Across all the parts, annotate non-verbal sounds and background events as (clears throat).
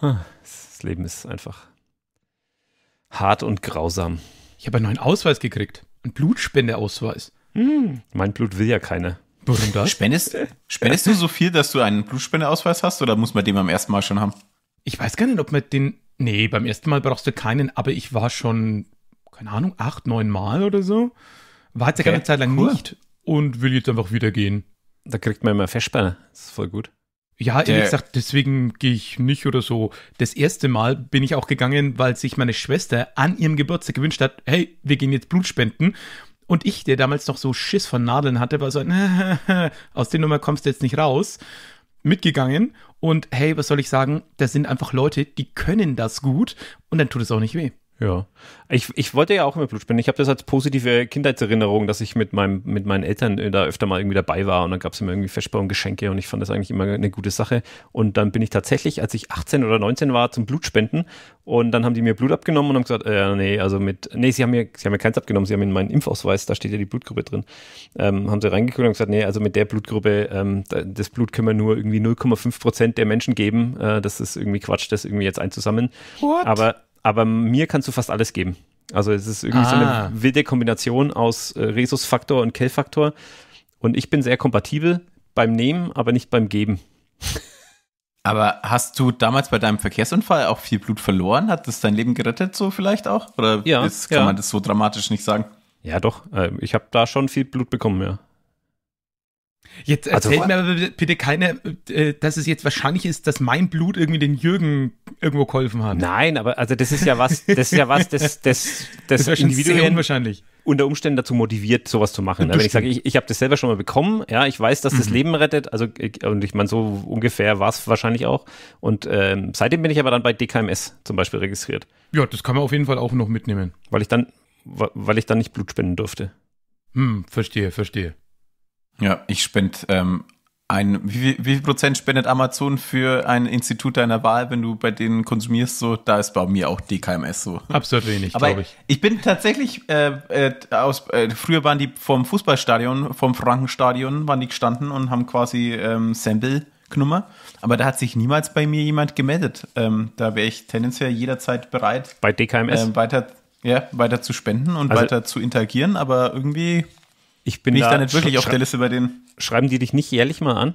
Das Leben ist einfach hart und grausam. Ich habe einen neuen Ausweis gekriegt. Einen Blutspendeausweis. Hm, mein Blut will ja keine. Warum das? Spendest, spendest du so viel, dass du einen Blutspendeausweis hast oder muss man den beim ersten Mal schon haben? Ich weiß gar nicht, ob man den. Nee, beim ersten Mal brauchst du keinen, aber ich war schon, keine Ahnung, acht, neun Mal oder so. War jetzt okay. ja Zeit lang cool. nicht und will jetzt einfach wieder gehen. Da kriegt man immer Festspanne. Das ist voll gut. Ja, ehrlich gesagt, deswegen gehe ich nicht oder so. Das erste Mal bin ich auch gegangen, weil sich meine Schwester an ihrem Geburtstag gewünscht hat, hey, wir gehen jetzt Blut spenden. Und ich, der damals noch so Schiss von Nadeln hatte, war so, (laughs) aus der Nummer kommst du jetzt nicht raus, mitgegangen. Und hey, was soll ich sagen, das sind einfach Leute, die können das gut und dann tut es auch nicht weh. Ja. Ich, ich wollte ja auch immer Blut spenden. Ich habe das als positive Kindheitserinnerung, dass ich mit, meinem, mit meinen Eltern äh, da öfter mal irgendwie dabei war und dann gab es immer irgendwie Verschbauungsgeschenke und ich fand das eigentlich immer eine gute Sache. Und dann bin ich tatsächlich, als ich 18 oder 19 war, zum Blutspenden und dann haben die mir Blut abgenommen und haben gesagt, äh, nee, also mit, nee, sie haben mir, sie haben mir keins abgenommen, sie haben in meinen Impfausweis, da steht ja die Blutgruppe drin, ähm, haben sie reingeguckt und gesagt, nee, also mit der Blutgruppe, ähm, das Blut können wir nur irgendwie 0,5 Prozent der Menschen geben. Äh, das ist irgendwie Quatsch, das irgendwie jetzt einzusammeln. What? Aber aber mir kannst du fast alles geben. Also es ist irgendwie ah. so eine ah. wilde Kombination aus äh, Resus-Faktor und Kell-Faktor. Und ich bin sehr kompatibel beim Nehmen, aber nicht beim Geben. (laughs) Aber hast du damals bei deinem Verkehrsunfall auch viel Blut verloren? Hat das dein Leben gerettet, so vielleicht auch? Oder ja, ist, kann ja. man das so dramatisch nicht sagen? Ja, doch. Äh, ich habe da schon viel Blut bekommen, ja. Jetzt also erzählt also, mir aber bitte keiner, äh, dass es jetzt wahrscheinlich ist, dass mein Blut irgendwie den Jürgen irgendwo geholfen hat. Nein, aber also das ist ja was, das ist ja was, das, das, (laughs) das, das Individuum wahrscheinlich unter Umständen dazu motiviert, sowas zu machen. Ja, ne? wenn ich sage, ich, ich habe das selber schon mal bekommen, ja, ich weiß, dass das mhm. Leben rettet, also ich, äh, und ich meine, so ungefähr war es wahrscheinlich auch. Und ähm, seitdem bin ich aber dann bei DKMS zum Beispiel registriert. Ja, das kann man auf jeden Fall auch noch mitnehmen. Weil ich dann, weil ich dann nicht Blut spenden durfte. Hm, verstehe, verstehe. Ja, ich spende ähm, ein, wie, wie, viel Prozent spendet Amazon für ein Institut deiner Wahl, wenn du bei denen konsumierst? So, da ist bei mir auch DKMS so. Absolut wenig, glaube ich. Ich bin tatsächlich äh, äh, aus. Äh, früher waren die vom Fußballstadion, vom Frankenstadion, waren die gestanden und haben quasi ähm, Sample Knummer, aber da hat sich niemals bei mir jemand gemeldet. Ähm, da wäre ich tendenziell jederzeit bereit, bei DKMS ähm, weiter, ja, weiter zu spenden und also, weiter zu interagieren, aber irgendwie ich bin nicht da, dann jetzt wirklich auf der Liste bei denen. Schreiben die dich nicht jährlich mal an?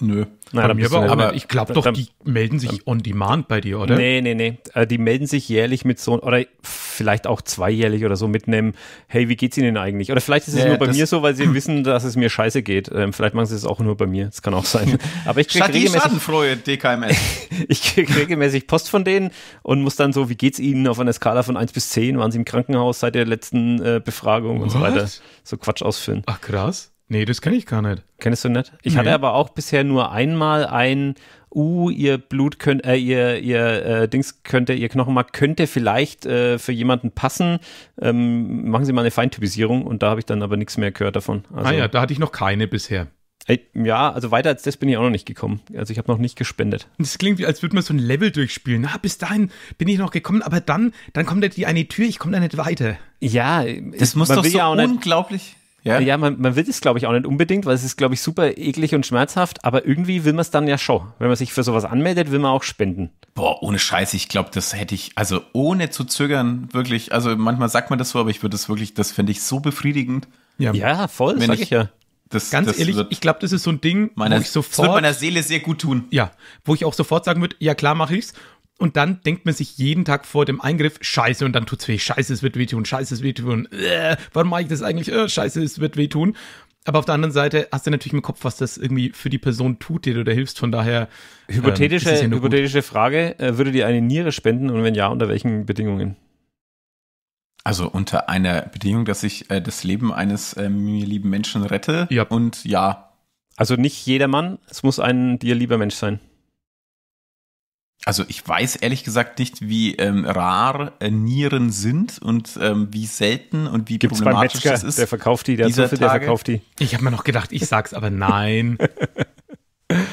Nö. Nein, bei mir aber aber Ich glaube doch, dann, die melden sich dann, on demand bei dir, oder? Nee, nee, nee. Äh, die melden sich jährlich mit so, oder vielleicht auch zweijährlich oder so mit einem, hey, wie geht's Ihnen eigentlich? Oder vielleicht ist es nee, nur bei mir so, weil sie (laughs) wissen, dass es mir scheiße geht. Ähm, vielleicht machen sie es auch nur bei mir. Das kann auch sein. (laughs) Aber ich kriege DKMS. (laughs) ich krieg regelmäßig Post von denen und muss dann so, wie geht's Ihnen auf einer Skala von 1 bis 10? Waren Sie im Krankenhaus seit der letzten äh, Befragung What? und so weiter? So Quatsch ausfüllen. Ach, krass. Nee, das kenne ich gar nicht. Kennst du nicht? Ich nee. hatte aber auch bisher nur einmal ein Uh, ihr Blut könnt, äh, ihr, ihr äh, Dings könnte, ihr Knochenmark könnte vielleicht äh, für jemanden passen. Ähm, machen Sie mal eine Feintypisierung und da habe ich dann aber nichts mehr gehört davon. Also, ah ja, also da hatte ich noch keine bisher. Ey, ja, also weiter als das bin ich auch noch nicht gekommen. Also ich habe noch nicht gespendet. Das klingt, wie, als würde man so ein Level durchspielen. Na, bis dahin bin ich noch gekommen, aber dann, dann kommt da die eine Tür, ich komme da nicht weiter. Ja, das muss doch so ja unglaublich ja, ja man, man will das, glaube ich, auch nicht unbedingt, weil es ist, glaube ich, super eklig und schmerzhaft, aber irgendwie will man es dann ja schon. Wenn man sich für sowas anmeldet, will man auch spenden. Boah, ohne Scheiße, ich glaube, das hätte ich, also ohne zu zögern, wirklich, also manchmal sagt man das so, aber ich würde das wirklich, das fände ich so befriedigend. Ja, ja voll, sage ich, ich ja. Das, Ganz das ehrlich, ich glaube, das ist so ein Ding, meiner, wo ich sofort. Das wird meiner Seele sehr gut tun. Ja, wo ich auch sofort sagen würde, ja klar mache ich's. Und dann denkt man sich jeden Tag vor dem Eingriff, scheiße, und dann tut's weh, scheiße, es wird wehtun, scheiße, es wird wehtun, äh, warum mache ich das eigentlich, äh, scheiße, es wird wehtun. Aber auf der anderen Seite hast du natürlich im Kopf, was das irgendwie für die Person tut, die du da hilfst. Von daher. Ähm, hypothetische, ähm, ja hypothetische Frage: äh, Würde dir eine Niere spenden und wenn ja, unter welchen Bedingungen? Also unter einer Bedingung, dass ich äh, das Leben eines äh, mir lieben Menschen rette. Ja. Und ja. Also nicht jedermann, es muss ein dir lieber Mensch sein. Also ich weiß ehrlich gesagt nicht, wie ähm, rar äh, Nieren sind und ähm, wie selten und wie Gibt's problematisch Metzger, das ist. Der verkauft die, der Zuffe, der verkauft die. Ich habe mir noch gedacht, ich sag's, aber nein. (laughs)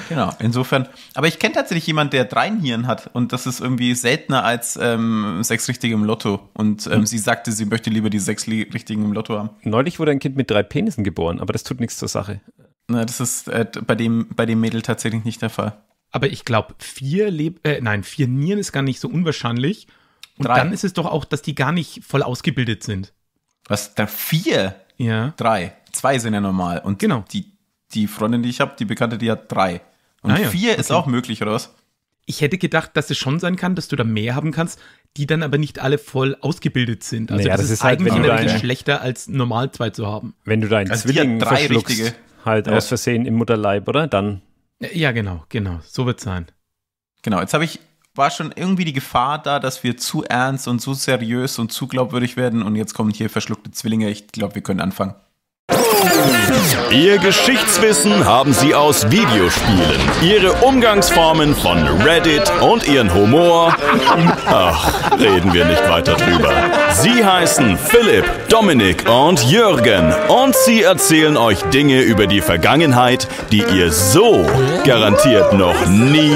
Genau, insofern. Aber ich kenne tatsächlich jemanden, der drei Nieren hat und das ist irgendwie seltener als ähm, sechs Richtige im Lotto. Und ähm, mhm. sie sagte, sie möchte lieber die sechs Richtigen im Lotto haben. Neulich wurde ein Kind mit drei Penissen geboren, aber das tut nichts zur Sache. Na, das ist äh, bei, dem, bei dem Mädel tatsächlich nicht der Fall. Aber ich glaube, vier Leb äh, nein, vier Nieren ist gar nicht so unwahrscheinlich. Und Drei. dann ist es doch auch, dass die gar nicht voll ausgebildet sind. Was? Da vier? Ja. Drei. Zwei sind ja normal. Und genau. die, die Freundin, die ich habe, die Bekannte, die hat drei. Und ah, ja. vier okay. ist auch möglich, oder was? Ich hätte gedacht, dass es schon sein kann, dass du da mehr haben kannst, die dann aber nicht alle voll ausgebildet sind. Also naja, das, das, ist, ist halt, eigentlich immer ein bisschen schlechter, als normal zwei zu haben. Wenn du deinen also Zwilling drei verschluckst, richtige. halt ja. aus Versehen im Mutterleib, oder? Dann ja, genau, genau. So wird es sein. Genau, jetzt habe ich, war schon irgendwie die Gefahr da, dass wir zu ernst und zu seriös und zu glaubwürdig werden und jetzt kommen hier verschluckte Zwillinge. Ich glaube, wir können anfangen. Ihr Geschichtswissen haben sie aus Videospielen, ihre Umgangsformen von Reddit und ihren Humor. Ach, reden wir nicht weiter drüber. Sie heißen Philipp, Dominik und Jürgen und sie erzählen euch Dinge über die Vergangenheit, die ihr so garantiert noch nie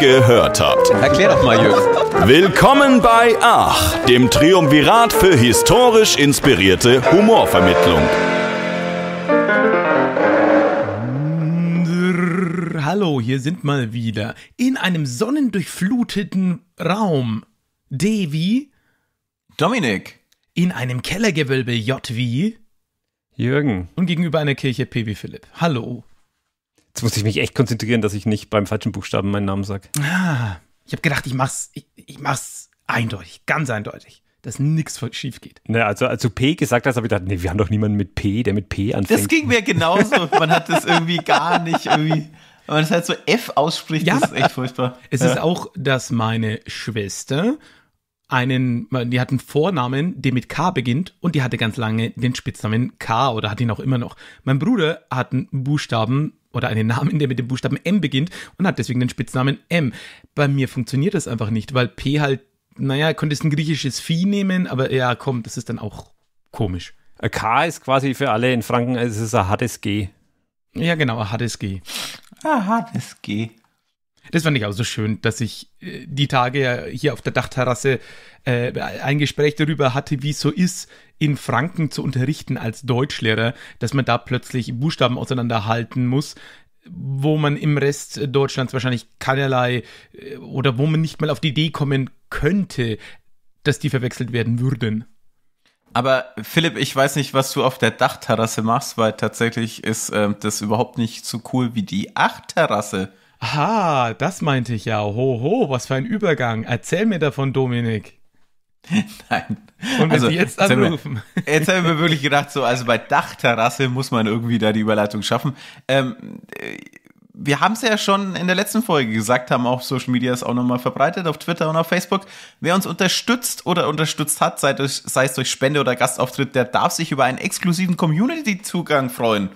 gehört habt. Erklär doch mal, Jürgen. Willkommen bei Ach, dem Triumvirat für historisch inspirierte Humorvermittlung. hallo, hier sind mal wieder in einem sonnendurchfluteten Raum. D wie? Dominik. In einem Kellergewölbe J wie? Jürgen. Und gegenüber einer Kirche P wie Philipp. Hallo. Jetzt muss ich mich echt konzentrieren, dass ich nicht beim falschen Buchstaben meinen Namen sage. Ah, ich habe gedacht, ich mach's, ich, ich mach's eindeutig, ganz eindeutig dass nichts schief geht. Ne, also als du P gesagt hast, habe ich gedacht, nee, wir haben doch niemanden mit P, der mit P anfängt. Das ging mir genauso. Man hat das irgendwie gar nicht irgendwie wenn man das halt so F ausspricht, ja. ist echt furchtbar. Es ja. ist auch, dass meine Schwester einen, die hat einen Vornamen, der mit K beginnt und die hatte ganz lange den Spitznamen K oder hat ihn auch immer noch. Mein Bruder hat einen Buchstaben oder einen Namen, der mit dem Buchstaben M beginnt und hat deswegen den Spitznamen M. Bei mir funktioniert das einfach nicht, weil P halt, naja, könntest ein griechisches Vieh nehmen, aber ja, komm, das ist dann auch komisch. K ist quasi für alle in Franken, es ist ein hartes G. Ja, genau, HDSG. HDSG. Das fand ich auch so schön, dass ich äh, die Tage hier auf der Dachterrasse äh, ein Gespräch darüber hatte, wie es so ist, in Franken zu unterrichten als Deutschlehrer, dass man da plötzlich Buchstaben auseinanderhalten muss, wo man im Rest Deutschlands wahrscheinlich keinerlei äh, oder wo man nicht mal auf die Idee kommen könnte, dass die verwechselt werden würden. Aber Philipp, ich weiß nicht, was du auf der Dachterrasse machst, weil tatsächlich ist äh, das überhaupt nicht so cool wie die Achterrasse. Aha, das meinte ich ja. Ho, ho, was für ein Übergang. Erzähl mir davon, Dominik. (laughs) Nein. Und wenn also, Sie jetzt anrufen. Jetzt haben, wir, jetzt haben wir wirklich gedacht, so, also bei Dachterrasse muss man irgendwie da die Überleitung schaffen. Ähm, äh, wir haben es ja schon in der letzten Folge gesagt, haben auch Social Media ist auch nochmal verbreitet, auf Twitter und auf Facebook. Wer uns unterstützt oder unterstützt hat, sei, durch, sei es durch Spende oder Gastauftritt, der darf sich über einen exklusiven Community-Zugang freuen.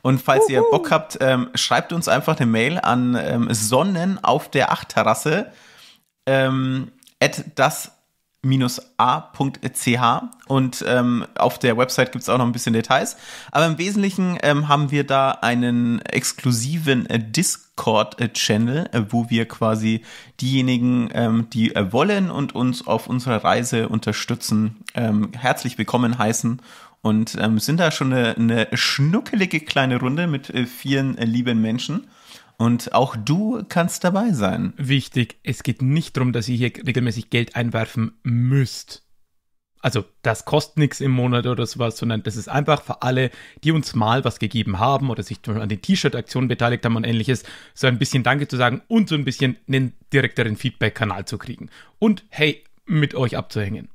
Und falls Uhu. ihr Bock habt, ähm, schreibt uns einfach eine Mail an ähm, Sonnen auf der acht ähm, at das a.ch und ähm, auf der Website gibt es auch noch ein bisschen Details. Aber im Wesentlichen ähm, haben wir da einen exklusiven äh, Discord-Channel, äh, wo wir quasi diejenigen, ähm, die äh, wollen und uns auf unserer Reise unterstützen, ähm, herzlich willkommen heißen und ähm, sind da schon eine, eine schnuckelige kleine Runde mit äh, vielen äh, lieben Menschen. Und auch du kannst dabei sein. Wichtig, es geht nicht darum, dass ihr hier regelmäßig Geld einwerfen müsst. Also das kostet nichts im Monat oder sowas, sondern das ist einfach für alle, die uns mal was gegeben haben oder sich an den T-Shirt-Aktionen beteiligt haben und ähnliches, so ein bisschen Danke zu sagen und so ein bisschen einen direkteren Feedback-Kanal zu kriegen. Und hey, mit euch abzuhängen.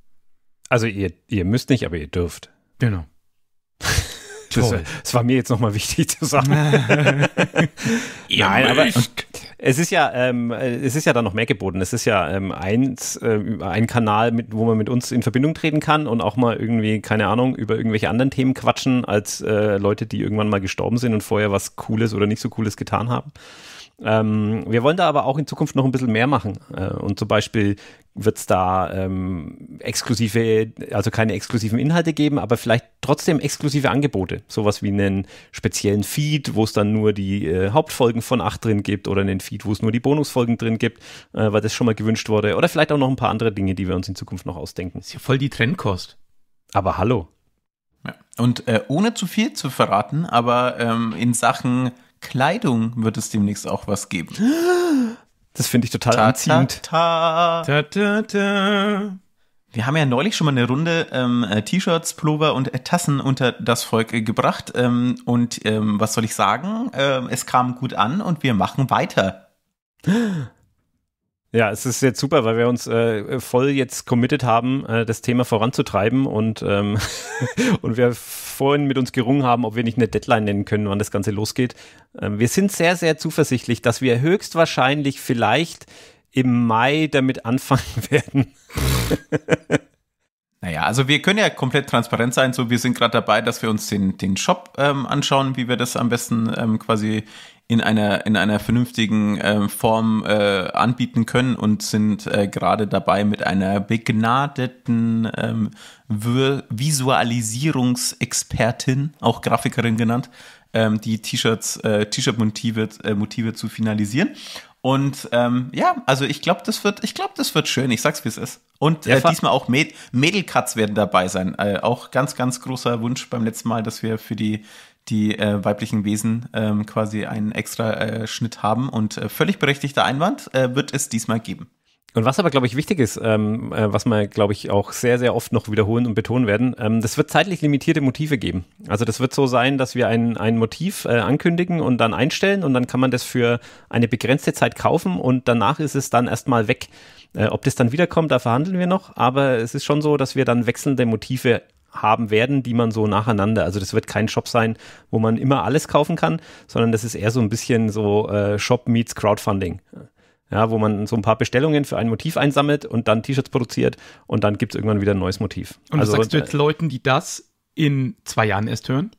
Also ihr, ihr müsst nicht, aber ihr dürft. Genau. Toll. Das, das war mir jetzt nochmal wichtig zu sagen. (laughs) (laughs) Nein, aber es ist ja, ähm, es ist ja dann noch mehr geboten. Es ist ja ähm, eins, äh, ein Kanal, mit, wo man mit uns in Verbindung treten kann und auch mal irgendwie, keine Ahnung, über irgendwelche anderen Themen quatschen, als äh, Leute, die irgendwann mal gestorben sind und vorher was Cooles oder nicht so Cooles getan haben. Ähm, wir wollen da aber auch in Zukunft noch ein bisschen mehr machen. Äh, und zum Beispiel wird es da ähm, exklusive, also keine exklusiven Inhalte geben, aber vielleicht trotzdem exklusive Angebote. Sowas wie einen speziellen Feed, wo es dann nur die äh, Hauptfolgen von 8 drin gibt oder einen Feed, wo es nur die Bonusfolgen drin gibt, äh, weil das schon mal gewünscht wurde. Oder vielleicht auch noch ein paar andere Dinge, die wir uns in Zukunft noch ausdenken. ist ja voll die Trendkost. Aber hallo. Ja. Und äh, ohne zu viel zu verraten, aber ähm, in Sachen Kleidung wird es demnächst auch was geben. Das finde ich total ta, anziehend. Ta, ta. Ta, ta, Wir haben ja neulich schon mal eine Runde ähm, äh, T-Shirts, Plover und äh, Tassen unter das Volk äh, gebracht. Ähm, und ähm, was soll ich sagen? Ähm, es kam gut an und wir machen weiter. Ja, es ist jetzt super, weil wir uns äh, voll jetzt committed haben, äh, das Thema voranzutreiben und, ähm, (laughs) und wir vorhin mit uns gerungen haben, ob wir nicht eine Deadline nennen können, wann das Ganze losgeht. Ähm, wir sind sehr, sehr zuversichtlich, dass wir höchstwahrscheinlich vielleicht im Mai damit anfangen (laughs) werden. Naja, also wir können ja komplett transparent sein. So, wir sind gerade dabei, dass wir uns den, den Shop ähm, anschauen, wie wir das am besten ähm, quasi in einer, in einer vernünftigen äh, Form äh, anbieten können und sind äh, gerade dabei mit einer begnadeten ähm, Visualisierungsexpertin, auch Grafikerin genannt, ähm, die T-Shirts, äh, T-Shirt-Motive äh, Motive zu finalisieren. Und ähm, ja, also ich glaube, das wird, ich glaube, das wird schön. Ich sag's, wie es ist. Und ja, äh, diesmal auch Mäd Mädelcuts werden dabei sein. Äh, auch ganz, ganz großer Wunsch beim letzten Mal, dass wir für die die äh, weiblichen Wesen ähm, quasi einen extra äh, Schnitt haben. Und äh, völlig berechtigter Einwand äh, wird es diesmal geben. Und was aber, glaube ich, wichtig ist, ähm, äh, was wir, glaube ich, auch sehr, sehr oft noch wiederholen und betonen werden, ähm, das wird zeitlich limitierte Motive geben. Also das wird so sein, dass wir ein, ein Motiv äh, ankündigen und dann einstellen und dann kann man das für eine begrenzte Zeit kaufen und danach ist es dann erstmal weg. Äh, ob das dann wiederkommt, da verhandeln wir noch, aber es ist schon so, dass wir dann wechselnde Motive haben werden, die man so nacheinander. Also das wird kein Shop sein, wo man immer alles kaufen kann, sondern das ist eher so ein bisschen so äh, Shop meets Crowdfunding. Ja, wo man so ein paar Bestellungen für ein Motiv einsammelt und dann T-Shirts produziert und dann gibt es irgendwann wieder ein neues Motiv. Und also, sagst du jetzt äh, Leuten, die das in zwei Jahren erst hören?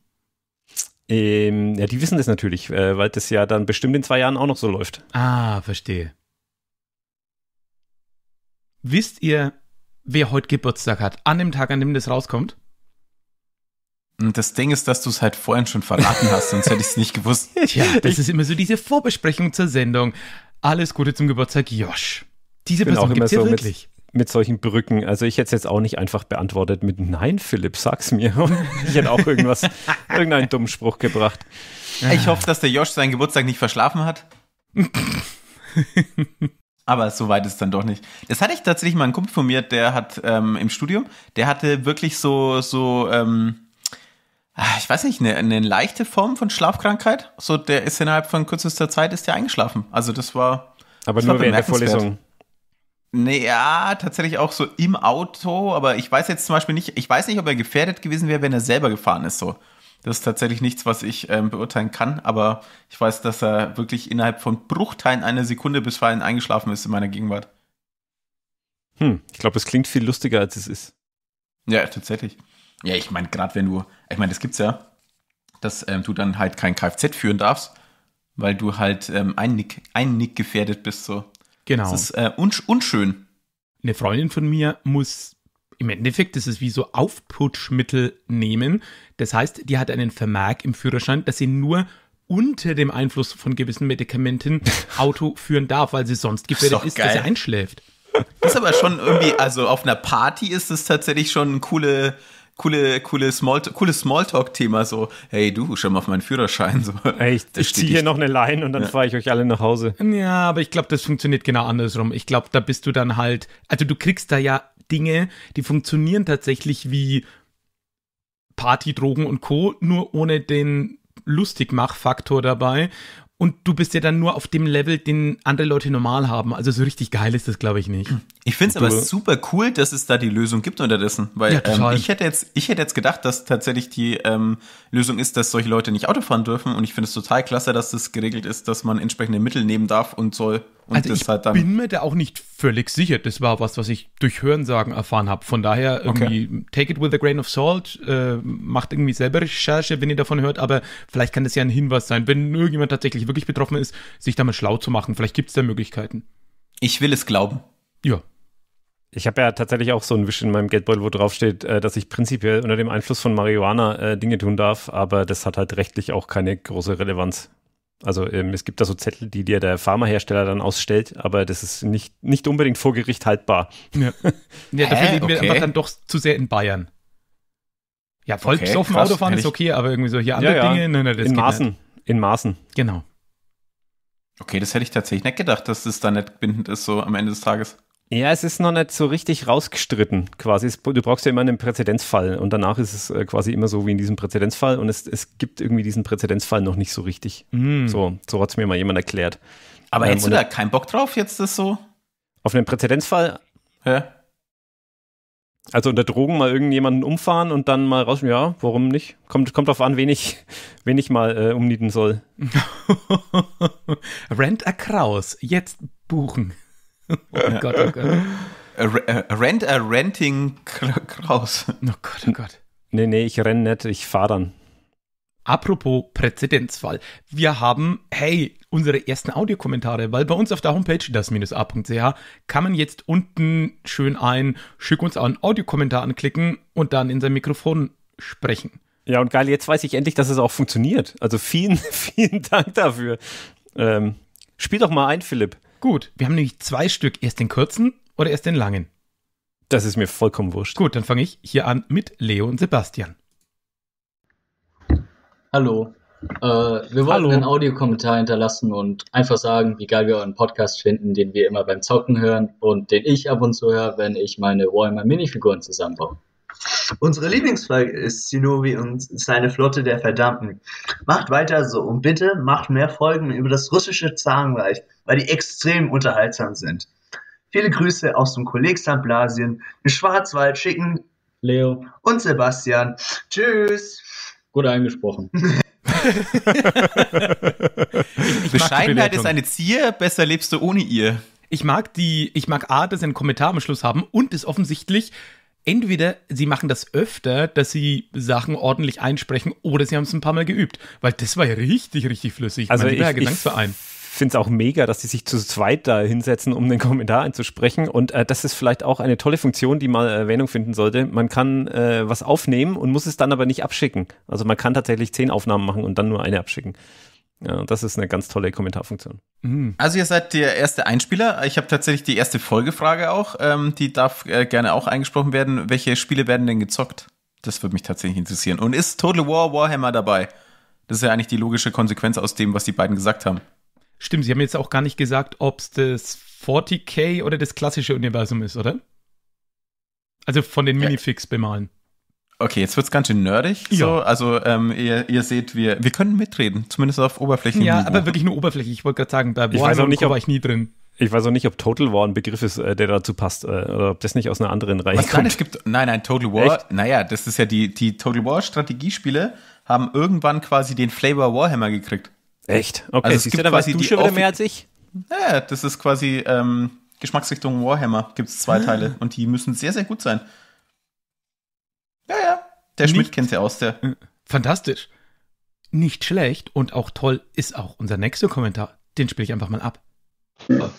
Ähm, ja, die wissen das natürlich, äh, weil das ja dann bestimmt in zwei Jahren auch noch so läuft. Ah, verstehe. Wisst ihr, wer heute Geburtstag hat? An dem Tag, an dem das rauskommt? Hm, das Ding ist, dass du es halt vorhin schon verraten hast, sonst hätte ich es nicht gewusst. Tja, (laughs) das ist immer so diese Vorbesprechung zur Sendung. Alles Gute zum Geburtstag, Josh. Diese Person gibt es ja so wirklich. Mit, mit, solchen Brücken. Also ich hätte es jetzt auch nicht einfach beantwortet mit Nein, Philipp, sag's mir. (laughs) ich hätte auch irgendwas, (laughs) irgendeinen dummen Spruch gebracht. Ah. Ich hoffe, dass der Josh seinen Geburtstag nicht verschlafen hat. Aber so weit ist es dann doch nicht. Das hatte ich tatsächlich mal einen Kumpel von mir, der hat ähm, im Studium, der hatte wirklich so, so, ähm, Ah, ich weiß nicht, eine, eine, leichte Form von Schlafkrankheit. So, der ist innerhalb von kürzester Zeit ist der eingeschlafen. Also das war. Aber das nur war während der Vorlesung. Naja, tatsächlich auch so im Auto, aber ich weiß jetzt zum Beispiel nicht, ich weiß nicht, ob er gefährdet gewesen wäre, wenn er selber gefahren ist. So. Das ist tatsächlich nichts, was ich ähm, beurteilen kann, aber ich weiß, dass er wirklich innerhalb von Bruchteilen einer Sekunde bisweilen eingeschlafen ist in meiner Gegenwart. Hm, ich glaube, es klingt viel lustiger, als es ist. Ja, tatsächlich. Ja, ich meine, gerade wenn du, ich meine, das gibt's ja, dass ähm, du dann halt kein Kfz führen darfst, weil du halt ähm, einnick, einnick gefährdet bist. So. Genau. Das ist äh, unsch unschön. Eine Freundin von mir muss im Endeffekt, das ist wie so Aufputschmittel nehmen. Das heißt, die hat einen Vermerk im Führerschein, dass sie nur unter dem Einfluss von gewissen Medikamenten (laughs) Auto führen darf, weil sie sonst gefährdet ist, ist dass sie einschläft. Das ist aber schon irgendwie, also auf einer Party ist es tatsächlich schon eine coole, coole, coole Small, cooles Smalltalk-Thema, so, hey du, schau mal auf meinen Führerschein. So. Hey, ich, ich ziehe hier noch eine Line und dann ja. fahre ich euch alle nach Hause. Ja, aber ich glaube, das funktioniert genau andersrum. Ich glaube, da bist du dann halt, also du kriegst da ja Dinge, die funktionieren tatsächlich wie Party, Drogen und Co., nur ohne den Lustigmach-Faktor dabei und du bist ja dann nur auf dem Level, den andere Leute normal haben. Also so richtig geil ist das, glaube ich, nicht. Hm. Ich finde es aber super cool, dass es da die Lösung gibt unterdessen, weil ja, ähm, ich, hätte jetzt, ich hätte jetzt gedacht, dass tatsächlich die ähm, Lösung ist, dass solche Leute nicht Auto fahren dürfen und ich finde es total klasse, dass das geregelt ist, dass man entsprechende Mittel nehmen darf und soll und also ich halt bin mir da auch nicht völlig sicher. Das war was, was ich durch Hörensagen erfahren habe. Von daher irgendwie okay. take it with a grain of salt, äh, macht irgendwie selber Recherche, wenn ihr davon hört, aber vielleicht kann das ja ein Hinweis sein, wenn irgendjemand tatsächlich wirklich betroffen ist, sich damit schlau zu machen. Vielleicht gibt es da Möglichkeiten. Ich will es glauben. Ja. Ich habe ja tatsächlich auch so ein Wisch in meinem Geldbeutel, wo draufsteht, steht, äh, dass ich prinzipiell unter dem Einfluss von Marihuana äh, Dinge tun darf, aber das hat halt rechtlich auch keine große Relevanz. Also ähm, es gibt da so Zettel, die dir der Pharmahersteller dann ausstellt, aber das ist nicht, nicht unbedingt vor Gericht haltbar. Ja, (laughs) ja dafür leben okay. wir einfach dann doch zu sehr in Bayern. Ja, voll okay, besoffen Autofahren ist okay, aber irgendwie so hier andere ja, ja. Dinge, nein, nein, das in Maßen, nicht. in Maßen. Genau. Okay, das hätte ich tatsächlich nicht gedacht, dass das da nicht bindend ist so am Ende des Tages. Ja, es ist noch nicht so richtig rausgestritten, quasi. Es, du brauchst ja immer einen Präzedenzfall und danach ist es äh, quasi immer so wie in diesem Präzedenzfall und es, es gibt irgendwie diesen Präzedenzfall noch nicht so richtig. Mm. So, so hat es mir mal jemand erklärt. Aber ähm, hättest du da keinen Bock drauf, jetzt das so? Auf einen Präzedenzfall? Hä? Also unter Drogen mal irgendjemanden umfahren und dann mal raus, ja, warum nicht? Kommt, kommt drauf an, wen ich, (laughs) wen ich mal äh, umnieten soll. (laughs) Rent a Kraus, jetzt buchen. Oh Gott, oh Gott. Rent, a renting Kraus. Oh Gott, oh Gott. Nee, nee, ich renne nicht, ich fahre dann. Apropos Präzedenzfall. Wir haben, hey, unsere ersten Audiokommentare, weil bei uns auf der Homepage, das-a.ch, kann man jetzt unten schön ein Schick uns einen Audiokommentar anklicken und dann in sein Mikrofon sprechen. Ja, und geil, jetzt weiß ich endlich, dass es auch funktioniert. Also vielen, (laughs) vielen Dank dafür. Ähm, spiel doch mal ein, Philipp. Gut, wir haben nämlich zwei Stück. Erst den kurzen oder erst den langen? Das ist mir vollkommen wurscht. Gut, dann fange ich hier an mit Leo und Sebastian. Hallo. Äh, wir wollen einen Audiokommentar hinterlassen und einfach sagen, wie geil wir euren Podcast finden, den wir immer beim Zocken hören und den ich ab und zu höre, wenn ich meine Warhammer Minifiguren zusammenbaue. Unsere Lieblingsfolge ist Sinovi und seine Flotte der Verdammten. Macht weiter so und bitte macht mehr Folgen über das russische Zarenreich, weil die extrem unterhaltsam sind. Viele Grüße aus dem Kolleg Blasien, im Schwarzwald schicken Leo und Sebastian. Tschüss. Gut eingesprochen. (laughs) Bescheidenheit ist eine Zier, besser lebst du ohne ihr. Ich mag die, ich mag A, dass sie einen Kommentar am Schluss haben und es offensichtlich entweder sie machen das öfter, dass sie Sachen ordentlich einsprechen, oder sie haben es ein paar Mal geübt. Weil das war ja richtig, richtig flüssig. Also mein ich, Gesangsverein. Ich finde es auch mega, dass sie sich zu zweit da hinsetzen, um den Kommentar einzusprechen. Und äh, das ist vielleicht auch eine tolle Funktion, die mal Erwähnung finden sollte. Man kann äh, was aufnehmen und muss es dann aber nicht abschicken. Also man kann tatsächlich zehn Aufnahmen machen und dann nur eine abschicken das ist eine ganz tolle Kommentarfunktion. Mhm. Also ihr seid der erste Einspieler. Ich habe tatsächlich die erste Folgefrage auch. Ähm, die darf äh, gerne auch eingesprochen werden. Welche Spiele werden denn gezockt? Das würde mich tatsächlich interessieren. Und ist Total War Warhammer dabei? Das ist ja eigentlich die logische Konsequenz aus dem, was die beiden gesagt haben. Stimmt, sie haben jetzt auch gar nicht gesagt, ob es das 40k oder das klassische Universum ist, oder? Also von den Minifix bemalen. Okay, jetzt wird es ganz schön nerdig. Ja. So, also ähm, ihr, ihr seht, wir, wir können mitreden, zumindest auf Oberflächen. Ja, aber wirklich nur oberflächlich. Ich wollte gerade sagen, bei ich weiß auch nicht, ob, war ich nie drin. Ich weiß auch nicht, ob Total War ein Begriff ist, äh, der dazu passt, äh, oder ob das nicht aus einer anderen Reihe Was, kommt. Nein, es gibt, nein, nein, Total War, Echt? naja, das ist ja die, die Total War Strategiespiele haben irgendwann quasi den Flavor Warhammer gekriegt. Echt? Okay, also es gibt du, quasi die schon wieder mehr als ich? Naja, das ist quasi ähm, Geschmacksrichtung Warhammer, gibt es zwei Teile und die müssen sehr, sehr gut sein. Ja, ja. Der Schmidt kennt sie aus der. Fantastisch. Nicht schlecht und auch toll ist auch unser nächster Kommentar. Den spiele ich einfach mal ab. Ja.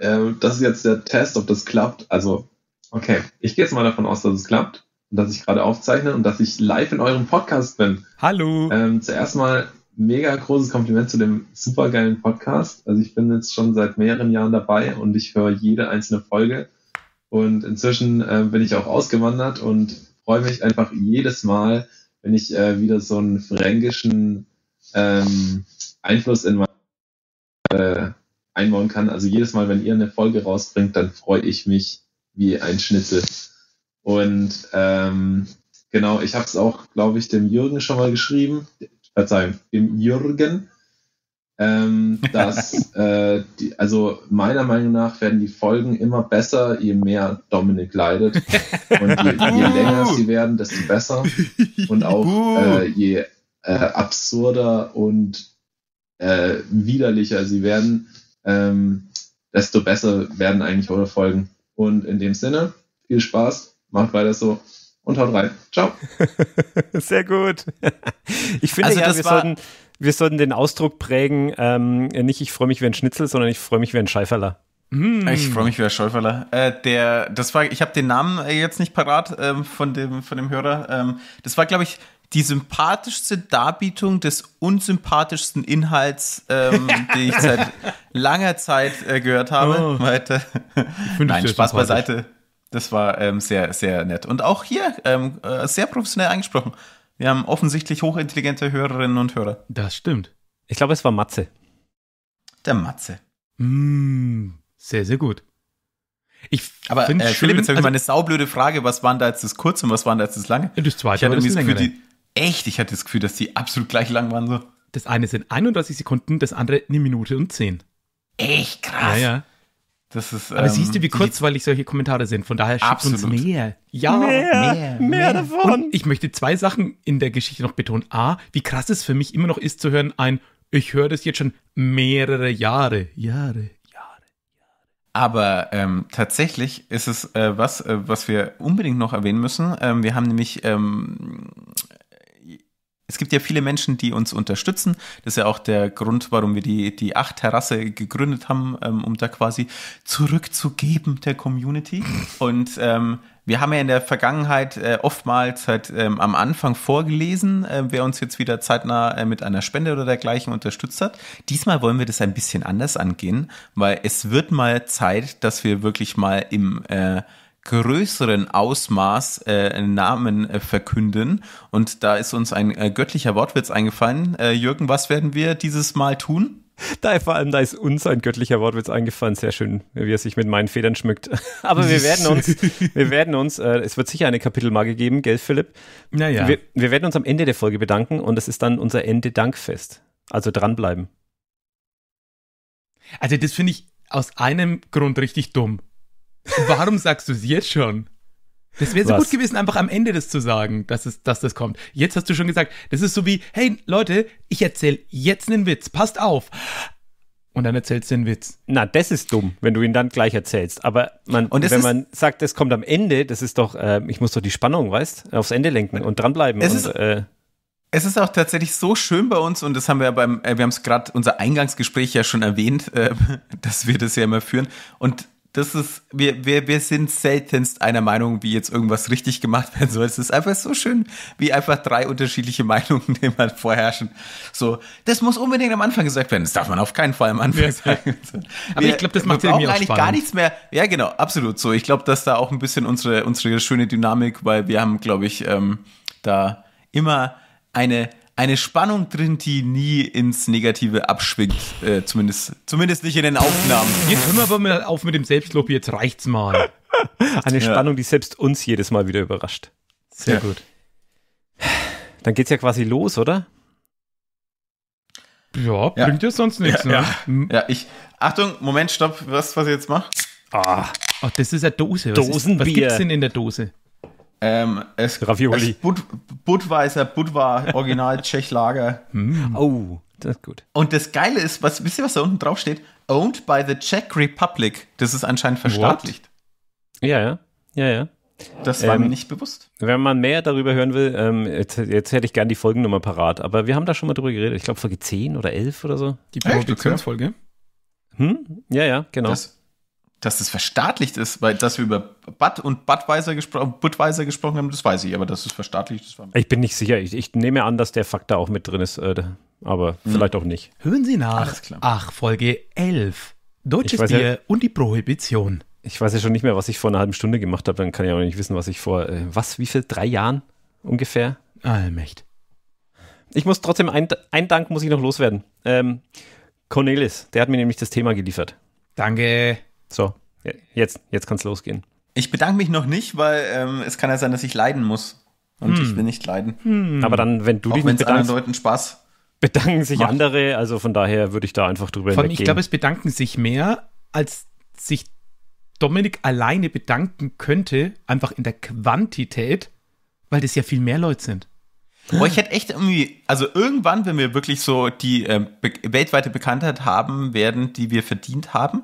Ähm, das ist jetzt der Test, ob das klappt. Also, okay. Ich gehe jetzt mal davon aus, dass es klappt und dass ich gerade aufzeichne und dass ich live in eurem Podcast bin. Hallo. Ähm, zuerst mal mega großes Kompliment zu dem supergeilen Podcast. Also ich bin jetzt schon seit mehreren Jahren dabei und ich höre jede einzelne Folge und inzwischen äh, bin ich auch ausgewandert und freue mich einfach jedes Mal, wenn ich äh, wieder so einen fränkischen ähm, Einfluss in mein äh, einbauen kann. Also jedes Mal, wenn ihr eine Folge rausbringt, dann freue ich mich wie ein Schnitzel. Und ähm, genau, ich habe es auch, glaube ich, dem Jürgen schon mal geschrieben. Verzeihung, dem Jürgen ähm, (laughs) dass, äh, die, also meiner Meinung nach werden die Folgen immer besser, je mehr Dominik leidet. Und je, je (laughs) länger sie werden, desto besser. Und auch äh, je äh, absurder und äh, widerlicher sie werden, ähm, desto besser werden eigentlich eure Folgen. Und in dem Sinne, viel Spaß, macht weiter so und haut rein. Ciao. (laughs) Sehr gut. Ich finde, also ja, das wir war sollten wir sollten den Ausdruck prägen, ähm, nicht ich freue mich wie ein Schnitzel, sondern ich freue mich wie ein Scheiferler. Mm. Ich freue mich wie ein Schäuferler. Äh, ich habe den Namen äh, jetzt nicht parat ähm, von, dem, von dem Hörer. Ähm, das war, glaube ich, die sympathischste Darbietung des unsympathischsten Inhalts, ähm, (laughs) den ich seit langer Zeit äh, gehört habe. Oh. Nein, Spaß beiseite. Das war ähm, sehr, sehr nett. Und auch hier ähm, äh, sehr professionell angesprochen. Wir haben offensichtlich hochintelligente Hörerinnen und Hörer. Das stimmt. Ich glaube, es war Matze. Der Matze. Mm, sehr, sehr gut. Ich Aber äh, Philipp, jetzt habe ich also, mal eine saublöde Frage. Was waren da jetzt das kurze und was waren da jetzt das lange? Das zweite ich hatte das, das Gefühl, die, Echt? Ich hatte das Gefühl, dass die absolut gleich lang waren. So. Das eine sind 31 Sekunden, das andere eine Minute und 10. Echt krass. Ja, ja. Das ist, Aber ähm, siehst du, ähm, wie kurzweilig solche Kommentare sind. Von daher schickt absolut. uns mehr. Ja, mehr, mehr, mehr, davon. Und ich möchte zwei Sachen in der Geschichte noch betonen. A, wie krass es für mich immer noch ist zu hören, ein, ich höre das jetzt schon mehrere Jahre. Jahre, aber ähm, tatsächlich ist es äh, was, äh, was wir unbedingt noch erwähnen müssen. Ähm, wir haben nämlich ähm, es gibt ja viele Menschen, die uns unterstützen. Das ist ja auch der Grund, warum wir die, die Acht-Terrasse gegründet haben, ähm, um da quasi zurückzugeben der Community. Und ähm, wir haben ja in der Vergangenheit äh, oftmals halt ähm, am Anfang vorgelesen, äh, wer uns jetzt wieder zeitnah äh, mit einer Spende oder dergleichen unterstützt hat. Diesmal wollen wir das ein bisschen anders angehen, weil es wird mal Zeit, dass wir wirklich mal im äh, größeren Ausmaß äh, Namen äh, verkünden. Und da ist uns ein äh, göttlicher Wortwitz eingefallen. Äh, Jürgen, was werden wir dieses Mal tun? Da vor allem, da ist uns ein göttlicher Wortwitz eingefallen. Sehr schön, wie er sich mit meinen Federn schmückt. (laughs) Aber wir werden uns, (laughs) wir werden uns, äh, es wird sicher eine Kapitelmarke geben, gell, Philipp? Naja. Wir, wir werden uns am Ende der Folge bedanken und es ist dann unser Ende-Dankfest. Also dranbleiben. Also, das finde ich aus einem Grund richtig dumm. Warum sagst du es jetzt schon? Das wäre so Was? gut gewesen, einfach am Ende das zu sagen, dass, es, dass das kommt. Jetzt hast du schon gesagt, das ist so wie, hey Leute, ich erzähle jetzt einen Witz, passt auf. Und dann erzählst du den Witz. Na, das ist dumm, wenn du ihn dann gleich erzählst. Aber man, wenn man sagt, das kommt am Ende, das ist doch, äh, ich muss doch die Spannung, weißt, aufs Ende lenken und dranbleiben. Es, und, ist, äh, es ist auch tatsächlich so schön bei uns und das haben wir ja beim, äh, wir haben es gerade unser Eingangsgespräch ja schon erwähnt, äh, (laughs) dass wir das ja immer führen. Und das ist, wir, wir, wir sind seltenst einer Meinung, wie jetzt irgendwas richtig gemacht werden soll. Es ist einfach so schön, wie einfach drei unterschiedliche (laughs) Meinungen immer vorherrschen. So, das muss unbedingt am Anfang gesagt werden. Das darf man auf keinen Fall am Anfang ja. sagen. (laughs) Aber wir, ich glaube, das macht wir brauchen eigentlich gar nichts mehr. Ja, genau, absolut so. Ich glaube, dass da auch ein bisschen unsere, unsere schöne Dynamik, weil wir haben, glaube ich, ähm, da immer eine eine Spannung drin, die nie ins Negative abschwingt. Äh, zumindest, zumindest nicht in den Aufnahmen. Jetzt hören wir aber mal auf mit dem Selbstlob, jetzt reicht's mal. (laughs) Eine Spannung, ja. die selbst uns jedes Mal wieder überrascht. Sehr ja. gut. Dann geht's ja quasi los, oder? Ja, ja. bringt ja sonst nichts, ne? Mhm. Ja. ich. Achtung, Moment, stopp, was, was ich jetzt mache? Ah. Oh, das ist eine Dose. Was Dosenbier. Ist, was gibt's denn in der Dose? Ähm, es, Ravioli. Es Bud, Budweiser, Budwa, Original Tschechlager. (laughs) Mm. Oh, das ist gut. Und das Geile ist, was, wisst ihr, was da unten drauf steht? Owned by the Czech Republic. Das ist anscheinend verstaatlicht. Ja, ja, ja, ja. Das war ähm, mir nicht bewusst. Wenn man mehr darüber hören will, ähm, jetzt, jetzt, hätte ich gerne die Folgennummer parat, aber wir haben da schon mal drüber geredet. Ich glaube, Folge 10 oder 11 oder so. Die Produktionsfolge. Hm? Ja, ja, genau. Das, dass das verstaatlicht ist, weil dass wir über Bud und Budweiser, gespro äh, Budweiser gesprochen haben, das weiß ich, aber dass es verstaatlicht ist. ich bin nicht sicher. Ich, ich, nehme an, dass der Faktor auch mit drin ist, äh, aber hm. vielleicht auch nicht. Hören Sie nach. Ach, Folge 11. Deutsches Bier ja, und die Prohibition. Ich weiß ja schon nicht mehr, was ich vor einer halben Stunde gemacht habe. Dann kann ich auch nicht wissen, was ich vor, äh, was, wie viel, drei Jahren ungefähr? Allmächt. Ich muss trotzdem, ein, ein Dank muss ich noch loswerden. Ähm, Cornelis, der hat mir nämlich das Thema geliefert. Danke. So, jetzt, jetzt kann es losgehen. Ich bedanke mich noch nicht, weil ähm, es kann ja sein, dass ich leiden muss. Und hm. ich will nicht leiden. Hm. Aber dann, wenn du Auch dich nicht bedankst. anderen Leuten Spaß bedanken sich Macht. andere, also von daher würde ich da einfach drüber Vor allem, ich glaube, es bedanken sich mehr, als sich Dominik alleine bedanken könnte, einfach in der Quantität, weil das ja viel mehr Leute sind. Boah, ich hätte echt irgendwie, also irgendwann, wenn wir wirklich so die äh, be weltweite Bekanntheit haben werden, die wir verdient haben,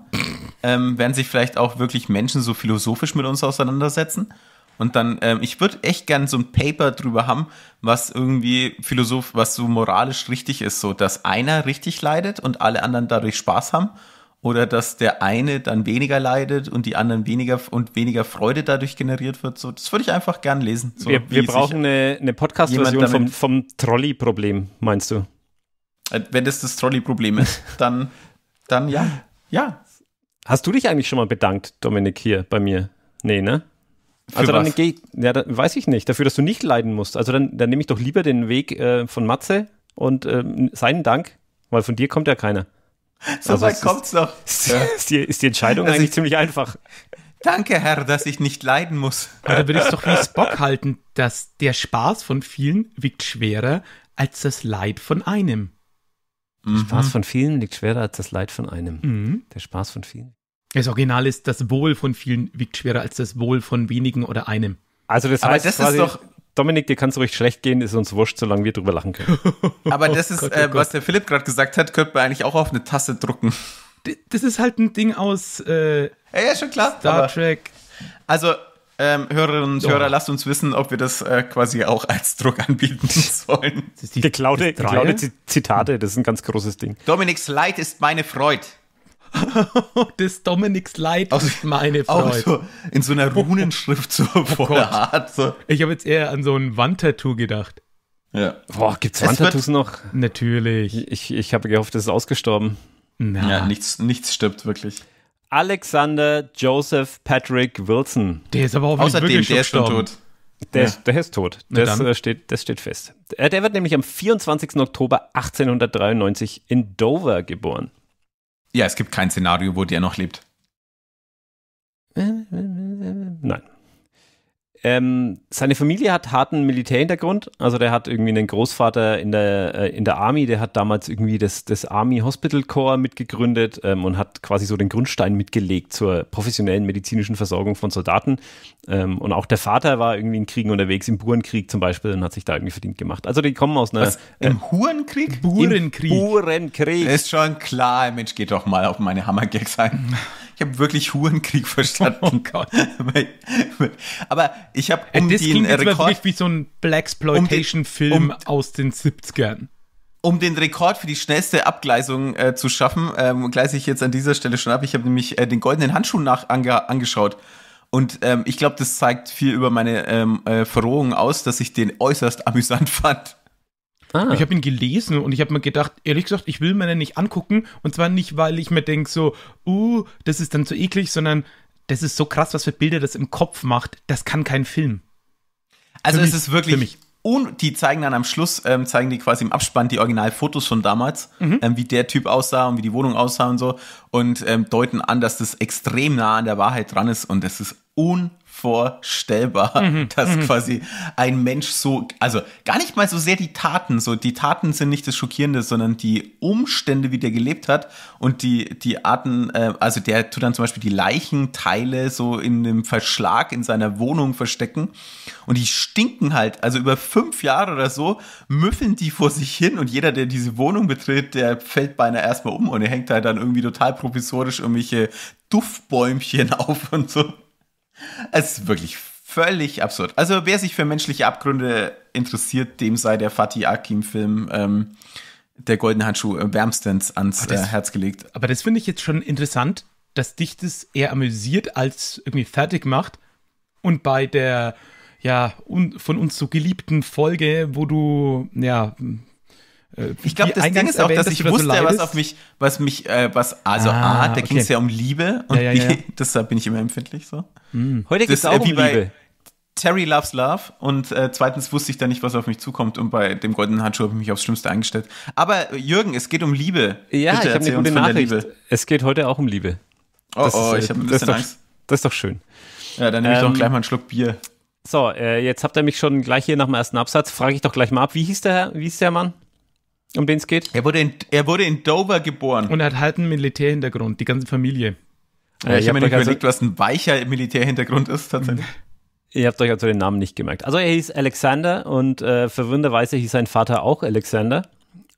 ähm, werden sich vielleicht auch wirklich Menschen so philosophisch mit uns auseinandersetzen. Und dann, ähm, ich würde echt gern so ein Paper drüber haben, was irgendwie philosoph, was so moralisch richtig ist, so dass einer richtig leidet und alle anderen dadurch Spaß haben. Oder dass der eine dann weniger leidet und die anderen weniger und weniger Freude dadurch generiert wird. So, das würde ich einfach gern lesen. So, wir, wir brauchen eine, eine Podcast-Version vom, vom Trolley-Problem, meinst du? Äh, wenn das das Trolley-Problem ist, dann, dann ja. Ja, Hast du dich eigentlich schon mal bedankt, Dominik, hier bei mir? Nee, ne? Für also was? dann gehe ja, dann, weiß ich nicht, dafür, dass du nicht leiden musst. Also dann, dann nehme ich doch lieber den Weg äh, von Matze und ähm, seinen Dank, weil von dir kommt ja keiner. (laughs) So also weit kommt's ist, noch. (laughs) Ist, ja. ist, die, ist, die, Entscheidung also eigentlich ich, ziemlich einfach. Danke, Herr, dass ich nicht leiden muss. da würde ich es doch wie Spock halten, dass der Spaß von vielen wiegt schwerer als das Leid von einem. Der mhm. Spaß von vielen liegt schwerer als das Leid von einem. Mhm. Der Spaß von vielen. Das Original ist, das Wohl von vielen wiegt schwerer als das Wohl von wenigen oder einem. Also das heißt, das quasi, ist doch Dominik, dir kann es ruhig schlecht gehen, ist uns wurscht, solange wir drüber lachen können. (laughs) Aber das ist, oh Gott, oh äh, was der Philipp gerade gesagt hat, könnte man eigentlich auch auf eine Tasse drucken. D das ist halt ein Ding aus äh, ja, ja, schon klar, Star Trek. Also ähm, Hörerinnen und Hörer, oh. lasst uns wissen, ob wir das äh, quasi auch als Druck anbieten (laughs) sollen. Das ist die geklaute, Zitate, das ist ein ganz großes Ding. Dominiks Leid ist meine Freude. (laughs) das Dominiks Leid aus, ist meine Freude. Auch So, in so einer Runenschrift so (laughs) oh vor der Art. So. Ich habe jetzt eher an so ein Wandtattoo gedacht. Ja. Boah, gibt es Wandtattoos noch? Natürlich. Ich, ich habe gehofft, es ist ausgestorben. Na. Ja, nichts, nichts stirbt wirklich. Alexander Joseph Patrick Wilson. Der ist aber auch Außerdem, wirklich der ist schon tot. Der, ja. ist, der ist tot. Das, äh, steht, das steht fest. Äh, der wird nämlich am 24. Oktober 1893 in Dover geboren. Ja, es gibt kein Szenario, wo der noch lebt. Nein. Ähm, seine Familie hat harten Militärhintergrund. Also der hat irgendwie einen Großvater in der, äh, in der Army, der hat damals irgendwie das, das Army Hospital Corps mitgegründet ähm, und hat quasi so den Grundstein mitgelegt zur professionellen medizinischen Versorgung von Soldaten. Ähm, und auch der Vater war irgendwie in Kriegen unterwegs, im Burenkrieg zum Beispiel, und hat sich da irgendwie verdient gemacht. Also die kommen aus einer... Was, äh, Im äh, Hurenkrieg? Burenkrieg. Burenkrieg. Ist schon klar, Mensch, geht doch mal auf meine Hammergags ein. Ich habe wirklich Hurenkrieg (laughs) verstanden. Oh (laughs) Aber ich habe äh, um ja, das den Rekord wirklich wie so ein Blaxploitation-Film um um, aus den 70ern. Um den Rekord für die schnellste Abgleisung äh, zu schaffen, ähm, gleise ich jetzt an dieser Stelle schon ab. Ich habe nämlich äh, den goldenen Handschuh nach angeschaut. Und ähm, ich glaube, das zeigt viel über meine ähm, äh, Verrohung aus, dass ich den äußerst amüsant fand. Ah. Ich habe ihn gelesen und ich habe mir gedacht, ehrlich gesagt, ich will mir den nicht angucken. Und zwar nicht, weil ich mir denke, so, uh, das ist dann zu eklig, sondern das ist so krass, was für Bilder das im Kopf macht. Das kann kein Film. Also für es mich, ist wirklich. Und die zeigen dann am Schluss, ähm, zeigen die quasi im Abspann die Originalfotos von damals, mhm. ähm, wie der Typ aussah und wie die Wohnung aussah und so. Und ähm, deuten an, dass das extrem nah an der Wahrheit dran ist. Und das ist un vorstellbar, mhm. dass mhm. quasi ein Mensch so, also gar nicht mal so sehr die Taten, so die Taten sind nicht das Schockierende, sondern die Umstände, wie der gelebt hat und die, die Arten, äh, also der tut dann zum Beispiel die Leichenteile so in dem Verschlag in seiner Wohnung verstecken und die stinken halt, also über fünf Jahre oder so müffeln die vor sich hin und jeder, der diese Wohnung betritt, der fällt beinahe erstmal um und er hängt halt dann irgendwie total provisorisch irgendwelche Duftbäumchen (laughs) auf und so. Es ist wirklich völlig absurd. Also wer sich für menschliche Abgründe interessiert, dem sei der Fatih Akim-Film ähm, Der goldene Handschuh äh, wärmstens ans das, äh, Herz gelegt. Aber das finde ich jetzt schon interessant, dass dich das eher amüsiert als irgendwie fertig macht. Und bei der ja, un, von uns so geliebten Folge, wo du ja äh, ich glaube, das Ding ist auch, dass, dass ich wusste, so was auf mich, was mich, äh, was, also ah, A, da ging es ja um Liebe und ja, ja, B, (laughs) deshalb bin ich immer empfindlich so. Mhm. Heute geht es auch wie um bei Terry loves love und äh, zweitens wusste ich da nicht, was auf mich zukommt und bei dem goldenen Handschuh habe ich mich aufs Schlimmste eingestellt. Aber äh, Jürgen, es geht um Liebe. Ja, Bitte ich habe eine gute Nachricht. Es geht heute auch um Liebe. Oh, das oh, äh, ist, ich habe ein bisschen doch, Angst. Das ist doch schön. Ja, dann nehme ich ähm, doch gleich mal einen Schluck Bier. So, äh, jetzt habt ihr mich schon gleich hier nach dem ersten Absatz. Frage ich doch gleich mal ab, wie hieß der, Herr, wie hieß der Mann? um den es geht? Er wurde, in, er wurde in Dover geboren. Und er hat halt einen Militärhintergrund, die ganze Familie. Ja, ich, äh, habe mir nicht überlegt, also, was ein weicher Militärhintergrund ist tatsächlich. (laughs) Ihr habt euch also den Namen nicht gemerkt. Also er hieß Alexander und äh, verwirrenderweise hieß sein Vater auch Alexander.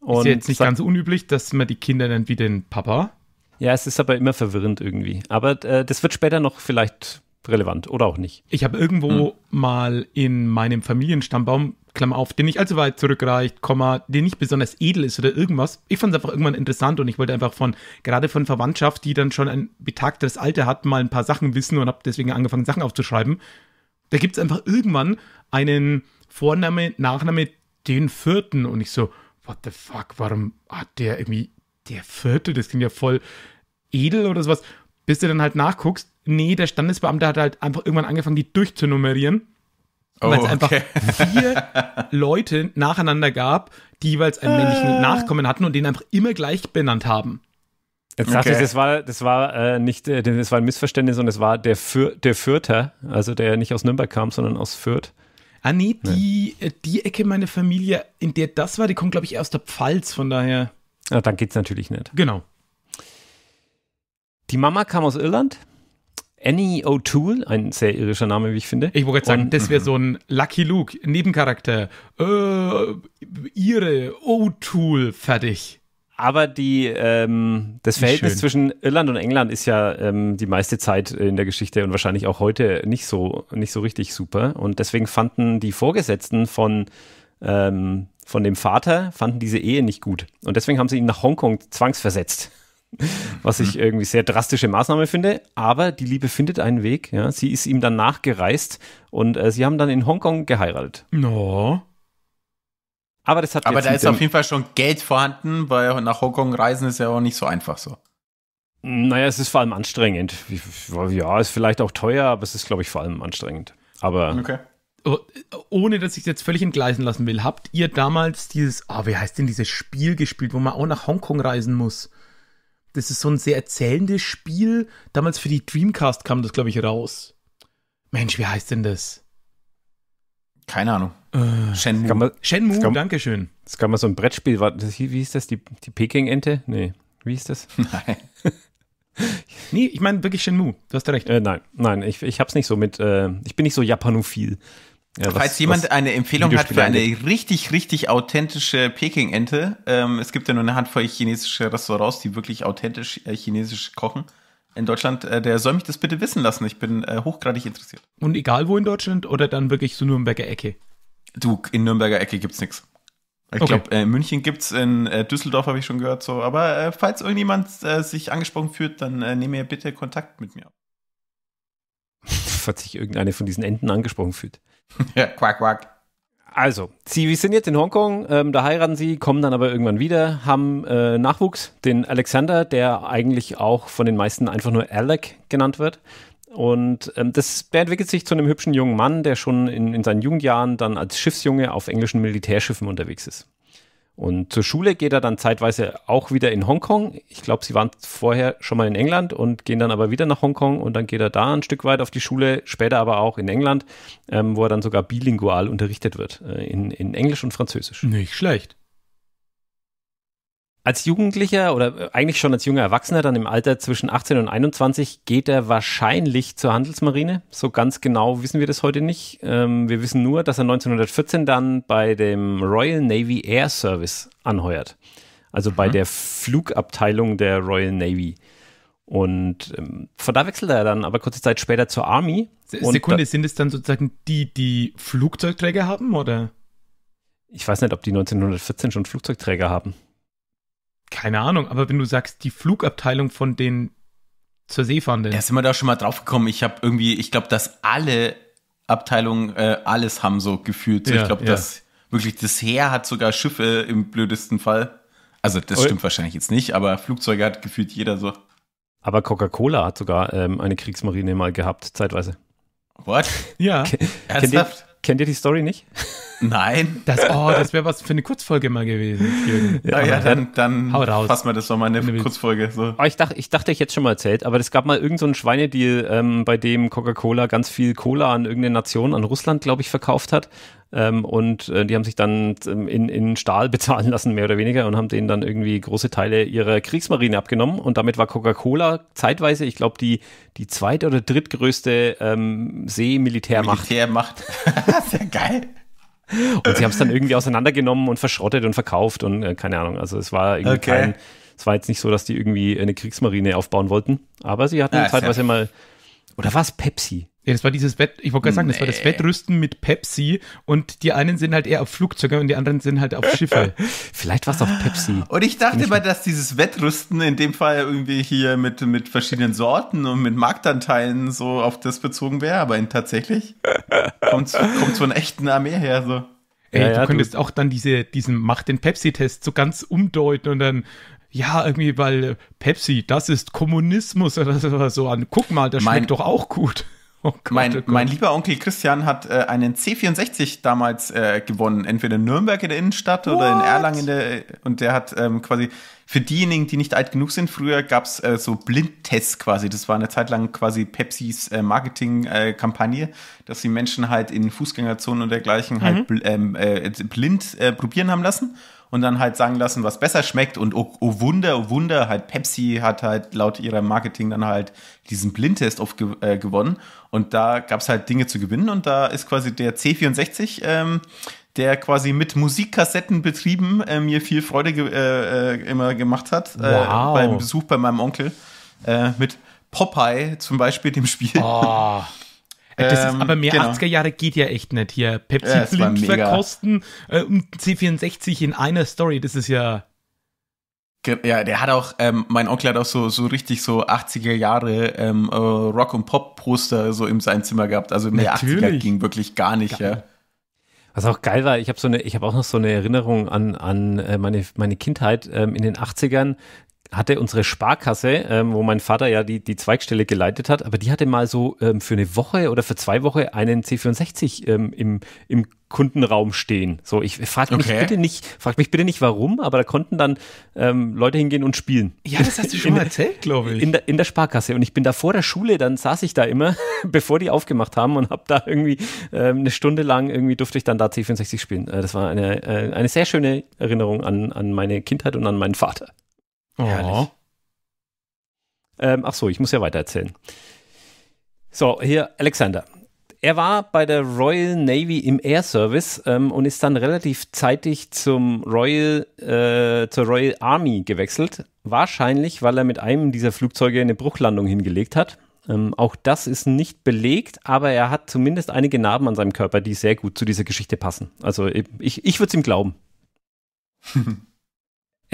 Und ist ja jetzt nicht ganz unüblich, dass man die Kinder nennt wie den Papa. Ja, es ist aber immer verwirrend irgendwie. Aber äh, das wird später noch vielleicht relevant oder auch nicht. Ich habe irgendwo hm. mal in meinem Familienstammbaum Klammer auf, der nicht allzu weit zurückreicht, Komma, der nicht besonders edel ist oder irgendwas. Ich fand es einfach irgendwann interessant und ich wollte einfach von, gerade von Verwandtschaft, die dann schon ein betagteres Alter hat, mal ein paar Sachen wissen und habe deswegen angefangen, Sachen aufzuschreiben. Da gibt es einfach irgendwann einen Vorname, Nachname, den vierten und ich so, what the fuck, warum hat der irgendwie der vierte? Das klingt ja voll edel oder sowas. Bis du dann halt nachguckst, nee, der Standesbeamte hat halt einfach irgendwann angefangen, die durchzunummerieren Oh, weil es okay. einfach vier (laughs) Leute nacheinander gab, die jeweils einen männlichen ah. Nachkommen hatten und den einfach immer gleich benannt haben. Jetzt okay. sagst du, das war, das war äh, nicht, äh, das war ein Missverständnis sondern es war der, Für, der Fürther, also der nicht aus Nürnberg kam, sondern aus Fürth. Ah nee, die, nee. Äh, die Ecke meiner Familie, in der das war, die kommt, glaube ich, aus der Pfalz, von daher. Ah, dann geht es natürlich nicht. Genau. Die Mama kam aus Irland. Annie O'Toole, ein sehr irischer Name, wie ich finde. Ich wollte gerade sagen, das wäre mhm. so ein Lucky Luke, Nebencharakter. Äh, ihre O'Toole, fertig. Aber die, ähm, das Verhältnis zwischen Irland und England ist ja ähm, die meiste Zeit in der Geschichte und wahrscheinlich auch heute nicht so, nicht so richtig super. Und deswegen fanden die Vorgesetzten von, ähm, von dem Vater, fanden diese Ehe nicht gut. Und deswegen haben sie ihn nach Hongkong zwangsversetzt was ich mhm. irgendwie sehr drastische Maßnahme finde. Aber die Liebe findet einen Weg. Ja? Sie ist ihm dann nachgereist und äh, sie haben dann in Hongkong geheiratet. No. Aber das hat. Aber da ist auf jeden Fall schon Geld vorhanden, weil nach Hongkong reisen ist ja auch nicht so einfach so. Naja, es ist vor allem anstrengend. Ja, ist vielleicht auch teuer, aber es ist, glaube ich, vor allem anstrengend. Aber. Okay. Oh, ohne dass ich es jetzt völlig entgleisen lassen will, habt ihr damals dieses, ah, oh, wie heißt denn dieses Spiel gespielt, wo man auch nach Hongkong reisen muss? Das ist so ein sehr erzählendes Spiel. Damals für die Dreamcast kam das, glaube ich, raus. Mensch, wie heißt denn das? Keine Ahnung. Äh, Shenmue. Man, Shenmue, kann, Dankeschön. Das kann man so ein Brettspiel, war, das, wie hieß das, die, die Peking-Ente? Nee, wie ist das? (laughs) Nein. (laughs) nee, ich meine wirklich Shenmue, du hast recht. Äh, nein, nein, ich, ich hab's nicht so mit, äh, ich bin nicht so japanophil. Ja, Falls jemand eine Empfehlung hat für eine richtig, richtig authentische Peking-Ente, ähm, es gibt ja nur eine Handvoll chinesische Restaurants, die wirklich authentisch äh, chinesisch kochen in Deutschland, äh, der soll mich das bitte wissen lassen. Ich bin äh, hochgradig interessiert. Und egal wo in Deutschland oder dann wirklich so Nürnberger Ecke? Du, in Nürnberger Ecke gibt's nichts. Ich okay. glaube, äh, in München äh, es, in Düsseldorf habe ich schon gehört, so. Aber äh, falls irgendjemand sich angesprochen fühlt, dann nehme ihr bitte Kontakt mit mir Falls sich irgendeine von diesen Enten angesprochen fühlt. (laughs) Ja, quack, quack. Also, sie sind jetzt in Hongkong, ähm, da heiraten sie, kommen dann aber irgendwann wieder, haben äh, Nachwuchs, den Alexander, der eigentlich auch von den meisten einfach nur Alec genannt wird. Und ähm, das, der entwickelt sich zu einem hübschen jungen Mann, der schon in, in seinen Jugendjahren dann als Schiffsjunge auf englischen Militärschiffen unterwegs ist. Und zur Schule geht er dann zeitweise auch wieder in Hongkong. Ich glaube, sie waren vorher schon mal in England und gehen dann aber wieder nach Hongkong und dann geht er da ein Stück weit auf die Schule, später aber auch in England, ähm, wo er dann sogar bilingual unterrichtet wird, äh, in, in Englisch und Französisch. Nicht schlecht als Jugendlicher oder äh, eigentlich schon als junger Erwachsener, dann im Alter zwischen 18 und 21, geht er wahrscheinlich zur Handelsmarine. So ganz genau wissen wir das heute nicht. Ähm, wir wissen nur, dass er 1914 dann bei dem Royal Navy Air Service anheuert. Also mhm. bei der Flugabteilung der Royal Navy. Und ähm, von da wechselt er dann aber kurze Zeit später zur Army. Sekunde, sind es dann sozusagen die, die Flugzeugträger haben oder? Ich weiß nicht, ob die 1914 schon Flugzeugträger haben keine Ahnung, aber wenn du sagst, die Flugabteilung von den zur See Seefahrenden. Da sind wir da schon mal drauf gekommen. Ich habe irgendwie, ich glaube, dass alle Abteilungen äh, alles haben so gefühlt. So, ja, ich glaube, ja. dass wirklich das Heer hat sogar Schiffe im blödesten Fall. Also das oh. stimmt wahrscheinlich jetzt nicht, aber Flugzeuge hat gefühlt jeder so. Aber Coca-Cola hat sogar ähm, eine Kriegsmarine mal gehabt, zeitweise. What? Ja. Ernsthaft? Kennt ihr die Story nicht? Nein. Das, oh, das wäre was für eine Kurzfolge mal gewesen. Ja, ja, ja dann, dann hau raus. fassen wir das doch mal in eine Kurzfolge. So. Oh, ich, dachte, ich dachte, ich hätte schon mal erzählt, aber es gab mal irgendeinen so Schweinedeal, ähm, bei dem Coca-Cola ganz viel Cola an irgendeine Nation, an Russland, glaube ich, verkauft hat. Ähm, und äh, die haben sich dann ähm, in, in Stahl (laughs) bezahlen lassen, mehr oder weniger, und haben denen dann irgendwie große Teile ihrer Kriegsmarine abgenommen. Und damit war Coca-Cola zeitweise, ich glaube, die, die zweit- oder drittgrößte ähm, Seemilitärmacht. Militärmacht. Sehr (laughs) geil. Und sie haben es dann irgendwie auseinandergenommen und verschrottet und verkauft und äh, keine Ahnung. Also es war irgendwie okay. kein, es war jetzt nicht so, dass die irgendwie eine Kriegsmarine aufbauen wollten, aber sie hatten ah, zeitweise ja. mal, oder war es Pepsi? Ja, das war dieses Wett, ich wollte gerade sagen, nee. das war das Wettrüsten mit Pepsi und die einen sind halt eher auf Flugzeuge und die anderen sind halt auf Schiffe. (laughs) Vielleicht war es auf Pepsi. Und ich dachte mal, dass dieses Wettrüsten in dem Fall irgendwie hier mit, mit verschiedenen Sorten und mit Marktanteilen so auf das bezogen wäre, aber tatsächlich kommt es von echten Armee her so. Ey, ja, du ja, könntest du. auch dann diese, diesen Macht den Pepsi-Test so ganz umdeuten und dann ja, irgendwie, weil Pepsi, das ist Kommunismus oder so an. Guck mal, das mein, schmeckt doch auch gut. Oh Gott, mein, oh mein, lieber Onkel Christian hat äh, einen C64 damals äh, gewonnen, entweder in Nürnberg in der Innenstadt What? oder in Erlangen. In der, und der hat ähm, quasi für diejenigen, die nicht alt genug sind, früher gab es äh, so Blindtests quasi. Das war eine Zeit lang quasi Pepsis äh, Marketingkampagne, äh, dass sie Menschen halt in Fußgängerzonen und dergleichen halt mhm. halt bl ähm, äh, blind probieren haben lassen und dann halt sagen lassen, was besser schmeckt. Und oh, oh Wunder, oh Wunder, halt Pepsi hat halt laut ihrem Marketing dann halt diesen Blindtest oft ge äh, gewonnen. Und da gab es halt Dinge zu gewinnen. Und da ist quasi der C64, ähm, der quasi mit Musikkassetten betrieben äh, mir viel Freude ge äh, äh immer gemacht hat. Äh, wow. beim Besuch bei meinem Onkel äh, mit Popeye zum Beispiel, dem Spiel. Oh. (laughs) Äh, das aber ähm, mehr genau. 80er Jahre geht ja echt nicht hier. Pepsi ja, blind verkosten und C64 in einer Story, das ist ja. Ja, der hat auch, ähm, mein Onkel hat auch so, so richtig so 80er Jahre ähm, äh, Rock- und Pop-Poster so in seinem Zimmer gehabt. Also mehr der 80er ging wirklich gar nicht, geil. ja. Was auch geil war, ich habe so eine, ich habe auch noch so eine Erinnerung an, an äh, meine, meine Kindheit. Ähm, in den 80ern hatte unsere Sparkasse, ähm, wo mein Vater ja die, die Zweigstelle geleitet hat, aber die hatte mal so ähm, für eine Woche oder für zwei Wochen einen C64 ähm, im, im Kundenraum stehen. So, ich frage mich okay. bitte nicht, frag mich bitte nicht warum, aber da konnten dann ähm, Leute hingehen und spielen. Ja, das hast du schon in, mal erzählt, glaube ich. In der, in der Sparkasse. Und ich bin da vor der Schule, dann saß ich da immer, (laughs) bevor die aufgemacht haben und habe da irgendwie ähm, eine Stunde lang irgendwie durfte ich dann da C64 spielen. Äh, das war eine, äh, eine sehr schöne Erinnerung an, an meine Kindheit und an meinen Vater. Oh. Ähm, ach so, ich muss ja weiter erzählen. So, hier Alexander. Er war bei der Royal Navy im Air Service ähm, und ist dann relativ zeitig zum Royal, äh, zur Royal Army gewechselt. Wahrscheinlich, weil er mit einem dieser Flugzeuge eine Bruchlandung hingelegt hat. Ähm, auch das ist nicht belegt, aber er hat zumindest einige Narben an seinem Körper, die sehr gut zu dieser Geschichte passen. Also ich, ich würde es ihm glauben. (laughs)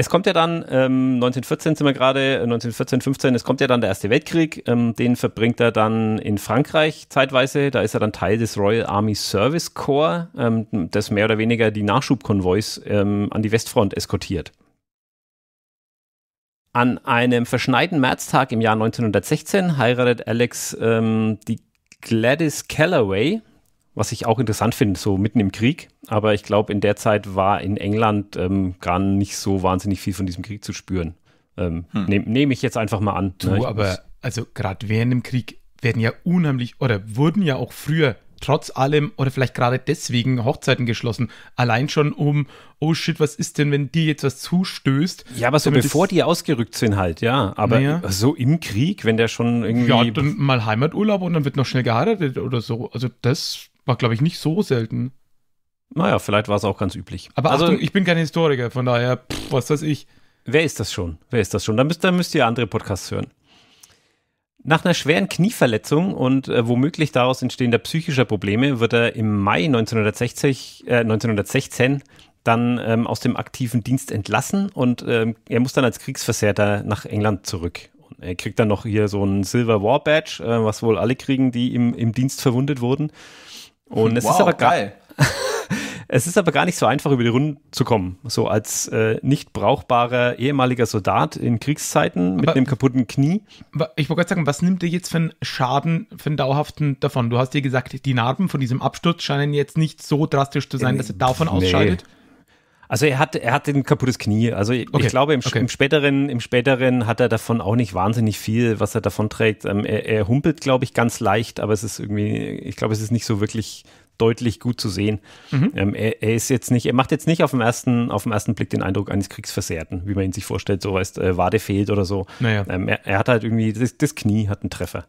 Es kommt ja dann, ähm, 1914 sind wir gerade, 1914, äh, 15, es kommt ja dann der Erste Weltkrieg. Ähm, den verbringt er dann in Frankreich zeitweise. Da ist er dann Teil des Royal Army Service Corps, ähm, das mehr oder weniger die Nachschubkonvois ähm, an die Westfront eskortiert. An einem verschneiten Märztag im Jahr 1916 heiratet Alex ähm, die Gladys Calloway, was ich auch interessant finde, so mitten im Krieg. Aber ich glaube, in der Zeit war in England ähm, gar nicht so wahnsinnig viel von diesem Krieg zu spüren. Ähm, hm. Nehme nehm ich jetzt einfach mal an. Ne? Du, ne? aber also gerade während dem Krieg werden ja unheimlich oder wurden ja auch früher trotz allem oder vielleicht gerade deswegen Hochzeiten geschlossen. Allein schon um, oh shit, was ist denn, wenn dir jetzt was zustößt? Ja, aber so bevor die ausgerückt sind halt, ja. Aber ja. so im Krieg, wenn der schon irgendwie. Ja, dann mal Heimaturlaub und dann wird noch schnell geheiratet oder so. Also das war, glaube ich, nicht so selten. Naja, vielleicht war es auch ganz üblich. Aber also, Achtung, ich bin kein Historiker, von daher, pff, was weiß ich. Wer ist das schon? Wer ist das schon? Da müsst, da müsst ihr andere Podcasts hören. Nach einer schweren Knieverletzung und äh, womöglich daraus entstehender psychischer Probleme wird er im Mai 1960, äh, 1916 dann ähm, aus dem aktiven Dienst entlassen und ähm, er muss dann als Kriegsversehrter nach England zurück. Und er kriegt dann noch hier so ein Silver War Badge, äh, was wohl alle kriegen, die im, im Dienst verwundet wurden. Und es wow, ist aber geil. Gar, (laughs) es ist aber gar nicht so einfach, über die Runden zu kommen. So als äh, nicht brauchbarer ehemaliger Soldat in Kriegszeiten aber, mit einem kaputten Knie. Ich wollte gerade sagen, was nimmt dir jetzt für einen Schaden, für einen dauerhaften davon? Du hast dir gesagt, die Narben von diesem Absturz scheinen jetzt nicht so drastisch zu sein, äh, dass er davon nee. ausscheidet. Also er hat, er hat ein kaputtes Knie. Also ich, okay. ich glaube, im, okay. im, späteren, im späteren hat er davon auch nicht wahnsinnig viel, was er davon trägt. Ähm, er, er, humpelt, glaube ich, ganz leicht, aber es ist irgendwie, ich glaube, es ist nicht so wirklich deutlich gut zu sehen. Mhm. Ähm, er, er, ist jetzt nicht, er macht jetzt nicht auf dem ersten, auf dem ersten Blick den Eindruck eines Kriegsversehrten, wie man ihn sich vorstellt, so weißt, äh, Wade fehlt oder so. Naja. Ähm, er, er, hat halt irgendwie, das, das Knie hat einen Treffer.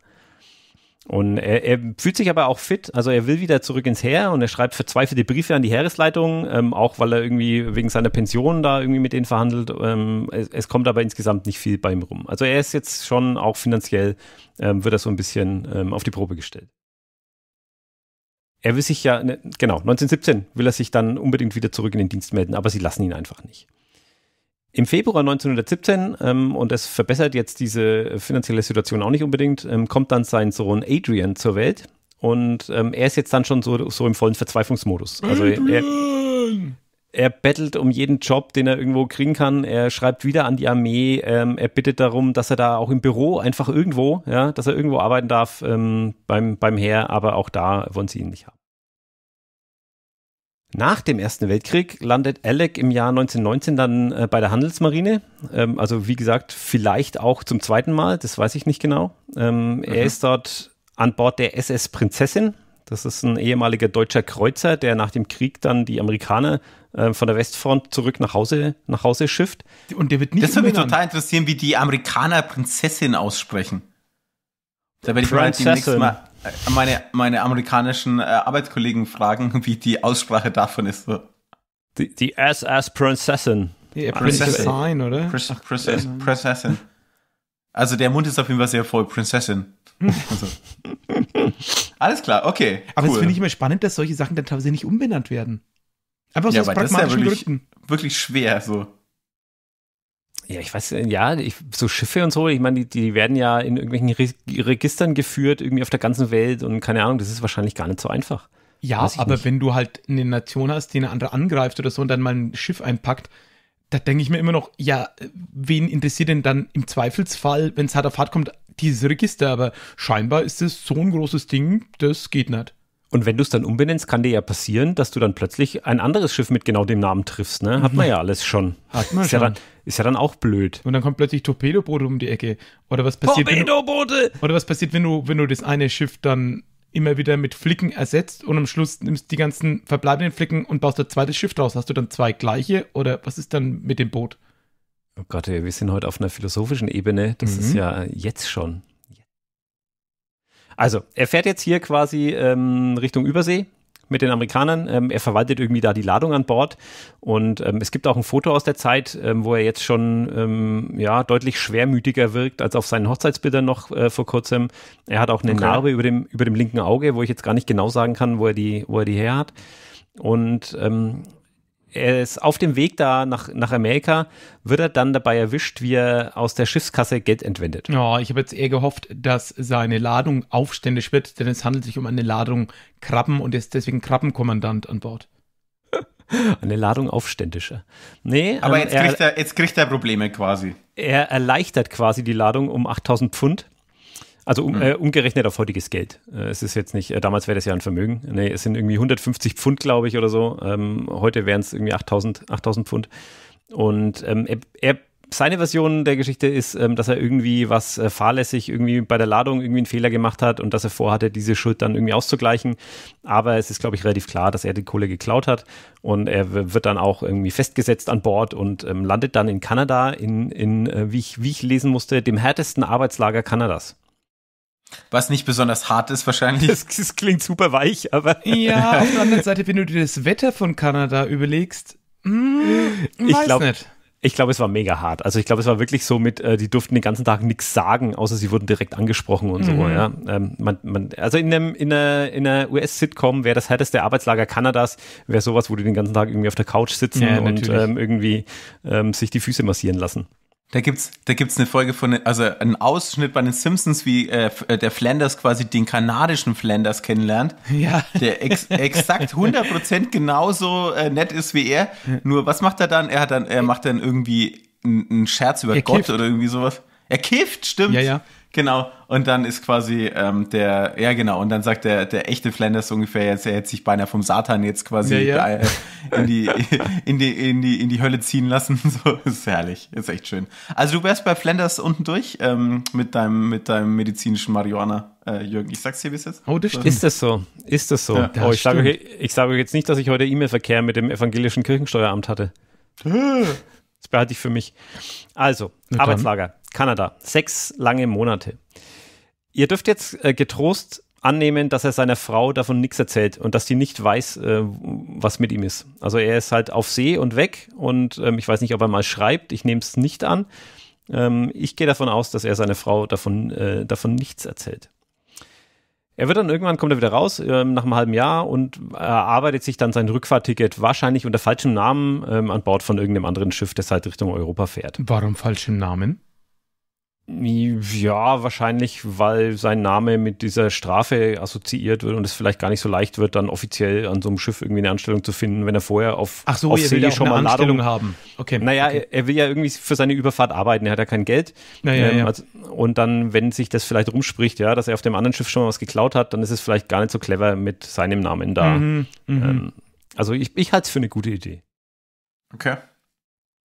Und er, er, fühlt sich aber auch fit, also er will wieder zurück ins Heer und er schreibt verzweifelte Briefe an die Heeresleitung, ähm, auch weil er irgendwie wegen seiner Pension da irgendwie mit denen verhandelt. Ähm, es, es, kommt aber insgesamt nicht viel bei ihm rum. Also er ist jetzt schon auch finanziell, ähm, wird er so ein bisschen ähm, auf die Probe gestellt. Er will sich ja, ne, genau, 1917 will er sich dann unbedingt wieder zurück in den Dienst melden, aber sie lassen ihn einfach nicht. Im Februar 1917, ähm, und es verbessert jetzt diese finanzielle Situation auch nicht unbedingt, ähm, kommt dann sein Sohn Adrian zur Welt. Und ähm, er ist jetzt dann schon so, so im vollen Verzweiflungsmodus. Also er, er bettelt um jeden Job, den er irgendwo kriegen kann. Er schreibt wieder an die Armee. Ähm, er bittet darum, dass er da auch im Büro einfach irgendwo, ja, dass er irgendwo arbeiten darf ähm, beim, beim Heer. Aber auch da wollen sie ihn nicht haben. Nach dem Ersten Weltkrieg landet Alec im Jahr 1919 dann äh, bei der Handelsmarine. Ähm, also wie gesagt, vielleicht auch zum zweiten Mal, das weiß ich nicht genau. Ähm, mhm. Er ist dort an Bord der SS Prinzessin. Das ist ein ehemaliger deutscher Kreuzer, der nach dem Krieg dann die Amerikaner äh, von der Westfront zurück nach Hause, nach Hause schifft. Und der wird nicht Das würde mich total interessieren, wie die Amerikaner Prinzessin aussprechen. Da werde ich halt mal demnächst mal meine, meine amerikanischen äh, Arbeitskollegen fragen, (laughs) wie die Aussprache davon ist. So. Die, die SS Prinzessin. Die Princessin, oder? Prince, Princess, Princessin. Also der Mund ist auf jeden Fall sehr voll. Prinzessin. Also. (laughs) Alles klar, okay. Aber cool. das finde ich immer spannend, dass solche Sachen dann teilweise nicht umbenannt werden. Einfach so ja, aus pragmatischen das ist ja wirklich, Gründen. Wirklich schwer so. Ja, ich weiß, äh, ja, ich, so Schiffe und so, ich meine, die, die werden ja in irgendwelchen Re Registern geführt, irgendwie auf der ganzen Welt und keine Ahnung, das ist wahrscheinlich gar nicht so einfach. Ja, aber nicht. wenn du halt eine Nation hast, die eine andere angreift oder so und dann mal ein Schiff einpackt, da denke ich mir immer noch, ja, wen interessiert denn dann im Zweifelsfall, wenn es hart auf hart kommt, dieses Register? Aber scheinbar ist es so ein großes Ding, das geht nicht. Und wenn du es dann umbenennst, kann dir ja passieren, dass du dann plötzlich ein anderes Schiff mit genau dem Namen triffst. Ne? Hat mhm. man ja alles schon. Hat man ist schon. Ja dann, ist ja dann auch blöd. Und dann kommt plötzlich Torpedoboote um die Ecke. Oder was passiert? Torpedoboote! Oder was passiert, wenn du, wenn du das eine Schiff dann immer wieder mit Flicken ersetzt und am Schluss nimmst die ganzen verbleibenden Flicken und baust ein zweites Schiff draus. Hast du dann zwei gleiche oder was ist dann mit dem Boot? Oh Gott, wir sind heute auf einer philosophischen Ebene. Das mhm. ist ja jetzt schon. Also, er fährt jetzt hier quasi ähm, Richtung Übersee mit den Amerikanern. Ähm, er verwaltet irgendwie da die Ladung an Bord. Und ähm, es gibt auch ein Foto aus der Zeit, ähm, wo er jetzt schon ähm, ja, deutlich schwermütiger wirkt als auf seinen Hochzeitsbildern noch äh, vor kurzem. Er hat auch eine okay. Narbe über dem, über dem linken Auge, wo ich jetzt gar nicht genau sagen kann, wo er die, wo er die her hat. Und ähm, er ist auf dem Weg da nach, nach Amerika, wird er dann dabei erwischt, wie er aus der Schiffskasse Geld entwendet. Ja, oh, ich habe jetzt eher gehofft, dass seine Ladung aufständisch wird, denn es handelt sich um eine Ladung Krabben und ist deswegen Krabbenkommandant an Bord. (laughs) Eine Ladung aufständischer. Nee, aber ähm, jetzt, kriegt er, jetzt kriegt er Probleme quasi. Er erleichtert quasi die Ladung um 8000 Pfund also um, mhm. äh, umgerechnet auf heutiges Geld. Äh, es ist jetzt nicht, äh, damals wäre das ja ein Vermögen. Nee, es sind irgendwie 150 Pfund, glaube ich, oder so. Ähm, heute wären es irgendwie 8000, 8000 Pfund. Und ähm, er, er, seine Version der Geschichte ist, ähm, dass er irgendwie was äh, fahrlässig irgendwie bei der Ladung irgendwie einen Fehler gemacht hat und dass er vorhatte, diese Schuld dann irgendwie auszugleichen. Aber es ist, glaube ich, relativ klar, dass er die Kohle geklaut hat und er wird dann auch irgendwie festgesetzt an Bord und ähm, landet dann in Kanada, in, in äh, wie, ich, wie ich lesen musste, dem härtesten Arbeitslager Kanadas. Was nicht besonders hart ist wahrscheinlich. Das, das klingt super weich, aber. Ja, (laughs) auf der anderen Seite, wenn du dir das Wetter von Kanada überlegst, mm, ich weiß nicht. Ich glaube, es war mega hart. Also ich glaube, es war wirklich so mit, äh, die durften den ganzen Tag nichts sagen, außer sie wurden direkt angesprochen und mhm. so. Ja, ähm, man, man, also in einem in einer, in einer US-Sitcom wäre das härteste Arbeitslager Kanadas, wäre sowas, wo die den ganzen Tag irgendwie auf der Couch sitzen ja, und ähm, irgendwie ähm, sich die Füße massieren lassen. Da gibt's, da gibt's eine Folge von, also ein Ausschnitt bei den Simpsons, wie äh, äh, der Flanders quasi den kanadischen Flanders kennenlernt. Ja. Der ex, (laughs) exakt 100% genauso äh, nett ist wie er. Nur was macht er dann? Er hat dann, er macht dann irgendwie einen Scherz über er Gott kifft. oder irgendwie sowas. Er kifft, stimmt. Ja, ja. Genau, und dann ist quasi ähm, der, ja genau, und dann sagt der, der echte Flanders ungefähr, jetzt, er hätte sich beinahe vom Satan jetzt quasi ja, ja. Äh, in, die, in, die, in, die, in die Hölle ziehen lassen. (laughs) So, ist herrlich, ist echt schön. Also du wärst bei Flanders unten durch ähm, mit, deinem, mit deinem medizinischen Marihuana, äh, Jürgen. Ich sag's dir, wie es ist. Oh, das stimmt. Ist das so? Ist das so? Ja. Oh, ich sage euch, ich sag euch jetzt nicht, dass ich heute E-Mail-Verkehr mit dem evangelischen Kirchensteueramt hatte. (laughs) Das behalte ich für mich. Also, okay. Arbeitslager, Kanada, sechs lange Monate. Ihr dürft jetzt äh, getrost annehmen, dass er seiner Frau davon nichts erzählt und dass die nicht weiß, äh, was mit ihm ist. Also er ist halt auf See und weg und ähm, ich weiß nicht, ob er mal schreibt. Ich nehme es nicht an. Ähm, ich gehe davon aus, dass er seiner Frau davon, äh, davon nichts erzählt. Er wird dann irgendwann, kommt er wieder raus, ähm, nach einem halben Jahr und erarbeitet sich dann sein Rückfahrticket wahrscheinlich unter falschem Namen ähm, an Bord von irgendeinem anderen Schiff, das halt Richtung Europa fährt. Warum falschem Namen? Ja, wahrscheinlich, weil sein Name mit dieser Strafe assoziiert wird und es vielleicht gar nicht so leicht wird, dann offiziell an so einem Schiff irgendwie eine Anstellung zu finden, wenn er vorher auf, Ach so, auf See ja schon mal eine Anstellung Ladung, haben. Okay. Naja, okay. Er, er, will ja irgendwie für seine Überfahrt arbeiten, er hat ja kein Geld. Naja, ähm, ja. und dann, wenn sich das vielleicht rumspricht, ja, dass er auf dem anderen Schiff schon mal was geklaut hat, dann ist es vielleicht gar nicht so clever mit seinem Namen da. Mhm, mhm. ähm, also ich, ich halte es für eine gute Idee. Okay.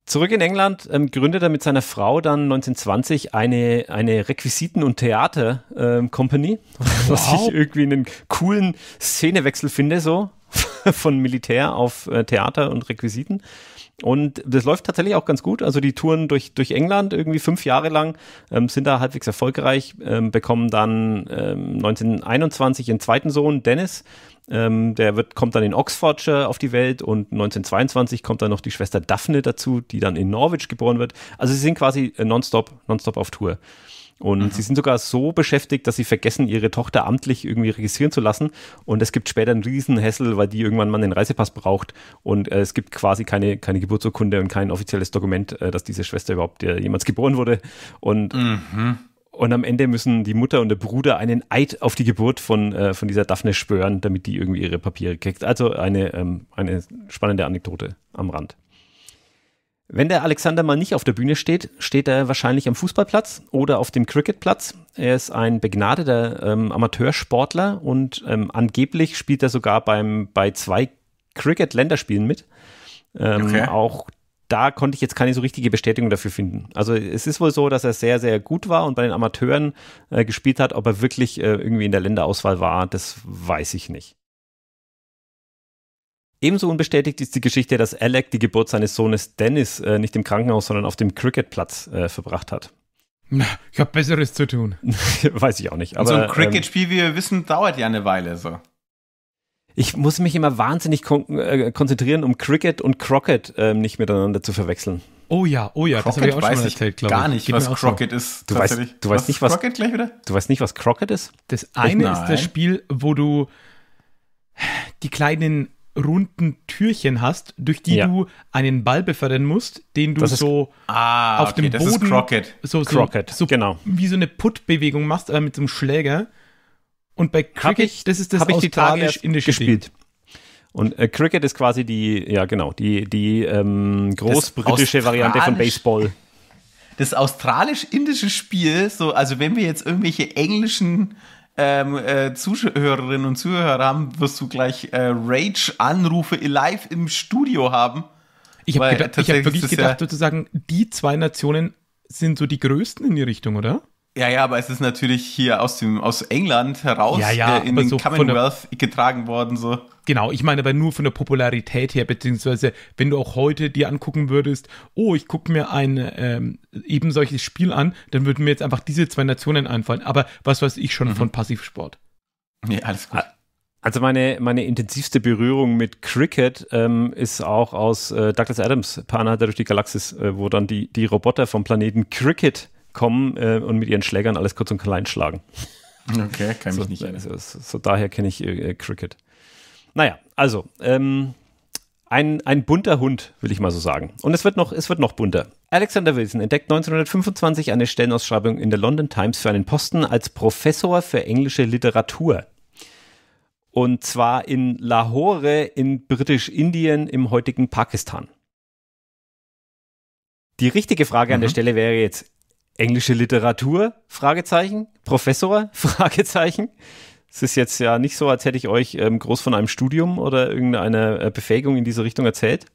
Zurück in England ähm, gründet er mit seiner Frau dann 1920 eine, eine Requisiten- und Theater-Company, ähm, (laughs) was ich irgendwie einen coolen Szenewechsel finde, so (laughs) von Militär auf äh, Theater und Requisiten. Und das läuft tatsächlich auch ganz gut. Also die Touren durch, durch England irgendwie fünf Jahre lang ähm, sind da halbwegs erfolgreich, ähm, bekommen dann ähm, 1921 ihren zweiten Sohn, Dennis. Ähm, der wird, kommt dann in Oxfordshire äh, auf die Welt und 1922 kommt dann noch die Schwester Daphne dazu, die dann in Norwich geboren wird. Also sie sind quasi äh, nonstop, nonstop auf Tour. Und mhm. sie sind sogar so beschäftigt, dass sie vergessen, ihre Tochter amtlich irgendwie registrieren zu lassen. Und es gibt später einen Hessel, weil die irgendwann mal den Reisepass braucht. Und äh, es gibt quasi keine, keine Geburtsurkunde und kein offizielles Dokument, äh, dass diese Schwester überhaupt äh, jemals geboren wurde. Und, mhm. und am Ende müssen die Mutter und der Bruder einen Eid auf die Geburt von, äh, von dieser Daphne schwören, damit die irgendwie ihre Papiere kriegt. Also eine, ähm, eine spannende Anekdote am Rand. Wenn der Alexander mal nicht auf der Bühne steht, steht er wahrscheinlich am Fußballplatz oder auf dem Cricketplatz. Er ist ein begnadeter ähm, Amateursportler und ähm, angeblich spielt er sogar beim, bei zwei Cricket-Länderspielen mit. Ähm, okay. Auch da konnte ich jetzt keine so richtige Bestätigung dafür finden. Also es ist wohl so, dass er sehr, sehr gut war und bei den Amateuren äh, gespielt hat. Ob er wirklich äh, irgendwie in der Länderauswahl war, das weiß ich nicht. Ebenso unbestätigt ist die Geschichte, dass Alec die Geburt seines Sohnes Dennis äh, nicht im Krankenhaus, sondern auf dem Cricketplatz äh, verbracht hat. Ich habe Besseres zu tun. (laughs) Weiß ich auch nicht. Aber, so ähm, ein Cricket-Spiel, ähm, wie wir wissen, dauert ja eine Weile so. Ich muss mich immer wahnsinnig kon äh, konzentrieren, um Cricket und Crockett äh, nicht miteinander zu verwechseln. Oh ja, oh ja, Crockett das habe ich auch weiß schon erzählt, glaube ich. Gar nicht, Geht was Crockett so. ist. Du weißt, du weißt was nicht, was Crockett gleich wieder? Du weißt nicht, was Crockett ist? Das eine oh ist das Spiel, wo du die kleinen runden Türchen hast, durch die ja. du einen Ball befördern musst, den du ist, so ah, auf okay, dem Boden ist Crockett. so, so, Crockett, so genau. wie so eine Put-Bewegung machst, aber äh, mit so einem Schläger. Und bei Cricket, ich, das ist das australisch-indische gespielt. Ding. Und äh, Cricket ist quasi die, ja genau, die, die ähm, großbritische Variante von Baseball. Das australisch-indische Spiel, so, also wenn wir jetzt irgendwelche englischen ähm, äh, Zuhörerinnen und Zuhörer haben, wirst du gleich äh, Rage-Anrufe live im Studio haben. Ich habe hab wirklich gedacht, sozusagen, die zwei Nationen sind so die größten in die Richtung, oder? Ja, ja, aber es ist natürlich hier aus, dem, aus England heraus ja, ja, äh, in den so Commonwealth getragen worden. So. Genau, ich meine aber nur von der Popularität her, beziehungsweise wenn du auch heute dir angucken würdest, oh, ich gucke mir ein ähm, eben solches Spiel an, dann würden mir jetzt einfach diese zwei Nationen einfallen. Aber was weiß ich schon mhm. von Passivsport? Nee, alles gut. Also meine, meine intensivste Berührung mit Cricket ähm, ist auch aus äh, Douglas Adams, Pana durch die Galaxis, äh, wo dann die, die Roboter vom Planeten Cricket kommen äh, und mit ihren Schlägern alles kurz und klein schlagen. Okay, kann ich so, mich nicht erinnern. So, so, so daher kenne ich äh, Cricket. Naja, also, ähm, ein, ein bunter Hund, will ich mal so sagen. Und es wird noch, es wird noch bunter. Alexander Wilson entdeckt 1925 eine Stellenausschreibung in der London Times für einen Posten als Professor für englische Literatur. Und zwar in Lahore in Britisch-Indien im heutigen Pakistan. Die richtige Frage mhm. an der mhm. Stelle wäre jetzt englische Literatur? Fragezeichen. Professor? (laughs) Fragezeichen. Es ist jetzt ja nicht so, als hätte ich euch ähm, groß von einem Studium oder irgendeiner äh, Befähigung in diese Richtung erzählt.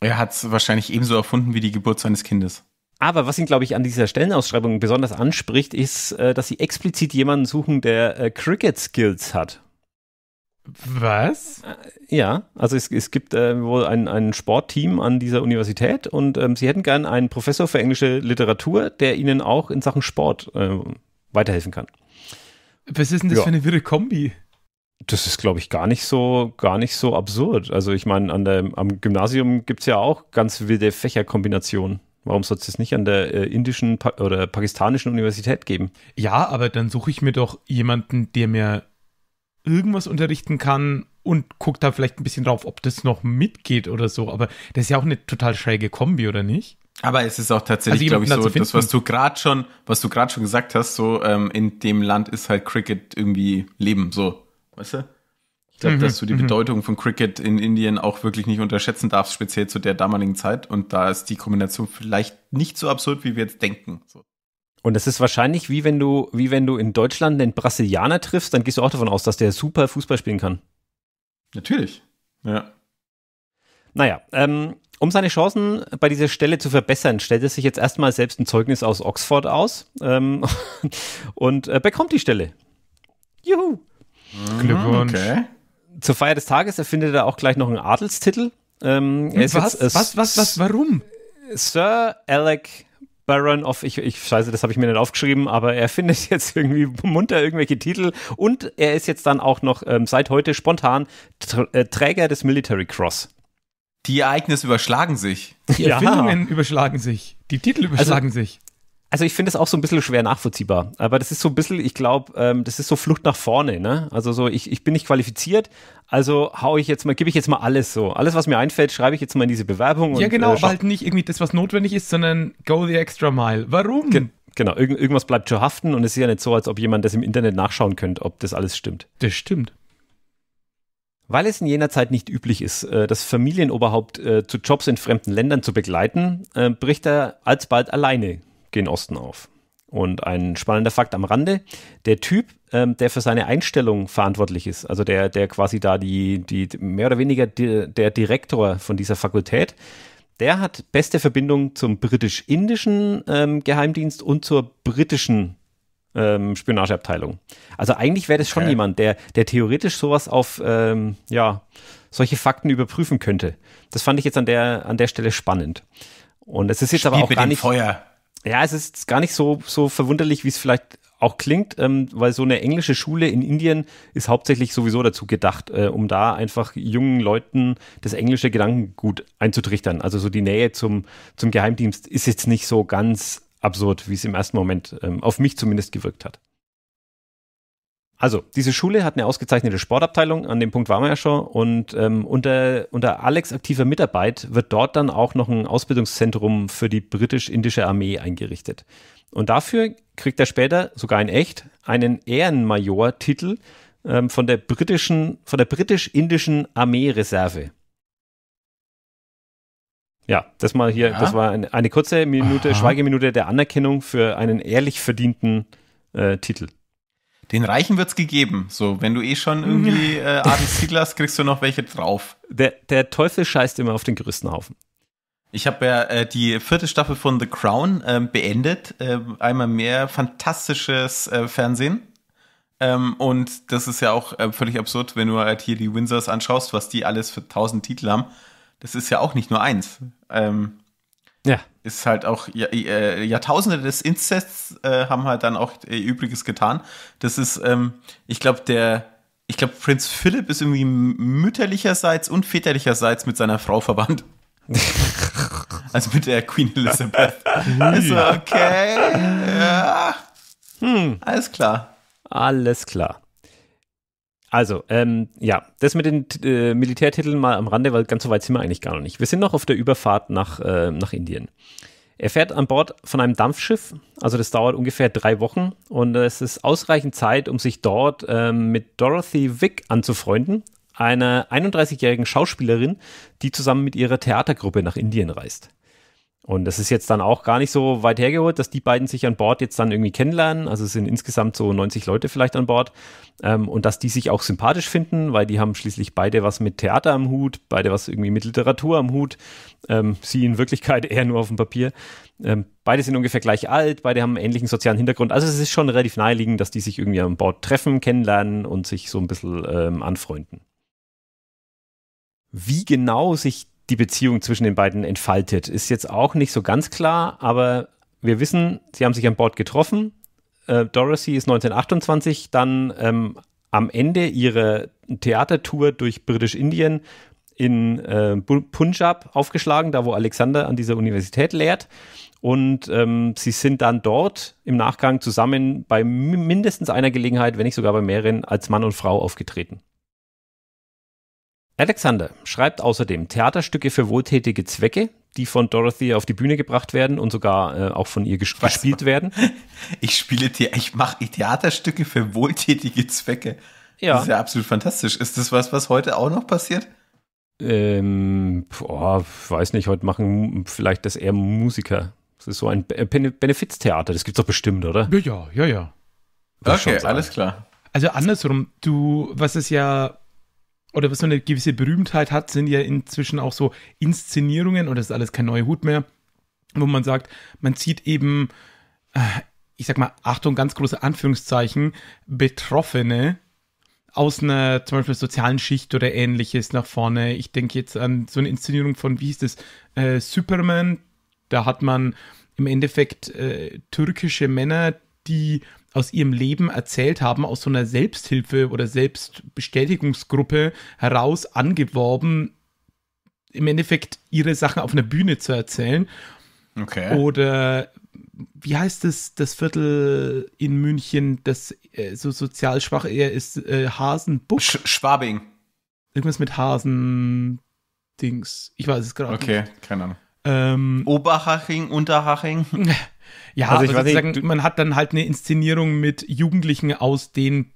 Er hat es wahrscheinlich ebenso erfunden wie die Geburt seines Kindes. Aber was ihn, glaube ich, an dieser Stellenausschreibung besonders anspricht, ist, äh, dass sie explizit jemanden suchen, der äh, Cricket-Skills hat. Was? Äh, ja, also es, es gibt äh, wohl ein, ein Sportteam an dieser Universität und ähm, sie hätten gern einen Professor für englische Literatur, der ihnen auch in Sachen Sport äh, weiterhelfen kann. Was ist denn das ja. für eine wirre Kombi? Das ist, glaube ich, gar nicht so, gar nicht so absurd. Also, ich meine, am Gymnasium gibt es ja auch ganz wilde Fächerkombinationen. Warum soll es das nicht an der äh, indischen pa oder pakistanischen Universität geben? Ja, aber dann suche ich mir doch jemanden, der mir irgendwas unterrichten kann und gucke da vielleicht ein bisschen drauf, ob das noch mitgeht oder so. Aber das ist ja auch eine total schräge Kombi, oder nicht? Aber es ist auch tatsächlich, also glaube ich, so, das, was du gerade schon, was du gerade schon gesagt hast, so ähm, in dem Land ist halt Cricket irgendwie Leben, so, weißt du? Ich glaube, mhm, dass du die m mhm. Bedeutung von Cricket in Indien auch wirklich nicht unterschätzen darfst, speziell zu der damaligen Zeit. Und da ist die Kombination vielleicht nicht so absurd, wie wir jetzt denken. So. Und es ist wahrscheinlich wie wenn du, wie wenn du in Deutschland einen Brasilianer triffst, dann gehst du auch davon aus, dass der super Fußball spielen kann. Natürlich. Ja. Naja, ähm, um seine Chancen bei dieser Stelle zu verbessern, stellt er sich jetzt erstmal selbst ein Zeugnis aus Oxford aus ähm, (laughs) und äh, bekommt die Stelle. Juhu! Glückwunsch. Okay. Zur Feier des Tages erfindet er auch gleich noch einen Adelstitel. Ähm, was? Jetzt, äh, was? Was? Was? Warum? Sir Alec Baron of, ich, ich scheiße, das habe ich mir nicht aufgeschrieben, aber er findet (laughs) jetzt irgendwie munter irgendwelche Titel und er ist jetzt dann auch noch ähm, seit heute spontan äh, Träger des Military Cross. Die Ereignisse überschlagen sich. Die Erfindungen überschlagen sich. Die Titel also- überschlagen also, sich. Also ich finde es auch so ein bisschen schwer nachvollziehbar. Aber das ist so ein bisschen, ich glaube, ähm, das ist so Flucht nach vorne. Ne? Also so, ich, ich bin nicht qualifiziert, also hau ich jetzt mal, gebe ich jetzt mal alles so. Alles, was mir einfällt, schreibe ich jetzt mal in diese Bewerbung. Ja und, genau, äh, halt nicht irgendwie das, was notwendig ist, sondern go the extra mile. Warum? Ge genau, irgend, irgendwas bleibt schon haften und es ist ja nicht so, als ob jemand das im Internet nachschauen könnte, ob das alles stimmt. Das stimmt. Weil es in jener Zeit nicht üblich ist, äh, das Familienoberhaupt äh, zu Jobs in fremden Ländern zu begleiten, äh, bricht er alsbald alleine gen Osten auf. Und ein spannender Fakt am Rande, der Typ, ähm, der für seine Einstellung verantwortlich ist, also der, der quasi da die, die mehr oder weniger die, der Direktor von dieser Fakultät, der hat beste Verbindung zum britisch-indischen ähm, Geheimdienst und zur britischen ähm, Spionageabteilung. Also eigentlich wäre das schon okay. jemand, der, der theoretisch sowas auf, ähm, ja, solche Fakten überprüfen könnte. Das fand ich jetzt an der, an der Stelle spannend. Und es ist jetzt Spiel aber auch gar nicht. Feuer. Ja, es ist gar nicht so, so verwunderlich, wie es vielleicht auch klingt, ähm, weil so eine englische Schule in Indien ist hauptsächlich sowieso dazu gedacht, äh, um da einfach jungen Leuten das englische Gedankengut einzutrichtern. Also so die Nähe zum, zum Geheimdienst ist jetzt nicht so ganz absurd, wie es im ersten Moment ähm, auf mich zumindest gewirkt hat. Also, diese Schule hat eine ausgezeichnete Sportabteilung, an dem Punkt waren wir ja schon, und ähm, unter, unter Alex aktiver Mitarbeit wird dort dann auch noch ein Ausbildungszentrum für die britisch-indische Armee eingerichtet. Und dafür kriegt er später, sogar in echt, einen Ehrenmajor-Titel ähm, von der britischen, von der britisch-indischen Armeereserve. Ja, das mal hier, ja. das war eine, eine kurze Minute, Aha. Schweigeminute der Anerkennung für einen ehrlich verdienten äh, Titel. Den Reichen wird's gegeben. So, wenn du eh schon irgendwie (laughs) äh, Adelstitel hast, kriegst du noch welche drauf. Der, der Teufel scheißt immer auf den Gerüstenhaufen. Ich habe ja äh, die vierte Staffel von The Crown ähm, beendet. Äh, einmal mehr fantastisches äh, Fernsehen. Ähm, und das ist ja auch äh, völlig absurd, wenn du halt hier die Windsors anschaust, was die alles für tausend Titel haben das ist ja auch nicht nur eins. Ähm, ja. Ist halt auch äh, Jahrtausende des Inzests äh, haben halt dann auch ihr äh, Übriges getan. Das ist, ähm, ich glaube, der, ich glaube, Prinz Philipp ist irgendwie mütterlicherseits und väterlicherseits mit seiner Frau verwandt. (laughs) also mit der Queen Elizabeth. also, (laughs) okay. Ja. Hm. Alles klar. Alles klar. Also, ähm, ja, das mit den äh, Militärtiteln mal am Rande, weil ganz so weit sind wir eigentlich gar noch nicht. Wir sind noch auf der Überfahrt nach, äh, nach Indien. Er fährt an Bord von einem Dampfschiff, also das dauert ungefähr drei Wochen und es ist ausreichend Zeit, um sich dort ähm, mit Dorothy Wick anzufreunden, einer 31-jährigen Schauspielerin, die zusammen mit ihrer Theatergruppe nach Indien reist. Und das ist jetzt dann auch gar nicht so weit hergeholt, dass die beiden sich an Bord jetzt dann irgendwie kennenlernen. Also es sind insgesamt so 90 Leute vielleicht an Bord. Ähm, und dass die sich auch sympathisch finden, weil die haben schließlich beide was mit Theater am Hut, beide was irgendwie mit Literatur am Hut. Ähm, sie in Wirklichkeit (laughs) eher nur auf dem Papier. Ähm, beide sind ungefähr gleich alt, beide haben einen ähnlichen sozialen Hintergrund. Also es ist schon relativ naheliegend, dass die sich irgendwie an Bord treffen, kennenlernen und sich so ein bisschen ähm, anfreunden. Wie genau sich die Beziehung zwischen den beiden entfaltet. Ist jetzt auch nicht so ganz klar, aber wir wissen, sie haben sich an Bord getroffen. Äh, Dorothy ist 1928 dann ähm, am Ende ihrer Theatertour durch Britisch-Indien in äh, Punjab aufgeschlagen, da wo Alexander an dieser Universität lehrt. Und ähm, sie sind dann dort im Nachgang zusammen bei mindestens einer Gelegenheit, wenn nicht sogar bei mehreren, als Mann und Frau aufgetreten. Alexander schreibt außerdem Theaterstücke für wohltätige Zwecke, die von Dorothy auf die Bühne gebracht werden und sogar äh, auch von ihr ges Was? gespielt werden. (laughs) Ich spiele, The ich mache Theaterstücke für wohltätige Zwecke. Ja. Das ist ja absolut fantastisch. Ist das was, was heute auch noch passiert? Ähm, boah, weiß nicht, heute machen vielleicht das eher Musiker. Das ist so ein Bene Benefiztheater, das gibt's doch bestimmt, oder? Ja, ja, ja, ja. Das okay, alles klar. Also andersrum, du, was es ja oder was so eine gewisse Berühmtheit hat, sind ja inzwischen auch so Inszenierungen, und das ist alles kein neuer Hut mehr, wo man sagt, man zieht eben, äh, ich sag mal, Achtung, ganz große Anführungszeichen, Betroffene aus einer zum Beispiel sozialen Schicht oder ähnliches nach vorne. Ich denke jetzt an so eine Inszenierung von, wie hieß das, äh, Superman. Da hat man im Endeffekt äh, türkische Männer, die aus ihrem Leben erzählt haben, aus so einer Selbsthilfe oder Selbstbestätigungsgruppe heraus angeworben, im Endeffekt ihre Sachen auf einer Bühne zu erzählen. Okay. Oder wie heißt es, das Viertel in München, das äh, so sozial schwach eher ist, äh, Hasenbuck? Sch Schwabing. Irgendwas mit Hasen-Dings. Ich weiß es gerade okay, nicht. Okay, keine Ahnung. Ähm, Oberhaching, Unterhaching. (laughs) Ja, also, also nicht, du, man hat dann halt eine Inszenierung mit Jugendlichen aus den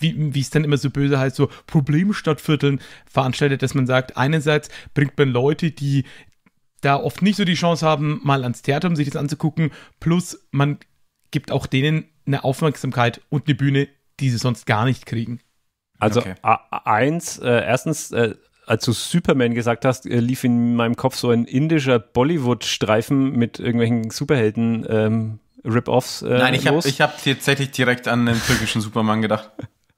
wie es dann immer so böse heißt, so Problemstadtvierteln veranstaltet, dass man sagt, einerseits bringt man Leute, die da oft nicht so die Chance haben, mal ans Theater, um sich das anzugucken, plus man gibt auch denen eine Aufmerksamkeit und eine Bühne, die sie sonst gar nicht kriegen. Also okay. eins, äh, erstens, äh, als du Superman gesagt hast, äh, lief in meinem Kopf so ein indischer Bollywood-Streifen mit irgendwelchen Superhelden ähm, Rip-Offs. Äh, Nein, ich habe hab tatsächlich direkt an den türkischen Superman gedacht.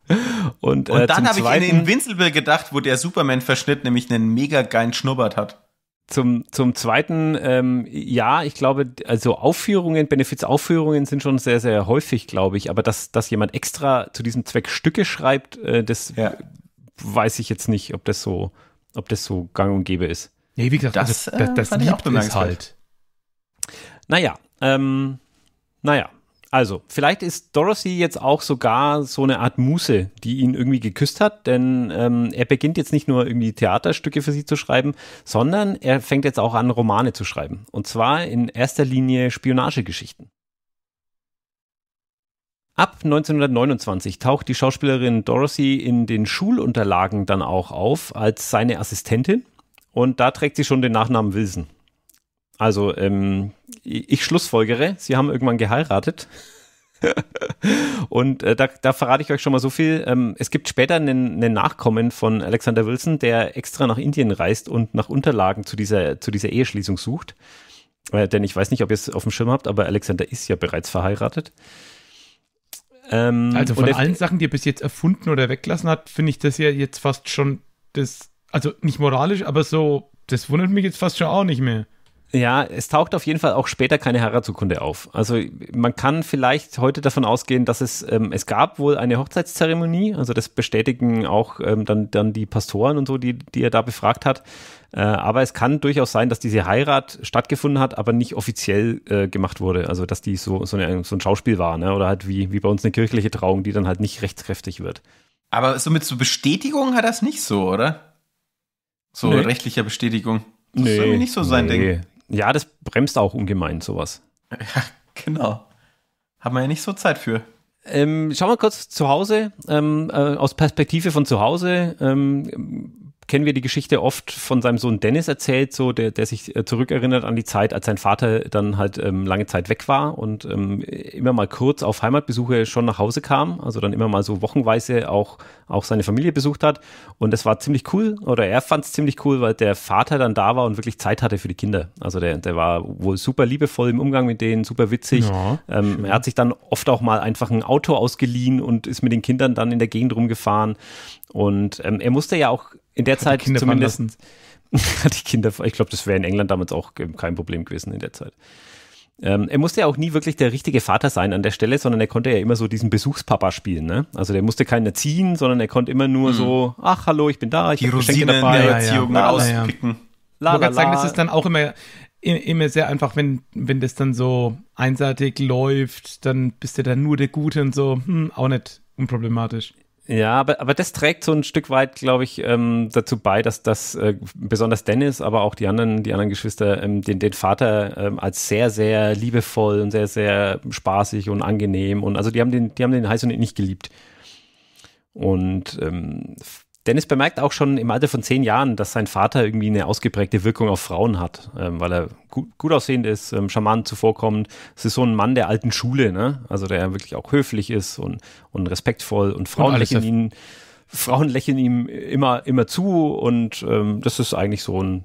(laughs) Und, äh, Und dann habe ich an den Winselbill gedacht, wo der Superman-Verschnitt nämlich einen mega geilen Schnurrbart hat. Zum, zum zweiten, ähm, ja, ich glaube, also Aufführungen, Benefizaufführungen sind schon sehr, sehr häufig, glaube ich. Aber dass, dass jemand extra zu diesem Zweck Stücke schreibt, äh, das ja. weiß ich jetzt nicht, ob das so ob das so gang und gäbe ist. Nee, wie gesagt, das, also, das, das, äh, das fand liebt ich auch halt. Naja, ähm, naja. Also, vielleicht ist Dorothy jetzt auch sogar so eine Art Muse, die ihn irgendwie geküsst hat, denn ähm, er beginnt jetzt nicht nur irgendwie Theaterstücke für sie zu schreiben, sondern er fängt jetzt auch an, Romane zu schreiben. Und zwar in erster Linie Spionagegeschichten. Ab 1929 taucht die Schauspielerin Dorothy in den Schulunterlagen dann auch auf als seine Assistentin und da trägt sie schon den Nachnamen Wilson. Also ähm, ich schlussfolgere, sie haben irgendwann geheiratet. (laughs) und äh, da, da, verrate ich euch schon mal so viel. Ähm, es gibt später einen, einen, Nachkommen von Alexander Wilson, der extra nach Indien reist und nach Unterlagen zu dieser, zu dieser Eheschließung sucht. Äh, denn ich weiß nicht, ob ihr es auf dem Schirm habt, aber Alexander ist ja bereits verheiratet. Ähm, also von allen Sachen, die er bis jetzt erfunden oder weggelassen hat, finde ich das ja jetzt fast schon das, also nicht moralisch, aber so, das wundert mich jetzt fast schon auch nicht mehr. Ja, es taucht auf jeden Fall auch später keine Heiratsurkunde auf. Also man kann vielleicht heute davon ausgehen, dass es, ähm, es gab wohl eine Hochzeitszeremonie, also das bestätigen auch ähm, dann, dann die Pastoren und so, die, die er da befragt hat. Äh, aber es kann durchaus sein, dass diese Heirat stattgefunden hat, aber nicht offiziell äh, gemacht wurde. Also dass die so, so, eine, so ein Schauspiel war, ne? oder halt wie, wie bei uns eine kirchliche Trauung, die dann halt nicht rechtskräftig wird. Aber so mit so Bestätigung hat das nicht so, oder? So nee. rechtlicher Bestätigung. Das nee, soll nicht so sein nee. Ding. Ja, das bremst auch ungemein sowas. (laughs) Ja, genau. Haben wir ja nicht so Zeit für. Ähm, schauen wir kurz zu Hause, ähm, äh, aus Perspektive von zu Hause. Ähm, kennen wir die Geschichte oft von seinem Sohn Dennis erzählt, so der, der sich äh, zurückerinnert an die Zeit, als sein Vater dann halt ähm, lange Zeit weg war und ähm, immer mal kurz auf Heimatbesuche schon nach Hause kam, also dann immer mal so wochenweise auch, auch seine Familie besucht hat. Und das war ziemlich cool, oder er fand es ziemlich cool, weil der Vater dann da war und wirklich Zeit hatte für die Kinder. Also der, der war wohl super liebevoll im Umgang mit denen, super witzig. Ja, ähm, er hat sich dann oft auch mal einfach ein Auto ausgeliehen und ist mit den Kindern dann in der Gegend rumgefahren. Und ähm, er musste ja auch in der Zeit Kinder zumindest (laughs) hat die Kinder, ich glaube, das wäre in England damals auch kein Problem gewesen in der Zeit. Ähm, er musste ja auch nie wirklich der richtige Vater sein an der Stelle, sondern er konnte ja immer so diesen Besuchspapa spielen. Ne? Also der musste keinen erziehen, sondern er konnte immer nur hm. so, ach hallo, ich bin da, ich die Rosinen dabei, der Erziehung ja, ja. rauspicken. La, la, la. Ich sagen, das ist dann auch immer immer sehr einfach, wenn, wenn das dann so einseitig läuft, dann bist du dann nur der Gute und so, hm, auch nicht unproblematisch. Ja, aber, aber das trägt so ein Stück weit, glaube ich, ähm, dazu bei, dass das äh, besonders Dennis, aber auch die anderen, die anderen Geschwister ähm, den, den Vater ähm, als sehr, sehr liebevoll und sehr, sehr spaßig und angenehm und also die haben den, die haben den Heiß und nicht geliebt. Und ähm, Dennis bemerkt auch schon im Alter von zehn Jahren, dass sein Vater irgendwie eine ausgeprägte Wirkung auf Frauen hat, ähm, weil er gut, gut aussehend ist, ähm, charmant zuvorkommt. Es ist so ein Mann der alten Schule, ne? Also der wirklich auch höflich ist und, und respektvoll und Frauen lächeln ihn, Frauen lächeln ihm immer, immer zu und ähm, das ist eigentlich so ein,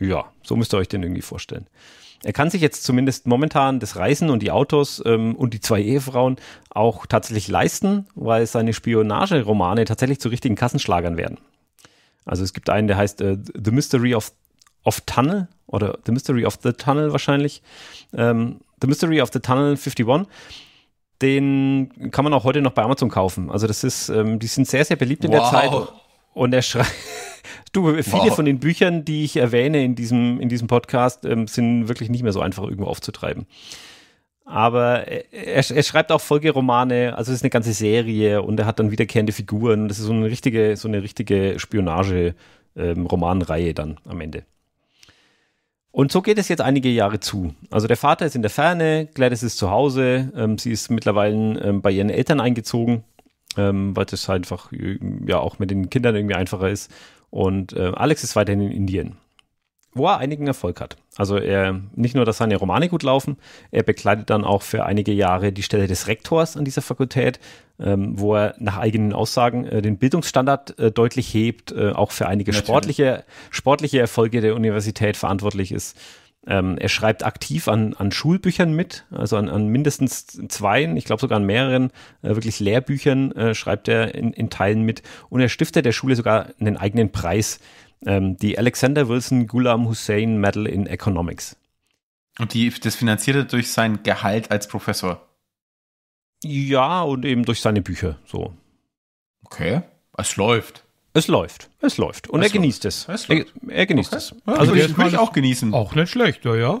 ja, so müsst ihr euch den irgendwie vorstellen. Er kann sich jetzt zumindest momentan das Reisen und die Autos ähm, und die zwei Ehefrauen auch tatsächlich leisten, weil seine Spionageromane tatsächlich zu richtigen Kassenschlagern werden. Also es gibt einen, der heißt äh, The Mystery of, of Tunnel oder The Mystery of the Tunnel wahrscheinlich. Ähm, the Mystery of the Tunnel 51. Den kann man auch heute noch bei Amazon kaufen. Also das ist, ähm, die sind sehr, sehr beliebt in wow. der Zeit. Und er schreibt, (laughs) Du, viele wow. von den Büchern, die ich erwähne in diesem, in diesem Podcast, ähm, sind wirklich nicht mehr so einfach irgendwo aufzutreiben. Aber er, er, schreibt auch Folgeromane, also es ist eine ganze Serie und er hat dann wiederkehrende Figuren. Das ist so eine richtige, so eine richtige Spionage-Romanreihe ähm, dann am Ende. Und so geht es jetzt einige Jahre zu. Also der Vater ist in der Ferne, Gladys ist zu Hause, ähm, sie ist mittlerweile ähm, bei ihren Eltern eingezogen, ähm, weil das einfach ja auch mit den Kindern irgendwie einfacher ist. Und äh, Alex ist weiterhin in Indien, wo er einigen Erfolg hat. Also er, nicht nur, dass seine Romane gut laufen, er bekleidet dann auch für einige Jahre die Stelle des Rektors an dieser Fakultät, ähm, wo er nach eigenen Aussagen äh, den Bildungsstandard äh, deutlich hebt, äh, auch für einige sportliche, sportliche Erfolge der Universität verantwortlich ist ähm, er schreibt aktiv an, an Schulbüchern mit, also an, an mindestens zwei, ich glaube sogar an mehreren äh, wirklich Lehrbüchern äh, schreibt er in, in Teilen mit. Und er stiftet der Schule sogar einen eigenen Preis, ähm, die Alexander Wilson Ghulam Hussein Medal in Economics. Und die, das finanziert er durch sein Gehalt als Professor? Ja, und eben durch seine Bücher, so. Okay, es läuft. Es läuft, es läuft. Und es er läuft. genießt es. es er, er, genießt okay. es. Ja, also würde ich, würde ich auch genießen. Auch nicht schlecht, ja, ja.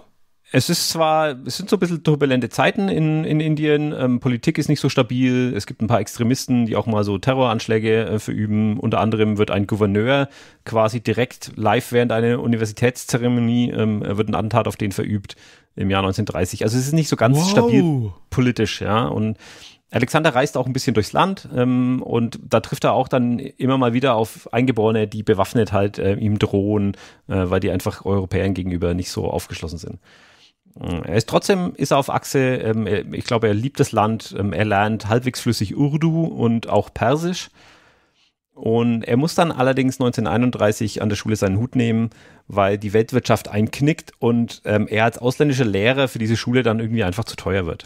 Es ist zwar, es sind so ein bisschen turbulente Zeiten in, in Indien, ähm, Politik ist nicht so stabil, es gibt ein paar Extremisten, die auch mal so Terroranschläge äh, verüben. Unter anderem wird ein Gouverneur quasi direkt live während einer Universitätszeremonie, ähm, wird ein Attentat auf den verübt im Jahr 1930. Also es ist nicht so ganz wow. stabil politisch, ja. Und Alexander reist auch ein bisschen durchs Land ähm, und da trifft er auch dann immer mal wieder auf Eingeborene, die bewaffnet halt äh, ihm drohen, äh, weil die einfach Europäern gegenüber nicht so aufgeschlossen sind. Mm, er ist trotzdem, ist er auf Achse, ähm, ich glaube, er liebt das Land, ähm, er lernt halbwegs flüssig Urdu und auch Persisch. Und er muss dann allerdings 1931 an der Schule seinen Hut nehmen, weil die Weltwirtschaft einknickt und ähm, er als ausländischer Lehrer für diese Schule dann irgendwie einfach zu teuer wird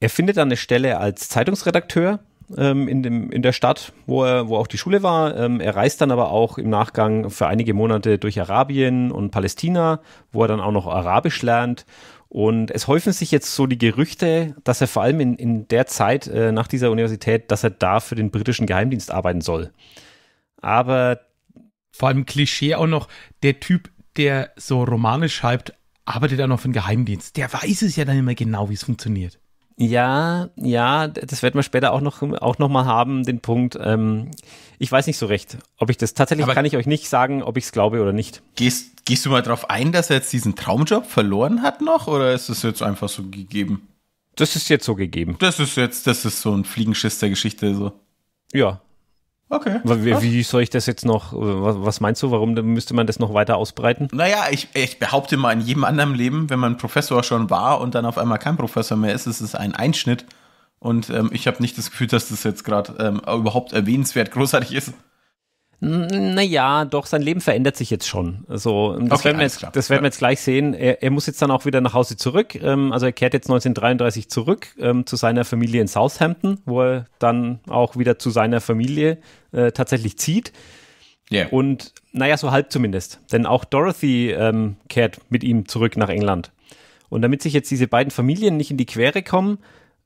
er findet dann eine Stelle als Zeitungsredakteur ähm, in, dem, in der Stadt, wo, er, wo auch die Schule war. Ähm, er reist dann aber auch im Nachgang für einige Monate durch Arabien und Palästina, wo er dann auch noch Arabisch lernt. Und es häufen sich jetzt so die Gerüchte, dass er vor allem in, in der Zeit äh, nach dieser Universität, dass er da für den britischen Geheimdienst arbeiten soll. Aber vor allem Klischee auch noch, der Typ, der so Romane schreibt, arbeitet auch noch für den Geheimdienst. Der weiß es ja dann immer genau, wie es funktioniert. Ja, ja, das werden wir später auch noch, auch noch mal haben, den Punkt. Ähm, ich weiß nicht so recht, ob ich das tatsächlich, Aber kann ich euch nicht sagen, ob ich es glaube oder nicht. Gehst, gehst du mal drauf ein, dass er jetzt diesen Traumjob verloren hat noch oder ist es jetzt einfach so gegeben? Das ist jetzt so gegeben. Das ist jetzt, das ist so ein Fliegenschiss der Geschichte so. Ja, Okay. Wie, soll ich das jetzt noch, äh, was meinst du, warum müsste man das noch weiter ausbreiten? Naja, ich, ich behaupte mal, in jedem anderen Leben, wenn man Professor schon war und dann auf einmal kein Professor mehr ist, ist es ein Einschnitt. Und ähm, ich habe nicht das Gefühl, dass das jetzt gerade ähm, überhaupt erwähnenswert großartig ist. Naja, doch, sein Leben verändert sich jetzt schon. Also, das, okay, werden, wir jetzt, das werden wir jetzt gleich sehen. Er, er, muss jetzt dann auch wieder nach Hause zurück. Ähm, also er kehrt jetzt 1933 zurück ähm, zu seiner Familie in Southampton, wo er dann auch wieder zu seiner Familie äh, tatsächlich zieht. Yeah. Und naja, so halb zumindest. Denn auch Dorothy ähm, kehrt mit ihm zurück nach England. Und damit sich jetzt diese beiden Familien nicht in die Quere kommen,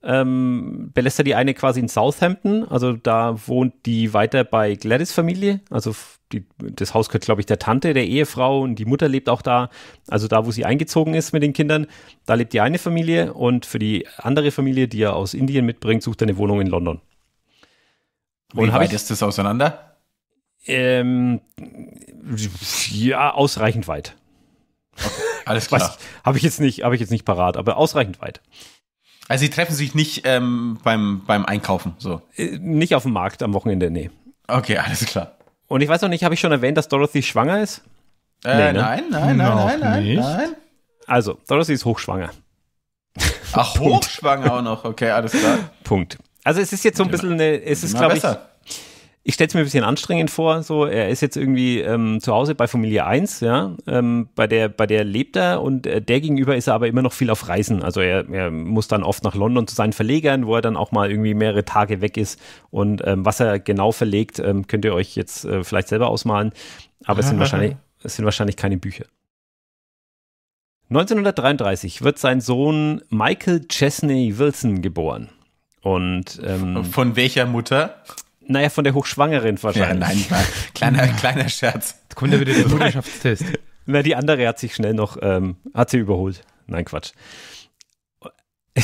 ähm, belässt er die eine quasi in Southampton. Also da wohnt die weiter bei Gladys Familie. Also die, das Haus gehört, glaube ich, der Tante, der Ehefrau und die Mutter lebt auch da. Also da, wo sie eingezogen ist mit den Kindern, da lebt die eine Familie und für die andere Familie, die er aus Indien mitbringt, sucht er eine Wohnung in London. Und Wie weit ich, ist das auseinander? Ähm, ja, ausreichend weit. Okay, alles (laughs) klar. Habe ich jetzt nicht, habe ich jetzt nicht parat, aber ausreichend weit. Also sie treffen sich nicht ähm, beim, beim Einkaufen so. Äh, nicht auf dem Markt am Wochenende, nee. Okay, alles klar. Und ich weiß noch nicht, habe ich schon erwähnt, dass Dorothy schwanger ist? Äh, nee, ne? Nein, nein, nein, Noch nein, nein, nicht. nein. Also, Dorothy ist hochschwanger. Ach, (laughs) hochschwanger auch noch. Okay, alles klar. Punkt. Also es ist jetzt so ein bisschen eine, es ist, glaube ich, ich stelle es mir ein bisschen anstrengend vor. So, er ist jetzt irgendwie ähm, zu Hause bei Familie 1, ja, ähm, bei der, bei der lebt er und äh, der gegenüber ist er aber immer noch viel auf Reisen. Also er, er, muss dann oft nach London zu seinen Verlegern, wo er dann auch mal irgendwie mehrere Tage weg ist. Und ähm, was er genau verlegt, ähm, könnt ihr euch jetzt äh, vielleicht selber ausmalen. Aber es sind (laughs) wahrscheinlich, es sind wahrscheinlich keine Bücher. 1933 wird sein Sohn Michael Chesney Wilson geboren. Und ähm, von welcher Mutter? Naja, von der Hochschwangerin wahrscheinlich. Ja, nein, kleiner, (laughs) kleiner Scherz. Da kommt ja wieder der Mutterschaftstest. Na, die andere hat sich schnell noch, ähm, hat sie überholt. Nein, Quatsch. (laughs)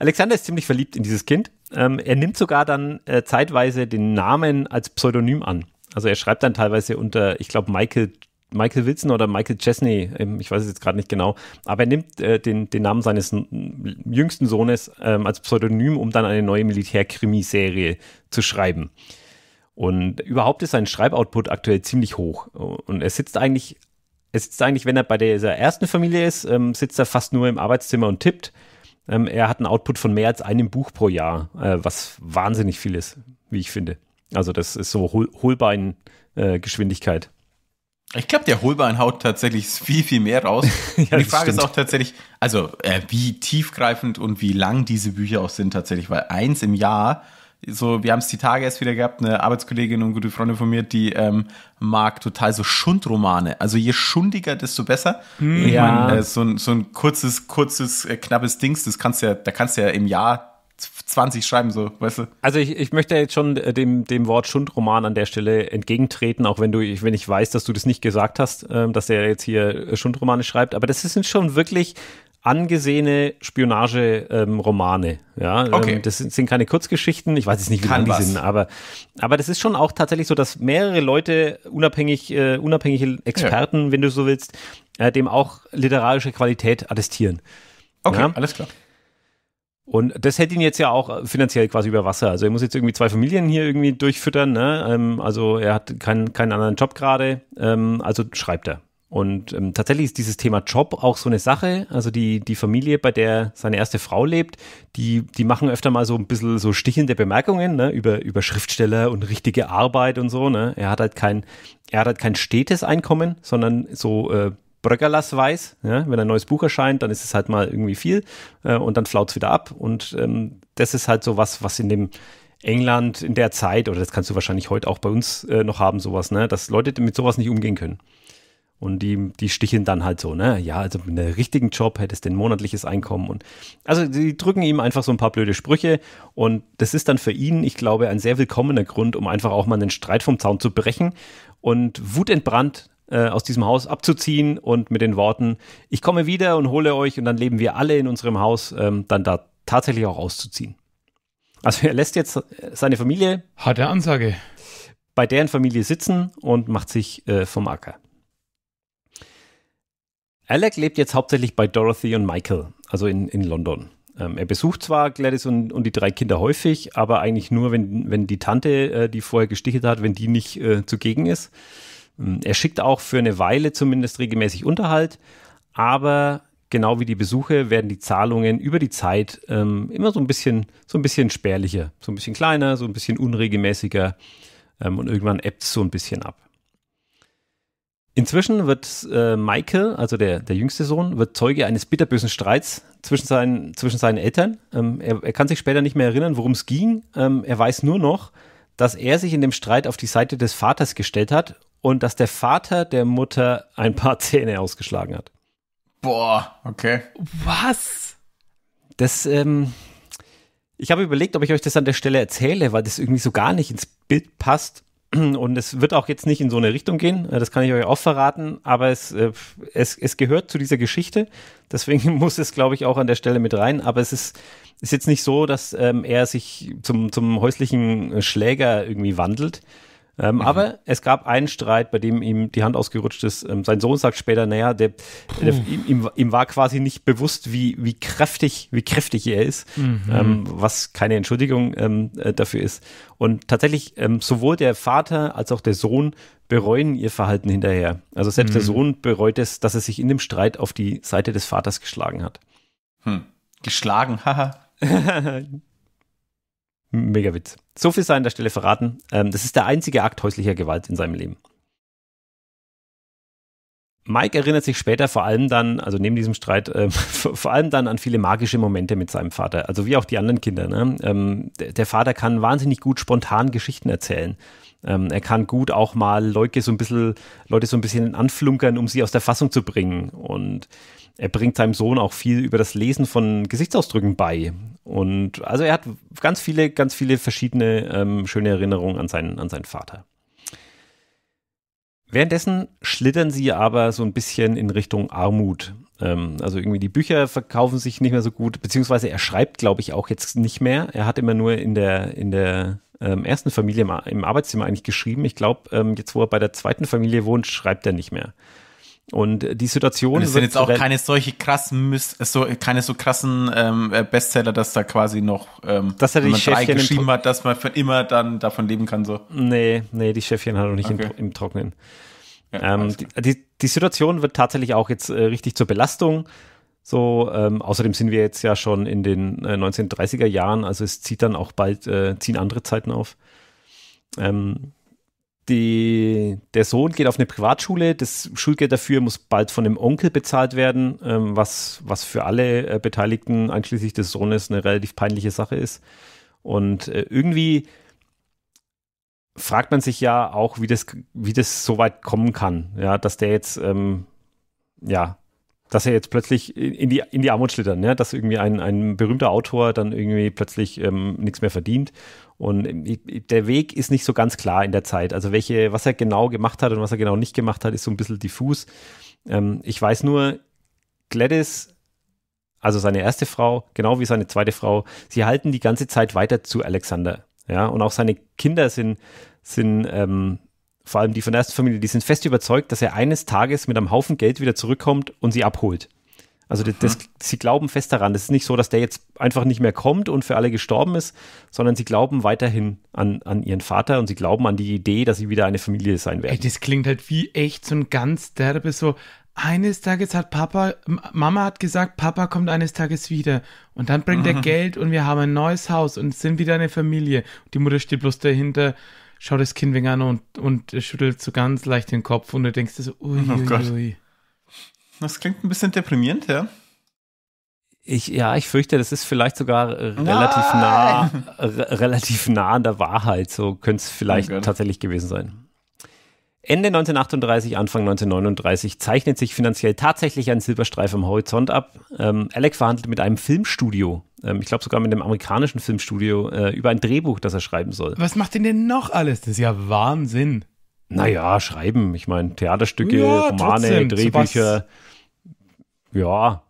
Alexander ist ziemlich verliebt in dieses Kind. Ähm, er nimmt sogar dann äh, zeitweise den Namen als Pseudonym an. Also er schreibt dann teilweise unter, ich glaube, Michael Michael Wilson oder Michael Chesney, ähm, ich weiß es jetzt gerade nicht genau, aber er nimmt äh, den, den Namen seines jüngsten Sohnes ähm, als Pseudonym, um dann eine neue Militärkrimiserie zu schreiben. Und überhaupt ist sein Schreiboutput aktuell ziemlich hoch. Und er sitzt eigentlich, er sitzt eigentlich, wenn er bei dieser ersten Familie ist, ähm, sitzt er fast nur im Arbeitszimmer und tippt. Ähm, er hat einen Output von mehr als einem Buch pro Jahr, äh, was wahnsinnig viel ist, wie ich finde. Also das ist so Hol Holbein-Geschwindigkeit. Äh, ich glaube, der Holbein haut tatsächlich viel, viel mehr raus. (laughs) ja, die Frage stimmt. ist auch tatsächlich, also äh, wie tiefgreifend und wie lang diese Bücher auch sind tatsächlich, weil eins im Jahr, so, wir haben es die Tage erst wieder gehabt, eine Arbeitskollegin und gute Freundin von mir, die ähm, mag total so Schundromane. Also je schundiger, desto besser. Ja. Hm, ich mein, äh, so, ein, so ein kurzes, kurzes, äh, knappes Dings, das kannst ja, da kannst du ja im Jahr 20 schreiben, so, weißt du? Also ich, ich möchte jetzt schon äh, dem, dem Wort Schundroman an der Stelle entgegentreten, auch wenn du, ich, wenn ich weiß, dass du das nicht gesagt hast, ähm, dass er jetzt hier äh, Schundromane schreibt, aber das sind schon wirklich angesehene Spionage-Romane. Ähm, ja, okay. Ähm, das sind, sind, keine Kurzgeschichten. Ich weiß jetzt nicht, wie lang die sind, aber, aber das ist schon auch tatsächlich so, dass mehrere Leute, unabhängig, äh, unabhängige Experten, ja. wenn du so willst, äh, dem auch literarische Qualität attestieren. Okay, ja? alles klar. Und das hält ihn jetzt ja auch äh, finanziell quasi über Wasser. Also er muss jetzt irgendwie zwei Familien hier irgendwie durchfüttern. Ne? Ähm, also er hat keinen, keinen anderen Job gerade. Ähm, also schreibt er. Und ähm, tatsächlich ist dieses Thema Job auch so eine Sache. Also die, die Familie, bei der seine erste Frau lebt, die, die machen öfter mal so ein bisschen so stichelnde Bemerkungen ne? über, über Schriftsteller und richtige Arbeit und so. Ne? Er hat halt kein, er hat halt kein stetes Einkommen, sondern so äh, Bröckerlass weiß. Ja? Wenn ein neues Buch erscheint, dann ist es halt mal irgendwie viel äh, und dann flaut es wieder ab. Und ähm, das ist halt so was, was in dem England in der Zeit, oder das kannst du wahrscheinlich heute auch bei uns äh, noch haben, sowas, ne? dass Leute mit sowas nicht umgehen können. Und die, die sticheln dann halt so, ne? Ja, also mit einem richtigen Job hättest du ein monatliches Einkommen. Und also die drücken ihm einfach so ein paar blöde Sprüche. Und das ist dann für ihn, ich glaube, ein sehr willkommener Grund, um einfach auch mal einen Streit vom Zaun zu brechen. Und wutentbrannt äh, aus diesem Haus abzuziehen und mit den Worten, ich komme wieder und hole euch und dann leben wir alle in unserem Haus, ähm, dann da tatsächlich auch auszuziehen. Also er lässt jetzt seine Familie. Hat er Ansage. Bei deren Familie sitzen und macht sich äh, vom Acker. Alec lebt jetzt hauptsächlich bei Dorothy und Michael, also in, in London. Ähm, er besucht zwar Gladys und, und, die drei Kinder häufig, aber eigentlich nur, wenn, wenn die Tante, äh, die vorher gestichelt hat, wenn die nicht äh, zugegen ist. Ähm, er schickt auch für eine Weile zumindest regelmäßig Unterhalt, aber genau wie die Besuche werden die Zahlungen über die Zeit ähm, immer so ein bisschen, so ein bisschen spärlicher, so ein bisschen kleiner, so ein bisschen unregelmäßiger ähm, und irgendwann ebbt es so ein bisschen ab. Inzwischen wird äh, Michael, also der, der jüngste Sohn, wird Zeuge eines bitterbösen Streits zwischen seinen, zwischen seinen Eltern. Ähm, er, er, kann sich später nicht mehr erinnern, worum es ging. Ähm, er weiß nur noch, dass er sich in dem Streit auf die Seite des Vaters gestellt hat und dass der Vater der Mutter ein paar (laughs) Zähne ausgeschlagen hat. Boah, okay. Was? Das, ähm, ich habe überlegt, ob ich euch das an der Stelle erzähle, weil das irgendwie so gar nicht ins Bild passt. (clears throat) Und es wird auch jetzt nicht in so eine Richtung gehen, äh, das kann ich euch auch verraten, aber es, äh, es, es gehört zu dieser Geschichte, deswegen (laughs) muss es, glaube ich, auch an der Stelle mit rein. Aber es ist, ist jetzt nicht so, dass ähm, er sich zum, zum häuslichen Schläger irgendwie wandelt, ähm, mhm. Aber es gab einen Streit, bei dem ihm die Hand ausgerutscht ist. Ähm, sein Sohn sagt später, naja, der, der ihm, ihm, war quasi nicht bewusst, wie, wie kräftig, wie kräftig er ist, mhm. ähm, was keine Entschuldigung ähm, äh, dafür ist. Und tatsächlich, ähm, sowohl der Vater als auch der Sohn bereuen ihr Verhalten hinterher. Also selbst mhm. der Sohn bereut es, dass er sich in dem Streit auf die Seite des Vaters geschlagen hat. Hm. Geschlagen, haha. (laughs) Mega Witz. So viel sei an der Stelle verraten. Ähm, das ist der einzige Akt häuslicher Gewalt in seinem Leben. Mike erinnert sich später vor allem dann, also neben diesem Streit, äh, (laughs) vor allem dann an viele magische Momente mit seinem Vater, also wie auch die anderen Kinder. Ne? Ähm, der, Vater kann wahnsinnig gut spontan Geschichten erzählen. Ähm, er kann gut auch mal Leute so ein bisschen, Leute so ein bisschen anflunkern, um sie aus der Fassung zu bringen. Und er bringt seinem Sohn auch viel über das Lesen von Gesichtsausdrücken bei. Und also er hat ganz viele, ganz viele verschiedene ähm, schöne Erinnerungen an seinen, an seinen Vater. Währenddessen schlittern sie aber so ein bisschen in Richtung Armut. Ähm, also irgendwie die Bücher verkaufen sich nicht mehr so gut, beziehungsweise er schreibt, glaube ich, auch jetzt nicht mehr. Er hat immer nur in der, in der ähm, ersten Familie im, im, Arbeitszimmer eigentlich geschrieben. Ich glaube, ähm, jetzt wo er bei der zweiten Familie wohnt, schreibt er nicht mehr. Und die Situation. Und es sind jetzt auch keine solche krassen, äh, so, keine so krassen ähm, äh, Bestseller, dass da quasi noch, ähm, dass er die man Schäfchen drei geschrieben hat, dass man für immer dann davon leben kann, so. Nee, nee, die Schäfchen hat noch nicht okay. im, im, Trocknen. Ja, ähm, die, die, die, Situation wird tatsächlich auch jetzt äh, richtig zur Belastung. So, ähm, außerdem sind wir jetzt ja schon in den äh, 1930er Jahren, also es zieht dann auch bald, äh, ziehen andere Zeiten auf. Ähm, die, der Sohn geht auf eine Privatschule, das Schulgeld dafür muss bald von dem Onkel bezahlt werden, ähm, was, was für alle äh, Beteiligten, einschließlich des Sohnes, eine relativ peinliche Sache ist. Und äh, irgendwie fragt man sich ja auch, wie das, wie das so weit kommen kann, ja, dass der jetzt ähm, ja, dass er jetzt plötzlich in die, in die Armut schlittern, ne? dass irgendwie ein, ein berühmter Autor dann irgendwie plötzlich ähm, nichts mehr verdient. Und ähm, der Weg ist nicht so ganz klar in der Zeit. Also welche, was er genau gemacht hat und was er genau nicht gemacht hat, ist so ein bisschen diffus. Ähm, ich weiß nur, Gladys, also seine erste Frau, genau wie seine zweite Frau, sie halten die ganze Zeit weiter zu Alexander. Ja, und auch seine Kinder sind, sind ähm, vor allem die von der ersten Familie, die sind fest überzeugt, dass er eines Tages mit einem Haufen Geld wieder zurückkommt und sie abholt. Also das, das, sie glauben fest daran. Es ist nicht so, dass der jetzt einfach nicht mehr kommt und für alle gestorben ist, sondern sie glauben weiterhin an, an ihren Vater und sie glauben an die Idee, dass sie wieder eine Familie sein werden. Ey, das klingt halt wie echt so ein ganz derbe, so eines Tages hat Papa, Mama hat gesagt, Papa kommt eines Tages wieder und dann bringt er mhm. Geld und wir haben ein neues Haus und sind wieder eine Familie. Die Mutter steht bloß dahinter schaut das Kind wegen an und, und schüttelt so ganz leicht den Kopf und du denkst so, ui, oh Gott. Ui. Das klingt ein bisschen deprimierend, ja. Ich, ja, ich fürchte, das ist vielleicht sogar äh, relativ Nein. nah, relativ nah an der Wahrheit. So könnte es vielleicht oh tatsächlich gewesen sein. Ende 1938, Anfang 1939 zeichnet sich finanziell tatsächlich ein Silberstreif am Horizont ab. Ähm, Alec verhandelt mit einem Filmstudio, ähm, ich glaube sogar mit einem amerikanischen Filmstudio, äh, über ein Drehbuch, das er schreiben soll. Was macht denn denn noch alles? Das ist ja Wahnsinn. Naja, schreiben. Ich meine, Theaterstücke, ja, Romane, trotzdem, Drehbücher. ja,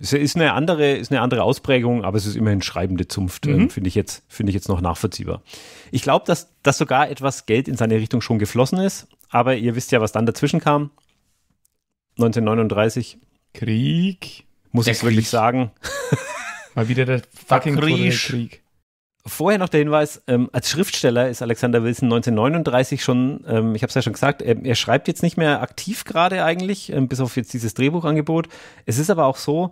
es ist eine andere, ist eine andere Ausprägung, aber es ist immerhin schreibende Zunft, ähm, mhm. äh, finde ich jetzt, ich jetzt noch nachvollziehbar. Ich glaube, dass, dass sogar etwas Geld in seine Richtung schon geflossen ist, aber ihr wisst ja, was dann dazwischen kam. 1939. Krieg. Muss ich wirklich sagen. (laughs) Mal wieder der fucking Krieg. Vorher noch der Hinweis, ähm, als Schriftsteller ist Alexander Wilson 1939 schon, ähm, ich habe es ja schon gesagt, er, er, schreibt jetzt nicht mehr aktiv gerade eigentlich, ähm, bis auf jetzt dieses Drehbuchangebot. Es ist aber auch so,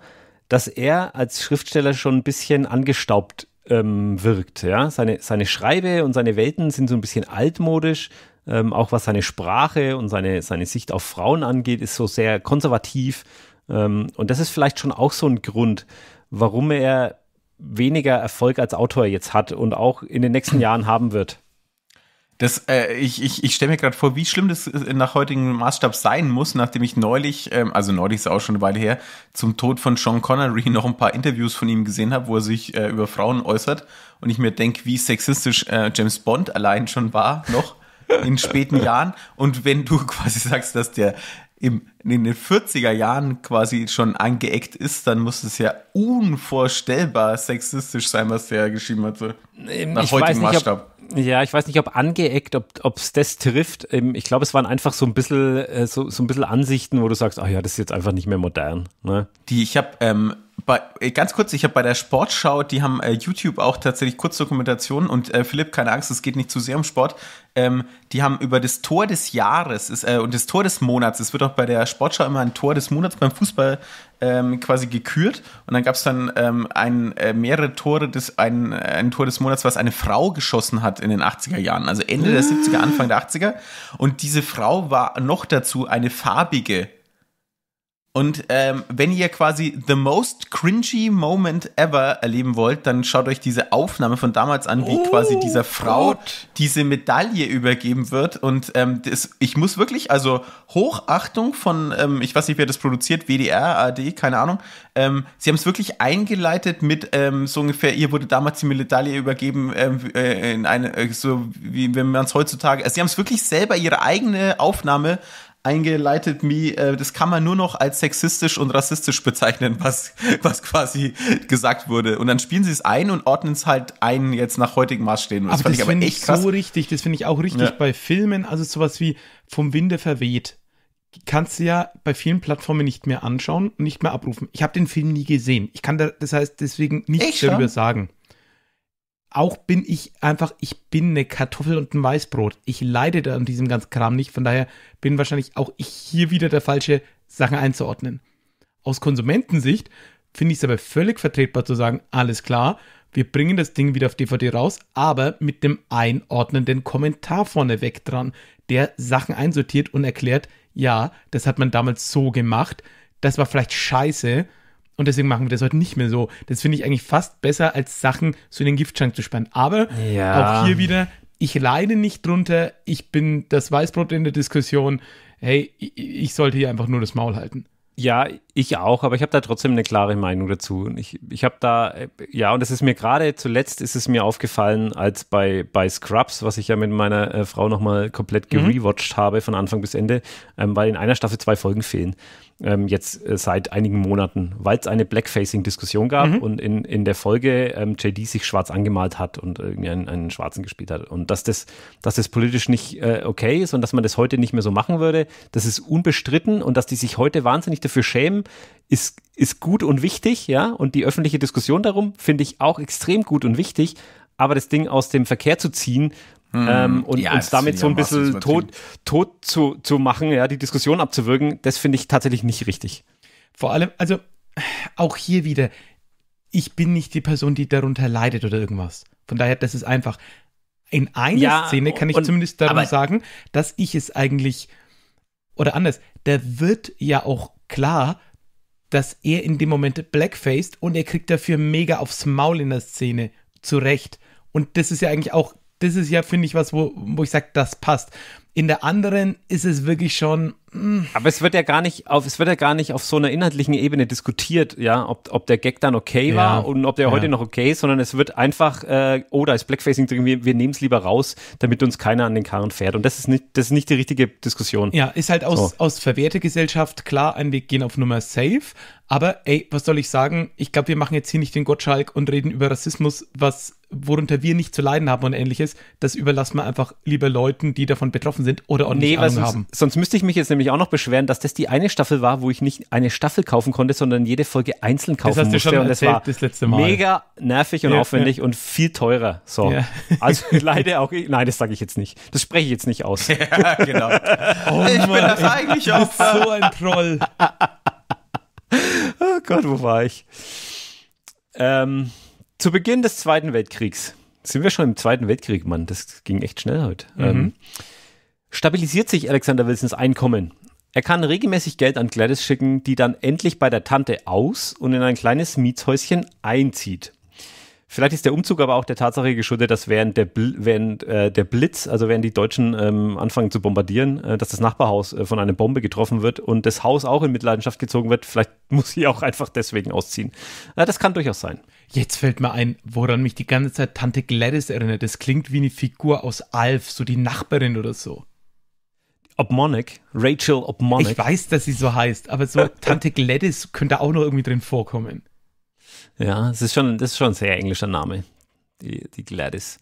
dass er als Schriftsteller schon ein bisschen angestaubt ähm, wirkt. Ja? Seine, seine Schreibe und seine Welten sind so ein bisschen altmodisch, ähm, auch was seine Sprache und seine, seine Sicht auf Frauen angeht, ist so sehr konservativ. Ähm, und das ist vielleicht schon auch so ein Grund, warum er weniger Erfolg als Autor jetzt hat und auch in den nächsten Jahren haben wird. Das, äh, ich ich, ich stelle mir gerade vor, wie schlimm das äh, nach heutigem Maßstab sein muss, nachdem ich neulich, ähm, also neulich ist auch schon eine Weile her, zum Tod von Sean Connery (laughs) noch ein paar Interviews von ihm gesehen habe, wo er sich äh, über Frauen äußert und ich mir denke, wie sexistisch äh, James Bond allein schon war noch in späten Jahren. Und wenn du (laughs) quasi sagst, dass der im, in den 40er Jahren quasi schon angeeckt ist, dann muss es ja unvorstellbar sexistisch sein, was der geschrieben hat. So. Ähm, Nach ich heutigem nicht, Maßstab. Ob, ja, ich weiß nicht, ob angeeckt, ob es das trifft. Ähm, ich glaube, es waren einfach so ein bisschen äh, so, so ein bisschen Ansichten, wo du sagst, ach ja, das ist jetzt einfach nicht mehr modern. Ne? Die, ich habe ähm, bei, äh, ganz kurz, ich habe bei der Sportschau, die haben äh, YouTube auch tatsächlich Kurzdokumentationen und äh, Philipp, keine Angst, es geht nicht zu sehr um Sport. Ähm, die haben über das Tor des Jahres ist, äh, und das Tor des Monats, es wird auch bei der Sportschau immer ein Tor des Monats beim Fußball ähm, quasi gekürt und dann gab es dann ähm, ein, äh, mehrere Tore des, ein, ein Tor des Monats, was eine Frau geschossen hat in den 80er Jahren, also Ende der 70er, Anfang der 80er und diese Frau war noch dazu eine farbige und ähm, wenn ihr quasi the most cringy moment ever erleben wollt, dann schaut euch diese Aufnahme von damals an, wie oh, quasi dieser Frau Gott. diese Medaille übergeben wird. Und ähm, das, ich muss wirklich, also Hochachtung von, ähm, ich weiß nicht, wer das produziert, WDR, AD, keine Ahnung. Ähm, sie haben es wirklich eingeleitet mit ähm, so ungefähr, ihr wurde damals die Medaille übergeben, ähm, äh, in eine, äh, so wie wenn man es heutzutage, also sie haben es wirklich selber, ihre eigene Aufnahme eingeleitet, me, äh, das kann man nur noch als sexistisch und rassistisch bezeichnen, was, was quasi gesagt wurde. Und dann spielen sie es ein und ordnen es halt ein jetzt nach heutigen Maßstäben. Das aber das ich aber echt ich krass. so richtig, das finde ich auch richtig ja. bei Filmen, also sowas wie vom Winde verweht. Kannst du ja bei vielen Plattformen nicht mehr anschauen und nicht mehr abrufen. Ich habe den Film nie gesehen. Ich kann da, das heißt, deswegen nichts darüber sagen auch bin ich einfach, ich bin eine Kartoffel und ein Weißbrot. Ich leide da an diesem ganzen Kram nicht. Von daher bin wahrscheinlich auch ich hier wieder der falsche, Sachen einzuordnen. Aus Konsumentensicht finde ich es aber völlig vertretbar zu sagen, alles klar, wir bringen das Ding wieder auf DVD raus, aber mit dem einordnenden Kommentar vorneweg dran, der Sachen einsortiert und erklärt, ja, das hat man damals so gemacht, das war vielleicht scheiße, und deswegen machen wir das heute nicht mehr so. Das finde ich eigentlich fast besser, als Sachen so in den Giftschrank zu spannen. Aber ja. auch hier wieder, ich leide nicht drunter. Ich bin das Weißbrot in der Diskussion. Hey, ich sollte hier einfach nur das Maul halten. Ja, ich auch, aber ich habe da trotzdem eine klare Meinung dazu. Ich, ich habe da, ja, und es ist mir gerade zuletzt ist es mir aufgefallen, als bei, bei Scrubs, was ich ja mit meiner äh, Frau nochmal komplett mhm. gerewatcht mhm. habe von Anfang bis Ende, ähm, weil in einer Staffel zwei Folgen fehlen. Ähm, jetzt äh, seit einigen Monaten, weil es eine Blackfacing-Diskussion gab mhm. und in, in der Folge ähm, JD sich schwarz angemalt hat und irgendwie einen, einen Schwarzen gespielt hat. Und dass das, dass das politisch nicht äh, okay ist und dass man das heute nicht mehr so machen würde, das ist unbestritten und dass die sich heute wahnsinnig dafür schämen ist, ist gut und wichtig, ja. Und die öffentliche Diskussion darum finde ich auch extrem gut und wichtig. Aber das Ding aus dem Verkehr zu ziehen, hm, ähm, und ja, uns damit so ein bisschen tot, tot zu, zu machen, ja, die Diskussion abzuwürgen, das finde ich tatsächlich nicht richtig. Vor allem, also auch hier wieder, ich bin nicht die Person, die darunter leidet oder irgendwas. Von daher, das ist einfach. In einer ja, Szene kann ich und, zumindest darum sagen, dass ich es eigentlich, oder anders, da wird ja auch klar, dass er in dem Moment blackfaced und er kriegt dafür mega aufs Maul in der Szene. zurecht. Und das ist ja eigentlich auch, das ist ja, finde ich, was, wo, wo ich sage, das passt. In der anderen ist es wirklich schon. Mh. Hm. Aber es wird ja gar nicht auf, es wird ja gar nicht auf so einer inhaltlichen Ebene diskutiert, ja, ob, ob der Gag dann okay ja. war und ob der ja. heute noch okay ist, sondern es wird einfach, äh, oh, da ist Blackfacing drin, wir, wir nehmen es lieber raus, damit uns keiner an den Karren fährt. Und das ist nicht, das ist nicht die richtige Diskussion. Ja, ist halt aus, so. aus Verwertegesellschaft klar, ein Weg gehen auf Nummer safe. Aber ey, was soll ich sagen? Ich glaube, wir machen jetzt hier nicht den Gottschalk und reden über Rassismus, was, worunter wir nicht zu leiden haben und ähnliches. Das überlassen wir einfach lieber Leuten, die davon betroffen betroffen sind oder ordentlich nee, Ahnung sonst, haben. Sonst müsste ich mich jetzt nämlich auch noch beschweren, dass das die eine Staffel war, wo ich nicht eine Staffel kaufen konnte, sondern jede Folge einzeln kaufen das hast musste. Du schon und das war das letzte Mal. mega nervig und ja, aufwendig ja. und viel teurer. So. Ja. Also (laughs) leider auch, ich, nein, das sage ich jetzt nicht. Das spreche ich jetzt nicht aus. Ja, genau. (laughs) oh, ich Mann, bin das eigentlich auch. so ein Troll. (laughs) oh Gott, wo war ich? Ähm, zu Beginn des Zweiten Weltkriegs sind wir schon im Zweiten Weltkrieg, Mann. Das ging echt schnell heute. Ähm, mhm. Ähm, stabilisiert sich Alexander Wilsons Einkommen. Er kann regelmäßig Geld an Gladys schicken, die dann endlich bei der Tante aus und in ein kleines Mietshäuschen einzieht. Vielleicht ist der Umzug aber auch der Tatsache geschuldet, dass während der, Bl während, äh, der Blitz, also während die Deutschen ähm, anfangen zu bombardieren, äh, dass das Nachbarhaus äh, von einer Bombe getroffen wird und das Haus auch in Mitleidenschaft gezogen wird. Vielleicht (laughs) muss sie auch einfach deswegen ausziehen. Ja, äh, das kann durchaus sein. Jetzt fällt mir ein, woran mich die ganze Zeit Tante Gladys erinnert. Das klingt wie eine Figur aus Alf, so die Nachbarin oder so. Obmonic, Rachel Obmonic. Ich weiß, dass sie so heißt, aber so (laughs) Tante Gladys könnte auch noch irgendwie drin vorkommen. Ja, das ist schon, das ist schon ein sehr englischer Name, die, die Gladys.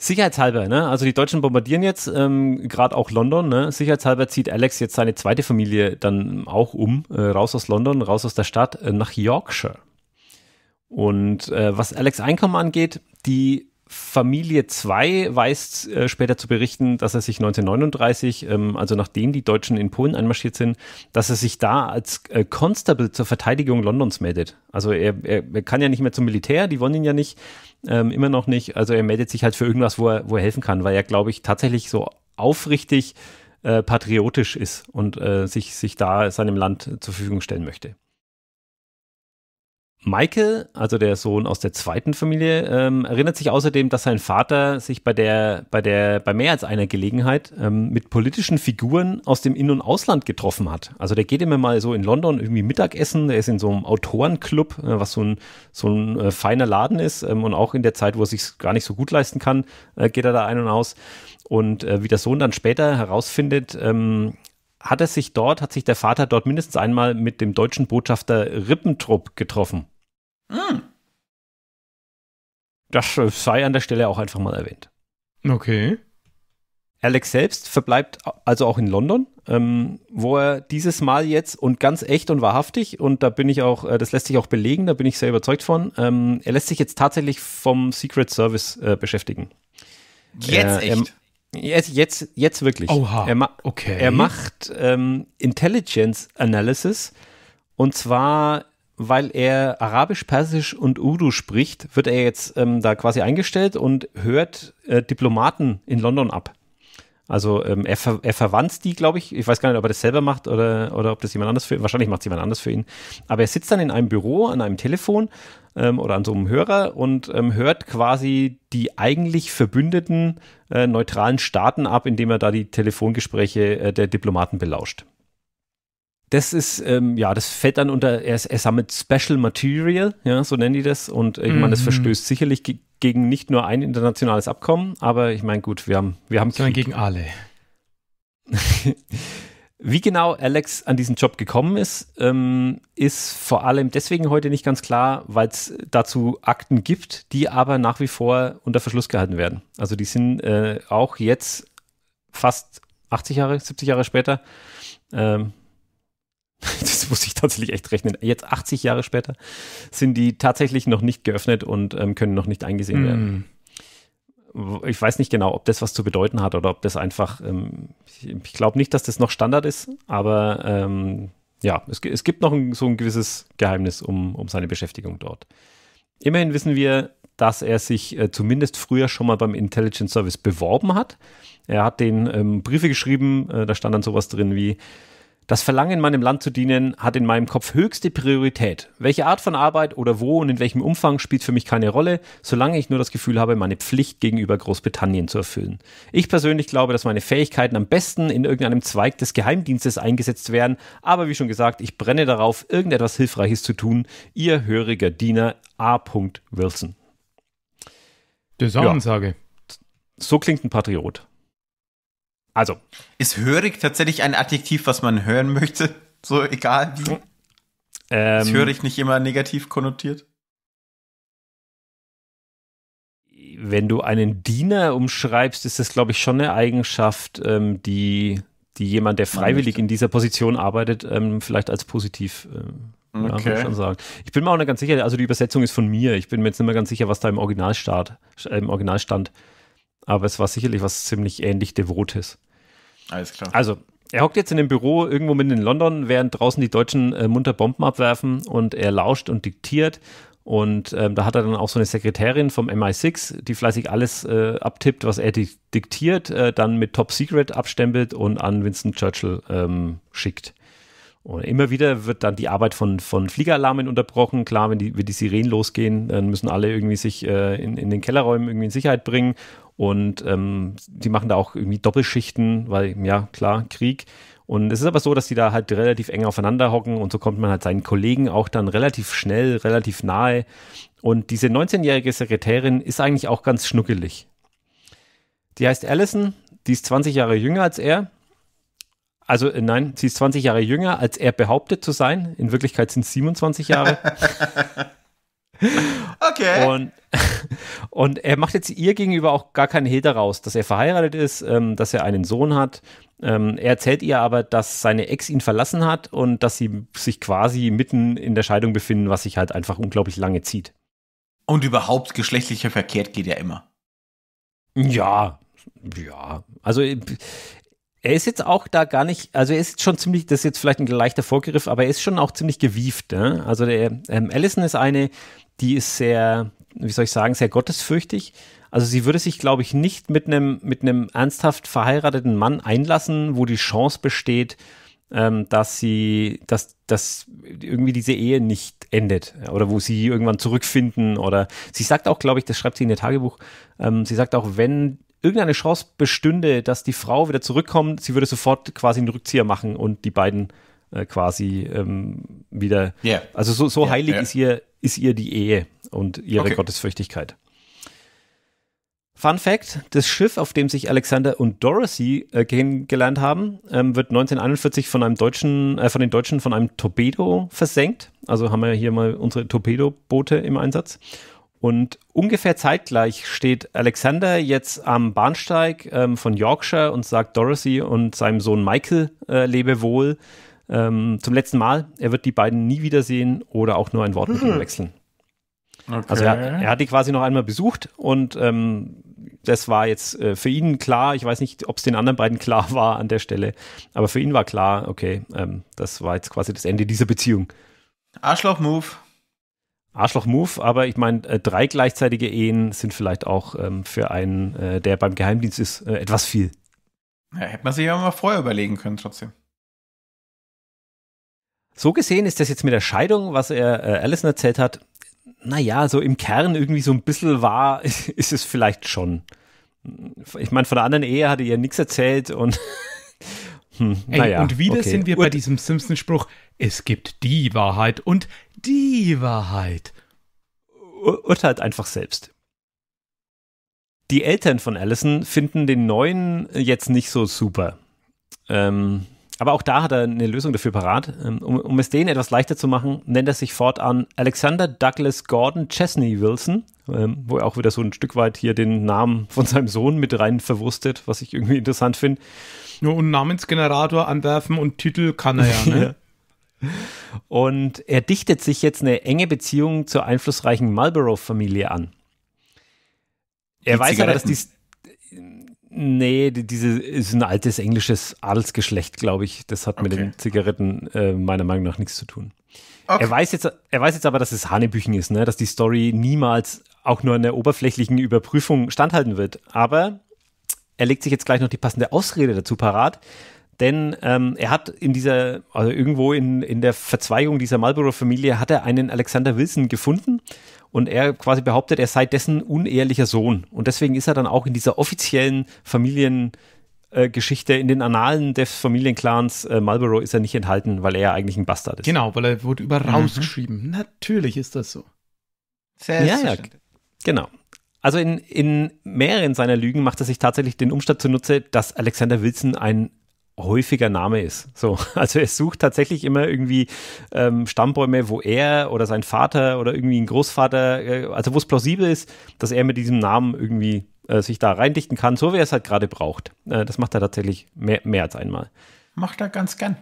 Sicherheitshalber, ne? Also die Deutschen bombardieren jetzt ähm, gerade auch London. Ne? Sicherheitshalber zieht Alex jetzt seine zweite Familie dann auch um, äh, raus aus London, raus aus der Stadt äh, nach Yorkshire. Und äh, was Alex Einkommen angeht, die Familie 2 weiß äh, später zu berichten, dass er sich 1939, ähm, also nachdem die Deutschen in Polen einmarschiert sind, dass er sich da als äh, Constable zur Verteidigung Londons meldet. Also er, er, er, kann ja nicht mehr zum Militär, die wollen ihn ja nicht, ähm, immer noch nicht. Also er meldet sich halt für irgendwas, wo er, wo er helfen kann, weil er, glaube ich, tatsächlich so aufrichtig äh, patriotisch ist und äh, sich, sich da seinem Land zur Verfügung stellen möchte. Michael, also der Sohn aus der zweiten Familie, ähm, erinnert sich außerdem, dass sein Vater sich bei der, bei der, bei mehr als einer Gelegenheit ähm, mit politischen Figuren aus dem In- und Ausland getroffen hat. Also der geht immer mal so in London irgendwie Mittagessen, der ist in so einem Autorenclub, äh, was so ein, so ein äh, feiner Laden ist ähm, und auch in der Zeit, wo er sich gar nicht so gut leisten kann, äh, geht er da ein und aus. Und äh, wie der Sohn dann später herausfindet, ähm, hat es sich dort, hat sich der Vater dort mindestens einmal mit dem deutschen Botschafter Rippentrupp getroffen. Mm. Das äh, sei an der Stelle auch einfach mal erwähnt. Okay. Alex selbst verbleibt also auch in London, ähm, wo er dieses Mal jetzt und ganz echt und wahrhaftig, und da bin ich auch, äh, das lässt sich auch belegen, da bin ich sehr überzeugt von, ähm, er lässt sich jetzt tatsächlich vom Secret Service äh, beschäftigen. Jetzt äh, echt? Jetzt, jetzt, jetzt wirklich. Oha, er, okay. er macht ähm, Intelligence Analysis und zwar, weil er Arabisch, Persisch und Urdu spricht, wird er jetzt ähm, da quasi eingestellt und hört äh, Diplomaten in London ab. Also ähm, er, ver er verwandt die, glaube ich. Ich weiß gar nicht, ob er das selber macht oder, oder ob das jemand anders für ihn. Wahrscheinlich macht es jemand anders für ihn. Aber er sitzt dann in einem Büro, an einem Telefon ähm, oder an so einem Hörer und ähm, hört quasi die eigentlich Verbündeten äh, neutralen Staaten ab, indem er da die Telefongespräche äh, der Diplomaten belauscht. Das ist, ähm, ja, das fällt dann unter, er, er, sammelt Special Material, ja, so nennen die das. Und ich mhm. meine, das mhm. verstößt sicherlich ge gegen nicht nur ein internationales Abkommen, aber ich meine, gut, wir haben, wir haben Sondern gegen alle. (laughs) Wie genau Alex an diesen Job gekommen ist, ähm, ist vor allem deswegen heute nicht ganz klar, weil es dazu Akten gibt, die aber nach wie vor unter Verschluss gehalten werden. Also die sind äh, auch jetzt fast 80 Jahre, 70 Jahre später, ähm, (laughs) das muss ich tatsächlich echt rechnen, jetzt 80 Jahre später, sind die tatsächlich noch nicht geöffnet und ähm, können noch nicht eingesehen mm. werden ich weiß nicht genau, ob das was zu bedeuten hat oder ob das einfach, ähm, ich, glaube nicht, dass das noch Standard ist, aber ähm, ja, es, es, gibt noch ein, so ein gewisses Geheimnis um, um seine Beschäftigung dort. Immerhin wissen wir, dass er sich äh, zumindest früher schon mal beim Intelligence Service beworben hat. Er hat den ähm, Briefe geschrieben, äh, da stand dann sowas drin wie, das Verlangen, meinem Land zu dienen, hat in meinem Kopf höchste Priorität. Welche Art von Arbeit oder wo und in welchem Umfang spielt für mich keine Rolle, solange ich nur das Gefühl habe, meine Pflicht gegenüber Großbritannien zu erfüllen. Ich persönlich glaube, dass meine Fähigkeiten am besten in irgendeinem Zweig des Geheimdienstes eingesetzt werden, aber wie schon gesagt, ich brenne darauf, irgendetwas Hilfreiches zu tun. Ihr höriger Diener A. Wilson. Der Samensage. Ja. So klingt ein Patriot. Also. Ist hörig tatsächlich ein Adjektiv, was man hören möchte? So egal wie. Ähm, ist hörig nicht immer negativ konnotiert? Wenn du einen Diener umschreibst, ist das, glaube ich, schon eine Eigenschaft, ähm, die, die jemand, der freiwillig in dieser Position arbeitet, ähm, vielleicht als positiv ähm, ja, okay. ich, bin mir auch nicht ganz sicher, also die Übersetzung ist von mir. Ich bin mir jetzt nicht mehr ganz sicher, was da im Original, start, äh, im Original stand. Aber es war sicherlich was ziemlich ähnlich Devotes. Alles klar. Also, er hockt jetzt in dem Büro irgendwo mitten in London, während draußen die Deutschen äh, munter Bomben abwerfen und er lauscht und diktiert. Und ähm, da hat er dann auch so eine Sekretärin vom MI6, die fleißig alles äh, abtippt, was er diktiert, äh, dann mit Top Secret abstempelt und an Winston Churchill ähm, schickt. Und immer wieder wird dann die Arbeit von, von Fliegeralarmen unterbrochen. Klar, wenn die, wenn die Sirenen losgehen, dann müssen alle irgendwie sich äh, in, in den Kellerräumen irgendwie in Sicherheit bringen. Und ähm, die machen da auch irgendwie Doppelschichten, weil, ja, klar, Krieg. Und es ist aber so, dass die da halt relativ eng aufeinander hocken und so kommt man halt seinen Kollegen auch dann relativ schnell, relativ nahe. Und diese 19-jährige Sekretärin ist eigentlich auch ganz schnuckelig. Die heißt Allison, die ist 20 Jahre jünger als er. Also äh, nein, sie ist 20 Jahre jünger, als er behauptet zu sein. In Wirklichkeit sind es 27 Jahre. (laughs) Okay. Und, (laughs) und er macht jetzt ihr gegenüber auch gar keinen Hehl daraus, dass er verheiratet ist, ähm, dass er einen Sohn hat. Ähm, er erzählt ihr aber, dass seine Ex ihn verlassen hat und dass sie sich quasi mitten in der Scheidung befinden, was sich halt einfach unglaublich lange zieht. Und überhaupt geschlechtlicher Verkehr geht ja immer. Ja, ja. Also äh, er ist jetzt auch da gar nicht, also er ist schon ziemlich, das ist jetzt vielleicht ein leichter Vorgriff, aber er ist schon auch ziemlich gewieft. Ne? Also der ähm, Allison ist eine, die ist sehr, wie soll ich sagen, sehr gottesfürchtig. Also sie würde sich, glaube ich, nicht mit einem mit einem ernsthaft verheirateten Mann einlassen, wo die Chance besteht, ähm, dass sie, dass, dass irgendwie diese Ehe nicht endet oder wo sie irgendwann zurückfinden oder sie sagt auch, glaube ich, das schreibt sie in ihr Tagebuch, ähm, sie sagt auch, wenn irgendeine Chance bestünde, dass die Frau wieder zurückkommt, sie würde sofort quasi einen Rückzieher machen und die beiden äh, quasi ähm, wieder. Yeah. Also so, so heilig yeah. ist ihr ist ihr die Ehe und ihre okay. Gottesfürchtigkeit. Fun Fact: Das Schiff, auf dem sich Alexander und Dorothy äh, kennengelernt haben, ähm, wird 1941 von einem deutschen, äh, von den Deutschen von einem Torpedo versenkt. Also haben wir hier mal unsere Torpedoboote im Einsatz. Und ungefähr zeitgleich steht Alexander jetzt am Bahnsteig ähm, von Yorkshire und sagt Dorothy und seinem Sohn Michael äh, Lebewohl ähm, zum letzten Mal. Er wird die beiden nie wiedersehen oder auch nur ein Wort mit ihnen hm. wechseln. Okay. Also er, er, hat die quasi noch einmal besucht und ähm, das war jetzt äh, für ihn klar. Ich weiß nicht, ob es den anderen beiden klar (laughs) war an der Stelle, aber für ihn war klar, okay, ähm, das war jetzt quasi das Ende dieser Beziehung. Arschloch-Move. Arschloch-Move, aber ich meine, äh, drei gleichzeitige Ehen sind vielleicht auch ähm, für einen, äh, der beim Geheimdienst ist, äh, etwas viel. Ja, hätte man sich ja mal vorher überlegen können trotzdem. So gesehen ist das jetzt mit der Scheidung, was er äh, Allison erzählt hat, naja, so im Kern irgendwie so ein bisschen wahr (laughs) ist, es vielleicht schon. Ich meine, von der anderen Ehe hatte ihr nichts erzählt und (laughs) hm, Ey, Und wieder okay. sind wir und bei diesem Simpson-Spruch, es gibt die Wahrheit und die Wahrheit. urteilt einfach selbst. Die Eltern von Allison finden den neuen jetzt nicht so super. Ähm, aber auch da hat er eine Lösung dafür parat. Ähm, um, um es denen etwas leichter zu machen, nennt er sich fortan Alexander Douglas Gordon Chesney Wilson, ähm, wo er auch wieder so ein Stück weit hier den Namen von seinem Sohn mit rein verwurstet, was ich irgendwie interessant finde. Nur ja, und Namensgenerator anwerfen und Titel kann er ja. Ne? (laughs) und er dichtet sich jetzt eine enge Beziehung zur einflussreichen Marlborough-Familie an. Er die weiß aber, dass dies. Nee, diese ist ein altes englisches Adelsgeschlecht, glaube ich. Das hat okay. mit den Zigaretten äh, meiner Meinung nach nichts zu tun. Okay. Er, weiß jetzt, er weiß jetzt aber, dass es Hanebüchen ist, ne? dass die Story niemals auch nur einer oberflächlichen Überprüfung standhalten wird. Aber er legt sich jetzt gleich noch die passende Ausrede dazu parat. Denn ähm, er hat in dieser, also irgendwo in, in der Verzweigung dieser Marlborough-Familie, hat er einen Alexander Wilson gefunden und er quasi behauptet, er sei dessen unehrlicher Sohn. Und deswegen ist er dann auch in dieser offiziellen Familiengeschichte, äh, in den Annalen des Familienclans äh, Marlboro ist er nicht enthalten, weil er eigentlich ein Bastard ist. Genau, weil er wurde über mhm. rausgeschrieben. Mhm. Natürlich ist das so. Selbstverständlich. Ja, ja, genau. Also in, in mehreren seiner Lügen macht er sich tatsächlich den Umstand zunutze, dass Alexander Wilson ein häufiger Name ist. So, (laughs) also er sucht tatsächlich immer irgendwie ähm, Stammbäume, wo er oder sein Vater oder irgendwie ein Großvater, äh, also wo es plausibel ist, dass er mit diesem Namen irgendwie äh, sich da reindichten kann, so wie er es halt gerade braucht. Äh, das macht er tatsächlich mehr, mehr als einmal. Macht er ganz gern.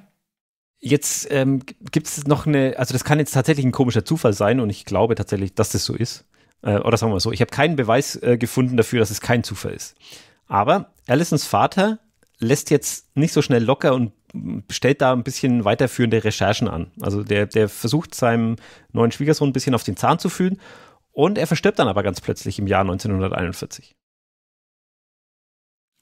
Jetzt ähm, gibt es noch eine, also das kann jetzt tatsächlich ein komischer Zufall sein und ich glaube tatsächlich, dass das so ist. Äh, oder sagen wir mal so, ich habe keinen Beweis äh, gefunden dafür, dass es kein Zufall ist. Aber Alisons Vater lässt jetzt nicht so schnell locker und stellt da ein bisschen weiterführende Recherchen an. Also der, der versucht seinem neuen Schwiegersohn ein bisschen auf den Zahn zu fühlen und er verstirbt dann aber ganz plötzlich im Jahr 1941.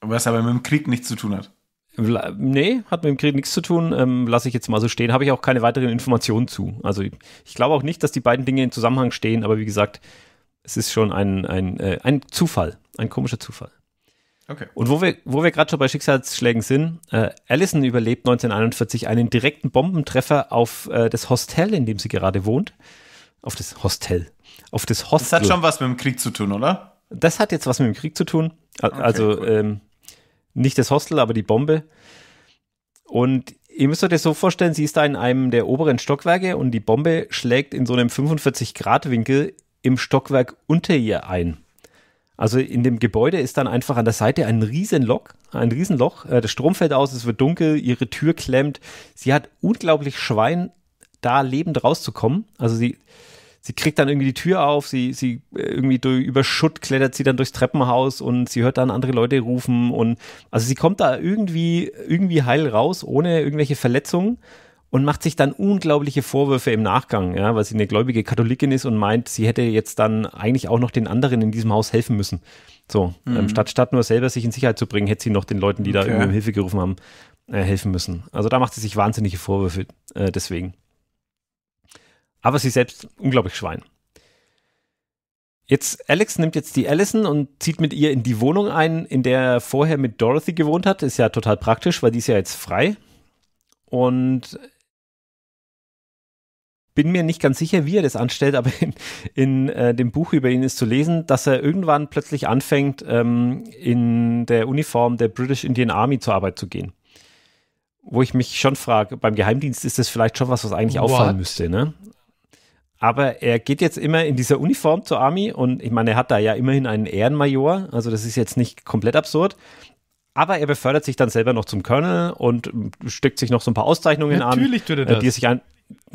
Was aber mit dem Krieg nichts zu tun hat. Nee, hat mit dem Krieg nichts zu tun. Ähm, Lasse ich jetzt mal so stehen. Habe ich auch keine weiteren Informationen zu. Also ich, ich glaube auch nicht, dass die beiden Dinge in Zusammenhang stehen, aber wie gesagt, es ist schon ein, ein, äh, ein Zufall, ein komischer Zufall. Okay. Und wo wir, wo wir gerade schon bei Schicksalsschlägen sind, äh, Allison überlebt 1941 einen direkten Bombentreffer auf äh, das Hostel, in dem sie gerade wohnt. Auf das Hostel. Auf das Hostel. Das hat schon was mit dem Krieg zu tun, oder? Das hat jetzt was mit dem Krieg zu tun. Also okay, cool. ähm, nicht das Hostel, aber die Bombe. Und ihr müsst euch das so vorstellen, sie ist da in einem der oberen Stockwerke und die Bombe schlägt in so einem 45-Grad-Winkel im Stockwerk unter ihr ein. Also in dem Gebäude ist dann einfach an der Seite ein Riesenloch, ein Riesenloch. Äh, der Strom fällt aus, es wird dunkel, ihre Tür klemmt. Sie hat unglaublich Schwein, da lebend rauszukommen. Also sie, sie kriegt dann irgendwie die Tür auf, sie, sie äh, irgendwie durch, über Schutt klettert sie dann durchs Treppenhaus und sie hört dann andere Leute rufen und also sie kommt da irgendwie, irgendwie heil raus, ohne irgendwelche Verletzungen und macht sich dann unglaubliche Vorwürfe im Nachgang, ja, weil sie eine gläubige Katholikin ist und meint, sie hätte jetzt dann eigentlich auch noch den anderen in diesem Haus helfen müssen. So, ähm, mhm. ähm, statt, statt nur selber sich in Sicherheit zu bringen, hätte sie noch den Leuten, die okay. da irgendwie um Hilfe gerufen haben, äh, helfen müssen. Also da macht sie sich wahnsinnige Vorwürfe äh, deswegen. Aber sie selbst unglaublich Schwein. Jetzt, Alex nimmt jetzt die Allison und zieht mit ihr in die Wohnung ein, in der er vorher mit Dorothy gewohnt hat. Ist ja total praktisch, weil die ist ja jetzt frei. Und bin mir nicht ganz sicher, wie er das anstellt, aber in, in äh, dem Buch über ihn ist zu lesen, dass er irgendwann plötzlich anfängt, ähm, in der Uniform der British Indian Army zur Arbeit zu gehen. Wo ich mich schon frage, beim Geheimdienst ist das vielleicht schon was, was eigentlich What? auffallen müsste, ne? Aber er geht jetzt immer in dieser Uniform zur Army und ich meine, er hat da ja immerhin einen Ehrenmajor, also das ist jetzt nicht komplett absurd. Aber er befördert sich dann selber noch zum Colonel und steckt sich noch so ein paar Auszeichnungen Natürlich an, tut er äh, das. die er sich ein,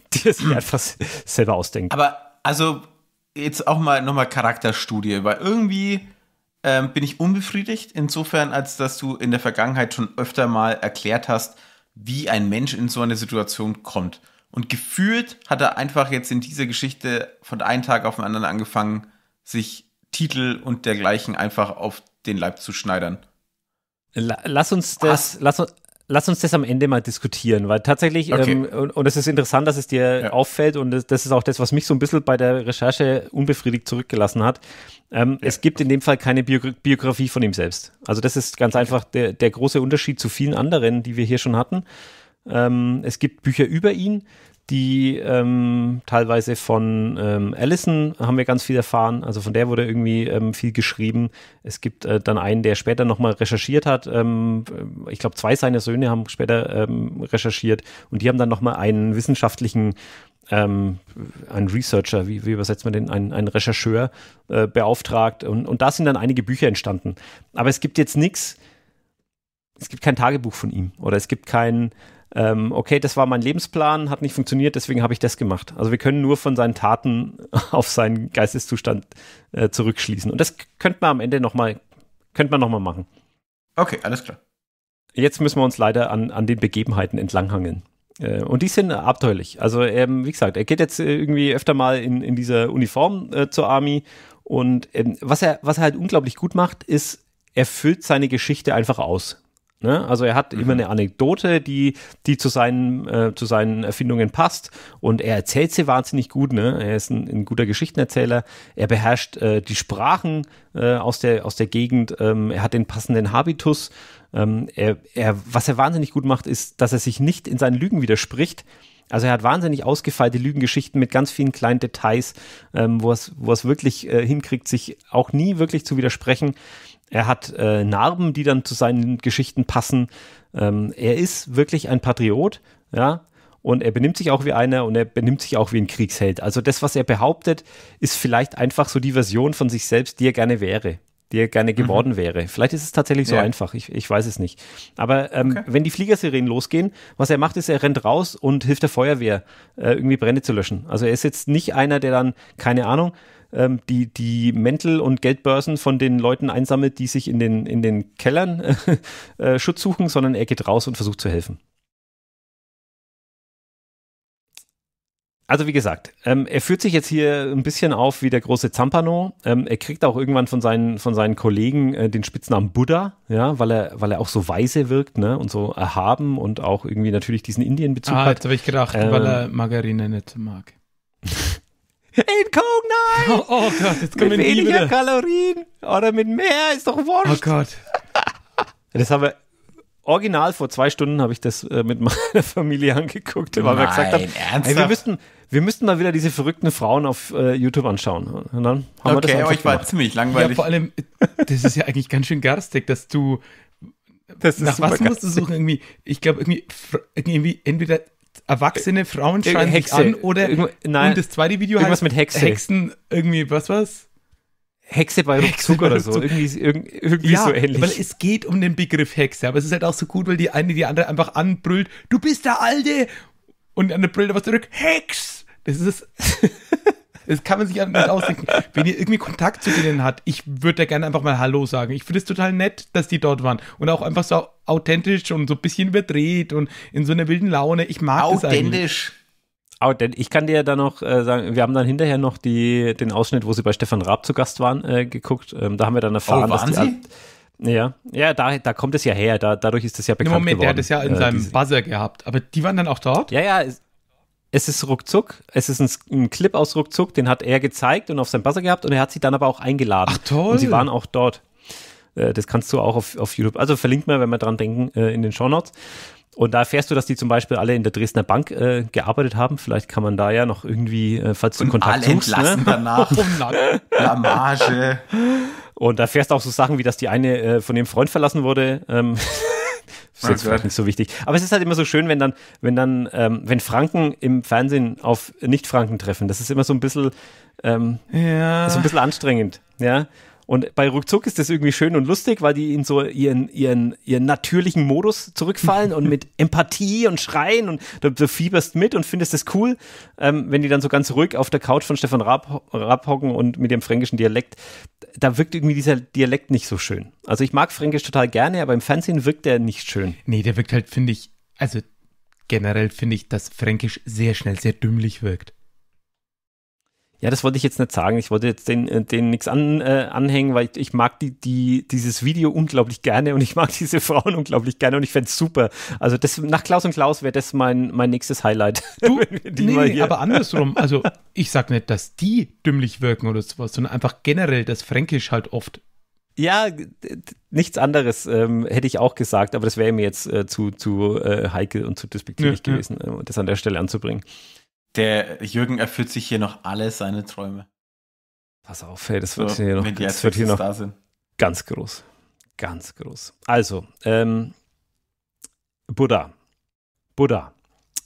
(laughs) die es sich einfach selber ausdenken. Aber also jetzt auch mal nochmal Charakterstudie, weil irgendwie ähm, bin ich unbefriedigt, insofern, als dass du in der Vergangenheit schon öfter mal erklärt hast, wie ein Mensch in so eine Situation kommt. Und gefühlt hat er einfach jetzt in dieser Geschichte von einem Tag auf den anderen angefangen, sich Titel und dergleichen einfach auf den Leib zu schneidern. Lass uns das, lass, lass uns das am Ende mal diskutieren, weil tatsächlich, okay. ähm, und, und, es ist interessant, dass es dir ja. auffällt und das, das, ist auch das, was mich so ein bisschen bei der Recherche unbefriedigt zurückgelassen hat. Ähm, ja. Es gibt in dem Fall keine Bio Biografie von ihm selbst. Also das ist ganz einfach der, der große Unterschied zu vielen anderen, die wir hier schon hatten. Ähm, es gibt Bücher über ihn, die ähm, teilweise von ähm, Allison haben wir ganz viel erfahren. Also von der wurde irgendwie ähm, viel geschrieben. Es gibt äh, dann einen, der später nochmal recherchiert hat. Ähm, ich glaube, zwei seiner Söhne haben später ähm, recherchiert und die haben dann nochmal einen wissenschaftlichen ähm, ein Researcher, wie, wie, übersetzt man den, einen, ein Rechercheur äh, beauftragt. Und, und da sind dann einige Bücher entstanden. Aber es gibt jetzt nichts, es gibt kein Tagebuch von ihm oder es gibt kein, ähm, okay, das war mein Lebensplan, hat nicht funktioniert, deswegen habe ich das gemacht. Also wir können nur von seinen Taten (laughs) auf seinen Geisteszustand äh, zurückschließen. Und das könnte man am Ende nochmal, könnte man nochmal machen. Okay, alles klar. Jetzt müssen wir uns leider an, an den Begebenheiten entlanghangeln. Äh, und die sind abteuerlich. Also, ähm, wie gesagt, er geht jetzt äh, irgendwie öfter mal in, in dieser Uniform äh, zur Army. Und ähm, was, er, was er halt unglaublich gut macht, ist, er füllt seine Geschichte einfach aus. Ne? Also er hat mhm. immer eine Anekdote, die, die zu, seinen, äh, zu seinen Erfindungen passt und er erzählt sie wahnsinnig gut. Ne? Er ist ein, ein guter Geschichtenerzähler, er beherrscht äh, die Sprachen äh, aus, der, aus der Gegend, ähm, er hat den passenden Habitus. Ähm, er, er, was er wahnsinnig gut macht, ist, dass er sich nicht in seinen Lügen widerspricht. Also er hat wahnsinnig ausgefeilte Lügengeschichten mit ganz vielen kleinen Details, ähm, wo es wo es wirklich äh, hinkriegt, sich auch nie wirklich zu widersprechen. Er hat äh, Narben, die dann zu seinen Geschichten passen. Ähm, er ist wirklich ein Patriot, ja. Und er benimmt sich auch wie einer und er benimmt sich auch wie ein Kriegsheld. Also das, was er behauptet, ist vielleicht einfach so die Version von sich selbst, die er gerne wäre, die er gerne mhm. geworden mhm. wäre. Vielleicht ist es tatsächlich so ja. einfach, ich, ich weiß es nicht. Aber ähm, okay. wenn die Fliegersirenen losgehen, was er macht, ist, er rennt raus und hilft der Feuerwehr, äh, irgendwie Brände zu löschen. Also er ist jetzt nicht einer, der dann, keine Ahnung, ähm, die, die Mäntel und Geldbörsen von den Leuten einsammelt, die sich in den, in den Kellern äh, (laughs) äh, Schutz suchen, sondern er geht raus und versucht zu helfen. Also wie gesagt, ähm, er führt sich jetzt hier ein bisschen auf wie der große Zampano. Ähm, er kriegt auch irgendwann von seinen, von seinen Kollegen äh, den Spitznamen Buddha, ja, weil er, weil er auch so weise wirkt ne, und so erhaben und auch irgendwie natürlich diesen Indien-Bezug ah, hat. Ah, jetzt habe ich gedacht, ähm, weil er Margarine nicht mag. (laughs) In Coke, nein! Oh, oh Gott, jetzt kommen mit weniger Kalorien oder mit mehr, ist doch wurscht. Oh Gott. (laughs) Das haben wir original vor zwei Stunden habe ich das äh, mit (laughs) meiner Familie angeguckt, weil Nein, wir gesagt haben, ey, wir müssten wir müssten mal wieder diese verrückten Frauen auf äh, YouTube anschauen. Und dann haben okay, wir das euch war ziemlich langweilig. Ja, vor allem, das ist ja eigentlich ganz schön garstig, dass du das ist nach was musst du suchen irgendwie? Ich glaube irgendwie irgendwie entweder erwachsene Frauen schreien Hexe. sich an oder Irgendwo, nein, und das zweite Video irgendwas heißt mit Hexe. Hexen irgendwie was was Hexe bei Ruckzuck oder so. Irgendwie, irgendwie ja, so ähnlich. Weil es geht um den Begriff Hexe, aber es ist halt auch so gut, weil die eine die andere einfach anbrüllt, du bist der Alte! Und die andere brüllt aber zurück, Hex! Das ist. (laughs) Das kann man sich nicht ausdenken. Wenn ihr irgendwie Kontakt zu denen habt, ich würde da gerne einfach mal Hallo sagen. Ich finde es total nett, dass die dort waren. Und auch einfach so authentisch und so ein bisschen überdreht und in so einer wilden Laune. Ich mag das Authentisch. Ich kann dir ja da noch äh, sagen, wir haben dann hinterher noch die, den Ausschnitt, wo sie bei Stefan Raab zu Gast waren, äh, geguckt. Ähm, da haben wir dann erfahren, oh, dass die, sie? Ja, ja da, da kommt es ja her. Da, dadurch ist es ja bekannt Moment, geworden. Moment, der hat es ja in äh, seinem diese. Buzzer gehabt. Aber die waren dann auch dort? Ja, ja. Ist, es ist Ruckzuck, es ist ein, ein, Clip aus Ruckzuck, den hat er gezeigt und auf seinem Buzzer gehabt und er hat sie dann aber auch eingeladen. Ach toll. Und sie waren auch dort. Äh, das kannst du auch auf, auf YouTube, also verlinkt mal, wenn wir dran denken, äh, in den Shownotes. Und da erfährst du, dass die zum Beispiel alle in der Dresdner Bank äh, gearbeitet haben. Vielleicht kann man da ja noch irgendwie, äh, falls du und Kontakt alle suchst. Ne? entlassen ne? danach. (laughs) Blamage. Und da erfährst du auch so Sachen, wie dass die eine von dem Freund verlassen wurde. Ähm, ist jetzt vielleicht nicht so wichtig. Aber es ist halt immer so schön, wenn dann, wenn dann, ähm, wenn Franken im Fernsehen auf Nicht-Franken treffen. Das ist immer so ein bisschen, ähm, ja. so ein bisschen anstrengend. Ja. Und bei Ruckzuck ist das irgendwie schön und lustig, weil die in so ihren, ihren, ihren natürlichen Modus zurückfallen und (laughs) mit Empathie und Schreien und du, du fieberst mit und findest es cool, ähm, wenn die dann so ganz ruhig auf der Couch von Stefan Raab, Raab hocken und mit dem fränkischen Dialekt. Da wirkt irgendwie dieser Dialekt nicht so schön. Also ich mag Fränkisch total gerne, aber im Fernsehen wirkt der nicht schön. Nee, der wirkt halt, finde ich, also generell finde ich, dass Fränkisch sehr schnell, sehr dümmlich wirkt. Ja, das wollte ich jetzt nicht sagen. Ich wollte jetzt den, äh, den nichts an, äh, anhängen, weil ich, ich, mag die, die, dieses Video unglaublich gerne und ich mag (laughs) diese Frauen unglaublich gerne und ich fände es super. Also das, nach Klaus und Klaus wäre das mein, mein nächstes Highlight. (laughs) Du, nee, aber andersrum. Also ich sag nicht, dass die dümmlich wirken oder sowas, sondern einfach generell, dass Fränkisch halt oft ja, nichts anderes ähm, hätte ich auch gesagt, aber das wäre mir jetzt äh, zu, zu äh, heikel und zu despektierlich ja, gewesen, ja. Äh, das an der Stelle anzubringen. Der Jürgen erfüllt sich hier noch alle seine Träume. Pass auf, hey, das wird so, hier noch, das wird hier noch da sind. ganz groß. Ganz groß. Also, ähm, Buddha. Buddha.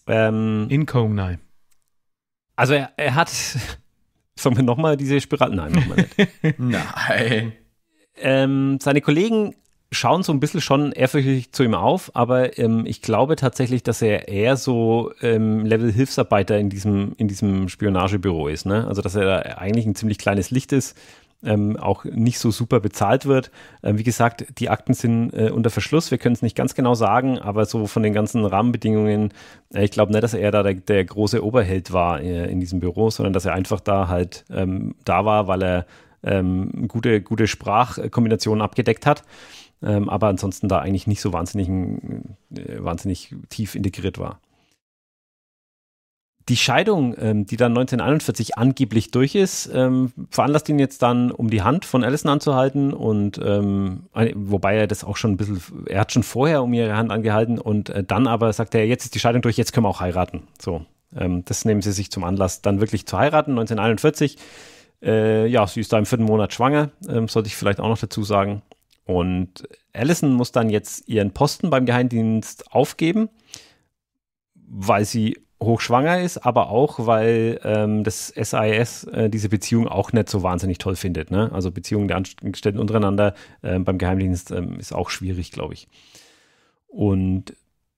Ähm, In Kongnai. Also er, er hat. (laughs) Sollen wir nochmal diese Spirale? Nein, nochmal nicht. (laughs) Nein. Ähm, seine Kollegen schauen so ein bisschen schon ehrfürchtig zu ihm auf, aber ähm, ich glaube tatsächlich, dass er eher so ähm, Level Hilfsarbeiter in diesem, in diesem Spionagebüro ist. Ne? Also, dass er da eigentlich ein ziemlich kleines Licht ist, ähm, auch nicht so super bezahlt wird. Ähm, wie gesagt, die Akten sind äh, unter Verschluss. Wir können es nicht ganz genau sagen, aber so von den ganzen Rahmenbedingungen, äh, ich glaube nicht, dass er da der, der große Oberheld war äh, in diesem Büro, sondern dass er einfach da halt ähm, da war, weil er ähm, gute, gute Sprachkombinationen abgedeckt hat ähm, aber ansonsten da eigentlich nicht so wahnsinnig, äh, wahnsinnig tief integriert war. Die Scheidung, ähm, die dann 1941 angeblich durch ist, ähm, veranlasst ihn jetzt dann, um die Hand von Allison anzuhalten und ähm, wobei er das auch schon ein bisschen, er hat schon vorher um ihre Hand angehalten und äh, dann aber sagt er, jetzt ist die Scheidung durch, jetzt können wir auch heiraten. So, ähm, das nehmen sie sich zum Anlass, dann wirklich zu heiraten, 1941. Äh, ja, sie ist da im vierten Monat schwanger, ähm, sollte ich vielleicht auch noch dazu sagen. Und Allison muss dann jetzt ihren Posten beim Geheimdienst aufgeben, weil sie hochschwanger ist, aber auch, weil ähm, das SIS äh, diese Beziehung auch nicht so wahnsinnig toll findet. Ne? Also Beziehungen der Angestellten untereinander äh, beim Geheimdienst äh, ist auch schwierig, glaube ich. Und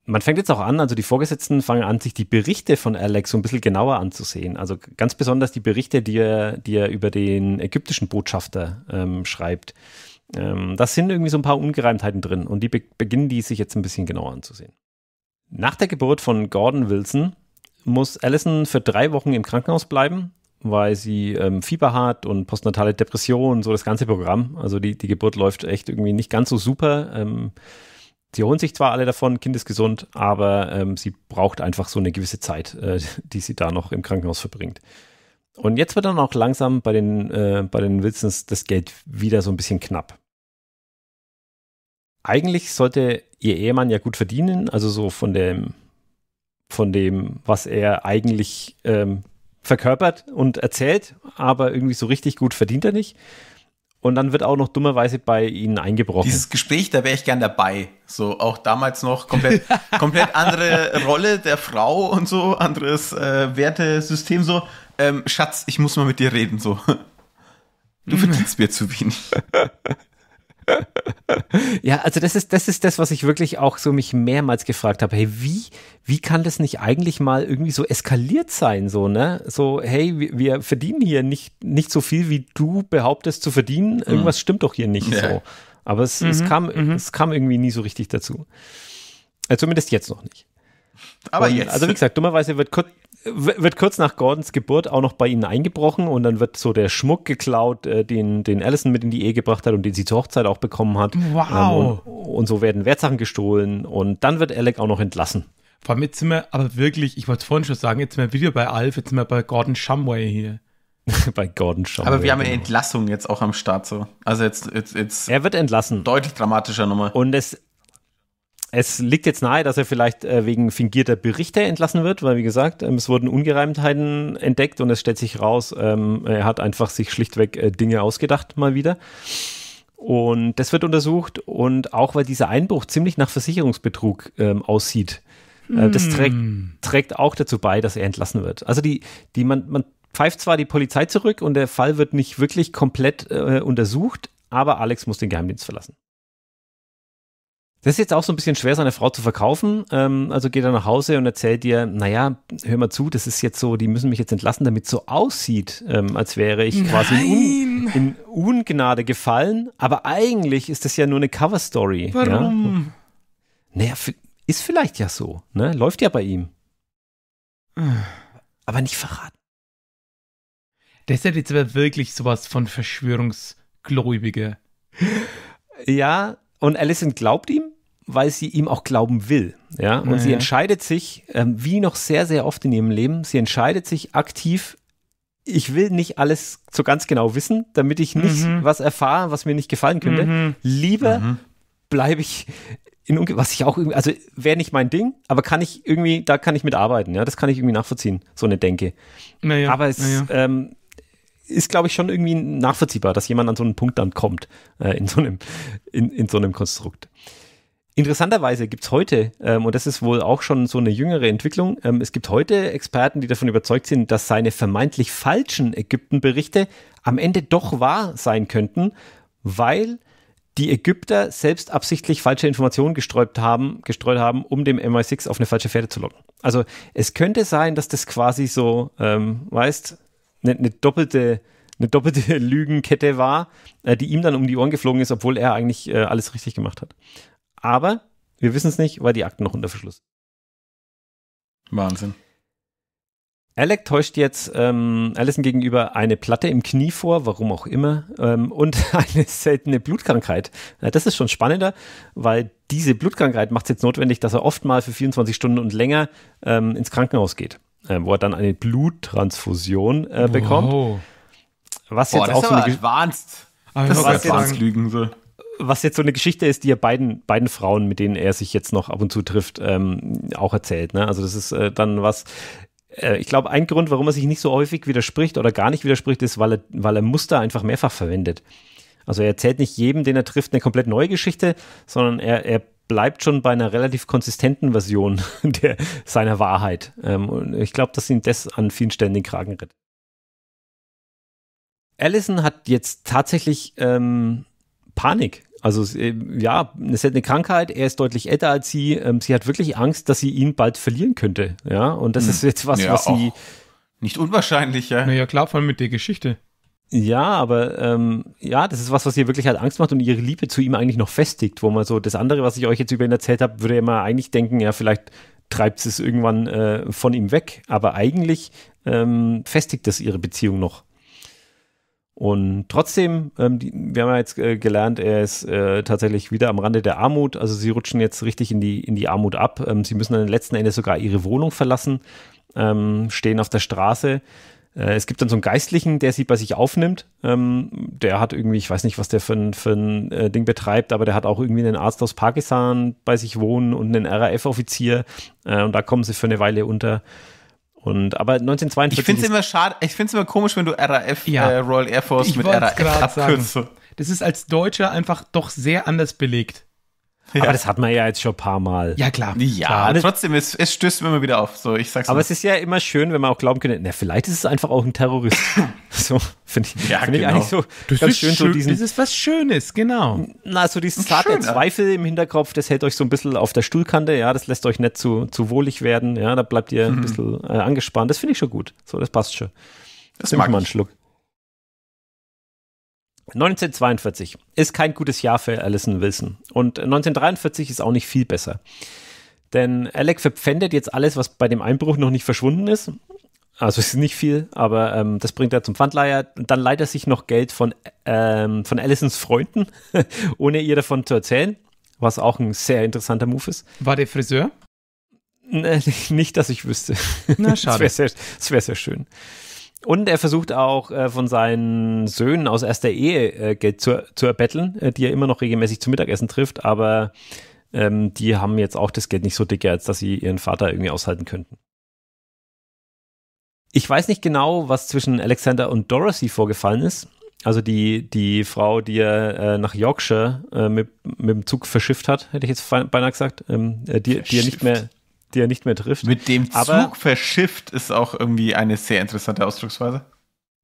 man fängt jetzt auch an, also die Vorgesetzten fangen an, sich die Berichte von Alex so ein bisschen genauer anzusehen. Also ganz besonders die Berichte, die er, die er über den ägyptischen Botschafter ähm, schreibt. Ähm, das sind irgendwie so ein paar Ungereimtheiten drin und die be beginnen die sich jetzt ein bisschen genauer anzusehen. Nach der Geburt von Gordon Wilson muss Allison für drei Wochen im Krankenhaus bleiben, weil sie ähm, Fieber hat und postnatale Depression, so das ganze Programm. Also die, die Geburt läuft echt irgendwie nicht ganz so super. Ähm, sie holen sich zwar alle davon, Kind ist gesund, aber ähm, sie braucht einfach so eine gewisse Zeit, äh, die sie da noch im Krankenhaus verbringt. Und jetzt wird dann auch langsam bei den, äh, bei den Wilsons das Geld wieder so ein bisschen knapp. Eigentlich sollte ihr Ehemann ja gut verdienen, also so von dem, von dem, was er eigentlich ähm, verkörpert und erzählt, aber irgendwie so richtig gut verdient er nicht. Und dann wird auch noch dummerweise bei ihnen eingebrochen. Dieses Gespräch, da wäre ich gern dabei. So, auch damals noch komplett, komplett andere (laughs) Rolle der Frau und so, anderes äh, Wertesystem. So, ähm, Schatz, ich muss mal mit dir reden, so. Du mhm. verdienst mir zu wenig. ja, also das ist, das ist das, was ich wirklich auch so mich mehrmals gefragt habe. Hey, wie, wie kann das nicht eigentlich mal irgendwie so eskaliert sein, so, ne? So, hey, wir, verdienen hier nicht, nicht so viel, wie du behauptest zu verdienen. Mhm. Irgendwas stimmt doch hier nicht, ja. so. Aber es, mhm, es kam, mhm. es kam irgendwie nie so richtig dazu. Äh, zumindest jetzt noch nicht. Aber Und, jetzt. Also wie gesagt, dummerweise wird kurz, wird kurz nach Gordons Geburt auch noch bei ihnen eingebrochen und dann wird so der Schmuck geklaut, äh, den, den Allison mit in die Ehe gebracht hat und den sie zur Hochzeit auch bekommen hat. Ähm, wow. Ähm, und, und, so werden Wertsachen gestohlen und dann wird Alec auch noch entlassen. Vor allem jetzt sind wir, aber wirklich, ich wollte es vorhin schon sagen, jetzt sind wir wieder bei Alf, jetzt sind wir bei Gordon Shumway hier. (laughs) bei Gordon Shumway. Aber wir haben eine genau. Entlassung jetzt auch am Start so. Also jetzt, jetzt, jetzt. Er wird entlassen. Deutlich dramatischer nochmal. Und es, es liegt jetzt nahe, dass er vielleicht äh, wegen fingierter Berichte entlassen wird, weil wie gesagt, ähm, es wurden Ungereimtheiten entdeckt und es stellt sich raus, ähm, er hat einfach sich schlichtweg äh, Dinge ausgedacht mal wieder. Und das wird untersucht und auch weil dieser Einbruch ziemlich nach Versicherungsbetrug ähm, aussieht. Mm. Das hm. trägt, trägt auch dazu bei, dass er entlassen wird. Also die, die man, man pfeift zwar die Polizei zurück und der Fall wird nicht wirklich komplett äh, untersucht, aber Alex muss den Geheimdienst verlassen. Das ist jetzt auch so ein bisschen schwer, seine Frau zu verkaufen. Ähm, also geht er nach Hause und erzählt ihr, naja, hör mal zu, das ist jetzt so, die müssen mich jetzt entlassen, damit es so aussieht, ähm, als wäre ich Nein. quasi in, in, Ungnade gefallen. Aber eigentlich ist das ja nur eine Coverstory. Warum? Ja? Naja, ist vielleicht ja so. Ne? Läuft ja bei ihm. Aber nicht verraten. Das ist halt jetzt aber wirklich sowas von Verschwörungsgläubige. Ja, und Alison glaubt ihm, weil sie ihm auch glauben will. Ja? Und naja. sie entscheidet sich, ähm, wie noch sehr, sehr oft in ihrem Leben, sie entscheidet sich aktiv, ich will nicht alles so ganz genau wissen, damit ich nicht mhm. was erfahre, was mir nicht gefallen könnte. Mhm. Lieber mhm. bleibe ich in was ich auch irgendwie, also wäre nicht mein Ding, aber kann ich irgendwie, da kann ich mitarbeiten, ja, das kann ich irgendwie nachvollziehen, so eine Denke. Naja, aber es naja. ähm, ist, glaube ich, schon irgendwie nachvollziehbar, dass jemand an so einen Punkt dann kommt, äh, in, so einem, in, in so einem Konstrukt. Interessanterweise gibt es heute, ähm, und das ist wohl auch schon so eine jüngere Entwicklung, ähm, es gibt heute Experten, die davon überzeugt sind, dass seine vermeintlich falschen Ägyptenberichte am Ende doch wahr sein könnten, weil die Ägypter selbst absichtlich falsche Informationen gestreut haben, gestreut haben, um dem MI6 auf eine falsche Pferde zu locken. Also es könnte sein, dass das quasi so, ähm, weißt, eine ne doppelte eine doppelte (laughs) Lügenkette war, äh, die ihm dann um die Ohren geflogen ist, obwohl er eigentlich äh, alles richtig gemacht hat. Aber wir wissen es nicht, weil die Akten noch unter Verschluss sind. Wahnsinn. Alec täuscht jetzt ähm, Allison gegenüber eine Platte im Knie vor, warum auch immer, ähm, und (laughs) eine seltene Blutkrankheit. Ja, das ist schon spannender, weil diese Blutkrankheit macht es jetzt notwendig, dass er oft mal für 24 Stunden und länger ähm, ins Krankenhaus geht, äh, wo er dann eine Bluttransfusion äh, bekommt. Wow. Was jetzt Boah, das auch ist so eine aber advanced. Ah, das was advanced Lügen so was jetzt so eine Geschichte ist, die er beiden, beiden Frauen, mit denen er sich jetzt noch ab und zu trifft, ähm, auch erzählt. Ne? Also das ist äh, dann was, äh, ich glaube, ein Grund, warum er sich nicht so häufig widerspricht oder gar nicht widerspricht, ist, weil er, weil er Muster einfach mehrfach verwendet. Also er erzählt nicht jedem, den er trifft, eine komplett neue Geschichte, sondern er, er bleibt schon bei einer relativ konsistenten Version (laughs) der, seiner Wahrheit. Ähm, und ich glaube, dass ihn das an vielen Stellen den Kragen ritt. Allison hat jetzt tatsächlich ähm, Panik also äh, ja, es hat eine Krankheit, er ist deutlich älter als sie. Ähm, sie hat wirklich Angst, dass sie ihn bald verlieren könnte. Ja, und das hm. ist jetzt was, ja, was sie. Nicht unwahrscheinlich, ja. Naja, klar, vor allem mit der Geschichte. Ja, aber ähm, ja, das ist was, was ihr wirklich halt Angst macht und ihre Liebe zu ihm eigentlich noch festigt, wo man so das andere, was ich euch jetzt über ihn erzählt habe, würde man eigentlich denken, ja, vielleicht treibt es irgendwann äh, von ihm weg, aber eigentlich ähm, festigt das ihre Beziehung noch. Und trotzdem, ähm, die, wir haben ja jetzt äh, gelernt, er ist äh, tatsächlich wieder am Rande der Armut. Also sie rutschen jetzt richtig in die, in die Armut ab. Ähm, sie müssen dann letzten Endes sogar ihre Wohnung verlassen, ähm, stehen auf der Straße. Äh, es gibt dann so einen Geistlichen, der sie bei sich aufnimmt. Ähm, der hat irgendwie, ich weiß nicht, was der für ein, für ein äh, Ding betreibt, aber der hat auch irgendwie einen Arzt aus Pakistan bei sich wohnen und einen RAF-Offizier. Äh, und da kommen sie für eine Weile unter. Und aber 1942. Ich finde es immer schade, ich finde es immer komisch, wenn du RAF, ja. äh, Royal Air Force ich mit RAF abkürzt. Das ist als Deutscher einfach doch sehr anders belegt. Ja. Aber das hat man ja jetzt schon ein paar Mal. Ja, klar. Ja, klar. trotzdem, es, es stößt immer wieder auf. So, ich sag's aber mal. es ist ja immer schön, wenn man auch glauben könnte, na, vielleicht ist es einfach auch ein Terrorist. (laughs) so, finde ich, ja, find genau. ich eigentlich so das ganz schön, schön. So diesen, das ist was Schönes, genau. Na, so dieses zarte Zweifel im Hinterkopf, das hält euch so ein bisschen auf der Stuhlkante, ja, das lässt euch nicht zu, zu wohlig werden, ja, da bleibt ihr mhm. ein bisschen äh, angespannt. Das finde ich schon gut. So, das passt schon. Das Nimm mag mal einen Schluck. 1942 ist kein gutes Jahr für Alison Wilson und 1943 ist auch nicht viel besser. Denn Alec verpfändet jetzt alles, was bei dem Einbruch noch nicht verschwunden ist. Also es ist nicht viel, aber ähm, das bringt er zum Pfandleiher. Dann leiht er sich noch Geld von, ähm, von Alisons Freunden, (laughs) ohne ihr davon zu erzählen, was auch ein sehr interessanter Move ist. War der Friseur? N äh, (laughs) nicht, dass ich wüsste. Na, (laughs) schade. Das wäre sehr, das wär sehr schön. Und er versucht auch äh, von seinen Söhnen aus erster Ehe äh, Geld zu, zu erbetteln, äh, die er immer noch regelmäßig zum Mittagessen trifft, aber ähm, die haben jetzt auch das Geld nicht so dicker, als dass sie ihren Vater irgendwie aushalten könnten. Ich weiß nicht genau, was zwischen Alexander und Dorothy vorgefallen ist. Also die, die Frau, die er äh, nach Yorkshire äh, mit, mit dem Zug verschifft hat, hätte ich jetzt beinahe gesagt, ähm, äh, die, die er nicht mehr die er nicht mehr trifft. Mit dem Zug aber, verschifft ist auch irgendwie eine sehr interessante Ausdrucksweise.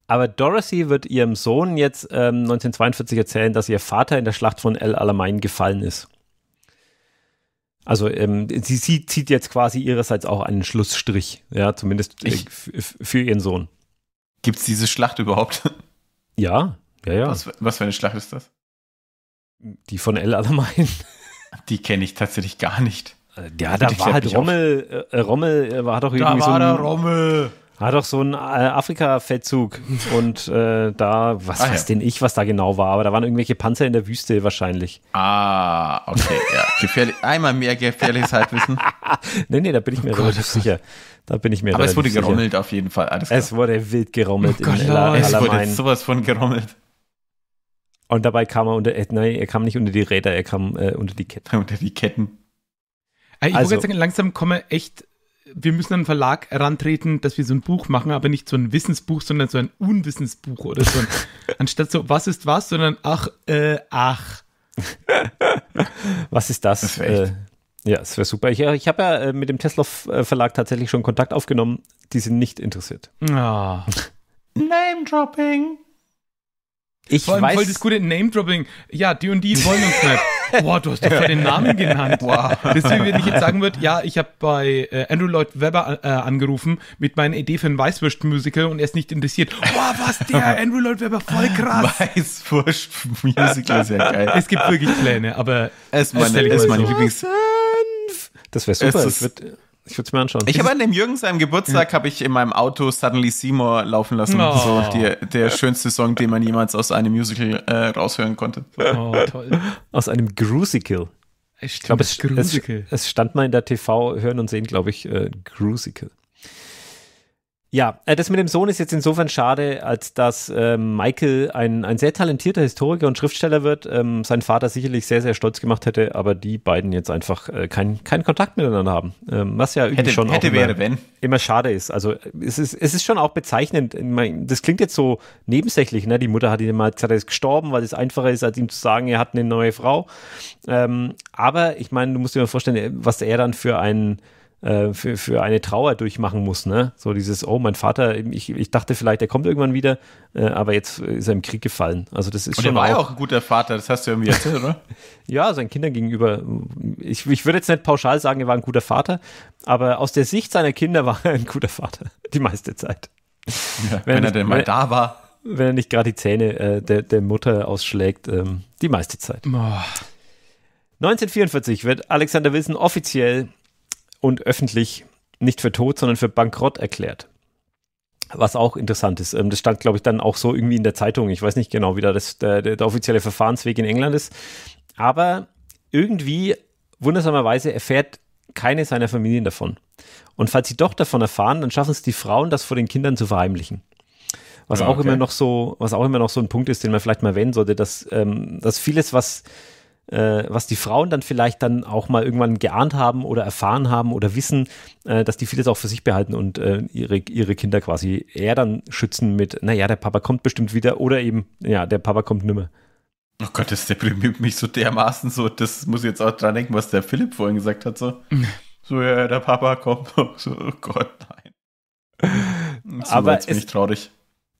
Aber Dorothy wird ihrem Sohn jetzt ähm, 1942 erzählen, dass ihr Vater in der Schlacht von El Alamein gefallen ist. Also ähm, sie, sie, zieht jetzt quasi ihrerseits auch einen Schlussstrich, ja, zumindest äh, für ihren Sohn. Gibt es diese Schlacht überhaupt? Ja, ja, ja. Was, was, für eine Schlacht ist das? Die von El Alamein. Die kenne ich tatsächlich gar nicht. Ja, da war halt Rommel, äh, äh Rommel äh, war doch irgendwie da war so ein, Rommel. Hat äh, doch so einen Afrika-Feldzug (laughs) und äh, da, was ah, weiß ja. denn ich, was da genau war, aber da waren irgendwelche Panzer in der Wüste wahrscheinlich. Ah, okay, ja. (laughs) Gefährlich, einmal mehr gefährliches Halbwissen. (laughs) nee, nee, da bin ich mir oh relativ sicher. Da bin ich mir Aber es wurde sicher. gerommelt auf jeden Fall, alles klar. Es wurde wild gerommelt. Oh Gott, in La, es wurde Main. sowas von gerommelt. Und dabei kam er unter, äh, nein, er kam nicht unter die Räder, er kam äh, unter die Ketten. Unter die Ketten. Äh, ich also, sagen, langsam komme echt, wir müssen an einen Verlag herantreten, dass wir so ein Buch machen, aber nicht so ein Wissensbuch, sondern so ein Unwissensbuch oder so. Ein, (laughs) anstatt so, was ist was, sondern ach, äh, ach. was ist das? das äh, ja, es wäre super. Ich, äh, ich habe ja äh, mit dem Tesla Verlag tatsächlich schon Kontakt aufgenommen. Die sind nicht interessiert. Oh. Ah. (laughs) Name-Dropping. Ich Vor allem weiß, voll das gute Name-Dropping. Ja, die und die wollen uns nicht. Boah, du hast doch ja den Namen genannt. (laughs) Wow. Deswegen, wenn ich jetzt sagen würde, ja, ich habe bei äh, Andrew Lloyd Webber äh, angerufen mit meiner Idee für ein Weißwurst-Musical und er ist nicht interessiert. Boah, was der? (laughs) Andrew Lloyd Webber, voll krass. Weißwurst-Musical ist ja (laughs) geil. Es gibt wirklich Pläne, aber es ist meine, ist meine Lieblings... Das wäre super. Es ist, ich würde es mir anschauen. Ich habe an dem Jürgen seinem Geburtstag ja. habe ich in meinem Auto Suddenly Seymour laufen lassen. Oh. So die, der schönste Song, den man jemals aus einem Musical äh, raushören konnte. Oh, toll. Aus einem Grusical. Ich glaube, es, es, es, stand mal in der TV hören und sehen, glaube ich, äh, Grusical. Ja, äh, das mit dem Sohn ist jetzt insofern schade, als dass ähm, Michael ein, ein sehr talentierter Historiker und Schriftsteller wird, ähm, sein Vater sicherlich sehr, sehr stolz gemacht hätte, aber die beiden jetzt einfach äh, keinen kein Kontakt miteinander haben. Ähm, was ja irgendwie hätte, schon hätte auch wäre, immer, wenn. immer schade ist. Also es ist, es ist schon auch bezeichnend. das klingt jetzt so nebensächlich, ne? Die Mutter hat ihn mal gesagt, er ist gestorben, weil es einfacher ist, als ihm zu sagen, er hat eine neue Frau. Ähm, aber ich meine, du musst dir mal vorstellen, was er dann für einen äh, für, für eine Trauer durchmachen muss. Ne? So dieses, oh, mein Vater, ich, ich dachte vielleicht, er kommt irgendwann wieder, äh, aber jetzt ist er im Krieg gefallen. Also das ist Und schon. er war ja auch ein guter Vater, das hast du irgendwie erzählt, oder? (laughs) ja, seinen Kindern gegenüber. Ich, ich würde jetzt nicht pauschal sagen, er war ein guter Vater, aber aus der Sicht seiner Kinder war er ein guter Vater, (laughs) die meiste Zeit. Ja, wenn, wenn, er denn mal wenn, da war. Wenn er nicht gerade die Zähne äh, der, der Mutter ausschlägt, ähm, die meiste Zeit. Oh. 1944 wird Alexander Wilson offiziell und öffentlich nicht für tot, sondern für bankrott erklärt. Was auch interessant ist. Ähm, das stand, glaube ich, dann auch so irgendwie in der Zeitung. Ich weiß nicht genau, wie da das, der, der offizielle Verfahrensweg in England ist. Aber irgendwie, wundersamerweise, erfährt keine seiner Familien davon. Und falls sie doch davon erfahren, dann schaffen es die Frauen, das vor den Kindern zu verheimlichen. Was ja, auch okay. immer noch so, was auch immer noch so ein Punkt ist, den man vielleicht mal erwähnen sollte, dass, ähm, dass vieles, was äh, was die Frauen dann vielleicht dann auch mal irgendwann geahnt haben oder erfahren haben oder wissen, äh, dass die vieles auch für sich behalten und äh, ihre, ihre Kinder quasi eher dann schützen mit, naja, der Papa kommt bestimmt wieder oder eben, ja, der Papa kommt nimmer. Oh Gott, das deprimiert mich so dermaßen so, das muss ich jetzt auch dran denken, was der Philipp vorhin gesagt hat, so, (laughs) so ja, der Papa kommt, (laughs) so, oh Gott, nein. (laughs) So aber jetzt bin ich traurig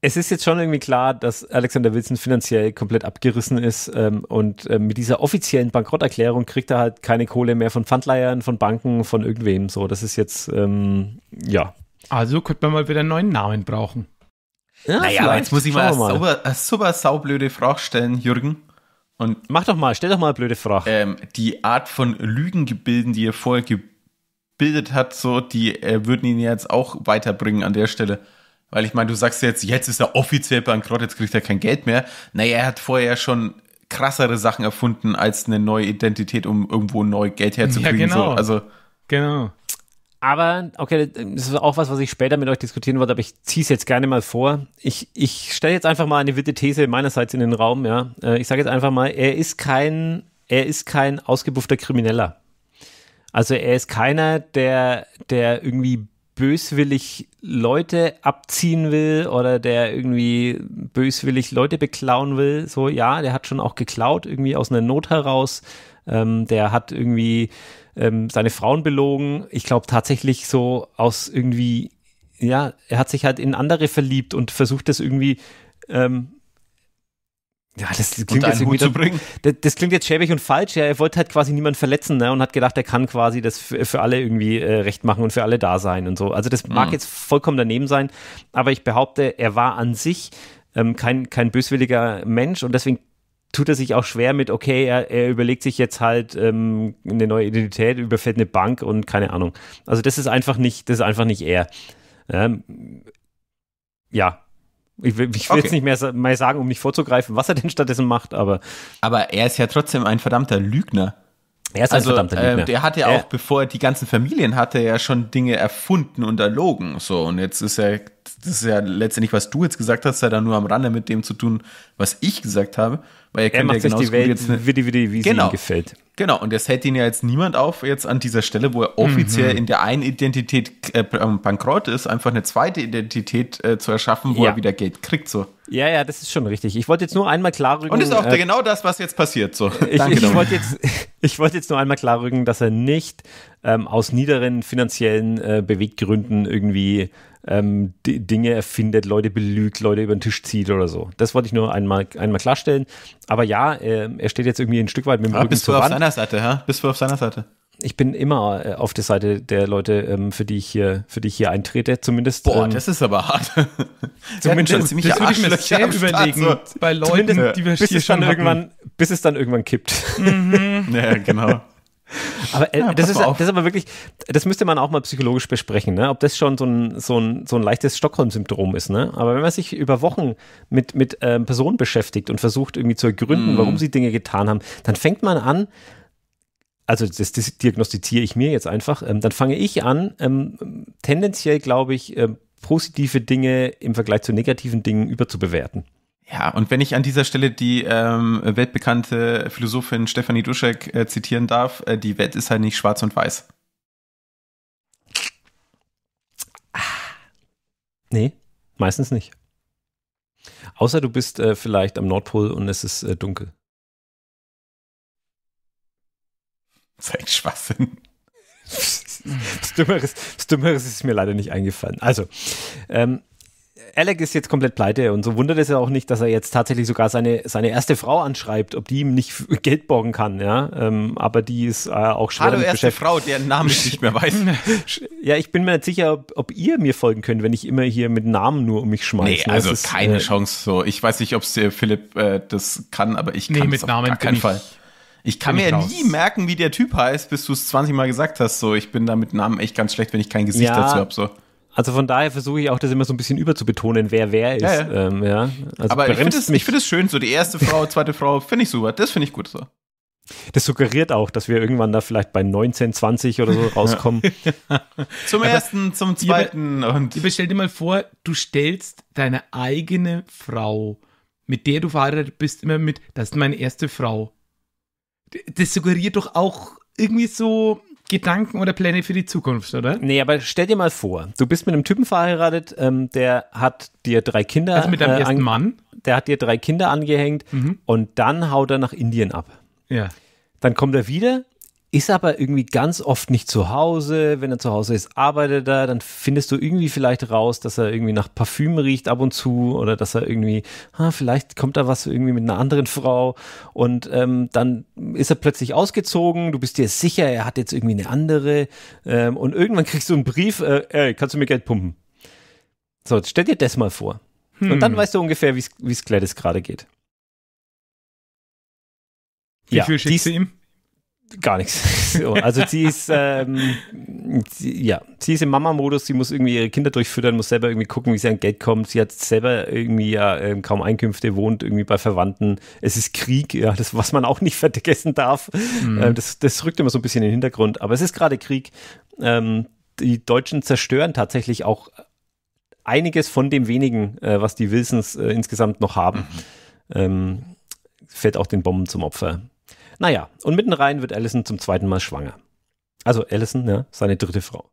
es ist jetzt schon irgendwie klar, dass Alexander Wilson finanziell komplett abgerissen ist ähm, und äh, mit dieser offiziellen Bankrotterklärung kriegt er halt keine Kohle mehr von Pfandleihern, von Banken, von irgendwem. So, das ist jetzt, ähm, ja. Also könnte man mal wieder einen neuen Namen brauchen. Ja, naja, jetzt muss ich mal, mal. Eine, super, eine super saublöde Frage stellen, Jürgen. Und Mach doch mal, stell doch mal eine blöde Frage. Ähm, die Art von Lügengebilden, die er vorher gebildet hat, so, die äh, würden ihn jetzt auch weiterbringen an der Stelle. Weil ich meine, du sagst jetzt, jetzt ist er offiziell bankrott, jetzt kriegt er kein Geld mehr. Naja, er hat vorher schon krassere Sachen erfunden als eine neue Identität, um irgendwo neu Geld herzukriegen. Ja, genau. So, also, genau. Aber, okay, das ist auch was, was ich später mit euch diskutieren wollte, aber ich ziehe es jetzt gerne mal vor. Ich, ich stelle jetzt einfach mal eine wilde These meinerseits in den Raum, ja. Äh, ich sage jetzt einfach mal, er ist kein, er ist kein ausgebuffter Krimineller. Also er ist keiner, der, der irgendwie böswillig Leute abziehen will oder der irgendwie böswillig Leute beklauen will. So, ja, der hat schon auch geklaut, irgendwie aus einer Not heraus. Ähm, der hat irgendwie ähm, seine Frauen belogen. Ich glaube tatsächlich so aus irgendwie, ja, er hat sich halt in andere verliebt und versucht das irgendwie ähm, ja, das klingt jetzt irgendwie, das, das, klingt jetzt schäbig und falsch. Ja, er wollte halt quasi niemanden verletzen ne? und hat gedacht, er kann quasi das für, für alle irgendwie äh, recht machen und für alle da sein und so. Also das mag mhm. jetzt vollkommen daneben sein, aber ich behaupte, er war an sich ähm, kein, kein böswilliger Mensch und deswegen tut er sich auch schwer mit, okay, er, er überlegt sich jetzt halt ähm, eine neue Identität, überfällt eine Bank und keine Ahnung. Also das ist einfach nicht, das ist einfach nicht er. Ähm, ja, ich will, ich will okay. jetzt nicht mehr, mehr sagen, um nicht vorzugreifen, was er denn stattdessen macht, aber. Aber er ist ja trotzdem ein verdammter Lügner. Er ist also, ein verdammter äh, Lügner. Äh, der hat ja auch, bevor er die ganzen Familien hatte, ja schon Dinge erfunden und erlogen. So, und jetzt ist er das ist ja letztendlich, was du jetzt gesagt hast, sei ja nur am Rande mit dem zu tun, was ich gesagt habe. Weil er, er macht ja sich die Welt jetzt ne, wie, wie, wie genau, sie ihm gefällt. Genau, und das hält ihn ja jetzt niemand auf, jetzt an dieser Stelle, wo er offiziell mhm. in der einen Identität äh, ähm, bankrott ist, einfach eine zweite Identität äh, zu erschaffen, wo ja. er wieder Geld kriegt. So. Ja, ja, das ist schon richtig. Ich wollte jetzt nur einmal klarrücken. Und das ist auch äh, genau das, was jetzt passiert. So. (laughs) Ich, (laughs) ich wollte jetzt, wollt jetzt nur einmal klarrücken, dass er nicht ähm, aus niederen finanziellen äh, Beweggründen irgendwie ähm, Dinge erfindet, Leute belügt, Leute über den Tisch zieht oder so. Das wollte ich nur einmal, einmal klarstellen. Aber ja, äh, er steht jetzt irgendwie ein Stück weit mit dem ah, Rücken bist zur du auf Wand. seiner Seite, ja? Bist du auf seiner Seite? Ich bin immer äh, auf der Seite der Leute, ähm, für die ich hier, für die ich hier eintrete, zumindest. Boah, ähm, das ist aber hart. (laughs) zumindest ja, das, das würde ich mir selbst überlegen so. bei Leuten, zumindest, die wir bis hier es schon dann irgendwann, bis es dann irgendwann kippt. Mhm. (laughs) ja, genau. Aber äh, ja, das, ist, das ist aber wirklich, das müsste man auch mal psychologisch besprechen, ne? ob das schon so ein, so ein, so ein leichtes Stockholm-Syndrom ist. Ne? Aber wenn man sich über Wochen mit, mit ähm, Personen beschäftigt und versucht irgendwie zu ergründen, mm. warum sie Dinge getan haben, dann fängt man an, also das, das diagnostiziere ich mir jetzt einfach, ähm, dann fange ich an, ähm, tendenziell glaube ich, äh, positive Dinge im Vergleich zu negativen Dingen überzubewerten. Ja, und wenn ich an dieser Stelle die ähm, weltbekannte Philosophin Stefanie Duschek äh, zitieren darf, äh, die Welt ist halt nicht schwarz und weiß. Ah. Nee, meistens nicht. Außer du bist äh, vielleicht am Nordpol und es ist äh, dunkel. Zeig halt Schwachsinn. (laughs) das, Dümmeres, was Dümmeres ist mir leider nicht eingefallen. Also, ähm, Alec ist jetzt komplett pleite und so wundert es ja auch nicht, dass er jetzt tatsächlich sogar seine, seine erste Frau anschreibt, ob die ihm nicht (laughs) Geld borgen kann, ja. Ähm, aber die ist äh, auch schwer Hallo, erste Frau, deren Namen ich nicht mehr weiß. (laughs) ja, ich bin mir nicht sicher, ob, ob, ihr mir folgen könnt, wenn ich immer hier mit Namen nur um mich schmeiße. Nee, ne? also ist, keine äh, Chance so. Ich weiß nicht, ob es äh, Philipp äh, das kann, aber ich kann nee, mit Namen auf keinen Fall. Ich kann mir ja nie merken, wie der Typ heißt, bis du es 20 Mal gesagt hast. So, ich bin da mit Namen echt ganz schlecht, wenn ich kein Gesicht ja, dazu habe. So. Also von daher versuche ich auch, das immer so ein bisschen überzubetonen, wer wer ist. Ja, ja. Ähm, ja. Also Aber ich finde es find schön, so die erste Frau, zweite Frau, finde ich super. Das finde ich gut so. Das suggeriert auch, dass wir irgendwann da vielleicht bei 19, 20 oder so rauskommen. (laughs) zum Aber ersten, zum zweiten. Und ihr stell dir mal vor, du stellst deine eigene Frau, mit der du verheiratet bist, immer mit, das ist meine erste Frau. Das suggeriert doch auch irgendwie so, Gedanken oder Pläne für die Zukunft, oder? Nee, aber stell dir mal vor, du bist mit einem Typen verheiratet, ähm, der hat dir drei Kinder. Also mit deinem äh, ersten Mann? Der hat dir drei Kinder angehängt mhm. und dann haut er nach Indien ab. Ja. Dann kommt er wieder ist aber irgendwie ganz oft nicht zu Hause. Wenn er zu Hause ist, arbeitet er, dann findest du irgendwie vielleicht raus, dass er irgendwie nach Parfüm riecht ab und zu oder dass er irgendwie, ah, vielleicht kommt da was irgendwie mit einer anderen Frau und ähm, dann ist er plötzlich ausgezogen, du bist dir sicher, er hat jetzt irgendwie eine andere ähm, und irgendwann kriegst du einen Brief, äh, ey, kannst du mir Geld pumpen? So, jetzt stell dir das mal vor. Hm. Und dann hm. weißt du ungefähr, wie es Gladys gerade geht. Wie ja, viel schickst du ihm? Gar nichts. (laughs) So, also sie ist, ähm, sie, ja, sie ist im Mama-Modus, sie muss irgendwie ihre Kinder durchfüttern, muss selber irgendwie gucken, wie sie an Geld kommt. Sie hat selber irgendwie ja äh, kaum Einkünfte, wohnt irgendwie bei Verwandten. Es ist Krieg, ja, das, was man auch nicht (laughs) vergessen darf. Mhm. Äh, das, das rückt immer so ein bisschen in den Hintergrund. Aber es ist gerade Krieg. Ähm, die Deutschen zerstören tatsächlich auch einiges von dem wenigen, äh, was die Wilsons äh, insgesamt noch haben. Mhm. Ähm, fällt auch den Bomben zum Opfer. Naja, und mitten rein wird Allison zum zweiten Mal schwanger. Also Allison, ja, seine dritte Frau.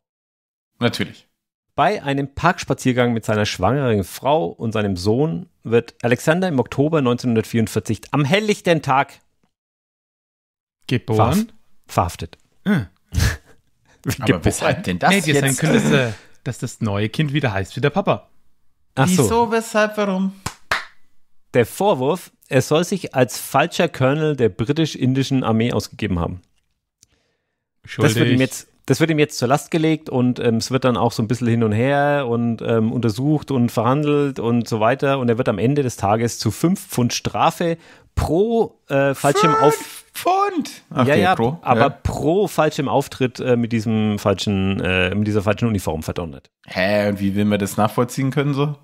Natürlich. Bei einem Parkspaziergang mit seiner schwangeren Frau und seinem Sohn wird Alexander im Oktober 1944 am helllichten Tag geboren. verhaftet. Hm. (laughs) Aber weshalb denn das nee, jetzt? Sein können, dass, äh, dass das neue Kind wieder heißt wie der Papa. Ach Wieso, so. weshalb, warum? Der Vorwurf, er soll sich als falscher Colonel der britisch-indischen Armee ausgegeben haben. Schuldig. Das wird ihm jetzt das wird ihm jetzt zur Last gelegt und ähm, es wird dann auch so ein bisschen hin und her und ähm, untersucht und verhandelt und so weiter. Und er wird am Ende des Tages zu 5 Pfund Strafe pro äh, Fallschirm auf. Pfund! Ach ja, ja, pro, aber ja. pro falschem Auftritt äh, mit diesem falschen, äh, mit dieser falschen Uniform verdonnert. Hä, und wie will man das nachvollziehen können so?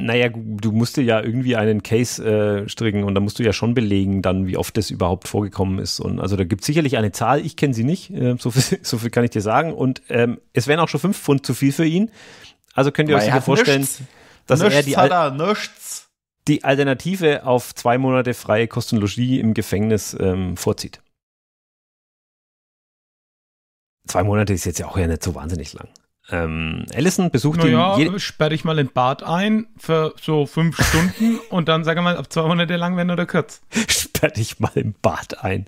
Naja, du musst dir ja irgendwie einen Case äh, stricken und da musst du ja schon belegen, dann, wie oft das überhaupt vorgekommen ist. Und also da gibt es sicherlich eine Zahl, ich kenne sie nicht, äh, so, viel, (laughs) so, viel, kann ich dir sagen. Und ähm, es wären auch schon fünf Pfund zu viel für ihn. Also könnt ihr Weil euch sicher vorstellen, nichts. dass nichts er die. Hat er, Die Alternative auf zwei Monate freie Kostenlogie im Gefängnis ähm, vorzieht. Zwei Monate ist jetzt ja auch ja nicht so wahnsinnig lang. Ähm, Allison besucht naja, ihn. Ja, sperre ich mal in Bad ein für so fünf Stunden (laughs) und dann sage mal, ob zwei Monate lang werden oder kürz. Sperre dich mal im Bad ein.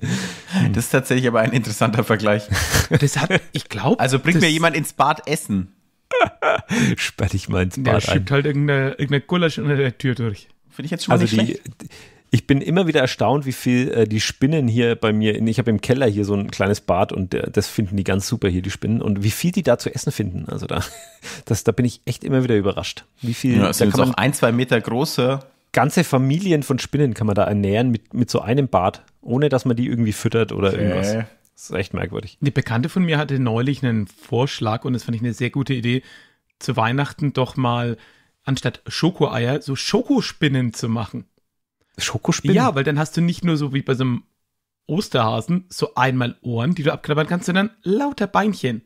Das ist tatsächlich aber ein interessanter Vergleich. Das hat, ich glaube. Also bringt mir jemand ins Bad Essen. (laughs) sperre dich mal ins Bad Der ein. Der schiebt halt irgendeine, irgendeine Gulasch unter der Tür durch. Finde ich jetzt schon mal also nicht die, schlecht. Die, ich bin immer wieder erstaunt, wie viel äh, die Spinnen hier bei mir, in, ich habe im Keller hier so ein kleines Bad und äh, das finden die ganz super hier, die Spinnen. Und wie viel die da zu essen finden. Also da, (laughs) das, da bin ich echt immer wieder überrascht. Wie viel. Ja, also da kann man auch ein, zwei Meter große. Ganze Familien von Spinnen kann man da ernähren mit, mit so einem Bad, ohne dass man die irgendwie füttert oder okay. irgendwas. Das ist echt merkwürdig. Eine Bekannte von mir hatte neulich einen Vorschlag und das fand ich eine sehr gute Idee, zu Weihnachten doch mal anstatt Schokoeier so Schokospinnen zu machen. Schokospinnen? Ja, weil dann hast du nicht nur so wie bei so einem Osterhasen so einmal Ohren, die du abknabbern kannst, sondern lauter Beinchen.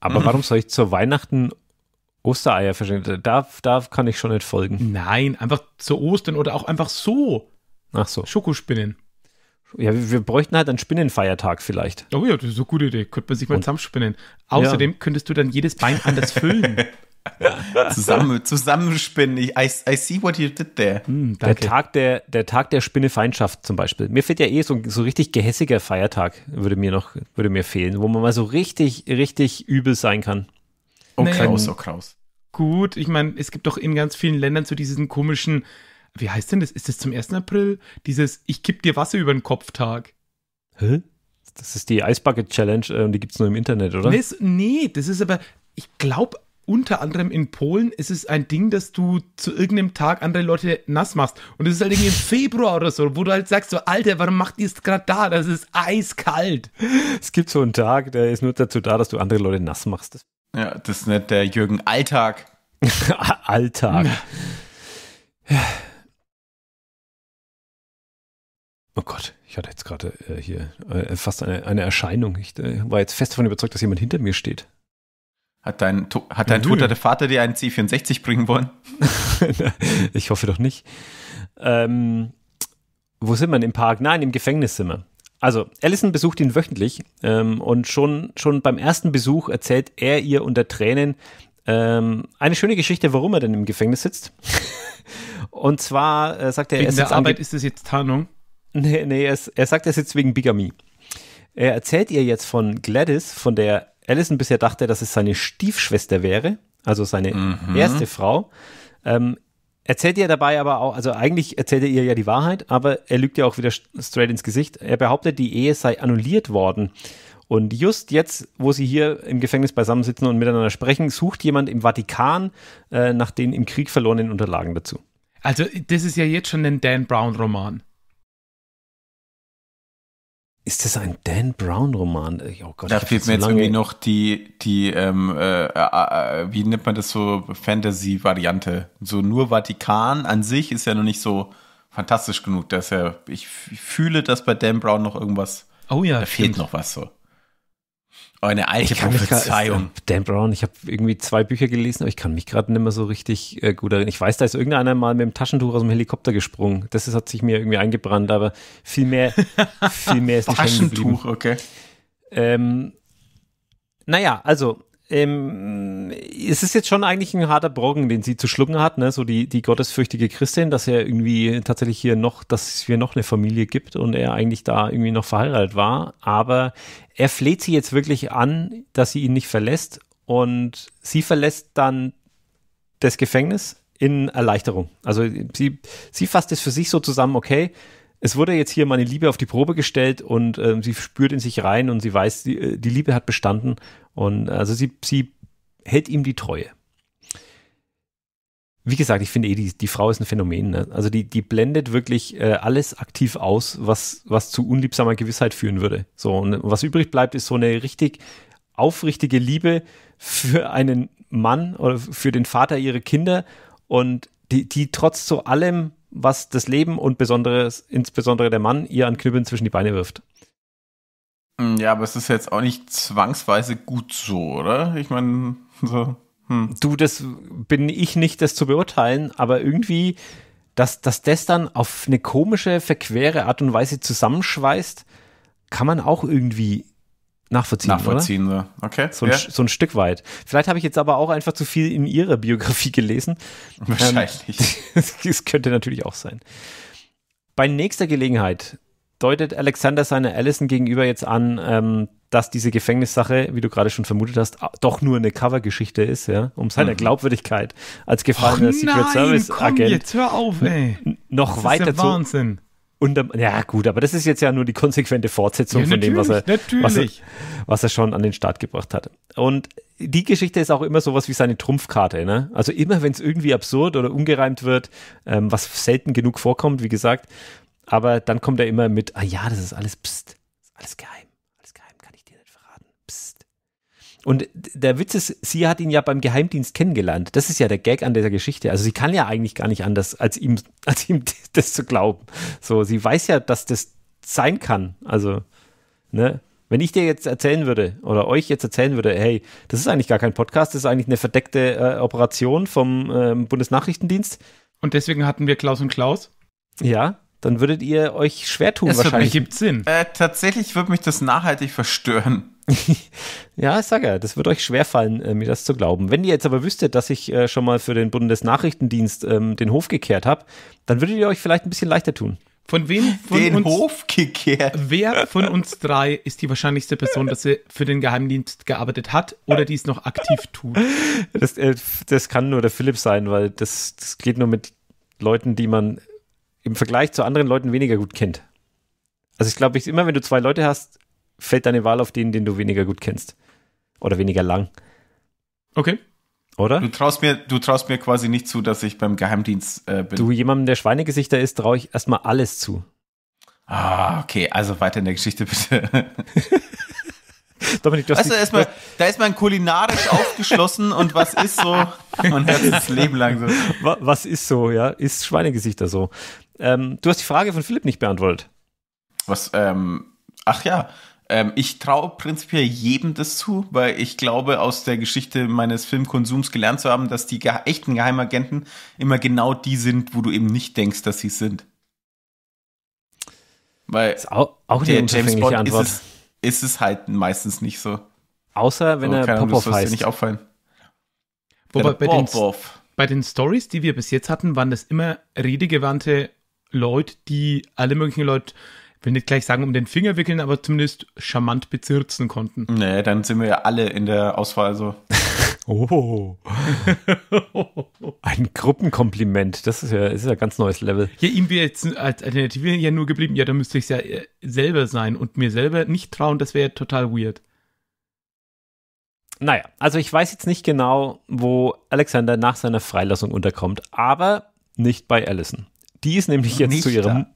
Aber mhm. warum soll ich zur Weihnachten Ostereier verschenken? Da, da kann ich schon nicht folgen. Nein, einfach zu Ostern oder auch einfach so. Ach so. Schokospinnen. Ja, wir, wir bräuchten halt einen Spinnenfeiertag vielleicht. Oh ja, das ist eine gute Idee. Könnte man sich mal Und? zusammenspinnen. Außerdem ja. könntest du dann jedes Bein anders füllen. (laughs) (laughs) Zusammen, zusammenspinnen. Ich, I, I, see what you did there. Hm, hm der, Tag der, der Tag der Spinnefeindschaft zum Beispiel. Mir fehlt ja eh so, so richtig gehässiger Feiertag, würde mir noch, würde mir fehlen, wo man mal so richtig, richtig übel sein kann. Oh, naja, Kraus, oh, Kraus. Gut, ich meine, es gibt doch in ganz vielen Ländern so diesen komischen, wie heißt denn das? Ist das zum 1. April? Dieses Ich kipp dir Wasser über den Kopftag. Hä? Das ist die Eisbucket Challenge äh, und die gibt es nur im Internet, oder? Nee, nee das ist aber, ich glaube, unter anderem in Polen ist es ein Ding, dass du zu irgendeinem Tag andere Leute nass machst. Und es ist halt irgendwie im Februar oder so, wo du halt sagst so, Alter, warum macht ihr es gerade da? Das ist eiskalt. Es gibt so einen Tag, der ist nur dazu da, dass du andere Leute nass machst. Ja, das ist nicht der Jürgen Alltag. (laughs) Alltag. Oh Gott, ich hatte jetzt gerade äh, hier äh, fast eine, eine Erscheinung. Ich äh, war jetzt fest davon überzeugt, dass jemand hinter mir steht. Hat dein, hat dein toter Vater dir einen C64 bringen wollen? (laughs) ich hoffe doch nicht. Ähm, wo sind wir? Im Park? Nein, im Gefängnis Also, Allison besucht ihn wöchentlich ähm, und schon, schon beim ersten Besuch erzählt er ihr unter Tränen ähm, eine schöne Geschichte, warum er denn im Gefängnis sitzt. (laughs) und zwar äh, sagt er, wegen er der Arbeit ist es jetzt Tarnung? Nee, nee er, er sagt, er sitzt wegen Bigamie. Er erzählt ihr jetzt von Gladys, von der Allison bisher dachte, dass es seine Stiefschwester wäre, also seine mhm. erste Frau. Ähm, erzählt ihr dabei aber auch, also eigentlich erzählt er ihr ja die Wahrheit, aber er lügt ja auch wieder straight ins Gesicht. Er behauptet, die Ehe sei annulliert worden. Und just jetzt, wo sie hier im Gefängnis beisammensitzen und miteinander sprechen, sucht jemand im Vatikan äh, nach den im Krieg verlorenen Unterlagen dazu. Also, das ist ja jetzt schon ein Dan Brown-Roman. Ist das ein Dan Brown-Roman? Oh Gott, da fehlt mir jetzt irgendwie noch die, die ähm, äh, äh, äh, wie nennt man das so, Fantasy-Variante. So nur Vatikan an sich ist ja noch nicht so fantastisch genug. Dass er, ich, ich fühle, dass bei Dan Brown noch irgendwas, oh ja, da fehlt noch was so. Eine alte Prophezeiung. Dan Brown, ich habe irgendwie zwei Bücher gelesen, aber ich kann mich gerade nicht mehr so richtig äh, gut erinnern. Ich weiß, da ist irgendeiner mal mit dem Taschentuch aus dem Helikopter gesprungen. Das ist, hat sich mir irgendwie eingebrannt, aber viel mehr, viel mehr ist nicht Taschentuch, okay. Ähm, naja, also ähm, es ist jetzt schon eigentlich ein harter Brocken, den sie zu schlucken hat, ne? so die, die gottesfürchtige Christin, dass er irgendwie tatsächlich hier noch, dass es hier noch eine Familie gibt und er eigentlich da irgendwie noch verheiratet war. Aber er fleht sie jetzt wirklich an, dass sie ihn nicht verlässt und sie verlässt dann das Gefängnis in Erleichterung. Also sie, sie fasst es für sich so zusammen, okay, es wurde jetzt hier meine Liebe auf die Probe gestellt und ähm, sie spürt in sich rein und sie weiß, die, äh, die Liebe hat bestanden und also sie, sie hält ihm die Treue. Wie gesagt, ich finde eh, die, die Frau ist ein Phänomen. Ne? Also die, die blendet wirklich äh, alles aktiv aus, was, was zu unliebsamer Gewissheit führen würde. So, und was übrig bleibt, ist so eine richtig aufrichtige Liebe für einen Mann oder für den Vater ihrer Kinder und die, die trotz zu allem was das Leben und insbesondere der Mann ihr an Knüppeln zwischen die Beine wirft. Hm, ja, aber es ist jetzt auch nicht zwangsweise gut so, oder? Ich meine, so. Hm. Du, das bin ich nicht, das zu beurteilen, aber irgendwie, dass, dass das dann auf eine komische, verquere Art und Weise zusammenschweißt, kann man auch irgendwie nachvollziehen. Nachvollziehen, oder? So. okay. So ein, so ein, Stück weit. Vielleicht habe ich jetzt aber auch einfach zu viel in ihrer Biografie gelesen. (laughs) Wahrscheinlich. Ähm, das (laughs) könnte natürlich auch sein. Bei nächster Gelegenheit deutet Alexander seiner Allison gegenüber jetzt an, ähm, dass diese Gefängnissache, wie du gerade schon vermutet hast, doch nur eine Covergeschichte ist, ja, um seiner mhm. Glaubwürdigkeit als gefallener Secret Service Agent jetzt, hör auf, ey. noch das weiter zu unterm, ja gut, aber das ist jetzt ja nur die konsequente Fortsetzung ja, von dem, was er, was, er, was er schon an den Start gebracht hat. Und die Geschichte ist auch immer sowas wie seine Trumpfkarte. Ne? Also immer, wenn es irgendwie absurd oder ungereimt wird, ähm, was selten genug vorkommt, wie gesagt, aber dann kommt er immer mit, ah ja, das ist alles, pst, alles geheim. Und der Witz ist, sie hat ihn ja beim Geheimdienst kennengelernt. Das ist ja der Gag an dieser Geschichte. Also sie kann ja eigentlich gar nicht anders, als ihm, (laughs) als ihm (laughs) das zu glauben. So, sie weiß ja, dass das sein kann. Also, ne? Wenn ich dir jetzt erzählen würde oder euch jetzt erzählen würde, hey, das ist eigentlich gar kein Podcast, das ist eigentlich eine verdeckte äh, Operation vom äh, Bundesnachrichtendienst. Und deswegen hatten wir Klaus und Klaus. Ja, dann würdet ihr euch schwer tun das wahrscheinlich. Das ergibt Sinn. Äh, tatsächlich würde mich das nachhaltig verstören. (laughs) ja, ich sage ja, das wird euch schwerfallen, äh, mir das zu glauben. Wenn ihr jetzt aber wüsstet, dass ich äh, schon mal für den Bundesnachrichtendienst ähm, den Hof gekehrt habe, dann würdet ihr euch vielleicht ein bisschen leichter tun. Von wem von den uns, Hof gekehrt? Wer von uns drei ist die wahrscheinlichste Person, dass sie für den Geheimdienst gearbeitet hat oder dies noch aktiv tut? (laughs) Das, äh, das kann nur der Philipp sein, weil das, das geht nur mit Leuten, die man im Vergleich zu anderen Leuten weniger gut kennt. Also ich glaube, immer wenn du zwei Leute hast, fällt deine Wahl auf den, den du weniger gut kennst. Oder weniger lang. Okay. Oder? Du traust mir, du traust mir quasi nicht zu, dass ich beim Geheimdienst äh, bin. Du, jemandem, der Schweinegesichter ist, traue ich erstmal alles zu. Ah, okay, also weiter in der Geschichte bitte. (laughs) Dominik, du hast also erstmal, da ist man kulinarisch (laughs) aufgeschlossen und was ist so? Man hört das Leben lang so. Was ist so, ja? Ist Schweinegesichter so? Ähm, du hast die Frage von Philipp nicht beantwortet. Was, ähm, ach ja, ähm, ich traue prinzipiell jedem das zu, weil ich glaube, aus der Geschichte meines Filmkonsums gelernt zu haben, dass die ge echten Geheimagenten immer genau die sind, wo du eben nicht denkst, dass sie es sind. Weil ist auch, auch der James Bond Antwort. Ist, es, ist es halt meistens nicht so. Außer wenn so, er Popov heißt. Dir nicht auffallen. Wobei bei den, bei den Stories, die wir bis jetzt hatten, waren das immer redegewandte Leute, die alle möglichen Leute will nicht gleich sagen, um den Finger wickeln, aber zumindest charmant bezirzen konnten. Nee, dann sind wir ja alle in der Auswahl so. Also. (laughs) Oh. Ein Gruppenkompliment. Das ist ja, ist ja ein ganz neues Level. Ja, ihm wäre jetzt als Alternative ja nur geblieben, ja, dann müsste ich es ja äh, selber sein und mir selber nicht trauen, das wäre ja total weird. Naja, also ich weiß jetzt nicht genau, wo Alexander nach seiner Freilassung unterkommt, aber nicht bei Allison. Die ist nämlich jetzt nicht zu ihrem. Da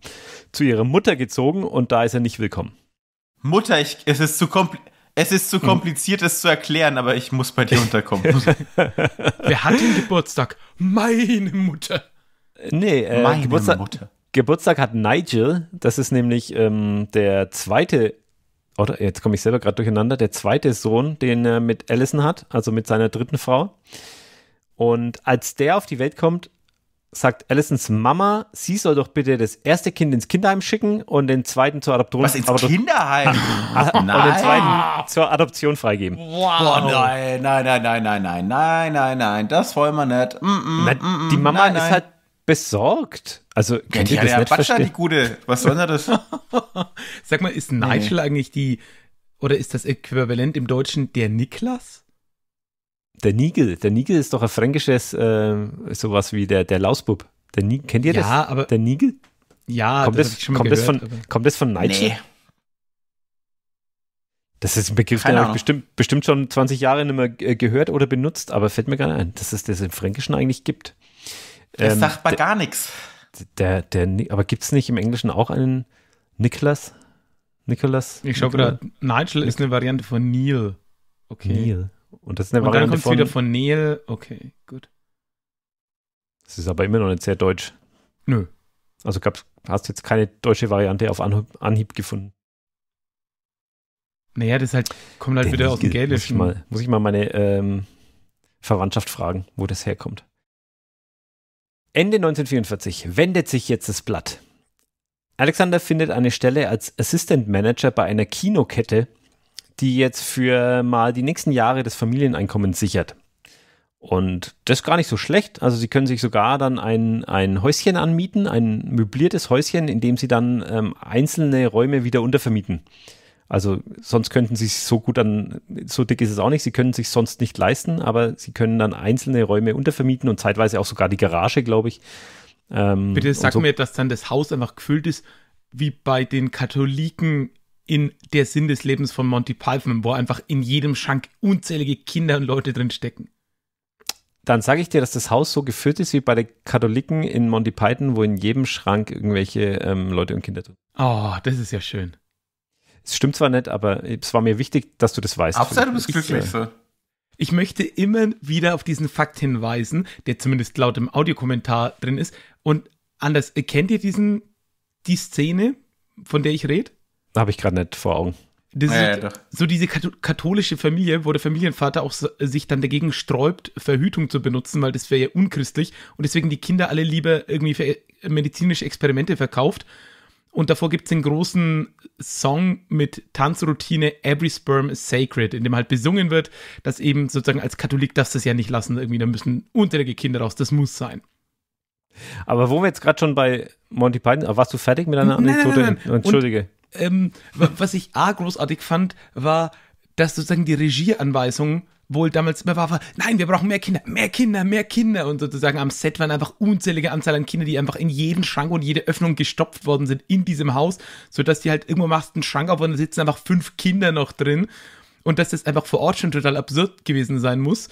zu ihrer Mutter gezogen und da ist er nicht willkommen. Mutter, ich, es ist zu kompliziert. Es ist zu hm. kompliziert, es zu erklären, aber ich muss bei dir (laughs) unterkommen. Wer hat den Geburtstag? Meine Mutter. Nee, äh, Meine Geburtstag, Mutter. Geburtstag hat Nigel. Das ist nämlich ähm, der zweite, oder jetzt komme ich selber gerade durcheinander, der zweite Sohn, den er mit Allison hat, also mit seiner dritten Frau. Und als der auf die Welt kommt, sagt Allisons Mama, sie soll doch bitte das erste Kind ins Kinderheim schicken und den zweiten zur Adoption. Was ins Adop Kinderheim? nein. (laughs) Und den zweiten zur Adoption freigeben. Wow. Oh, nein, nein, nein, nein, nein, nein, nein, nein, nein, das wollen wir nicht. Mm -mm, Na, mm, mm. die Mama nein, nein. ist halt besorgt. Also könnt ja, ihr das ja, nicht verstehen? die gute. Was soll denn das? (laughs) Sag mal, ist Nigel nee. eigentlich die oder ist das äquivalent im Deutschen der Niklas? Der Nigel, der Nigel ist doch ein fränkisches, äh, sowas wie der, der Lausbub. Der Nigel, kennt ihr das? Ja, aber. Der Nigel? Ja, kommt das, das kommt, gehört, das von, kommt das von Nigel? Nee. Das ist ein Begriff, Keine den habe ich bestimmt, bestimmt schon 20 Jahre nicht mehr äh, gehört oder benutzt, aber fällt mir gar nicht ein, dass es das im Fränkischen eigentlich gibt. Das ähm, sagt man gar nichts. Der, der, aber gibt es nicht im Englischen auch einen Niklas? Niklas? Ich schaue gerade, Nigel Nic ist eine Variante von Neil. Okay. Neil. Und das ist eine und Variante dann kommt wieder von Neil. Okay, gut. Das ist aber immer noch nicht sehr deutsch. Nö. Also gab's, hast jetzt keine deutsche Variante auf Anhieb, Anhieb gefunden. Naja, das halt, kommt halt Den wieder aus dem Gälischen. Muss ich mal, muss ich mal meine ähm, Verwandtschaft fragen, wo das herkommt. Ende 1944 wendet sich jetzt das Blatt. Alexander findet eine Stelle als Assistant Manager bei einer Kinokette die jetzt für mal die nächsten Jahre das Familieneinkommen sichert. Und das ist gar nicht so schlecht. Also sie können sich sogar dann ein, ein Häuschen anmieten, ein möbliertes Häuschen, in dem sie dann ähm, einzelne Räume wieder untervermieten. Also sonst könnten sie so gut dann, so dick ist es auch nicht, sie können sich sonst nicht leisten, aber sie können dann einzelne Räume untervermieten und zeitweise auch sogar die Garage, glaube ich. Ähm, Bitte sag so. mir, dass dann das Haus einfach gefüllt ist, wie bei den Katholiken in Der Sinn des Lebens von Monty Python, wo einfach in jedem Schrank unzählige Kinder und Leute drin stecken. Dann sage ich dir, dass das Haus so gefüllt ist wie bei den Katholiken in Monty Python, wo in jedem Schrank irgendwelche ähm, Leute und Kinder drin. Oh, das ist ja schön. Es stimmt zwar nicht, aber es war mir wichtig, dass du das weißt. Abseits du bist glücklich. Ich, äh, ich möchte immer wieder auf diesen Fakt hinweisen, der zumindest laut dem Audiokommentar drin ist. Und anders, kennt ihr diesen, die Szene, von der ich rede? Habe ich gerade nicht vor Augen. Das, ja, ja, so diese katholische Familie, wo der Familienvater auch sich dann dagegen sträubt, Verhütung zu benutzen, weil das wäre ja unchristlich und deswegen die Kinder alle lieber irgendwie für äh, medizinische Experimente verkauft. Und davor gibt es den großen Song mit Tanzroutine Every Sperm is Sacred, in dem halt besungen wird, dass eben sozusagen als Katholik das das ja nicht lassen, irgendwie, da müssen unterjährige Kinder raus, das muss sein. Aber wo wir jetzt gerade schon bei Monty Python, warst du fertig mit deiner Anekdote? Entschuldige. Und ähm, was ich A großartig fand, war, dass sozusagen die Regieanweisung wohl damals immer war, war, nein, wir brauchen mehr Kinder, mehr Kinder, mehr Kinder. Und sozusagen am Set waren einfach unzählige Anzahl an Kinder, die einfach in jeden Schrank und jede Öffnung gestopft worden sind in diesem Haus, sodass die halt irgendwo machst einen Schrank auf und da sitzen einfach fünf Kinder noch drin. Und dass das einfach vor Ort schon total absurd gewesen sein muss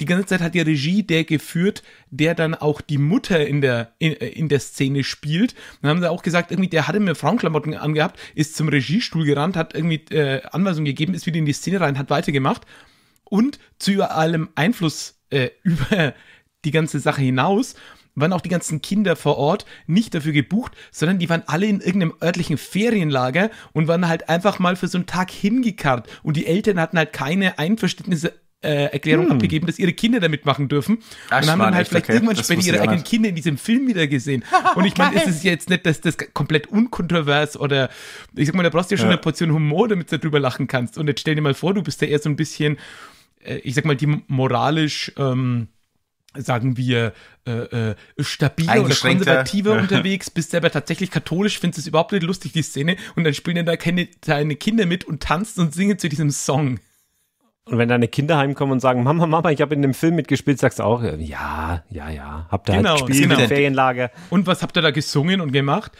die ganze Zeit hat die Regie der geführt, der dann auch die Mutter in der, in, äh, in der Szene spielt. Dann haben sie auch gesagt, irgendwie, der hatte mir Frauenklamotten angehabt, ist zum Regiestuhl gerannt, hat irgendwie äh, Anweisungen gegeben, ist wieder in die Szene rein, hat weitergemacht. Und zu allem Einfluss äh, (laughs) über die ganze Sache hinaus waren auch die ganzen Kinder vor Ort nicht dafür gebucht, sondern die waren alle in irgendeinem örtlichen Ferienlager und waren halt einfach mal für so einen Tag hingekarrt. Und die Eltern hatten halt keine Einverständnisse, äh, Erklärung hm. abgegeben, dass ihre Kinder damit machen dürfen. Ach, und haben dann halt vielleicht okay. irgendwann das später ihre eigenen Kinder in diesem Film wieder gesehen. (laughs) und ich meine, es ist jetzt nicht, dass das komplett unkontrovers oder ich sag mal, da brauchst du ja schon ja. eine Portion Humor, damit du darüber lachen kannst. Und jetzt stell dir mal vor, du bist ja eher so ein bisschen, äh, ich sag mal, die moralisch ähm, sagen wir, äh, äh, stabiler oder konservativer (laughs) unterwegs, bist selber tatsächlich katholisch, findest es überhaupt nicht lustig, die Szene, und dann spielen dann da keine, deine Kinder mit und tanzen und singen zu diesem Song. Und wenn deine Kinder heimkommen und sagen, Mama, Mama, ich habe in dem Film mitgespielt, sagst du auch, äh, ja, ja, ja, habt ihr halt genau, halt gespielt genau. in der Ferienlager. Und was habt ihr da gesungen und gemacht?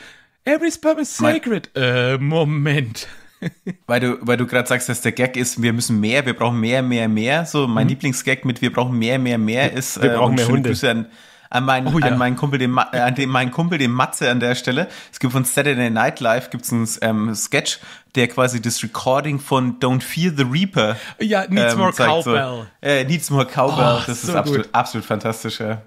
Every sperm is sacred. Mein äh, Moment. (laughs) weil du, weil du gerade sagst, dass der Gag ist, wir müssen mehr, wir brauchen mehr, mehr, mehr. So mein mhm. Lieblingsgag mit wir brauchen mehr, mehr, mehr ist. Wir äh, brauchen ähm, mehr Hunde. Grüße an, an, mein, oh, ja. an meinen Kumpel, den, äh, an den, meinen Kumpel, den Matze an der Stelle. Es gibt von Saturday Night Live gibt's einen ähm, Sketch, der quasi das Recording von Don't Fear the Reaper. Ja, Needs ähm, More zeigt, Cowbell. So, äh, Needs More Cowbell, oh, das so ist absolut, absolut fantastisch, ja.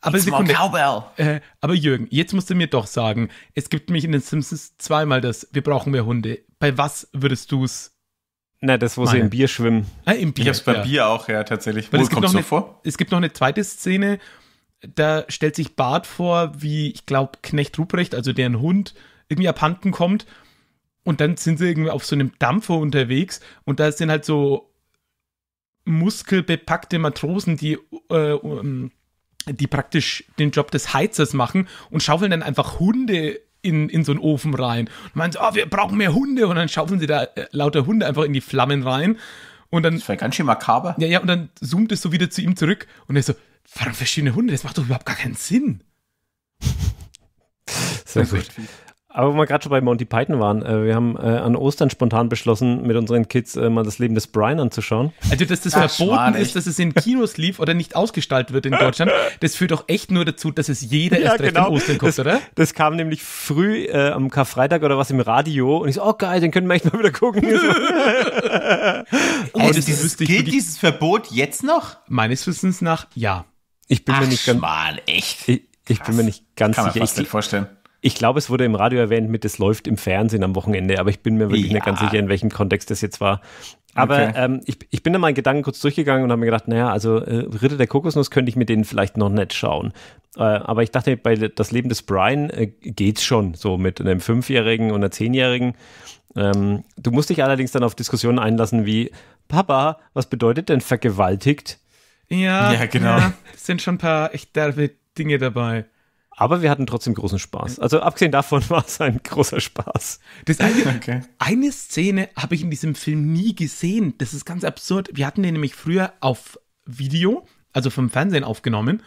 Aber Needs Sekunde, Cowbell. Äh, aber Jürgen, jetzt musst du mir doch sagen, es gibt mich in den Simpsons zweimal das, wir brauchen mehr Hunde. Bei was würdest du es na, das, wo Meine. sie im Bier schwimmen. Ah, im Bier. Ich hab's bei ja. Bier auch, ja, tatsächlich. Weil es kommt so eine, vor? Es gibt noch eine zweite Szene, da stellt sich Bart vor, wie, ich glaube, Knecht Ruprecht, also deren Hund, irgendwie abhanden kommt und dann sind sie irgendwie auf so einem Dampfer unterwegs und da sind halt so muskelbepackte Matrosen, die, äh, die praktisch den Job des Heizers machen und schaufeln dann einfach Hunde in, in so einen Ofen rein. Und meinen so, oh, wir brauchen mehr Hunde und dann schaufeln sie da äh, lauter Hunde einfach in die Flammen rein. Und dann, das war ganz schön makaber. Ja, ja, und dann zoomt es so wieder zu ihm zurück und er so, warum verschiedene Hunde? Das macht doch überhaupt gar keinen Sinn. Sehr gut. Also, aber wo wir gerade schon bei Monty Python waren, äh, wir haben äh, an Ostern spontan beschlossen, mit unseren Kids äh, mal das Leben des Brian anzuschauen. Also, dass das Ach, verboten ist, dass es in Kinos lief oder nicht ausgestaltet wird in Deutschland, das führt doch echt nur dazu, dass es jeder ja, erst recht genau. Ostern guckt, das, oder? Das kam nämlich früh äh, am Karfreitag oder was im Radio und ich so, oh geil, den können wir echt mal wieder gucken. (laughs) (laughs) oh, also, dieses, gilt die, dieses Verbot jetzt noch? Meines Wissens nach, ja. Ich bin Ach, mir nicht ganz... Schmarrn, echt? Ich, ich bin mir nicht ganz Kann sicher. Kann man fast nicht vorstellen. Ich glaube, es wurde im Radio erwähnt mit, es läuft im Fernsehen am Wochenende, aber ich bin mir wirklich ja. nicht ganz sicher, in welchem Kontext das jetzt war. Aber okay. ähm, ich, ich bin da meinen Gedanken kurz durchgegangen und habe mir gedacht, naja, also äh, Ritter der Kokosnuss könnte ich mit denen vielleicht noch nicht schauen. Äh, aber ich dachte, bei Das Leben des Brian äh, geht's schon, so mit einem Fünfjährigen und einer Zehnjährigen. Ähm, du musst dich allerdings dann auf Diskussionen einlassen wie, Papa, was bedeutet denn vergewaltigt? Ja, ja genau. Ja, sind schon ein paar echt derbe Dinge dabei. Aber wir hatten trotzdem großen Spaß. Also abgesehen davon (laughs) war es ein großer Spaß. Das eine, okay. eine Szene habe ich in diesem Film nie gesehen. Das ist ganz absurd. Wir hatten den nämlich früher auf Video, also vom Fernsehen aufgenommen.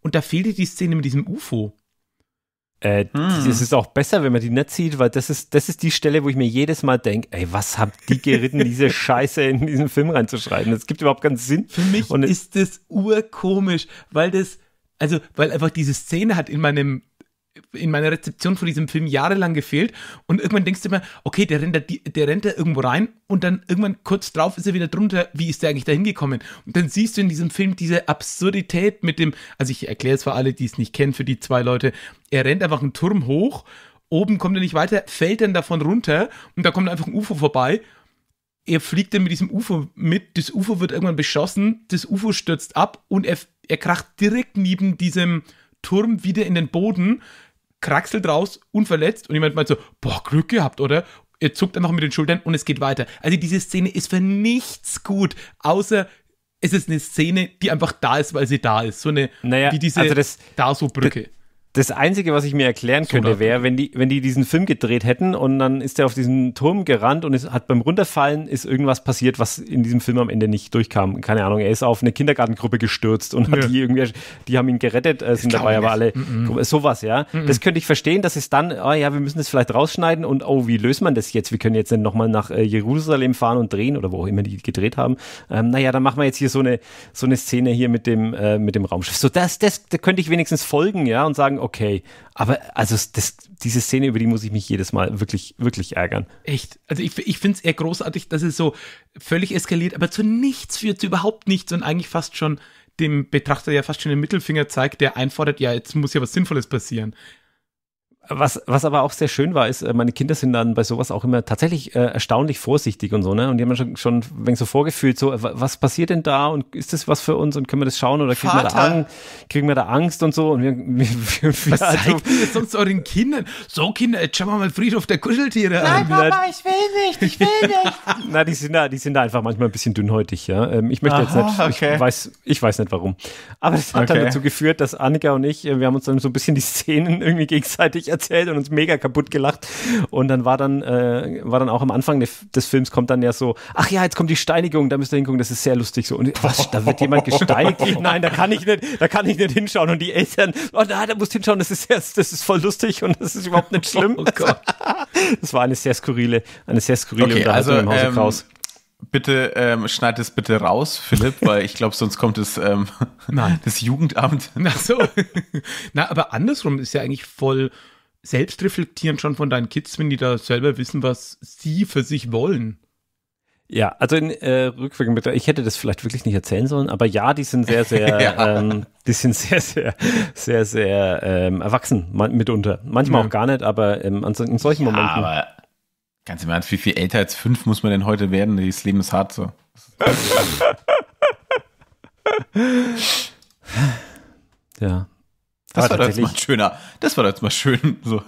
Und da fehlte die Szene mit diesem UFO. Äh, hm. Es ist auch besser, wenn man die nicht sieht, weil das ist, das ist die Stelle, wo ich mir jedes Mal denke, ey, was haben die geritten, diese (laughs) Scheiße in diesen Film reinzuschreiben? Das gibt überhaupt keinen Sinn. Für mich Und ist das urkomisch, weil das also, weil einfach diese Szene hat in meinem in meiner Rezeption von diesem Film jahrelang gefehlt und irgendwann denkst du immer, okay, der rennt, da, der rennt da irgendwo rein und dann irgendwann kurz drauf ist er wieder drunter, wie ist der eigentlich da hingekommen? Und dann siehst du in diesem Film diese Absurdität mit dem, also ich erkläre es für alle, die es nicht kennen, für die zwei Leute, er rennt einfach einen Turm hoch, oben kommt er nicht weiter, fällt dann davon runter und da kommt einfach ein UFO vorbei er fliegt dann mit diesem UFO mit, das UFO wird irgendwann beschossen, das UFO stürzt ab und er er kracht direkt neben diesem Turm wieder in den Boden, kraxelt raus, unverletzt und jemand meint so, boah, Glück gehabt, oder? Er zuckt einfach mit den Schultern und es geht weiter. Also diese Szene ist für nichts gut, außer es ist eine Szene, die einfach da ist, weil sie da ist. So eine, naja, wie diese also das, da so Brücke. Das, das Einzige, was ich mir erklären könnte, wäre, wenn die, wenn die diesen Film gedreht hätten und dann ist er auf diesen Turm gerannt und es hat beim Runterfallen ist irgendwas passiert, was in diesem Film am Ende nicht durchkam. Keine Ahnung, er ist auf eine Kindergartengruppe gestürzt und hat die irgendwie, die haben ihn gerettet, äh, sind dabei aber alle mm -mm. sowas, ja. Mm das könnte ich verstehen, dass es dann, oh ja, wir müssen das vielleicht rausschneiden und oh, wie löst man das jetzt? Wir können jetzt nochmal nach äh, Jerusalem fahren und drehen oder wo auch immer die gedreht haben. Ähm, naja, dann machen wir jetzt hier so eine, so eine Szene hier mit dem, äh, mit dem Raumschiff. So, das, das, da könnte ich wenigstens folgen, ja, und sagen, okay. Aber also das, diese Szene, über die muss ich mich jedes Mal wirklich, wirklich ärgern. Echt. Also ich, ich finde es eher großartig, dass es so völlig eskaliert, aber zu nichts führt, zu überhaupt nichts und eigentlich fast schon dem Betrachter ja fast schon den Mittelfinger zeigt, der einfordert, ja, jetzt muss ja was Sinnvolles passieren. Was, was aber auch sehr schön war, ist, äh, meine Kinder sind dann bei sowas auch immer tatsächlich äh, erstaunlich vorsichtig und so, ne? Und die haben schon, schon ein wenig so vorgefühlt, so, äh, was passiert denn da und ist das was für uns und können wir das schauen oder kriegen, wir da, Angst, kriegen wir da Angst und so? Und wir, wir, wir, wir was halt zeigt ihr sonst euren Kindern? So, Kinder, jetzt schauen wir mal Friedhof der Kuscheltiere Nein, an. Nein, Papa, ich will nicht, ich will (laughs) nicht. Na, die sind da, die sind da einfach manchmal ein bisschen dünnhäutig, ja. Ähm, ich möchte Aha, jetzt nicht, okay. ich, weiß, ich weiß nicht warum. Aber das hat okay. dann dazu geführt, dass Annika und ich, äh, wir haben uns dann so ein bisschen die Szenen (laughs) irgendwie gegenseitig erzählt und uns mega kaputt gelacht. Und dann war dann, äh, war dann auch am Anfang des Films kommt dann ja so, ach ja, jetzt kommt die Steinigung, da müsst ihr hingucken, das ist sehr lustig so. Und was, da wird jemand gesteinigt? (laughs) Nein, da kann ich nicht, da kann ich nicht hinschauen. Und die Eltern, oh nein, da musst du hinschauen, das ist sehr, das ist voll lustig und das ist überhaupt nicht schlimm. Oh Gott. (laughs) Das war eine sehr skurrile, eine sehr skurrile okay, also, im Hause ähm, Kraus. Bitte ähm, schneid es bitte raus, Philipp, weil ich glaube, sonst kommt das, ähm, Nein. (laughs) das Jugendamt. Na so. Na, aber andersrum ist ja eigentlich voll selbst reflektieren schon von deinen Kids, wenn die da selber wissen, was sie für sich wollen. Ja, also in äh, rückwirkend betrachtet, ich hätte das vielleicht wirklich nicht erzählen sollen, aber ja, die sind sehr, sehr, (laughs) ja. ähm, die sind sehr, sehr, sehr, sehr ähm, erwachsen man, mitunter. Manchmal ja. auch gar nicht, aber ähm, an so, in solchen ja, Momenten. Aber ganz im Ernst, wie viel älter als fünf muss man denn heute werden? Das Leben ist hart so. (laughs) ja. Das war ah, doch jetzt mal schöner. Das war doch jetzt mal schön. So.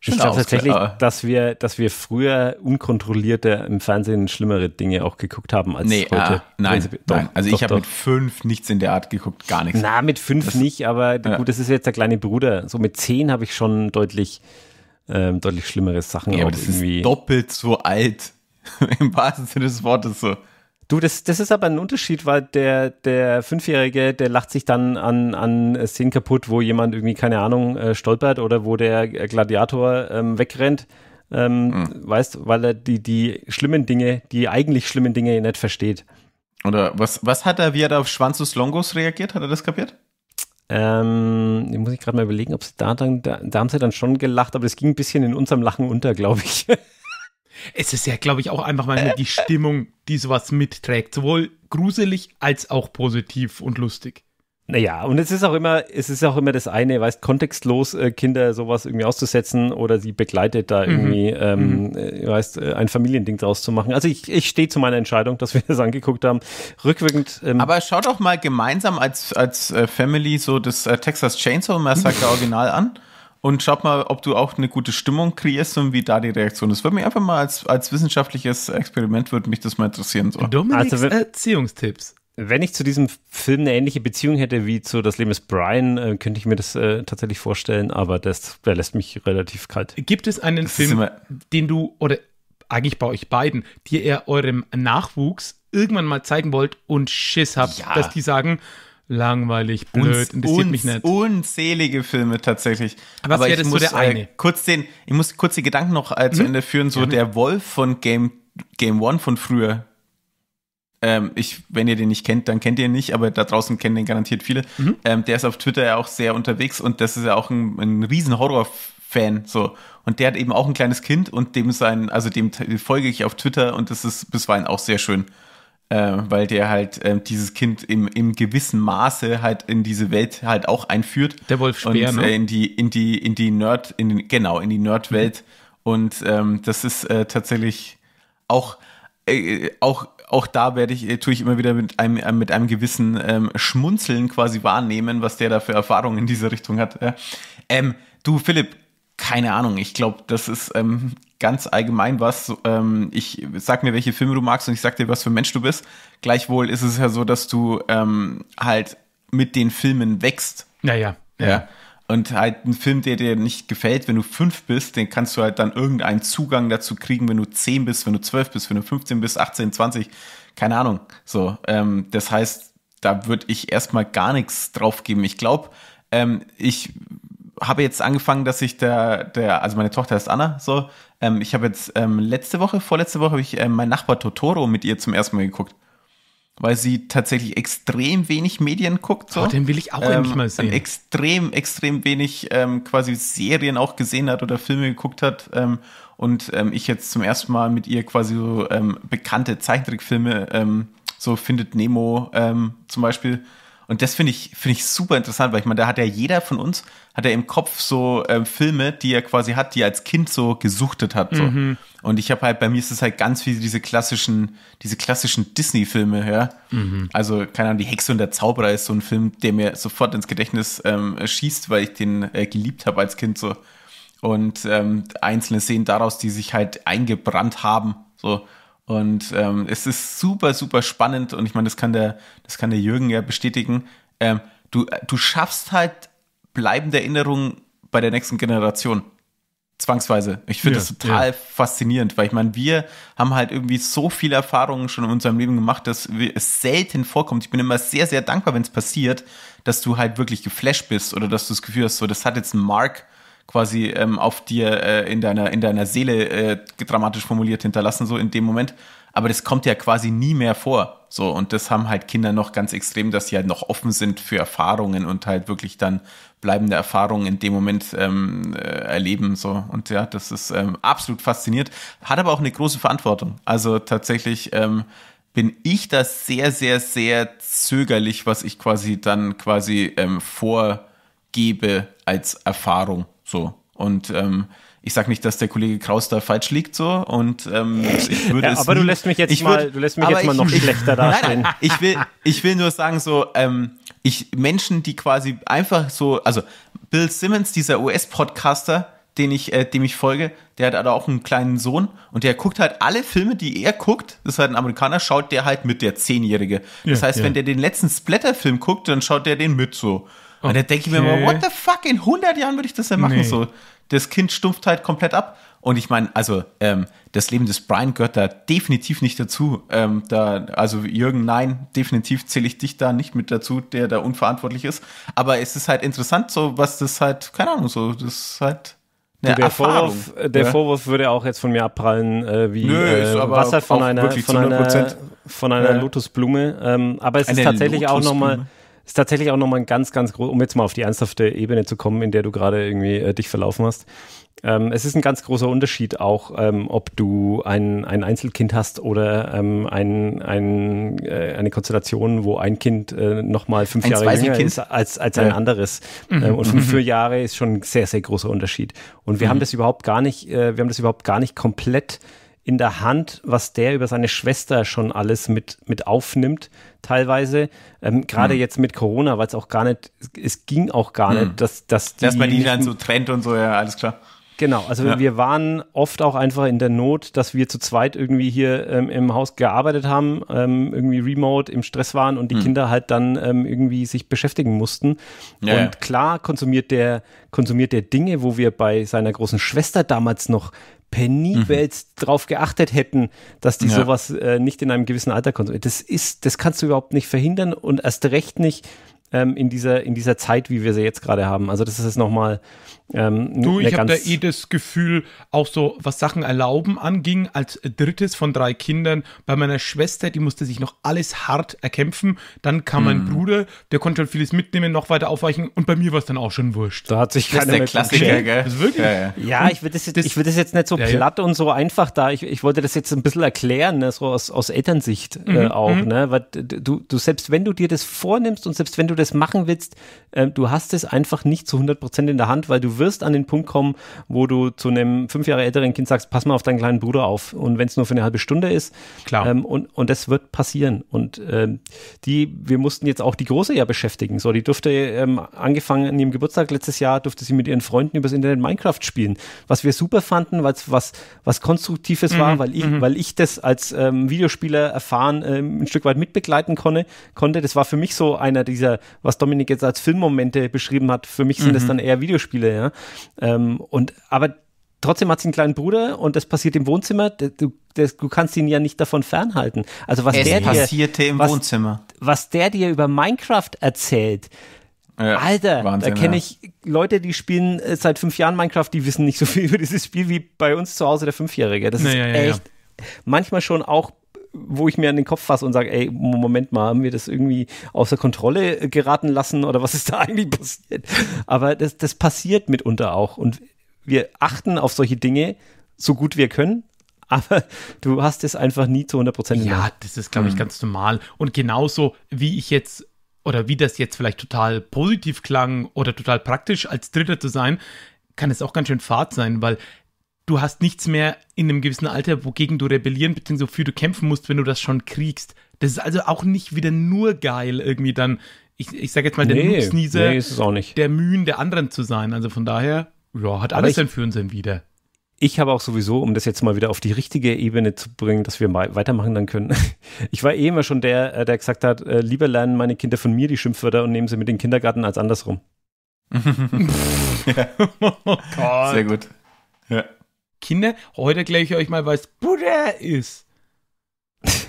ich glaube tatsächlich, dass wir, dass wir früher unkontrollierter im Fernsehen schlimmere Dinge auch geguckt haben als nee, heute. Ah, nein, also, doch, nein, also doch, ich habe mit fünf nichts in der Art geguckt, gar nichts. Na, mit fünf das, nicht, aber ja. gut, das ist jetzt der kleine Bruder. So mit zehn habe ich schon deutlich, ähm, deutlich schlimmere Sachen. Ja, aber das irgendwie. ist doppelt so alt (laughs) im wahrsten Sinne des Wortes so. Du, das, das ist aber ein Unterschied, weil der, der Fünfjährige, der lacht sich dann an, an Szenen kaputt, wo jemand irgendwie, keine Ahnung, äh, stolpert oder wo der Gladiator ähm, wegrennt. Ähm, hm. Weißt, weil er die, die schlimmen Dinge, die eigentlich schlimmen Dinge nicht versteht. Oder was, was hat er, wie hat er auf Schwanzus Longus reagiert? Hat er das kapiert? Ähm, muss ich gerade mal überlegen, ob sie da dann, da, da haben sie dann schon gelacht, aber das ging ein bisschen in unserem Lachen unter, glaube ich. (laughs) Es ist ja, glaube ich, auch einfach mal die Stimmung, die sowas mitträgt. Sowohl gruselig als auch positiv und lustig. Naja, und es ist auch immer, es ist auch immer das eine, weißt, kontextlos äh, Kinder sowas irgendwie auszusetzen oder sie begleitet da mhm. irgendwie, ähm, mhm. ähm, äh, weißt, äh, ein Familiending draus zu machen. Also ich, ich stehe zu meiner Entscheidung, dass wir (laughs) das angeguckt haben. Rückwirkend. Ähm, Aber schau doch mal gemeinsam als, als äh, Family so das äh, Texas Chainsaw Massacre Original an und schaut mal, ob du auch eine gute Stimmung kreierst und wie da die Reaktion ist. Würde mich einfach mal als, als wissenschaftliches Experiment würde mich das mal interessieren. So. Dominiks also, wenn, Erziehungstipps. Wenn ich zu diesem Film eine ähnliche Beziehung hätte wie zu Das Leben ist Brian, äh, könnte ich mir das äh, tatsächlich vorstellen, aber das der lässt mich relativ kalt. Gibt es einen das Film, den du, oder eigentlich bei euch beiden, die ihr eurem Nachwuchs irgendwann mal zeigen wollt und Schiss habt, ja. dass die sagen, langweilig, blöd, interessiert mich nicht. Unzählige Filme tatsächlich. Aber, Aber ich ja, muss so äh, kurz den, ich muss kurz die Gedanken noch äh, zu hm? Ende führen. So ja, hm. der Wolf von Game Game One von früher. Ähm, ich, wenn ihr den nicht kennt, dann kennt ihr ihn nicht, aber da draußen kennen den garantiert viele. Mhm. Ähm, der ist auf Twitter ja auch sehr unterwegs und das ist ja auch ein, ein riesen Horror-Fan. So. Und der hat eben auch ein kleines Kind und dem sein, also dem folge ich auf Twitter und das ist bisweilen auch sehr schön äh, weil der halt äh, dieses Kind im, im gewissen Maße halt in diese Welt halt auch einführt. Der Wolf Speer, und, ne? Äh, in die in die in die Nerd in den, genau in die Nerdwelt mhm. und ähm, das ist äh, tatsächlich auch äh, auch auch da werde ich äh, tue ich immer wieder mit einem mit einem gewissen ähm, Schmunzeln quasi wahrnehmen, was der da für Erfahrungen in diese Richtung hat. Ähm, du Philipp, keine Ahnung, ich glaube, das ist ähm, ganz allgemein was. Ähm, ich sag mir, welche Filme du magst und ich sag dir, was für ein Mensch du bist. Gleichwohl ist es ja so, dass du ähm, halt mit den Filmen wächst. Naja. Ja. ja. Und halt ein Film, der dir nicht gefällt, wenn du fünf bist, den kannst du halt dann irgendeinen Zugang dazu kriegen, wenn du zehn bist, wenn du zwölf bist, wenn du 15 bist, 18, 20, keine Ahnung. So, ähm, das heißt, da würde ich erstmal gar nichts drauf geben. Ich glaube, ähm, ich habe jetzt angefangen, dass ich der, der, also meine Tochter ist Anna, so. Ähm, ich habe jetzt ähm, letzte Woche, vorletzte Woche habe ich ähm, meinen Nachbar Totoro mit ihr zum ersten Mal geguckt. Weil sie tatsächlich extrem wenig Medien guckt. So. Oh, den will ich auch ähm, endlich mal ähm, sehen. Extrem, extrem wenig ähm, quasi Serien auch gesehen hat oder Filme geguckt hat. Ähm, und ähm, ich jetzt zum ersten Mal mit ihr quasi so ähm, bekannte Zeichentrickfilme, ähm, so findet Nemo ähm, zum Beispiel, und das finde ich, finde ich super interessant, weil ich meine, da hat ja jeder von uns, hat ja im Kopf so äh, Filme, die er quasi hat, die er als Kind so gesuchtet hat. So. Mhm. Und ich habe halt, bei mir ist es halt ganz viel diese klassischen, diese klassischen Disney-Filme, ja. Mhm. Also, keine Ahnung, die Hexe und der Zauberer ist so ein Film, der mir sofort ins Gedächtnis ähm, schießt, weil ich den äh, geliebt habe als Kind so. Und ähm, einzelne Szenen daraus, die sich halt eingebrannt haben. So. Und ähm, es ist super, super spannend und ich meine, das kann der, das kann der Jürgen ja bestätigen. Ähm, du, du schaffst halt bleibende Erinnerungen bei der nächsten Generation. Zwangsweise. Ich finde ja, das total ja. faszinierend, weil ich meine, wir haben halt irgendwie so viele Erfahrungen schon in unserem Leben gemacht, dass es selten vorkommt. Ich bin immer sehr, sehr dankbar, wenn es passiert, dass du halt wirklich geflasht bist oder dass du das Gefühl hast, so, das hat jetzt einen Mark quasi ähm, auf dir äh, in, deiner, in deiner Seele äh, dramatisch formuliert hinterlassen, so in dem Moment. Aber das kommt ja quasi nie mehr vor. So, und das haben halt Kinder noch ganz extrem, dass sie halt noch offen sind für Erfahrungen und halt wirklich dann bleibende Erfahrungen in dem Moment ähm, äh, erleben. So, und ja, das ist ähm, absolut fasziniert, hat aber auch eine große Verantwortung. Also tatsächlich ähm, bin ich da sehr, sehr, sehr zögerlich, was ich quasi dann quasi ähm, vorgebe als Erfahrung. So. Und ähm, ich sage nicht, dass der Kollege Kraus da falsch liegt so und ähm, ich würde ja, es aber nie, du lässt mich jetzt würd, mal, du lässt mich jetzt mal ich, noch ich, schlechter dastehen. (laughs) Nein, ich will, ich will nur sagen so, ähm, ich Menschen, die quasi einfach so, also Bill Simmons, dieser US-Podcaster, den ich, äh, dem ich folge, der hat auch einen kleinen Sohn und der guckt halt alle Filme, die er guckt, das ist halt ein Amerikaner, schaut der halt mit, der Zehnjährige. Das ja, heißt, ja. wenn der den letzten Splatter-Film guckt, dann schaut der den mit so. Und da denke ich mir immer, what the fuck, in 100 Jahren würde ich das ja machen. Nee. So, das Kind stumpft halt komplett ab. Und ich meine, also ähm, das Leben des Brian gehört da definitiv nicht dazu. Ähm, da, also Jürgen, nein, definitiv zähle ich dich da nicht mit dazu, der da unverantwortlich ist. Aber es ist halt interessant, so was das halt, keine Ahnung, so das ist halt. Eine der, Vorwurf, der ja. Ne? Vorwurf würde auch jetzt von mir abprallen, äh, wie Nö, äh, Wasser von einer, von einer, von einer, ja. Lotusblume. Ähm, aber es eine ist tatsächlich auch nochmal ist tatsächlich auch nochmal ein ganz, ganz groß, um jetzt mal auf die ernsthafte Ebene zu kommen, in der du gerade irgendwie äh, dich verlaufen hast. Ähm, es ist ein ganz großer Unterschied auch, ähm, ob du ein, ein Einzelkind hast oder ähm, ein, ein, äh, eine Konstellation, wo ein Kind äh, nochmal fünf ein Jahre jünger ist als, als ein ja. anderes. Mhm. Ähm, und fünf mhm. vier Jahre ist schon ein sehr, sehr großer Unterschied. Und wir mhm. haben das überhaupt gar nicht, äh, wir haben das überhaupt gar nicht komplett in der Hand, was der über seine Schwester schon alles mit, mit aufnimmt teilweise. Ähm, Gerade mhm. jetzt mit Corona, weil es auch gar nicht, es ging auch gar mhm. nicht, dass, dass die. Erstmal die dann so trennt und so, ja, alles klar. Genau, also ja. wir waren oft auch einfach in der Not, dass wir zu zweit irgendwie hier ähm, im Haus gearbeitet haben, ähm, irgendwie remote im Stress waren und die mhm. Kinder halt dann ähm, irgendwie sich beschäftigen mussten. Ja, und ja. klar konsumiert der, konsumiert der Dinge, wo wir bei seiner großen Schwester damals noch penibelst mhm. darauf geachtet hätten, dass die ja. sowas äh, nicht in einem gewissen Alter konsumieren. Das ist, das kannst du überhaupt nicht verhindern und erst recht nicht ähm, in dieser in dieser Zeit, wie wir sie jetzt gerade haben. Also das ist nochmal ähm, du, ich habe da eh das Gefühl, auch so was Sachen erlauben anging, als drittes von drei Kindern bei meiner Schwester, die musste sich noch alles hart erkämpfen. Dann kam hm. mein mhm. Bruder, der konnte schon vieles mitnehmen, noch weiter aufweichen und bei mir war es dann auch schon wurscht. Da hat sich keiner der Klassiker, gell? Das wirklich. Ja, ja. ja ich würde das, jetzt, das, würd das jetzt nicht so ja, platt und so einfach da. Ich, ich wollte das jetzt ein bisschen erklären, ne? so aus, aus Elternsicht äh, mhm, äh, auch. Mhm. Ne? Weil du, du, selbst wenn du dir das vornimmst und selbst wenn du das machen willst, äh, du hast es einfach nicht zu 100 Prozent in der Hand, weil du wirst an den Punkt kommen, wo du zu einem fünf Jahre älteren Kind sagst, pass mal auf deinen kleinen Bruder auf. Und wenn es nur für eine halbe Stunde ist, klar. Ähm, und, und das wird passieren. Und ähm, die, wir mussten jetzt auch die Große ja beschäftigen. So, die durfte ähm, angefangen an ihrem Geburtstag letztes Jahr, durfte sie mit ihren Freunden übers Internet Minecraft spielen. Was wir super fanden, weil es was, was Konstruktives mhm. war, weil ich, mhm. weil ich das als ähm, Videospieler erfahren, ähm, ein Stück weit mitbegleiten konne, konnte. Das war für mich so einer dieser, was Dominik jetzt als Filmmomente beschrieben hat. Für mich sind mhm. das dann eher Videospiele, ja. Ähm, und, aber trotzdem hat sie einen kleinen Bruder und das passiert im Wohnzimmer. Du, das, du kannst ihn ja nicht davon fernhalten. Also was es der passierte dir, im was, Wohnzimmer. Was der dir über Minecraft erzählt, ja, Alter, Wahnsinn, da kenne ich Leute, die spielen äh, seit fünf Jahren Minecraft, die wissen nicht so viel (laughs) über dieses Spiel wie bei uns zu Hause der Fünfjährige. Das nee, ist ja, echt ja. manchmal schon auch wo ich mir an den Kopf fasse und sage, ey, Moment mal, haben wir das irgendwie außer Kontrolle geraten lassen oder was ist da (laughs) eigentlich passiert? Aber das, das passiert mitunter auch und wir achten auf solche Dinge so gut wir können, (laughs) aber du hast es einfach nie zu 100 Prozent. Ja, das ist, glaube ich, mhm. ganz normal. Und genauso wie ich jetzt oder wie das jetzt vielleicht total positiv klang oder total praktisch als Dritter zu sein, kann es auch ganz schön fad sein, weil du hast nichts mehr in einem gewissen Alter, wogegen du rebellieren bzw. wofür du kämpfen musst, wenn du das schon kriegst. Das ist also auch nicht wieder nur geil, irgendwie dann, ich, ich sag jetzt mal, der nee, Nutznießer nee, der Mühen der anderen zu sein. Also von daher, ja, hat alles ich, seinen Führensinn wieder. Ich habe auch sowieso, um das jetzt mal wieder auf die richtige Ebene zu bringen, dass wir weitermachen dann können. (laughs) Ich war eh immer schon der, äh, der gesagt hat, äh, lieber lernen meine Kinder von mir die Schimpfwörter und nehmen sie mit in den Kindergarten als andersrum. ja. (laughs) oh (laughs) Sehr gut. Ja. Kinder, heute kläre ich euch mal, was Buddha ist. (laughs)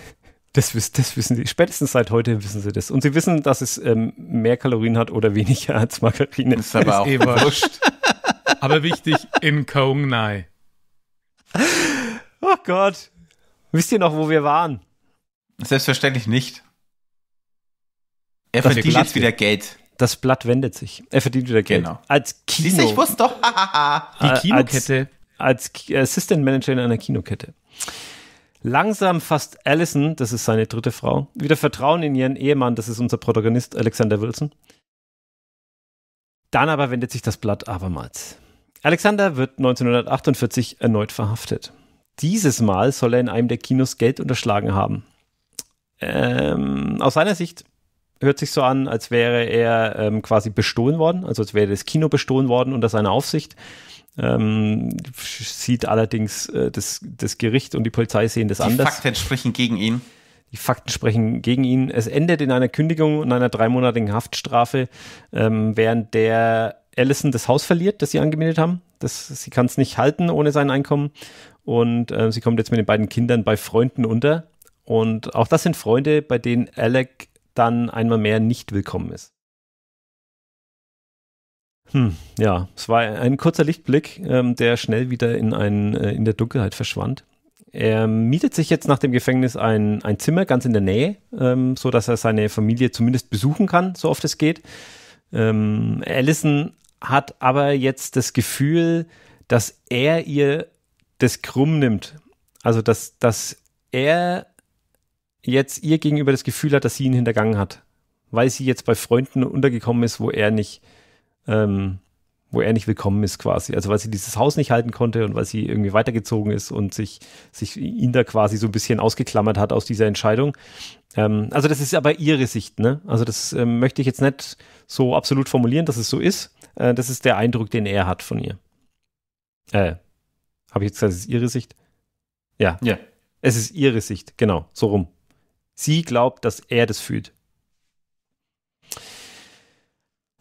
Das, das, wissen sie. Spätestens seit heute wissen sie das. Und sie wissen, dass es ähm, mehr Kalorien hat oder weniger als Margarine. Das ist aber das auch eh wurscht. aber wichtig, in Kong Nai. Oh Gott. Wisst ihr noch, wo wir waren? Selbstverständlich nicht. Er verdient jetzt wieder Geld. Das Blatt wendet sich. Er verdient wieder Geld. Genau. Als Kino. Siehst du, ich wusste doch. die äh, Kinokette als Assistant Manager in einer Kinokette. Langsam fasst Allison, das ist seine dritte Frau, wieder Vertrauen in ihren Ehemann, das ist unser Protagonist Alexander Wilson. Dann aber wendet sich das Blatt abermals. Alexander wird 1948 erneut verhaftet. Dieses Mal soll er in einem der Kinos Geld unterschlagen haben. Ähm, aus seiner Sicht hört sich so an, als wäre er ähm, quasi bestohlen worden, also als wäre das Kino bestohlen worden unter seiner Aufsicht. Ähm, sieht allerdings äh, das, das Gericht und die Polizei sehen das die anders. Die Fakten sprechen gegen ihn. Die Fakten sprechen gegen ihn. Es endet in einer Kündigung und einer dreimonatigen Haftstrafe, ähm, während der Allison das Haus verliert, das sie angemeldet haben. Das, sie kann es nicht halten ohne sein Einkommen. Und äh, sie kommt jetzt mit den beiden Kindern bei Freunden unter. Und auch das sind Freunde, bei denen Alec dann einmal mehr nicht willkommen ist. Hm, ja, es war ein kurzer Lichtblick, ähm, der schnell wieder in, ein, äh, in der Dunkelheit verschwand. Er mietet sich jetzt nach dem Gefängnis ein, ein Zimmer ganz in der Nähe, ähm, so dass er seine Familie zumindest besuchen kann, so oft es geht. Ähm, Allison hat aber jetzt das Gefühl, dass er ihr das krumm nimmt. Also, dass, dass er jetzt ihr gegenüber das Gefühl hat, dass sie ihn hintergangen hat, weil sie jetzt bei Freunden untergekommen ist, wo er nicht ähm, wo er nicht willkommen ist quasi. Also weil sie dieses Haus nicht halten konnte und weil sie irgendwie weitergezogen ist und sich, sich ihn da quasi so ein bisschen ausgeklammert hat aus dieser Entscheidung. Ähm, also das ist aber ihre Sicht, ne? Also das ähm, möchte ich jetzt nicht so absolut formulieren, dass es so ist. Äh, das ist der Eindruck, den er hat von ihr. Äh, habe ich jetzt gesagt, es ist ihre Sicht? Ja. Ja. Es ist ihre Sicht, genau, so rum. Sie glaubt, dass er das fühlt.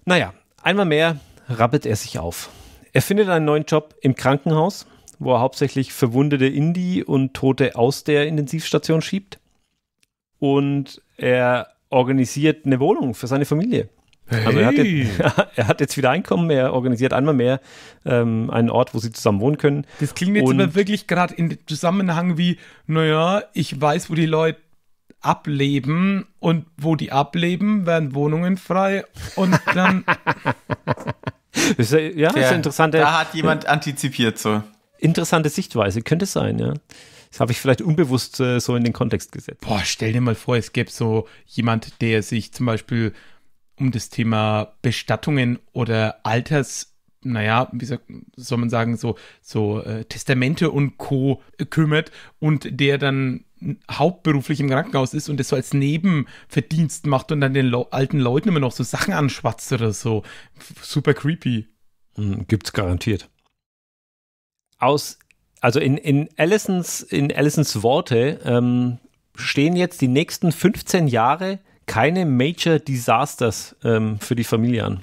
Naja, Einmal mehr rabbelt er sich auf. Er findet einen neuen Job im Krankenhaus, wo er hauptsächlich verwundete Indie und Tote aus der Intensivstation schiebt. Und er organisiert eine Wohnung für seine Familie. Hey. Also er hat, jetzt, (laughs) er hat, jetzt, wieder Einkommen, er organisiert einmal mehr ähm, einen Ort, wo sie zusammen wohnen können. Das klingt jetzt und aber wirklich gerade in Zusammenhang wie, naja, ich weiß, wo die Leute ableben und wo die ableben, werden Wohnungen frei und dann. (laughs) ja, ja, ist interessant. Da hat jemand ja. antizipiert so. Interessante Sichtweise, könnte sein, ja. Das habe ich vielleicht unbewusst äh, so in den Kontext gesetzt. Boah, stell dir mal vor, es gäbe so jemand, der sich zum Beispiel um das Thema Bestattungen oder Alters naja, wie soll man sagen, so, so äh, Testamente und Co. kümmert und der dann hauptberuflich im Krankenhaus ist und das so als Nebenverdienst macht und dann den Le alten Leuten immer noch so Sachen anschwatzt oder so. Super creepy. Hm, gibt's garantiert. Aus, also in, in, Allisons, in Allisons Worte ähm, stehen jetzt die nächsten 15 Jahre keine Major Disasters ähm, für die Familie an.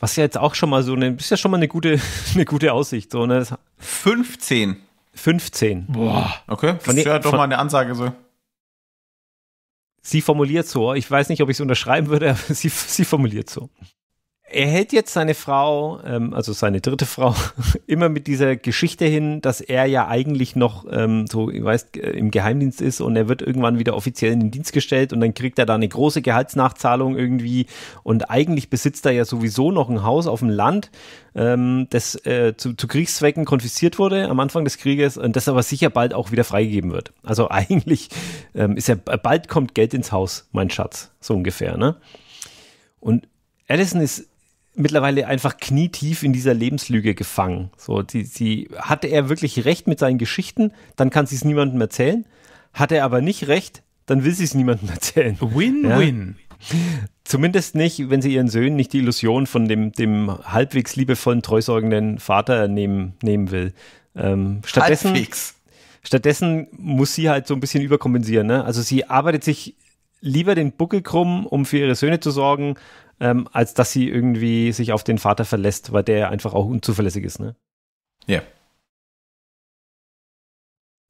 Was ja jetzt auch schon mal so eine, ist ja schon mal eine gute, (laughs) eine gute Aussicht. So, ne? 15. 15. Boah. Okay, das ist ja doch mal eine Ansage so. Sie formuliert so. Ich weiß nicht, ob ich es unterschreiben würde, aber (laughs) sie, sie formuliert so er hält jetzt seine Frau, ähm, also seine dritte Frau, (laughs) immer mit dieser Geschichte hin, dass er ja eigentlich noch ähm, so, ich weiß, äh, im Geheimdienst ist und er wird irgendwann wieder offiziell in den Dienst gestellt und dann kriegt er da eine große Gehaltsnachzahlung irgendwie und eigentlich besitzt er ja sowieso noch ein Haus auf dem Land, ähm, das äh, zu, zu Kriegszwecken konfisziert wurde am Anfang des Krieges und das aber sicher bald auch wieder freigegeben wird. Also (laughs) eigentlich ähm, ist er, bald kommt Geld ins Haus, mein Schatz, so ungefähr, ne? Und Allison ist mittlerweile einfach knietief in dieser Lebenslüge gefangen. So, die, sie, hatte er wirklich recht mit seinen Geschichten, dann kann sie es niemandem erzählen. Hatte er aber nicht recht, dann will sie es niemandem (laughs) erzählen. Win-win. Ja? Zumindest nicht, wenn sie ihren Söhnen nicht die Illusion von dem, dem halbwegs liebevollen, treusorgenden Vater nehmen, nehmen will. Ähm, stattdessen, halbwegs. stattdessen muss sie halt so ein bisschen überkompensieren. Ne? Also sie arbeitet sich lieber den Buckel krumm, um für ihre Söhne zu sorgen, ähm, als dass sie irgendwie sich auf den Vater verlässt, weil der einfach auch unzuverlässig ist, ne? Yeah.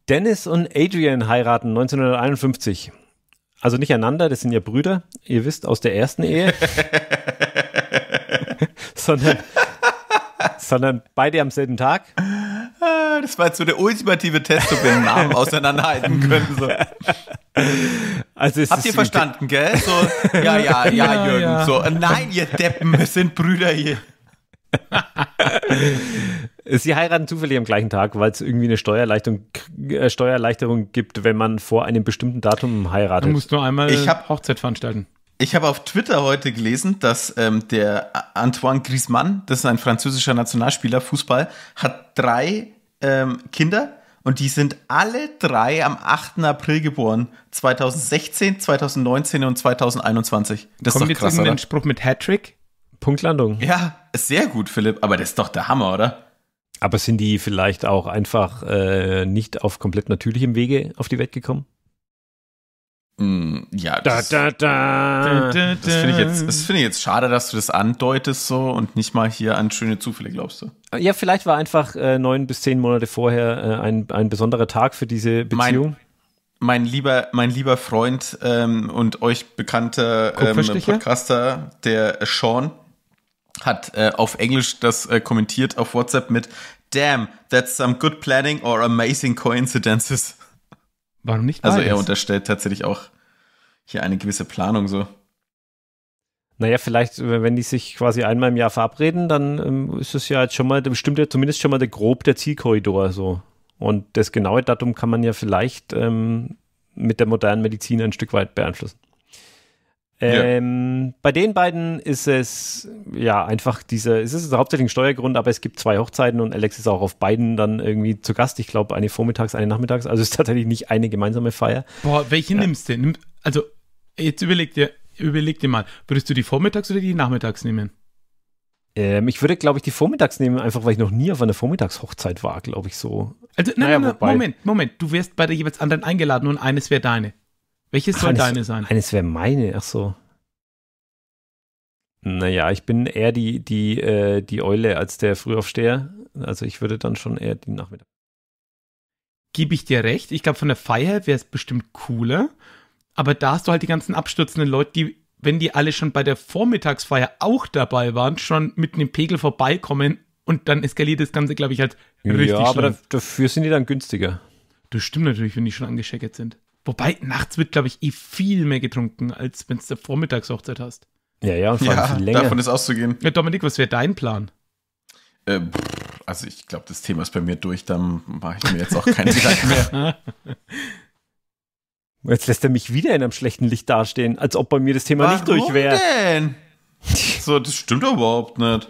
Dennis und Adrian heiraten 1951. Also nicht einander, das sind ja Brüder, ihr wisst, aus der ersten Ehe. (laughs) sondern, sondern beide am selben Tag. Ah, das war jetzt so der ultimative Test, ob wir den Namen (laughs) auseinanderhalten können. So. Also Habt ihr verstanden, gell? So, ja, ja, (laughs) ja, ja Jürgen. Ja. So, nein, ihr Deppen, wir sind Brüder hier. (laughs) Sie heiraten zufällig am gleichen Tag, weil es irgendwie eine Steuererleichterung, äh, Steuererleichterung gibt, wenn man vor einem bestimmten Datum heiratet. Du musst nur einmal ich hab, Hochzeit veranstalten. Ich habe auf Twitter heute gelesen, dass ähm, der Antoine Griezmann, das ist ein französischer Nationalspieler, Fußball, hat drei ähm, Kinder und die sind alle drei am 8. April geboren. 2016, 2019 und 2021. Das Kommt ist doch krass, wir zu Spruch mit Hattrick? Punktlandung. Ja, sehr gut, Philipp. Aber das ist doch der Hammer, oder? Aber sind die vielleicht auch einfach äh, nicht auf komplett natürlichem Wege auf die Welt gekommen? Mm, ja, das, da, da, da. das finde ich, jetzt, das find ich jetzt schade, dass du das andeutest so und nicht mal hier an schöne Zufälle glaubst du. Ja, vielleicht war einfach äh, neun bis zehn Monate vorher äh, ein, ein besonderer Tag für diese Beziehung. Mein, mein lieber, mein lieber Freund ähm, und euch bekannter ähm, Podcaster, der Sean, hat äh, auf Englisch das äh, kommentiert auf WhatsApp mit Damn, that's some good planning or amazing coincidences. Warum nicht beides? Also er unterstellt tatsächlich auch hier eine gewisse Planung so. Naja, vielleicht, wenn die sich quasi einmal im Jahr verabreden, dann ähm, ist es ja jetzt schon mal, bestimmt ja zumindest schon mal der grob der Zielkorridor so. Und das genaue Datum kann man ja vielleicht ähm, mit der modernen Medizin ein Stück weit beeinflussen. Ähm, ja. Bei den beiden ist es ja einfach dieser, es ist hauptsächlich ein Steuergrund, aber es gibt zwei Hochzeiten und Alex ist auch auf beiden dann irgendwie zu Gast. Ich glaube, eine vormittags, eine nachmittags. Also es ist tatsächlich nicht eine gemeinsame Feier. Boah, welche ja. nimmst du? Nimm, also jetzt überleg dir, überleg dir mal, würdest du die vormittags oder die nachmittags nehmen? Ähm, ich würde, glaube ich, die vormittags nehmen, einfach weil ich noch nie auf einer Vormittagshochzeit war, glaube ich so. Also, nein, naja, nein, nein Moment, Moment. Du wärst bei der jeweils anderen eingeladen und eines wäre deine. Welches soll deine sein? Eines wäre meine, ach so. Naja, ich bin eher die, die, äh, die Eule als der Frühaufsteher. Also ich würde dann schon eher die Nachmittag. Gebe ich dir recht. Ich glaube, von der Feier wäre es bestimmt cooler. Aber da hast du halt die ganzen abstürzenden Leute, die, wenn die alle schon bei der Vormittagsfeier auch dabei waren, schon mit einem Pegel vorbeikommen und dann eskaliert das Ganze, glaube ich, halt richtig. Ja, aber da, dafür sind die dann günstiger. Das stimmt natürlich, wenn die schon angescheckert sind. Wobei, nachts wird, glaube ich, eh viel mehr getrunken, als wenn du Vormittagshochzeit hast. Ja, ja, und vor allem ja, viel länger. davon ist auszugehen. Ja, Dominik, was wäre dein Plan? Äh, also ich glaube, das Thema ist bei mir durch, dann mache ich mir jetzt auch keine (laughs) Gedanken mehr. (laughs) Jetzt lässt er mich wieder in einem schlechten Licht dastehen, als ob bei mir das Thema Warum nicht durch wäre. denn? (laughs) So, das stimmt doch überhaupt nicht.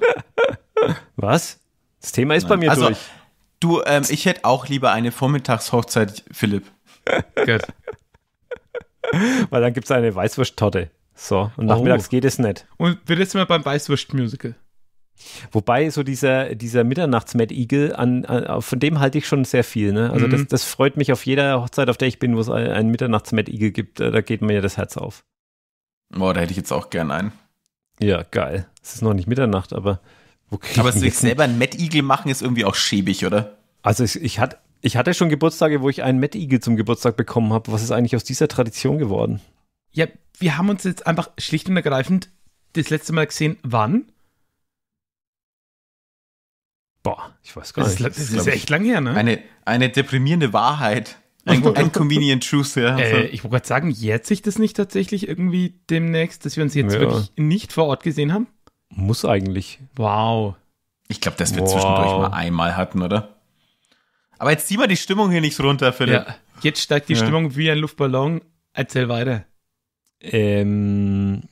Was? Das Thema ist Nein. bei mir also, durch. Du, ähm, ich hätte auch lieber eine Vormittagshochzeit, Philipp. Gut. Weil dann gibt es eine Weißwurst-Torte. So, und nachmittags oh. geht es nicht. Und wir sind mal beim Weißwurst-Musical. Wobei so dieser, dieser Mitternachts-Mad Eagle, an, an, von dem halte ich schon sehr viel. Ne? Also mhm. das, das freut mich auf jeder Hochzeit, auf der ich bin, wo es einen Mitternachts-Mad Eagle gibt. Da geht mir ja das Herz auf. Boah, da hätte ich jetzt auch gern einen. Ja, geil. Es ist noch nicht Mitternacht, aber wo Aber sich selber einen Mad Eagle machen, ist irgendwie auch schäbig, oder? Also ich, ich hatte ich hatte schon Geburtstage, wo ich einen Mad Eagle zum Geburtstag bekommen habe. Was ist eigentlich aus dieser Tradition geworden? Ja, wir haben uns jetzt einfach schlicht und ergreifend das letzte Mal gesehen, wann? Boah, ich weiß gar das nicht. Ist, das, das ist, echt lang her, ne? Eine, eine deprimierende Wahrheit. Ein, oh. ein convenient truth, ja. Äh, ich wollte gerade sagen, jährt sich das nicht tatsächlich irgendwie demnächst, dass wir uns jetzt ja. wirklich nicht vor Ort gesehen haben? Muss eigentlich. Wow. Ich glaube, dass wir wow. zwischendurch mal einmal hatten, oder? Aber jetzt zieh mal die Stimmung hier nicht runter, Philipp. Ja, jetzt steigt die ja. Stimmung wie ein Luftballon. Erzähl weiter. Ähm,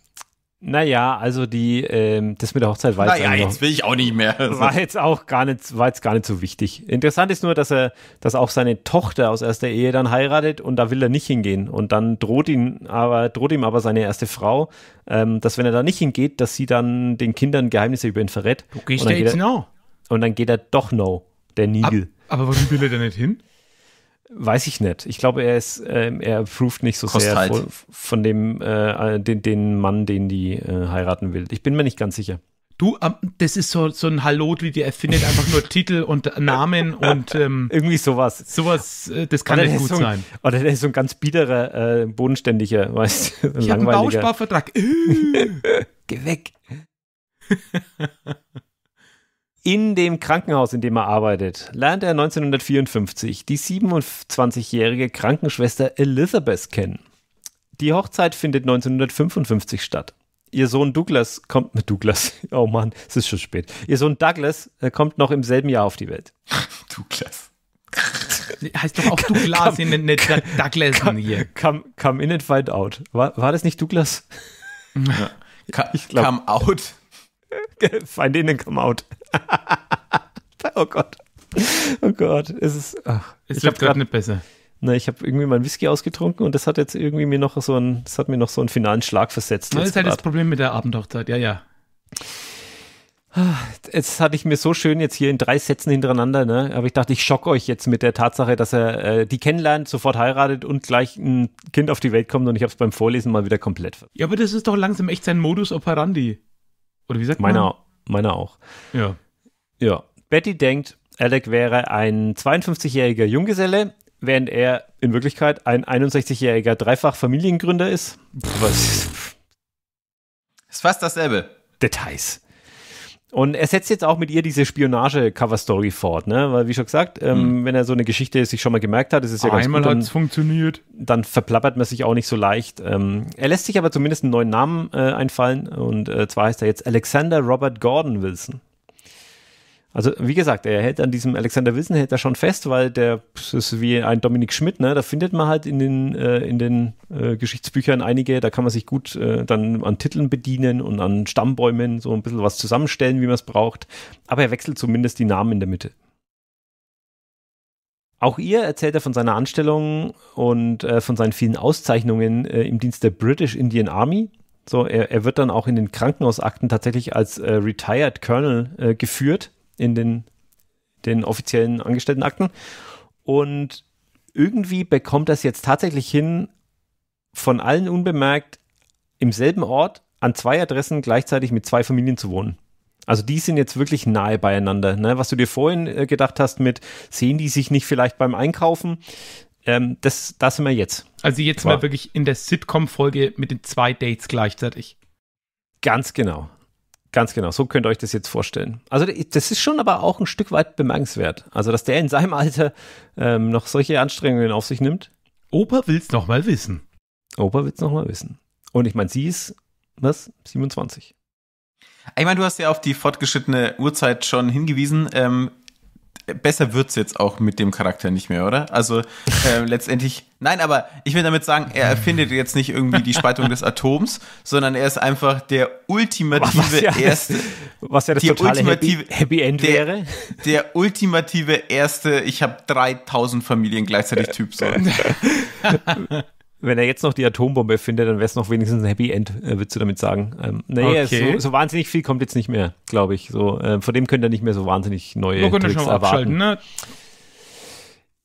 naja, also die, ähm, das mit der Hochzeit war naja, jetzt, jetzt will ich auch nicht mehr. (laughs) War jetzt auch gar nicht, war jetzt gar nicht so wichtig. Interessant ist nur, dass er, dass auch seine Tochter aus erster Ehe dann heiratet und da will er nicht hingehen. Und dann droht ihm aber, droht ihm aber seine erste Frau, ähm, dass wenn er da nicht hingeht, dass sie dann den Kindern Geheimnisse über ihn verrät. Du gehst ja jetzt no. Und dann geht er doch no, der Nigel. Ab aber warum will er denn nicht hin? Weiß ich nicht. Ich glaube, er ist, äh, er approved nicht so Kost sehr halt. von, von, dem, äh, den, den Mann, den die äh, heiraten will. Ich bin mir nicht ganz sicher. Du, das ist so, so ein Hallot, wie der erfindet einfach nur Titel und Namen (laughs) und ähm, irgendwie sowas. Sowas, äh, das kann oder nicht gut so ein, sein. Oder der ist so ein ganz biederer, äh, bodenständiger, (laughs) weißt du, Ich habe einen Bausparvertrag. (laughs) Äh. Geh weg. In dem Krankenhaus, in dem er arbeitet, lernt er 1954 die 27-jährige Krankenschwester Elizabeth kennen. Die Hochzeit findet 1955 statt. Ihr Sohn Douglas kommt mit Douglas. (laughs) Oh Mann, es ist schon spät. Ihr Sohn Douglas äh, kommt noch im selben Jahr auf die Welt. (laughs) Douglas. (laughs) Heißt doch auch Douglas, come, nicht Douglas come, hier. Come, come in and find out. War, war das nicht Douglas? Ja. Ich glaub, come out. find in and come out. (laughs) oh Gott. Oh Gott. Es ist. Ach, es ich läuft gerade nicht besser. Na, ich habe irgendwie meinen Whisky ausgetrunken und das hat jetzt irgendwie mir noch so ein, das hat mir noch so einen finalen Schlag versetzt. Halt das ist halt grad. das Problem mit der Abendhochzeit, ja, ja. Jetzt hatte ich mir so schön jetzt hier in drei Sätzen hintereinander, ne? Aber ich dachte, ich schocke euch jetzt mit der Tatsache, dass er äh, die kennenlernt, sofort heiratet und gleich ein Kind auf die Welt kommt und ich habe es beim Vorlesen mal wieder komplett. Ja, aber das ist doch langsam echt sein Modus operandi. Oder wie sagt meiner, man? Meiner auch. Ja. Ja. Betty denkt, Alec wäre ein 52-jähriger Junggeselle, während er in Wirklichkeit ein 61-jähriger Dreifach-Familiengründer ist. Was? Ist fast dasselbe. Details. Und er setzt jetzt auch mit ihr diese Spionage-Cover-Story fort, ne? Weil, wie schon gesagt, ähm, mhm. wenn er so eine Geschichte sich schon mal gemerkt hat, ist es ja Einmal gut. Einmal hat es funktioniert. Dann verplappert man sich auch nicht so leicht. Ähm, er lässt sich aber zumindest einen neuen Namen äh, einfallen. Und äh, zwar heißt er jetzt Alexander Robert Gordon Wilson. Also wie gesagt, er hält an diesem Alexander Wilson hält er schon fest, weil der ist wie ein Dominik Schmidt, ne? Da findet man halt in den äh, in den äh, Geschichtsbüchern einige, da kann man sich gut äh, dann an Titeln bedienen und an Stammbäumen so ein bisschen was zusammenstellen, wie man es braucht. Aber er wechselt zumindest die Namen in der Mitte. Auch ihr erzählt er von seiner Anstellung und äh, von seinen vielen Auszeichnungen äh, im Dienst der British Indian Army. So, er, er, wird dann auch in den Krankenhausakten tatsächlich als äh, Retired Colonel geführt in den, den offiziellen Angestelltenakten. Und irgendwie bekommt das jetzt tatsächlich hin, von allen unbemerkt im selben Ort an zwei Adressen gleichzeitig mit zwei Familien zu wohnen. Also die sind jetzt wirklich nahe beieinander. Ne? Was du dir vorhin äh, gedacht hast mit, sehen die sich nicht vielleicht beim Einkaufen? Ähm, das, das sind wir jetzt. Also jetzt sind wir wirklich in der Sitcom-Folge mit den zwei Dates gleichzeitig. Ganz genau. Ganz genau, so könnt ihr euch das jetzt vorstellen. Also das ist schon aber auch ein Stück weit bemerkenswert. Also, dass der in seinem Alter ähm, noch solche Anstrengungen auf sich nimmt. Opa will's nochmal wissen. Opa will's nochmal wissen. Und ich meine, sie ist, was, 27. Ich meine, du hast ja auf die fortgeschrittene Uhrzeit schon hingewiesen. Ähm, besser wird es jetzt auch mit dem Charakter nicht mehr, oder? Also (laughs) äh, letztendlich, nein, aber ich will damit sagen, er erfindet jetzt nicht irgendwie die Spaltung des Atoms, sondern er ist einfach der ultimative was ja erste, das, was ja das totale ultimative, Happy, Happy End der, wäre. Der ultimative erste, ich habe 3000 Familien gleichzeitig (laughs) Typ so. (laughs) wenn er jetzt noch die Atombombe findet, dann wäre es noch wenigstens ein Happy End, äh, würdest du damit sagen. Ähm, naja, okay. so, so, wahnsinnig viel kommt jetzt nicht mehr, glaube ich. So, äh, von dem könnt ihr nicht mehr so wahnsinnig neue so Tricks erwarten. Ne?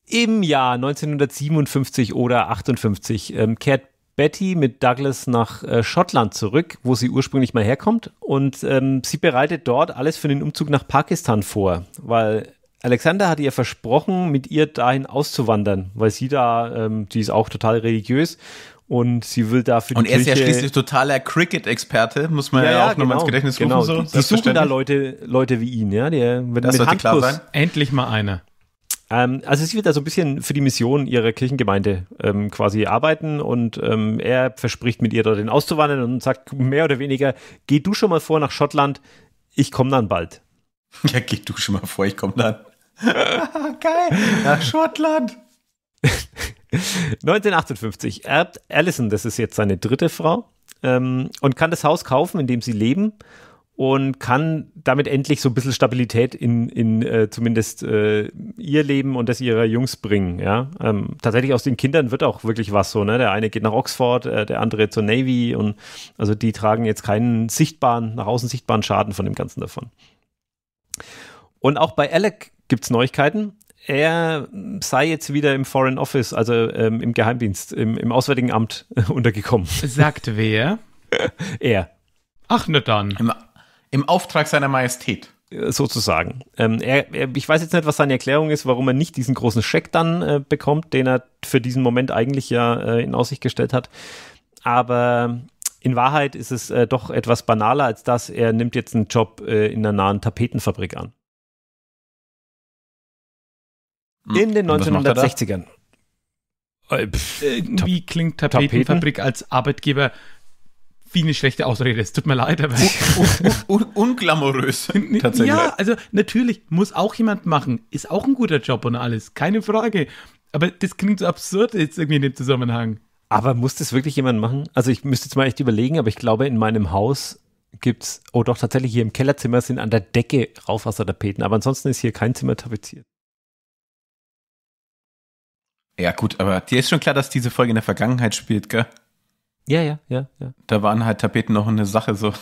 Im Jahr 1957 oder 58 ähm, kehrt Betty mit Douglas nach äh, Schottland zurück, wo sie ursprünglich mal herkommt. Und ähm, sie bereitet dort alles für den Umzug nach Pakistan vor, weil Alexander hat ihr versprochen, mit ihr dahin auszuwandern, weil sie da, ähm, die ist auch total religiös und sie will dafür für die Und er ist ja schließlich totaler Cricket-Experte, muss man ja, ja auch genau, nochmal ins Gedächtnis rufen. genau. rufen. So, die suchen da Leute, Leute wie ihn, ja, der mit, das mit Handkuss. Klar sein. Endlich mal einer. Ähm, also sie wird da so ein bisschen für die Mission ihrer Kirchengemeinde ähm, quasi arbeiten und ähm, er verspricht mit ihr dorthin auszuwandern und sagt mehr oder weniger, geh du schon mal vor nach Schottland, ich komme dann bald. (laughs) Ja, geh du schon mal vor, ich komme dann. (laughs) Geil, nach Schottland. 1958 erbt Allison, das ist jetzt seine dritte Frau, ähm, und kann das Haus kaufen, in dem sie leben und kann damit endlich so ein bisschen Stabilität in, in äh, zumindest äh, ihr Leben und das ihrer Jungs bringen. Ja? Ähm, tatsächlich aus den Kindern wird auch wirklich was so. Ne? Der eine geht nach Oxford, äh, der andere zur Navy und also die tragen jetzt keinen sichtbaren, nach außen sichtbaren Schaden von dem Ganzen davon. Und auch bei Alec gibt es Neuigkeiten. Er sei jetzt wieder im Foreign Office, also ähm, im Geheimdienst, im, im Auswärtigen Amt (laughs) untergekommen. Sagt wer? (laughs) er. Ach, ne dann. Im, Im Auftrag seiner Majestät äh, sozusagen. Ähm, er, er, ich weiß jetzt nicht, was seine Erklärung ist, warum er nicht diesen großen Scheck dann äh, bekommt, den er für diesen Moment eigentlich ja äh, in Aussicht gestellt hat. Aber in Wahrheit ist es äh, doch etwas banaler als das. Er nimmt jetzt einen Job äh, in einer nahen Tapetenfabrik an. Hm. In den 1960ern. Äh, irgendwie klingt Tapetenfabrik Tapeten? als Arbeitgeber wie eine schlechte Ausrede. Es tut mir leid, aber. Un, un, unglamourös. (laughs) tatsächlich. Ja, also natürlich muss auch jemand machen. Ist auch ein guter Job und alles. Keine Frage. Aber das klingt so absurd jetzt irgendwie in dem Zusammenhang. Aber muss das wirklich jemand machen? Also ich müsste jetzt mal echt überlegen, aber ich glaube, in meinem Haus gibt es. oh doch, tatsächlich hier im Kellerzimmer sind an der Decke Raufwassertapeten, aber ansonsten ist hier kein Zimmer tapeziert. Ja, gut, aber dir ist schon klar, dass diese Folge in der Vergangenheit spielt, gell? Ja, ja, ja, ja. Da waren halt Tapeten noch eine Sache so.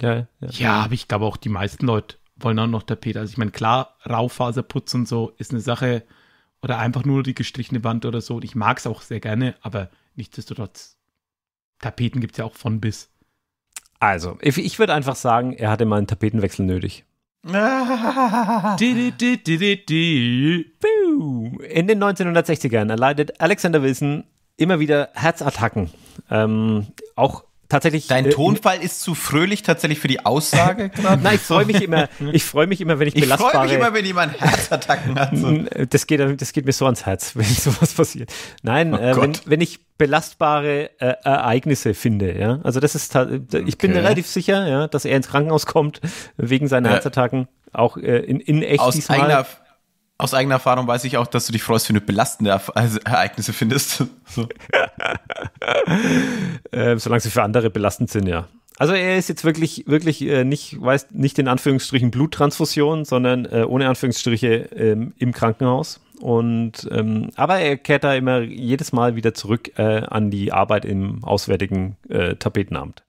Ja, ja. Ja, aber ich glaube auch, die meisten Leute wollen auch noch Tapete. Also ich meine, klar, Raufaserputz und so ist eine Sache oder einfach nur die gestrichene Wand oder so. Und ich mag es auch sehr gerne, aber nichtsdestotrotz, Tapeten gibt es ja auch von bis. Also, ich würde einfach sagen, er hatte mal einen Tapetenwechsel nötig. (laughs) In den 1960ern erleidet Alexander Wilson immer wieder Herzattacken. Ähm, auch tatsächlich. Dein äh, Tonfall äh, ist zu fröhlich tatsächlich für die Aussage. (laughs) Nein, ich freue mich immer. Ich freue mich immer, wenn ich, ich belastbare. Ich freue mich immer, wenn jemand Herzattacken hat. So. Äh, das geht, das geht mir so ans Herz, (laughs) wenn sowas passiert. Nein, oh äh, wenn, wenn, ich belastbare äh, Ereignisse finde. Ja, also das ist. Ich bin okay. relativ sicher, ja, dass er ins Krankenhaus kommt wegen seiner äh. Herzattacken, auch in, in echt Aus diesmal. Eigener aus eigener Erfahrung weiß ich auch, dass du dich freust, wenn du belastende also Ereignisse findest. (laughs) so. (laughs) äh, solange sie für andere belastend sind, ja. Also er ist jetzt wirklich, wirklich äh, nicht, weiß, nicht in Anführungsstrichen Bluttransfusion, sondern äh, ohne Anführungsstriche ähm, im Krankenhaus. Und ähm, aber er kehrt da immer jedes Mal wieder zurück äh, an die Arbeit im Auswärtigen äh, Tapetenamt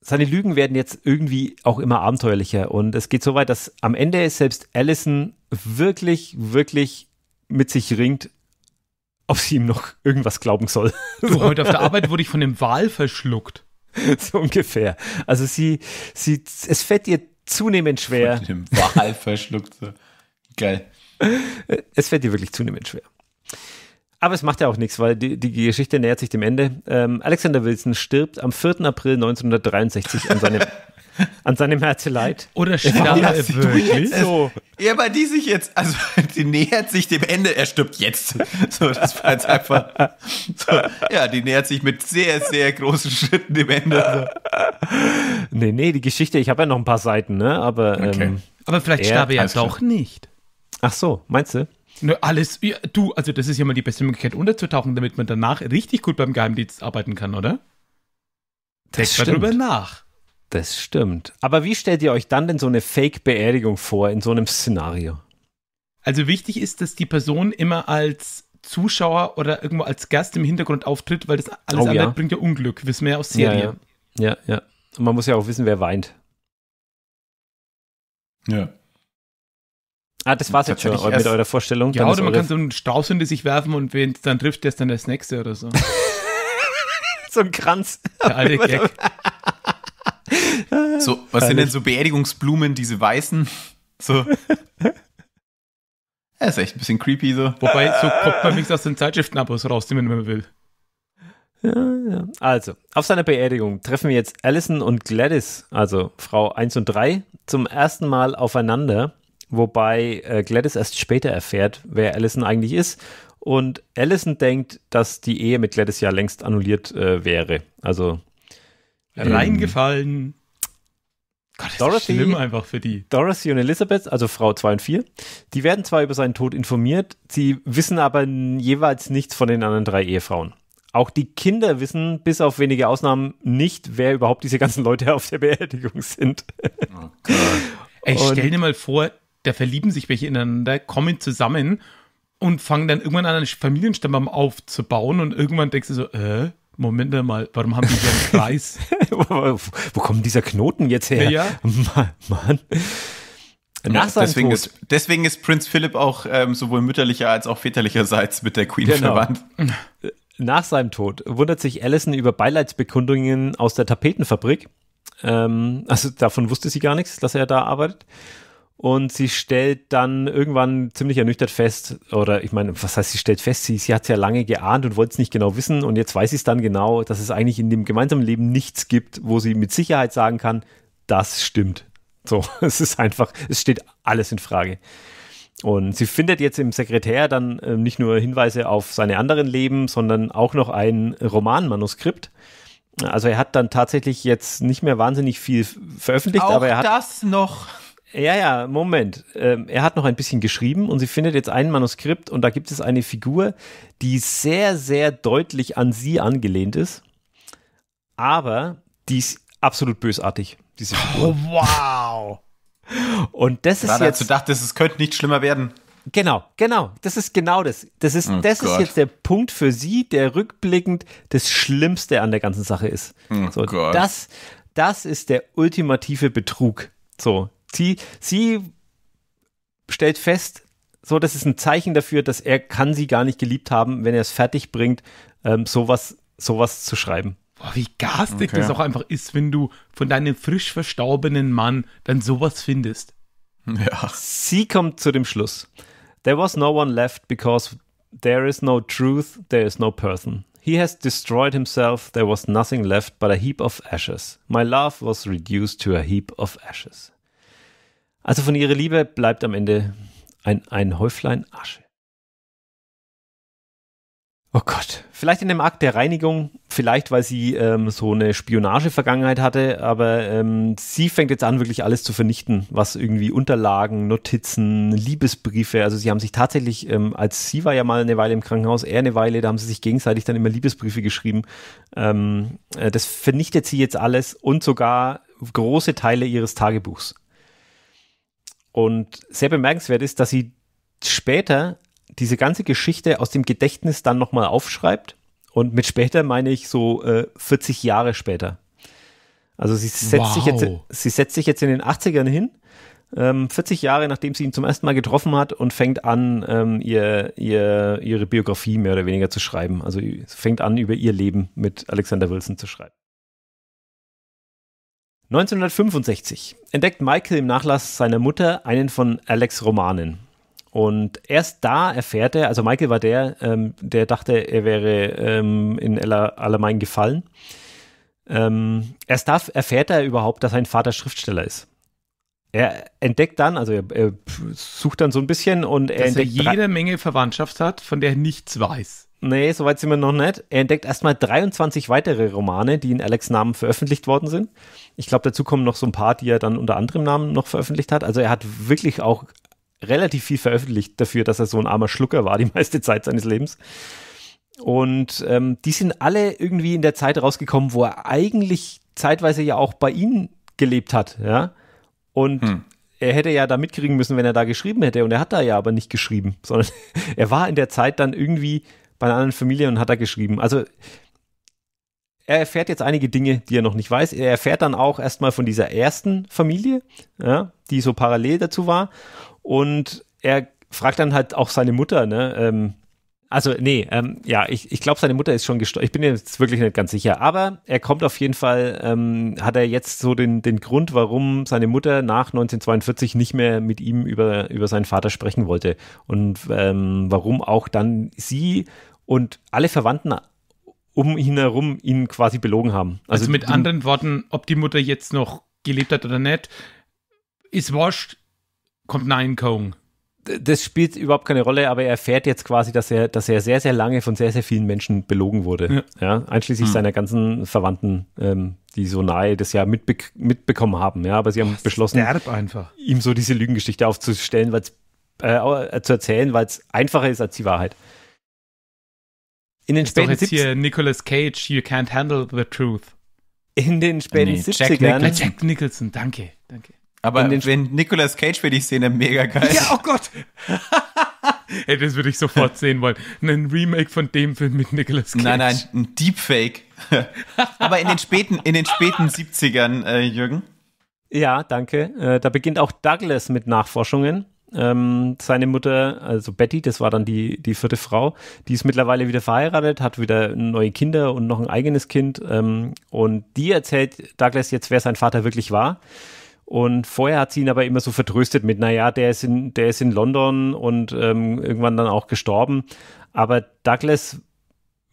seine Lügen werden jetzt irgendwie auch immer abenteuerlicher und es geht so weit, dass am Ende selbst Allison wirklich, wirklich mit sich ringt, ob sie ihm noch irgendwas glauben soll. Du, heute auf der Arbeit wurde ich von dem Wal verschluckt. (laughs) So ungefähr. Also sie, sie, es fällt ihr zunehmend schwer. Von dem Wal verschluckt. Geil. (laughs) Es fällt ihr wirklich zunehmend schwer. Aber es macht ja auch nichts, weil die, die Geschichte nähert sich dem Ende. Ähm, Alexander Wilson stirbt am 4. April 1963 an seinem, (laughs) seinem Herzeleid. Oder stirbt er wirklich? So. Ja, aber die sich jetzt, also (laughs) die nähert sich dem Ende, er stirbt jetzt. (laughs) So, das war jetzt einfach. So, ja, die nähert sich mit sehr, sehr großen Schritten dem Ende. So. Nee, nee, die Geschichte, ich habe ja noch ein paar Seiten, ne? Aber, okay. ähm, aber vielleicht starb er ja doch nicht. Ach so, meinst du? Ne, alles, ja, du, also das ist ja mal die beste Möglichkeit unterzutauchen, damit man danach richtig gut beim Geheimdienst arbeiten kann, oder? Das Denk darüber nach. Das stimmt. Aber wie stellt ihr euch dann denn so eine Fake-Beerdigung vor in so einem Szenario? Also wichtig ist, dass die Person immer als Zuschauer oder irgendwo als Gast im Hintergrund auftritt, weil das alles oh, andere ja. bringt ja Unglück, wissen wir ja aus Serie. Ja, ja. ja, ja. Und man muss ja auch wissen, wer weint. Ja. Ah, das war's jetzt schon mit eurer Vorstellung. Ja, oder man kann so einen Strauß hinter sich werfen und wen es dann trifft, der ist dann das nächste oder so. (laughs) so ein Kranz. Der alte (laughs) Gag. so, was sind denn so Beerdigungsblumen, diese weißen? So. Ja, ist echt ein bisschen creepy so. Wobei, so kommt man nichts aus den Zeitschriften ab, was rausnehmen, wenn man will. Ja, ja. Also, auf seiner Beerdigung treffen wir jetzt Allison und Gladys, also Frau 1 und 3, zum ersten Mal aufeinander wobei äh, Gladys erst später erfährt, wer Allison eigentlich ist. Und Allison denkt, dass die Ehe mit Gladys ja längst annulliert äh, wäre. Also ähm, reingefallen. Gott, Dorothy, schlimm einfach für die. Dorothy und Elizabeth, also Frau 2 und 4, die werden zwar über seinen Tod informiert, sie wissen aber jeweils nichts von den anderen drei Ehefrauen. Auch die Kinder wissen, bis auf wenige Ausnahmen, nicht, wer überhaupt diese ganzen Leute auf der Beerdigung sind. Oh Gott. Ey, stell dir mal vor, da verlieben sich welche ineinander, kommen zusammen und fangen dann irgendwann an, einen Familienstammbaum aufzubauen und irgendwann denkst du so, äh, Moment mal, warum haben die hier einen Kreis? (laughs) Wo kommt dieser Knoten jetzt her? Ja. Mann. Mann. Nach deswegen, Tod. Ist, deswegen ist Prinz Philipp auch ähm, sowohl mütterlicher als auch väterlicherseits mit der Queen genau. verwandt. (laughs) Nach seinem Tod wundert sich Allison über Beileidsbekundungen aus der Tapetenfabrik. Ähm, also davon wusste sie gar nichts, dass er da arbeitet und sie stellt dann irgendwann ziemlich ernüchtert fest, oder ich meine, was heißt, sie stellt fest, sie, sie hat es ja lange geahnt und wollte es nicht genau wissen und jetzt weiß sie es dann genau, dass es eigentlich in dem gemeinsamen Leben nichts gibt, wo sie mit Sicherheit sagen kann, das stimmt. So, (laughs) es ist einfach, es steht alles in Frage. Und sie findet jetzt im Sekretär dann äh, nicht nur Hinweise auf seine anderen Leben, sondern auch noch ein Romanmanuskript. Also er hat dann tatsächlich jetzt nicht mehr wahnsinnig viel veröffentlicht, auch aber er hat das noch ja, ja, Moment. Ähm, er hat noch ein bisschen geschrieben und sie findet jetzt ein Manuskript und da gibt es eine Figur, die sehr, sehr deutlich an sie angelehnt ist, aber die ist absolut bösartig. Diese Figur. Oh, wow! und das ist Gerade ist jetzt. Dazu dachtest, es könnte nicht schlimmer werden. Genau, genau. Das ist genau das. Das ist, oh das ist jetzt der Punkt für sie, der rückblickend das Schlimmste an der ganzen Sache ist. Oh so, Gott. Das, das ist der ultimative Betrug. So, sie, sie stellt fest, so, das ist ein Zeichen dafür, dass er kann sie gar nicht geliebt haben, wenn er es fertig bringt, ähm, sowas, sowas zu schreiben. Boah, wie garstig okay. das auch einfach ist, wenn du von deinem frisch verstorbenen Mann dann sowas findest. (laughs) Ja. Sie kommt zu dem Schluss. There was no one left because there is no truth, there is no person. He has destroyed himself, there was nothing left but a heap of ashes. My love was reduced to a heap of ashes. Also von ihrer Liebe bleibt am Ende ein, ein Häuflein Asche. Oh Gott, vielleicht in dem Akt der Reinigung, vielleicht weil sie ähm, so eine Spionage-Vergangenheit hatte, aber ähm, sie fängt jetzt an, wirklich alles zu vernichten, was irgendwie Unterlagen, Notizen, Liebesbriefe, also sie haben sich tatsächlich, ähm, als sie war ja mal eine Weile im Krankenhaus, er eine Weile, da haben sie sich gegenseitig dann immer Liebesbriefe geschrieben. Ähm, äh, das vernichtet sie jetzt alles und sogar große Teile ihres Tagebuchs. Und sehr bemerkenswert ist, dass sie später diese ganze Geschichte aus dem Gedächtnis dann nochmal aufschreibt. Und mit später meine ich so äh, 40 Jahre später. Also sie setzt, wow. sich, jetzt, sie setzt sich jetzt in den 80ern hin, ähm, 40 Jahre nachdem sie ihn zum ersten Mal getroffen hat und fängt an, ähm, ihr, ihr, ihre Biografie mehr oder weniger zu schreiben. Also fängt an, über ihr Leben mit Alexander Wilson zu schreiben. 1965 entdeckt Michael im Nachlass seiner Mutter einen von Alex Romanen. Und erst da erfährt er, also Michael war der, ähm, der dachte, er wäre ähm, in Allermein gefallen. Ähm, erst da erfährt er überhaupt, dass sein Vater Schriftsteller ist. Er entdeckt dann, also er, er sucht dann so ein bisschen und er dass entdeckt. Dass er jede Menge Verwandtschaft hat, von der er nichts weiß. Nee, soweit sind wir noch nicht. Er entdeckt erstmal 23 weitere Romane, die in Alex Namen veröffentlicht worden sind. Ich glaube, dazu kommen noch so ein paar, die er dann unter anderem Namen noch veröffentlicht hat. Also er hat wirklich auch relativ viel veröffentlicht dafür, dass er so ein armer Schlucker war, die (laughs) meiste Zeit seines Lebens. Und ähm, die sind alle irgendwie in der Zeit rausgekommen, wo er eigentlich zeitweise ja auch bei ihnen gelebt hat, ja. Und hm er hätte ja da mitkriegen müssen, wenn er da geschrieben hätte. Und er hat da ja aber nicht geschrieben, (laughs) sondern er war in der Zeit dann irgendwie bei einer anderen Familie und hat da geschrieben. Also er erfährt jetzt einige Dinge, die er noch nicht weiß. Er erfährt dann auch erstmal von dieser ersten Familie, ja, die so parallel dazu war. Und er fragt dann halt auch seine Mutter, ne? Ähm, also, nee, ähm, ja, ich, ich glaube, seine Mutter ist schon gestorben. Ich bin jetzt wirklich nicht ganz sicher. Aber er kommt auf jeden Fall, ähm, hat er jetzt so den, den Grund, warum seine Mutter nach 1942 nicht mehr mit ihm über, über seinen Vater sprechen wollte. Und ähm, warum auch dann sie und alle Verwandten um ihn herum ihn quasi belogen haben. Also, also mit anderen Worten, ob die Mutter jetzt noch gelebt hat oder nicht, ist washed, kommt Nein Kong. Das spielt überhaupt keine Rolle, aber er erfährt jetzt quasi, dass er, dass er sehr, sehr lange von sehr, sehr vielen Menschen belogen wurde. Ja. ja einschließlich hm. seiner ganzen Verwandten, ähm, die so nahe das ja mitbe mitbekommen haben. Ja, aber sie haben oh, beschlossen, ihm so diese Lügengeschichte aufzustellen, weil äh, äh, zu erzählen, weil es einfacher ist als die Wahrheit. In den ist späten doch jetzt hier Nicolas Cage, You Can't Handle the Truth. In den späten nee, 70ern. Jack, Jack Nicholson, danke, danke. Aber den wenn Nicolas Cage für die Szene mega geil. Ja, oh Gott. (laughs) Ey, das würde ich sofort sehen wollen. Ein Remake von dem Film mit Nicolas Cage. Nein, nein, ein Deepfake. (laughs) Aber in den späten, in den späten 70ern, äh, Jürgen. Ja, danke. Äh, da beginnt auch Douglas mit Nachforschungen ähm, seine Mutter, also Betty, das war dann die, die vierte Frau, die ist mittlerweile wieder verheiratet, hat wieder neue Kinder und noch ein eigenes Kind. Ähm, und die erzählt Douglas jetzt, wer sein Vater wirklich war. Und vorher hat sie ihn aber immer so vertröstet mit, naja, der ist in, der ist in London und ähm, irgendwann dann auch gestorben. Aber Douglas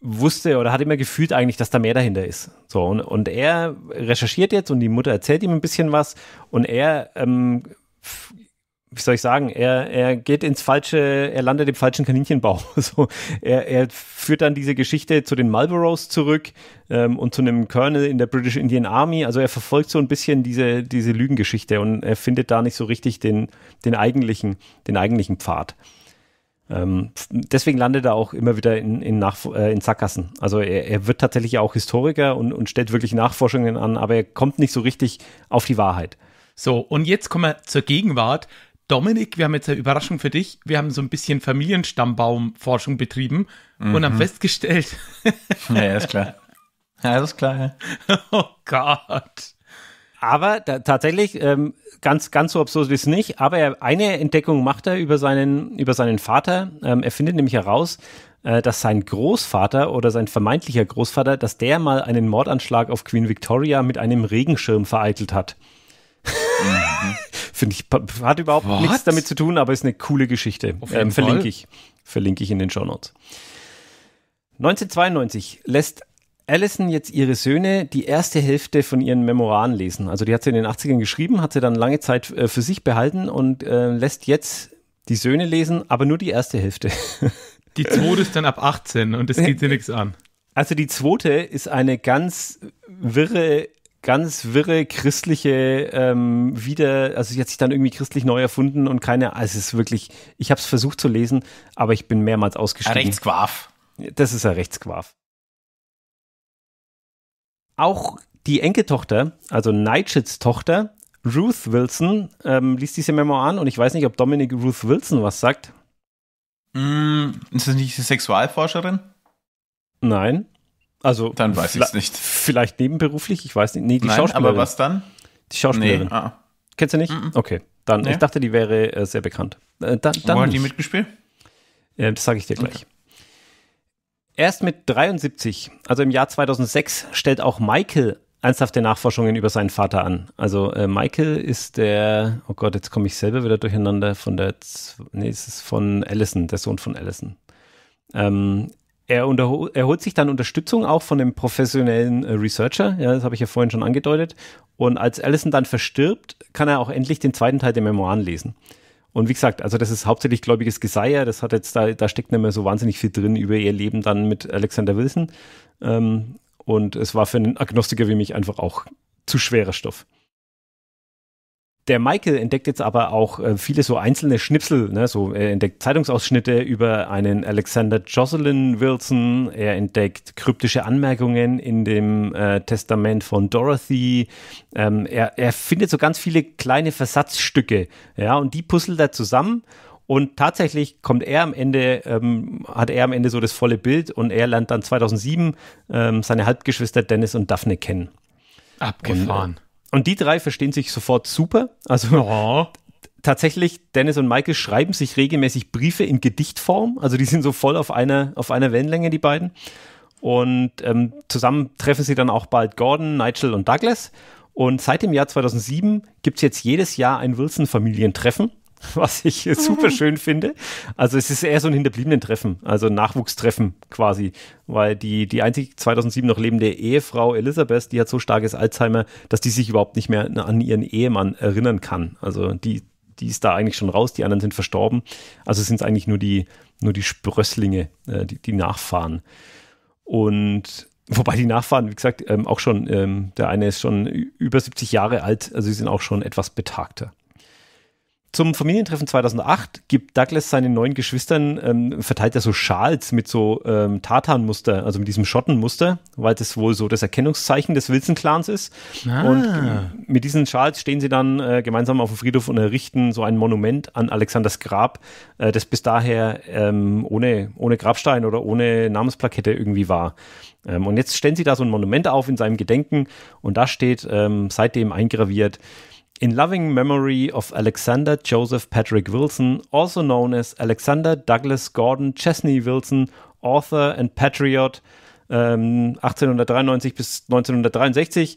wusste oder hat immer gefühlt eigentlich, dass da mehr dahinter ist. So, und, und er recherchiert jetzt und die Mutter erzählt ihm ein bisschen was und er ähm, wie soll ich sagen, er, er geht ins falsche, er landet im falschen Kaninchenbau. (laughs) So, er, er führt dann diese Geschichte zu den Marlboros zurück ähm, und zu einem Colonel in der British Indian Army. Also er verfolgt so ein bisschen diese, diese Lügengeschichte und er findet da nicht so richtig den, den, eigentlichen, den eigentlichen Pfad. Ähm, deswegen landet er auch immer wieder in, in, Nachf äh, in Sackgassen. Also er, er wird tatsächlich auch Historiker und, und stellt wirklich Nachforschungen an, aber er kommt nicht so richtig auf die Wahrheit. So, und jetzt kommen wir zur Gegenwart. Dominik, wir haben jetzt eine Überraschung für dich. Wir haben so ein bisschen Familienstammbaumforschung betrieben mhm. und haben mhm. festgestellt. (laughs) ja, ist klar. Ja, ist klar. Ja. (laughs) Oh Gott. Aber da, tatsächlich, ähm, ganz, ganz so absurd ist es nicht, aber er, eine Entdeckung macht er über seinen, über seinen Vater. Ähm, er findet nämlich heraus, äh, dass sein Großvater oder sein vermeintlicher Großvater, dass der mal einen Mordanschlag auf Queen Victoria mit einem Regenschirm vereitelt hat. Mhm. Finde ich, hat überhaupt What? nichts damit zu tun, aber ist eine coole Geschichte. Ähm, verlinke ich. Verlinke ich in den Show Notes. 1992 lässt Allison jetzt ihre Söhne die erste Hälfte von ihren Memoiren lesen. Also die hat sie in den 80ern geschrieben, hat sie dann lange Zeit äh, für sich behalten und äh, lässt jetzt die Söhne lesen, aber nur die erste Hälfte. (laughs) Die zweite ist dann ab 18 und es geht sie (laughs) nichts an. Also die zweite ist eine ganz wirre ganz wirre christliche ähm, wieder, also sie hat sich dann irgendwie christlich neu erfunden und keine, also es ist wirklich, ich habe es versucht zu lesen, aber ich bin mehrmals ausgestiegen. Ein Rechtsquaf. Das ist ein Rechtsquaf. Auch die Enkeltochter, also Nightshits Tochter, Ruth Wilson, ähm, liest diese an und ich weiß nicht, ob Dominic Ruth Wilson was sagt. Mm, ist das nicht die Sexualforscherin? Nein. Also dann weiß ich es nicht. Vielleicht nebenberuflich, ich weiß nicht. Nee, die Nein, Schauspielerin. Aber was dann? Die Schauspielerin. Nee, ah. Kennst du nicht? Mm -mm. Okay. Dann, nee. ich dachte, die wäre äh, sehr bekannt. Äh, dann, dann Wo hat die mitgespielt? Äh, das sage ich dir gleich. Okay. Erst mit 73, also im Jahr 2006, stellt auch Michael ernsthafte Nachforschungen über seinen Vater an. Also äh, Michael ist der, oh Gott, jetzt komme ich selber wieder durcheinander von der, nee, es ist von Allison, der Sohn von Allison. Ähm, er erholt sich dann Unterstützung auch von dem professionellen äh, Researcher, ja, das habe ich ja vorhin schon angedeutet. Und als Allison dann verstirbt, kann er auch endlich den zweiten Teil der Memoiren lesen. Und wie gesagt, also das ist hauptsächlich gläubiges Geseier, das hat jetzt da, da steckt nicht mehr so wahnsinnig viel drin über ihr Leben dann mit Alexander Wilson. Ähm, und es war für einen Agnostiker wie mich einfach auch zu schwerer Stoff. Der Michael entdeckt jetzt aber auch äh, viele so einzelne Schnipsel, ne? so er entdeckt Zeitungsausschnitte über einen Alexander Jocelyn Wilson, er entdeckt kryptische Anmerkungen in dem äh, Testament von Dorothy, ähm, er, er findet so ganz viele kleine Versatzstücke, ja, und die puzzelt er zusammen und tatsächlich kommt er am Ende, ähm, hat er am Ende so das volle Bild und er lernt dann 2007 ähm, seine Halbgeschwister Dennis und Daphne kennen. Abgefahren. Und, äh, und die drei verstehen sich sofort super. Also oh. (laughs) tatsächlich, Dennis und Michael schreiben sich regelmäßig Briefe in Gedichtform. Also die sind so voll auf einer, auf einer Wellenlänge, die beiden. Und ähm, zusammen treffen sie dann auch bald Gordon, Nigel und Douglas. Und seit dem Jahr 2007 gibt es jetzt jedes Jahr ein Wilson-Familientreffen. (laughs) was ich super mhm. schön finde. Also es ist eher so ein hinterbliebenen Treffen, also ein Nachwuchstreffen quasi, weil die, die einzige 2007 noch lebende Ehefrau Elisabeth, die hat so starkes Alzheimer, dass die sich überhaupt nicht mehr an ihren Ehemann erinnern kann. Also die, die ist da eigentlich schon raus, die anderen sind verstorben. Also sind es eigentlich nur die, nur die Sprösslinge, äh, die, die nachfahren. Und Wobei die Nachfahren, wie gesagt, ähm, auch schon, ähm, der eine ist schon über 70 Jahre alt, also sie sind auch schon etwas betagter. Zum Familientreffen 2008 gibt Douglas seinen neuen Geschwistern, ähm, verteilt er so Schals mit so ähm, Tartanmuster, also mit diesem Schottenmuster, weil das wohl so das Erkennungszeichen des Wilson-Clans ist. Ah. Und ähm, mit diesen Schals stehen sie dann äh, gemeinsam auf dem Friedhof und errichten so ein Monument an Alexanders Grab, äh, das bis daher ähm, ohne, ohne Grabstein oder ohne Namensplakette irgendwie war. Ähm, und jetzt stellen sie da so ein Monument auf in seinem Gedenken und da steht ähm, seitdem eingraviert, in loving memory of Alexander Joseph Patrick Wilson, also known as Alexander Douglas Gordon Chesney Wilson, author and patriot, ähm, 1893 bis 1963,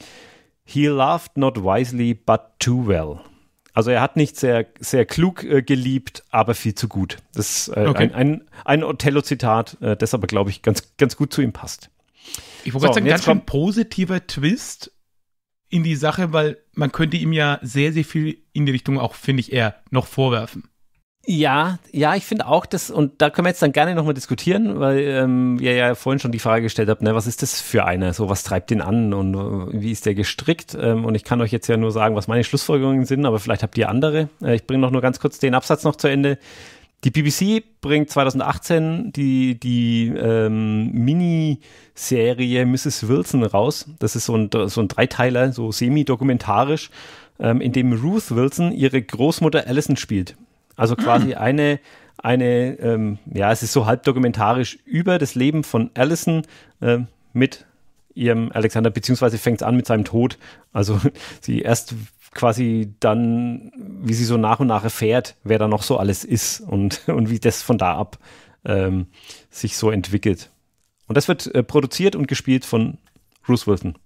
he loved not wisely but too well. Also er hat nicht sehr, sehr klug äh, geliebt, aber viel zu gut. Das ist äh, okay. ein, ein, ein Othello-Zitat, äh, das aber, glaube ich, ganz, ganz gut zu ihm passt. Ich wollte so, sagen, ganz schön positiver Twist in die Sache, weil man könnte ihm ja sehr, sehr viel in die Richtung auch, finde ich, eher noch vorwerfen. Ja, ja, ich finde auch das, und da können wir jetzt dann gerne nochmal diskutieren, weil ähm, ihr ja vorhin schon die Frage gestellt habt, ne, was ist das für einer? So, was treibt den an und äh, wie ist der gestrickt? Ähm, und ich kann euch jetzt ja nur sagen, was meine Schlussfolgerungen sind, aber vielleicht habt ihr andere. Äh, ich bringe noch nur ganz kurz den Absatz noch zu Ende. Die BBC bringt 2018 die, die ähm, Miniserie Mrs. Wilson raus. Das ist so ein, so ein Dreiteiler, so semi-dokumentarisch, ähm, in dem Ruth Wilson ihre Großmutter Allison spielt. Also quasi ah. eine, eine ähm, ja, es ist so halb dokumentarisch über das Leben von Allison äh, mit ihrem Alexander, beziehungsweise fängt es an mit seinem Tod. Also (laughs) sie erst quasi dann, wie sie so nach und nach erfährt, wer da noch so alles ist und, (laughs) und wie das von da ab ähm, sich so entwickelt. Und das wird äh, produziert und gespielt von Bruce Wilson.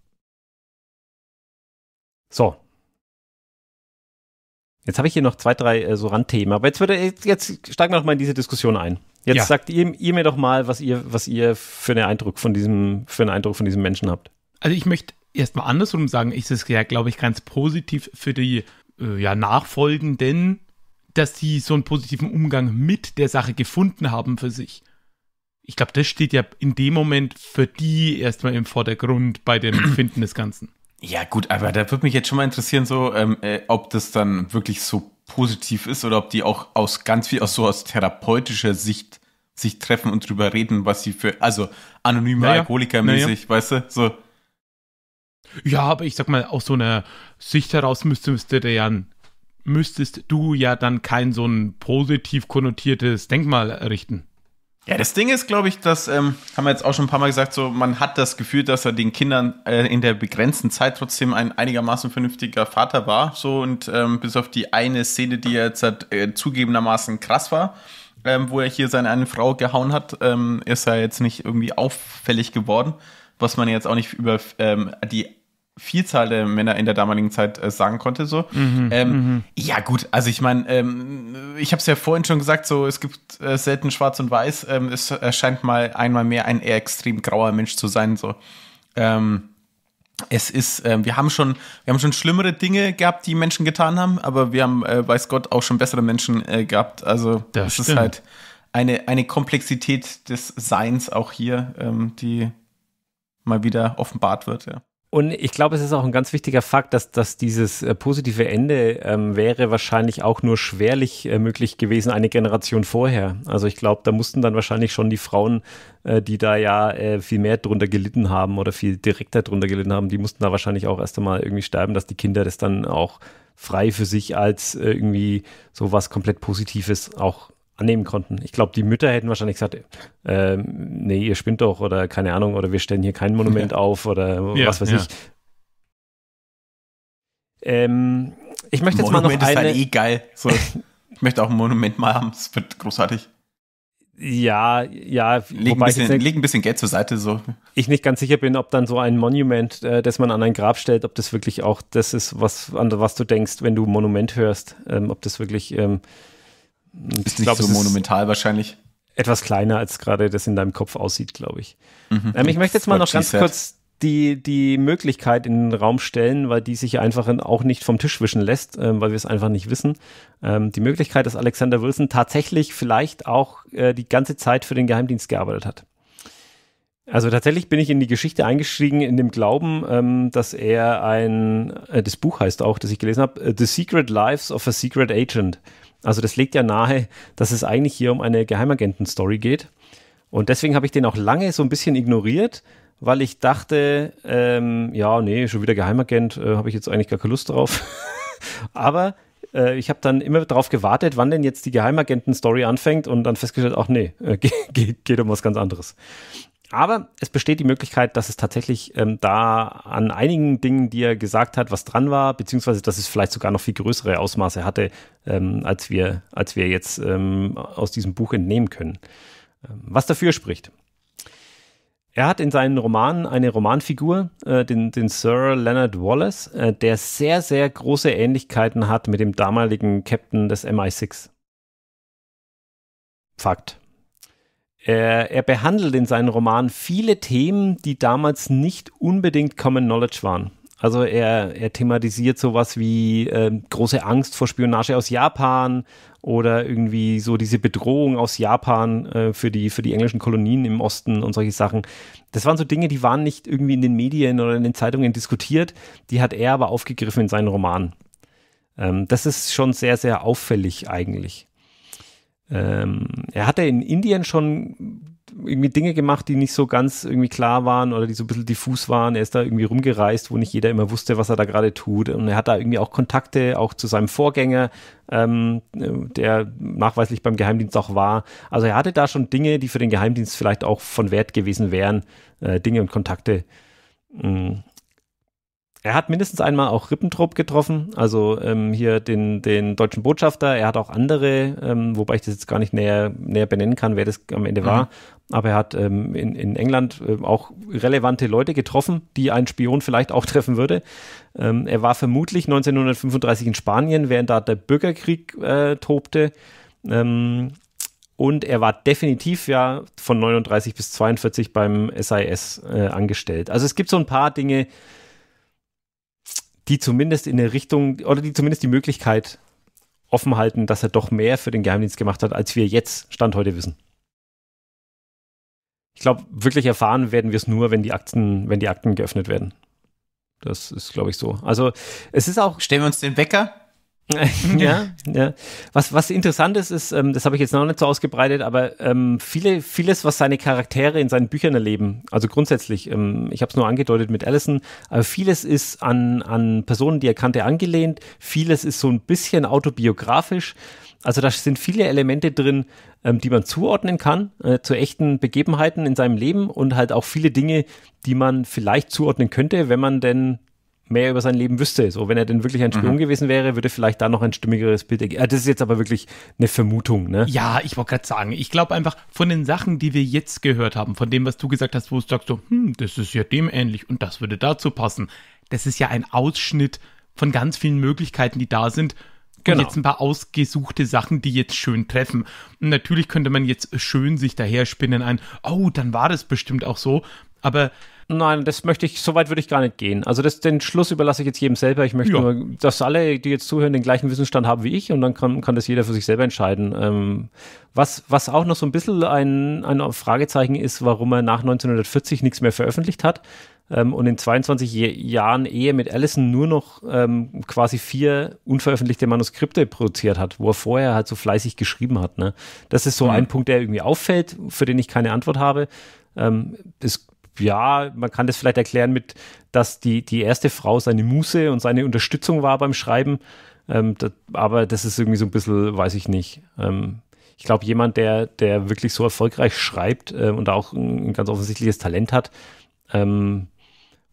So. Jetzt habe ich hier noch zwei, drei äh, so Randthemen, aber jetzt, würde, jetzt, jetzt steigen wir noch mal in diese Diskussion ein. Jetzt ja. sagt ihr, ihr, mir doch mal, was ihr, was ihr für einen Eindruck von diesem, für einen Eindruck von diesem Menschen habt. Also ich möchte erstmal andersrum sagen, ist es ja, glaube ich, ganz positiv für die äh, ja, Nachfolgenden, dass sie so einen positiven Umgang mit der Sache gefunden haben für sich. Ich glaube, das steht ja in dem Moment für die erstmal im Vordergrund bei dem (clears throat) Finden des Ganzen. Ja, gut, aber da würde mich jetzt schon mal interessieren, so, ähm, äh, ob das dann wirklich so positiv ist oder ob die auch aus ganz viel aus so aus therapeutischer Sicht sich treffen und drüber reden, was sie für, also anonyme naja, Alkoholiker mäßig, naja. weißt du, so. Ja, aber ich sag mal, aus so einer Sicht heraus müsste, müsste der ja, müsstest du ja dann kein so ein positiv konnotiertes Denkmal errichten. Ja, das Ding ist, glaube ich, das ähm, haben wir jetzt auch schon ein paar Mal gesagt, so man hat das Gefühl, dass er den Kindern äh, in der begrenzten Zeit trotzdem ein einigermaßen vernünftiger Vater war. So und ähm, bis auf die eine Szene, die jetzt halt, äh, zugegebenermaßen krass war, ähm, wo er hier seine eine Frau gehauen hat, ähm, ist er jetzt nicht irgendwie auffällig geworden was man jetzt auch nicht über ähm, die Vielzahl der Männer in der damaligen Zeit äh, sagen konnte. So. Mhm, mhm ähm, mhm. ja, gut, also ich meine, ähm, ich habe es ja vorhin schon gesagt, so es gibt äh, selten schwarz und weiß. Ähm, es erscheint mal einmal mehr ein eher extrem grauer Mensch zu sein. So. Ähm, es ist, äh, wir haben schon, wir haben schon schlimmere Dinge gehabt, die Menschen getan haben, aber wir haben, äh, weiß Gott, auch schon bessere Menschen äh, gehabt. Also das, das ist halt eine, eine Komplexität des Seins auch hier, ähm, die mal wieder offenbart wird, ja. Und ich glaube, es ist auch ein ganz wichtiger Fakt, dass, dass dieses äh, positive Ende ähm, wäre wahrscheinlich auch nur schwerlich äh, möglich gewesen, eine Generation vorher. Also ich glaube, da mussten dann wahrscheinlich schon die Frauen, äh, die da ja äh, viel mehr drunter gelitten haben oder viel direkter drunter gelitten haben, die mussten da wahrscheinlich auch erst einmal irgendwie sterben, dass die Kinder das dann auch frei für sich als äh, irgendwie so was komplett Positives auch annehmen konnten. Ich glaube, die Mütter hätten wahrscheinlich gesagt, äh, nee, ihr spinnt doch oder keine Ahnung, oder wir stellen hier kein Monument ja. auf oder ja, was weiß ja. ich. Ähm, ich möchte jetzt Monument mal noch eine... ist halt eh geil. So, (laughs) ich möchte auch ein Monument mal haben, es wird großartig. Ja, ja. Leg ein, bisschen, nicht, leg ein bisschen Geld zur Seite so. Ich nicht ganz sicher bin, ob dann so ein Monument, äh, das man an ein Grab stellt, ob das wirklich auch das ist, was, an was du denkst, wenn du Monument hörst, ähm, ob das wirklich... Ähm, ist nicht glaub, so monumental wahrscheinlich. Etwas kleiner, als gerade das in deinem Kopf aussieht, glaube ich. Mhm. Ähm, ich möchte jetzt mal noch ganz kurz die, die Möglichkeit in den Raum stellen, weil die sich einfach auch nicht vom Tisch wischen lässt, äh, weil wir es einfach nicht wissen. Ähm, die Möglichkeit, dass Alexander Wilson tatsächlich vielleicht auch äh, die ganze Zeit für den Geheimdienst gearbeitet hat. Also tatsächlich bin ich in die Geschichte eingestiegen in dem Glauben, ähm, dass er ein, äh, das Buch heißt auch, das ich gelesen habe, äh, The Secret Lives of a Secret Agent. Also das legt ja nahe, dass es eigentlich hier um eine Geheimagenten-Story geht. Und deswegen habe ich den auch lange so ein bisschen ignoriert, weil ich dachte, ähm, ja, nee, schon wieder Geheimagent, äh, habe ich jetzt eigentlich gar keine Lust drauf. (laughs) Aber äh, ich habe dann immer darauf gewartet, wann denn jetzt die Geheimagenten-Story anfängt und dann festgestellt, ach nee, äh, (laughs) geht, geht um was ganz anderes. Aber es besteht die Möglichkeit, dass es tatsächlich ähm, da an einigen Dingen, die er gesagt hat, was dran war, beziehungsweise dass es vielleicht sogar noch viel größere Ausmaße hatte, ähm, als, wir, als wir jetzt ähm, aus diesem Buch entnehmen können. Ähm, was dafür spricht. Er hat in seinen Romanen eine Romanfigur, äh, den, den, Sir Leonard Wallace, äh, der sehr, sehr große Ähnlichkeiten hat mit dem damaligen Captain des MI6. Fakt. Äh, er, behandelt in seinen Romanen viele Themen, die damals nicht unbedingt Common Knowledge waren. Also er, er thematisiert sowas wie äh, große Angst vor Spionage aus Japan oder irgendwie so diese Bedrohung aus Japan äh, für, die, für die englischen Kolonien im Osten und solche Sachen. Das waren so Dinge, die waren nicht irgendwie in den Medien oder in den Zeitungen diskutiert, die hat er aber aufgegriffen in seinen Romanen. Ähm, das ist schon sehr, sehr auffällig eigentlich. Ähm, er hatte in Indien schon irgendwie Dinge gemacht, die nicht so ganz irgendwie klar waren oder die so ein bisschen diffus waren. Er ist da irgendwie rumgereist, wo nicht jeder immer wusste, was er da gerade tut. Und er hat da irgendwie auch Kontakte, auch zu seinem Vorgänger, ähm, der nachweislich beim Geheimdienst auch war. Also er hatte da schon Dinge, die für den Geheimdienst vielleicht auch von Wert gewesen wären, äh, Dinge und Kontakte. Mm. Er hat mindestens einmal auch Rippentrop getroffen, also ähm, hier den, den deutschen Botschafter. Er hat auch andere, ähm, wobei ich das jetzt gar nicht näher, näher benennen kann, wer das am Ende war. Mhm. Aber er hat ähm, in, in England äh, auch relevante Leute getroffen, die ein Spion vielleicht auch (laughs) treffen würde. Ähm, er war vermutlich 1935 in Spanien, während da der Bürgerkrieg äh, tobte. Ähm, und er war definitiv ja von 39 bis 42 beim SIS äh, angestellt. Also es gibt so ein paar Dinge, die zumindest in der Richtung oder die zumindest die Möglichkeit offen halten, dass er doch mehr für den Geheimdienst gemacht hat, als wir jetzt Stand heute wissen. Ich glaube, wirklich erfahren werden wir es nur, wenn die Akten, wenn die Akten geöffnet werden. Das ist, glaube ich, so. Also es ist auch. Stellen wir uns den Wecker? (laughs) ja, ja. Was, was interessant ist, ist, ähm, das habe ich jetzt noch nicht so ausgebreitet, aber ähm, viele, vieles, was seine Charaktere in seinen Büchern erleben, also grundsätzlich, ähm, ich habe es nur angedeutet mit Allison, aber vieles ist an, an Personen, die er kannte, angelehnt, vieles ist so ein bisschen autobiografisch. Also da sind viele Elemente drin, ähm, die man zuordnen kann äh, zu echten Begebenheiten in seinem Leben und halt auch viele Dinge, die man vielleicht zuordnen könnte, wenn man denn mehr über sein Leben wüsste. So, wenn er denn wirklich ein Spion mhm. gewesen wäre, würde vielleicht da noch ein stimmigeres Bild ergeben. Ah, das ist jetzt aber wirklich eine Vermutung, ne? Ja, ich wollte gerade sagen, ich glaube einfach von den Sachen, die wir jetzt gehört haben, von dem, was du gesagt hast, wo du sagst so, hm, das ist ja dem ähnlich und das würde dazu passen. Das ist ja ein Ausschnitt von ganz vielen Möglichkeiten, die da sind. Genau. Und jetzt ein paar ausgesuchte Sachen, die jetzt schön treffen. Und natürlich könnte man jetzt schön sich daher spinnen ein, oh, dann war das bestimmt auch so. Aber Nein, das möchte ich, so weit würde ich gar nicht gehen. Also das, den Schluss überlasse ich jetzt jedem selber. Ich möchte ja. nur, dass alle, die jetzt zuhören, den gleichen Wissensstand haben wie ich und dann kann, kann das jeder für sich selber entscheiden. Ähm, was, was auch noch so ein bisschen ein, ein Fragezeichen ist, warum er nach 1940 nichts mehr veröffentlicht hat ähm, und in 22 Jahren Ehe mit Allison nur noch ähm, quasi vier unveröffentlichte Manuskripte produziert hat, wo er vorher halt so fleißig geschrieben hat. Ne? Das ist so mhm. ein Punkt, der irgendwie auffällt, für den ich keine Antwort habe. Ähm, es ja, man kann das vielleicht erklären mit, dass die, die erste Frau seine Muse und seine Unterstützung war beim Schreiben. Ähm, das, aber das ist irgendwie so ein bisschen, weiß ich nicht. Ähm, ich glaube, jemand, der, der wirklich so erfolgreich schreibt äh, und auch ein, ganz offensichtliches Talent hat, ähm,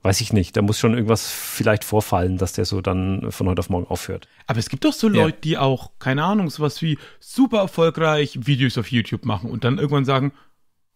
weiß ich nicht. Da muss schon irgendwas vielleicht vorfallen, dass der so dann von heute auf morgen aufhört. Aber es gibt doch so Leute, die auch, keine Ahnung, sowas wie super erfolgreich Videos auf YouTube machen und dann irgendwann sagen,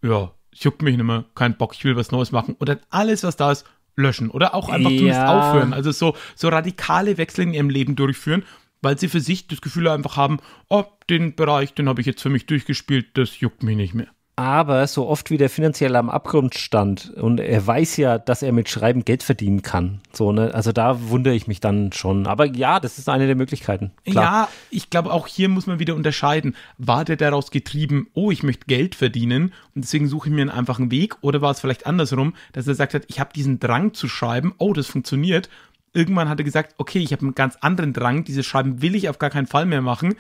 ja, juckt mich nicht mehr, kein Bock, ich will was Neues machen. Und dann alles, was da ist, löschen oder auch einfach ja. zumindest aufhören. Also so, so radikale Wechsel in ihrem Leben durchführen, weil sie für sich das Gefühl einfach haben, oh, den Bereich, den habe ich jetzt für mich durchgespielt, das juckt mich nicht mehr aber so oft wie der finanziell am Abgrund stand und er weiß ja, dass er mit Schreiben Geld verdienen kann. So, ne? Also da wundere ich mich dann schon. Aber ja, das ist eine der Möglichkeiten. Klar. Ja, ich glaube, auch hier muss man wieder unterscheiden. War der daraus getrieben, oh, ich möchte Geld verdienen und deswegen suche ich mir einen einfachen Weg? Oder war es vielleicht andersrum, dass er gesagt hat, ich habe diesen Drang zu schreiben, oh, das funktioniert. Irgendwann hat er gesagt, okay, ich habe einen ganz anderen Drang, dieses Schreiben will ich auf gar keinen Fall mehr machen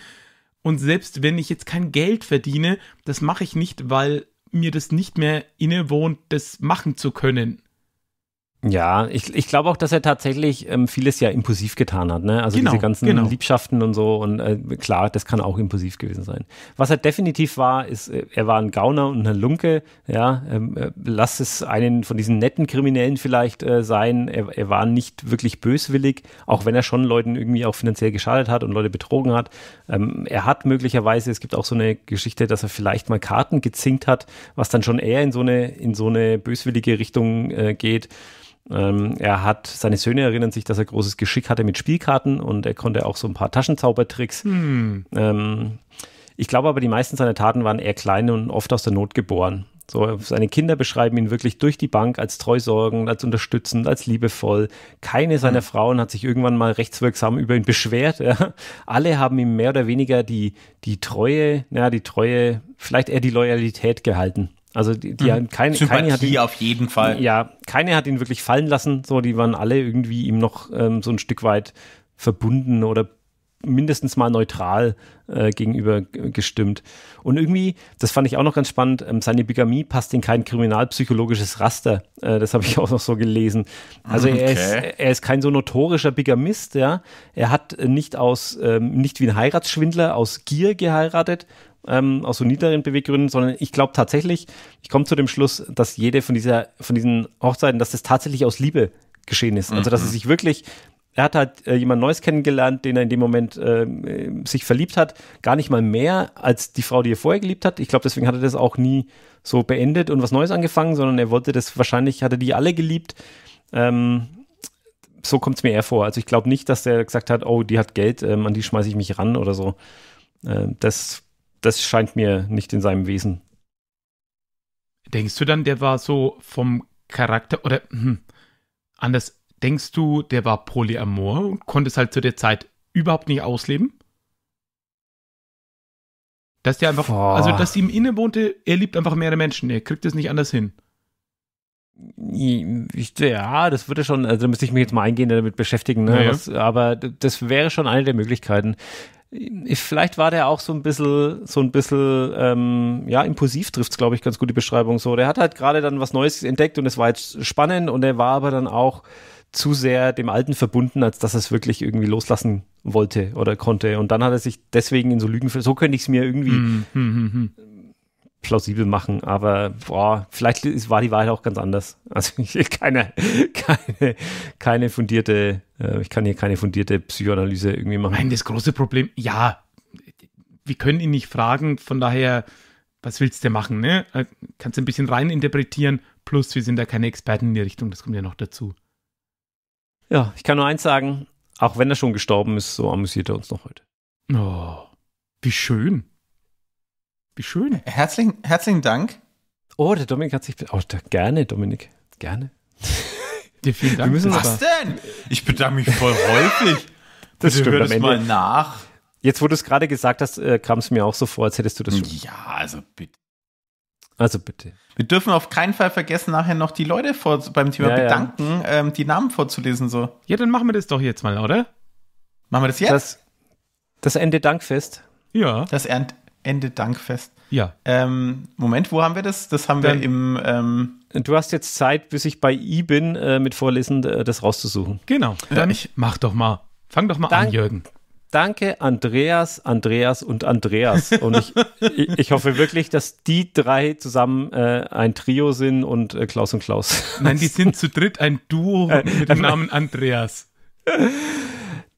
und selbst wenn ich jetzt kein Geld verdiene, das mache ich nicht, weil mir das nicht mehr innewohnt, das machen zu können. Ja, ich, ich glaube auch, dass er tatsächlich ähm, vieles ja impulsiv getan hat. Ne? Also genau, diese ganzen genau. Liebschaften und so. Und äh, klar, das kann auch impulsiv gewesen sein. Was er definitiv war, ist, äh, er war ein Gauner und eine Lunke. Ja, ähm, äh, lass es einen von diesen netten Kriminellen vielleicht äh, sein. Er, er war nicht wirklich böswillig, auch wenn er schon Leuten irgendwie auch finanziell geschadet hat und Leute betrogen hat. Ähm, er hat möglicherweise, es gibt auch so eine Geschichte, dass er vielleicht mal Karten gezinkt hat, was dann schon eher in so eine, in so eine böswillige Richtung äh, geht ähm, er hat, seine Söhne erinnern sich, dass er großes Geschick hatte mit Spielkarten und er konnte auch so ein paar Taschenzaubertricks. Hm. Ähm, ich glaube aber, die meisten seiner Taten waren eher klein und oft aus der Not geboren. So, seine Kinder beschreiben ihn wirklich durch die Bank als treusorgend, als unterstützend, als liebevoll. Keine seiner hm. Frauen hat sich irgendwann mal rechtswirksam über ihn beschwert. (laughs) Ja. Alle haben ihm mehr oder weniger die, die Treue, ja, die Treue, vielleicht eher die Loyalität gehalten. Also die, die mhm. keine, Sympathie keine hat ihn, auf jeden Fall. Ja, keine hat ihn wirklich fallen lassen. So, die waren alle irgendwie ihm noch ähm, so ein Stück weit verbunden oder mindestens mal neutral äh, gegenüber gestimmt. Und irgendwie, das fand ich auch noch ganz spannend, ähm, seine Bigamie passt in kein kriminalpsychologisches Raster. Äh, das habe ich (laughs) auch noch so gelesen. Also okay. er, ist, er ist kein so notorischer Bigamist, ja. Er hat nicht aus, ähm, nicht wie ein Heiratsschwindler aus Gier geheiratet, ähm, aus so niederen Beweggründen, sondern ich glaube tatsächlich, ich komme zu dem Schluss, dass jede von, dieser, von diesen Hochzeiten, dass das tatsächlich aus Liebe geschehen ist. Mhm. Also dass mhm. es sich wirklich er hat halt äh, jemand Neues kennengelernt, den er in dem Moment äh, sich verliebt hat. Gar nicht mal mehr als die Frau, die er vorher geliebt hat. Ich glaube, deswegen hat er das auch nie so beendet und was Neues angefangen, sondern er wollte das wahrscheinlich, hatte die alle geliebt. Ähm, so kommt es mir eher vor. Also ich glaube nicht, dass der gesagt hat, oh, die hat Geld, ähm, an die schmeiße ich mich ran oder so. Äh, das das scheint mir nicht in seinem Wesen. Denkst du dann, der war so vom Charakter oder hm, anders, denkst du, der war polyamor und konnte es halt zu der Zeit überhaupt nicht ausleben? Dass der einfach, Boah. also dass ihm inne wohnte, er liebt einfach mehrere Menschen, er kriegt es nicht anders hin. ja, das würde schon, also da müsste ich mich jetzt mal eingehen damit beschäftigen, ne? ja, Was, aber das wäre schon eine der Möglichkeiten vielleicht war der auch so ein bisschen, so ein bisschen, ähm, ja, impulsiv trifft glaube ich, ganz gut die Beschreibung so. Der hat halt gerade dann was Neues entdeckt und es war jetzt spannend und er war aber dann auch zu sehr dem Alten verbunden, als dass er es wirklich irgendwie loslassen wollte oder konnte. Und dann hat er sich deswegen in so Lügen, so könnte ich es mir irgendwie mm, mm, mm, plausibel machen, aber boah, vielleicht war die Wahrheit auch ganz anders. (laughs) Also keine, keine, keine fundierte, äh, ich kann hier keine fundierte Psychoanalyse irgendwie machen. Nein, das große Problem, ja, wir können ihn nicht fragen, von daher, was willst du machen, ne? Äh, kannst ein bisschen rein interpretieren, plus wir sind da keine Experten in die Richtung, das kommt ja noch dazu. Ja, ich kann nur eins sagen, auch wenn er schon gestorben ist, so amüsiert er uns noch heute. Oh, wie schön. Wie schön. Herzlichen, herzlichen Dank. Oh, der Dominik hat sich. Oh, da, gerne, Dominik. Gerne. Dir (laughs) vielen Dank. Was denn? Ich bedanke mich voll (laughs) häufig. das Bitte stimmt. Hör das mal nach. Jetzt, wo du es gerade gesagt hast, äh, kam es mir auch so vor, als hättest du das schon. Ja, also bitte. Also bitte. Wir dürfen auf keinen Fall vergessen, nachher noch die Leute vor, beim Thema ja, bedanken, ja. Ähm, die Namen vorzulesen. So. Ja, dann machen wir das doch jetzt mal, oder? Machen wir das jetzt? Das, das Ende Dankfest. Ja. Das Ernte. Ende Dankfest. Ja. Ähm, Moment, wo haben wir das? Das haben Dann, wir im. Ähm du hast jetzt Zeit, bis ich bei I bin, äh, mit Vorlesen äh, das rauszusuchen. Genau. Dann ich, mach doch mal. Fang doch mal Dank, an, Jürgen. Danke, Andreas, Andreas und Andreas. Und ich, (laughs) ich, ich hoffe wirklich, dass die drei zusammen äh, ein Trio sind und äh, Klaus und Klaus. Nein, die (laughs) sind zu dritt ein Duo äh, mit dem Namen Andreas. (laughs)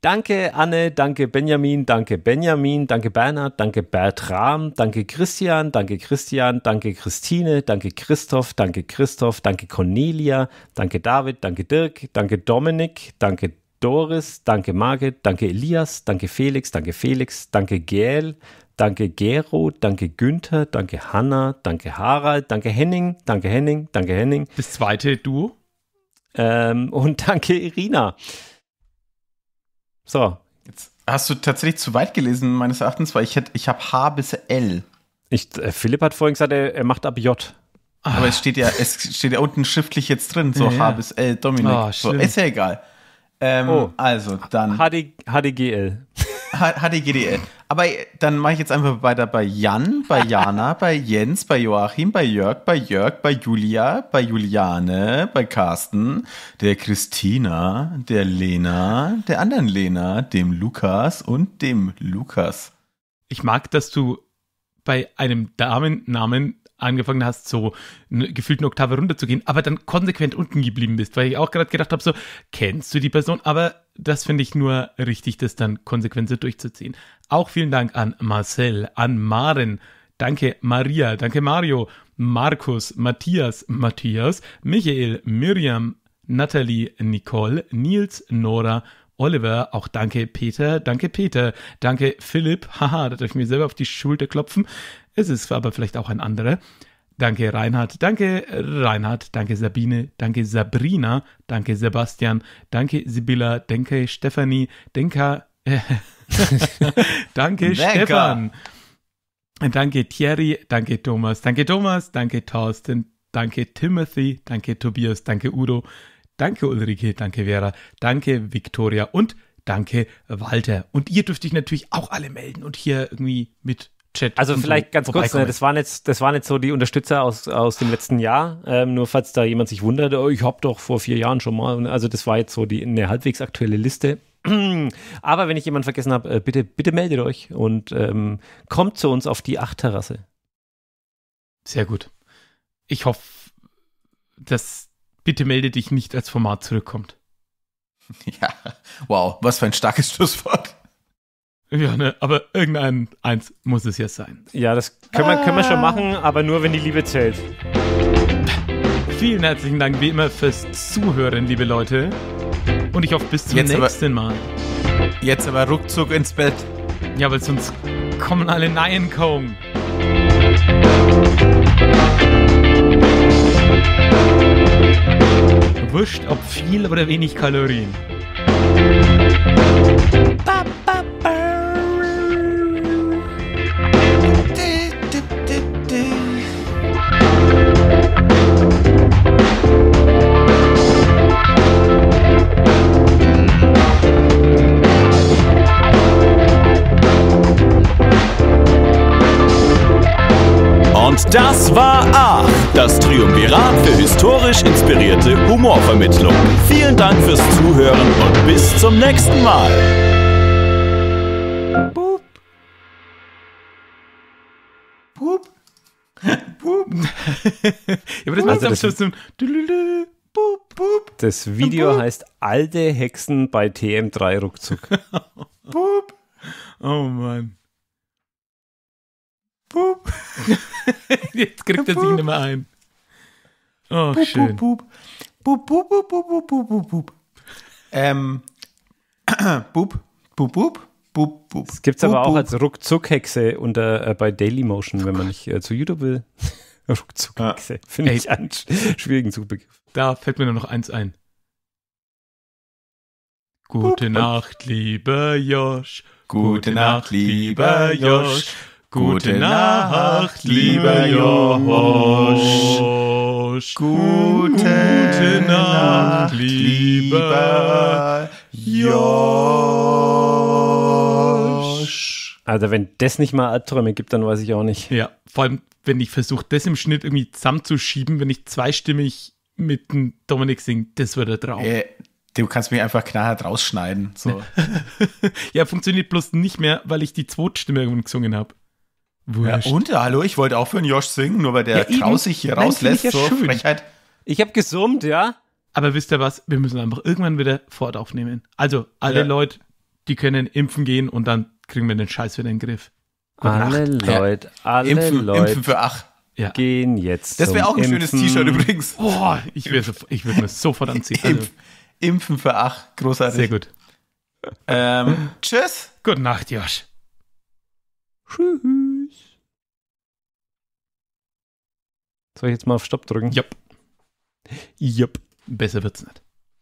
Danke Anne, danke Benjamin, danke Benjamin, danke Bernhard, danke Bertram, danke Christian, danke Christian, danke Christine, danke Christoph, danke Christoph, danke Cornelia, danke David, danke Dirk, danke Dominik, danke Doris, danke Margit, danke Elias, danke Felix, danke Felix, danke Gail, danke Gero, danke Günther, danke Hanna, danke Harald, danke Henning, danke Henning, danke Henning. Das zweite Du. Ähm, und danke Irina. So. Jetzt hast du tatsächlich zu weit gelesen, meines Erachtens, weil ich, ich habe H bis L. Ich, äh, Philipp hat vorhin gesagt, er, er macht ab J. Ah. Aber es steht ja, es steht ja unten schriftlich jetzt drin, so ja, H bis L, Dominik. Oh, so, ist ja egal. Ähm, oh. Also dann. HD, HDGL. HDGDL. Aber dann mache ich jetzt einfach weiter bei Jan, bei Jana, (laughs) bei Jens, bei Joachim, bei Jörg, bei Jörg, bei Julia, bei Juliane, bei Carsten, der Christina, der Lena, der anderen Lena, dem Lukas und dem Lukas. Ich mag, dass du bei einem Damennamen angefangen hast, so gefühlt eine Oktave runterzugehen, aber dann konsequent unten geblieben bist, weil ich auch gerade gedacht habe, so, kennst du die Person, aber das finde ich nur richtig, das dann konsequent durchzuziehen. Auch vielen Dank an Marcel, an Maren, danke Maria, danke Mario, Markus, Matthias, Matthias, Michael, Miriam, Natalie, Nicole, Nils, Nora, Oliver, auch danke Peter, danke Peter, danke Philipp, (laughs) haha, da darf ich mir selber auf die Schulter klopfen. Es ist aber vielleicht auch ein anderer. Danke Reinhard, danke Reinhard, danke Sabine, danke Sabrina, danke Sebastian, danke Sibylla, danke Stefanie, Denka, äh, (laughs) danke Stefan, danke Thierry, danke Thomas, danke Thomas, danke Thorsten, danke Timothy, danke Tobias, danke Udo, danke Ulrike, danke Vera, danke Victoria und danke Walter. Und ihr dürft euch natürlich auch alle melden und hier irgendwie mit Chat. Also vielleicht ganz kurz, ne, das, waren jetzt, das waren jetzt so die Unterstützer aus, aus dem letzten Jahr. Ähm, nur falls da jemand sich wundert, oh, ich habe doch vor vier Jahren schon mal. Also das war jetzt so die, eine halbwegs aktuelle Liste. (clears throat) Aber wenn ich jemanden vergessen habe, äh, bitte, bitte meldet euch und ähm, kommt zu uns auf die Achterrasse. Sehr gut. Ich hoffe, dass bitte melde dich nicht als Format zurückkommt. (laughs) Ja, wow, was für ein starkes Schlusswort. Ja, ne, aber irgendein eins muss es jetzt sein. Ja, das können, ah. wir, können wir schon machen, aber nur, wenn die Liebe zählt. Vielen herzlichen Dank, wie immer, fürs Zuhören, liebe Leute. Und ich hoffe, bis zum jetzt nächsten aber, Mal. Jetzt aber ruckzuck ins Bett. Ja, weil sonst kommen alle Nein kaum. Wurscht, ob viel oder wenig Kalorien. Bam. Und das war A, das Triumvirat für historisch inspirierte Humorvermittlung. Vielen Dank fürs Zuhören und bis zum nächsten Mal. Boop. Boop. Boop. ja, aber das macht also das, so ein Boop, boop. Das Video boop. heißt Alte Hexen bei TM3 Ruckzuck. boop. Oh Mann. Boop. (laughs) Jetzt kriegt er sich nicht mehr ein. Oh, boop, schön. Boop, boop, boop, boop, boop, boop, boop, boop. Ähm, (clears throat) boop, boop, boop. Boop, boop. Das gibt es aber auch als Ruckzuck-Hexe äh, bei Dailymotion, wenn man nicht äh, zu YouTube will. (laughs) Ruckzuck-Hexe. Ja. Finde ich einen schwierigen Zugbegriff. Da fällt mir nur noch eins ein. Gute Nacht, lieber Josh. Gute, Gute Nacht, lieber Josh. Gute Nacht, lieber Josch. Gute, Gute Nacht, lieber Josch. Also wenn das nicht mal Albträume gibt, dann weiß ich auch nicht. Ja, vor allem, wenn ich versuche, das im Schnitt irgendwie zusammenzuschieben, wenn ich zweistimmig mit dem Dominik singe, das wird der Traum. Äh, du kannst mich einfach knallhart rausschneiden. So. (laughs) ja, funktioniert bloß nicht mehr, weil ich die Zweitstimme irgendwann gesungen habe. Ja, und hallo, ich wollte auch für einen Josh singen, nur weil der ja, sich hier rauslässt. Ich, ja so Frechheit. ich habe gesummt, ja. Aber wisst ihr was? Wir müssen einfach irgendwann wieder fort aufnehmen. Also, alle ja. Leute, die können impfen gehen und dann kriegen wir den Scheiß wieder in den Griff. Gute alle Nacht. Leute, alle impfen, Leute. Impfen für Ach. Ja. Gehen jetzt. Das wäre auch ein impfen. schönes T-Shirt übrigens. Boah, ich würde ich würd mir sofort anziehen. Also. Impf, impfen für Ach. Großartig. Sehr gut. Ähm, tschüss. Gute Nacht, Josh. Tschüss. Soll ich jetzt mal auf Stopp drücken? Jupp. Jupp. Besser wird's nicht.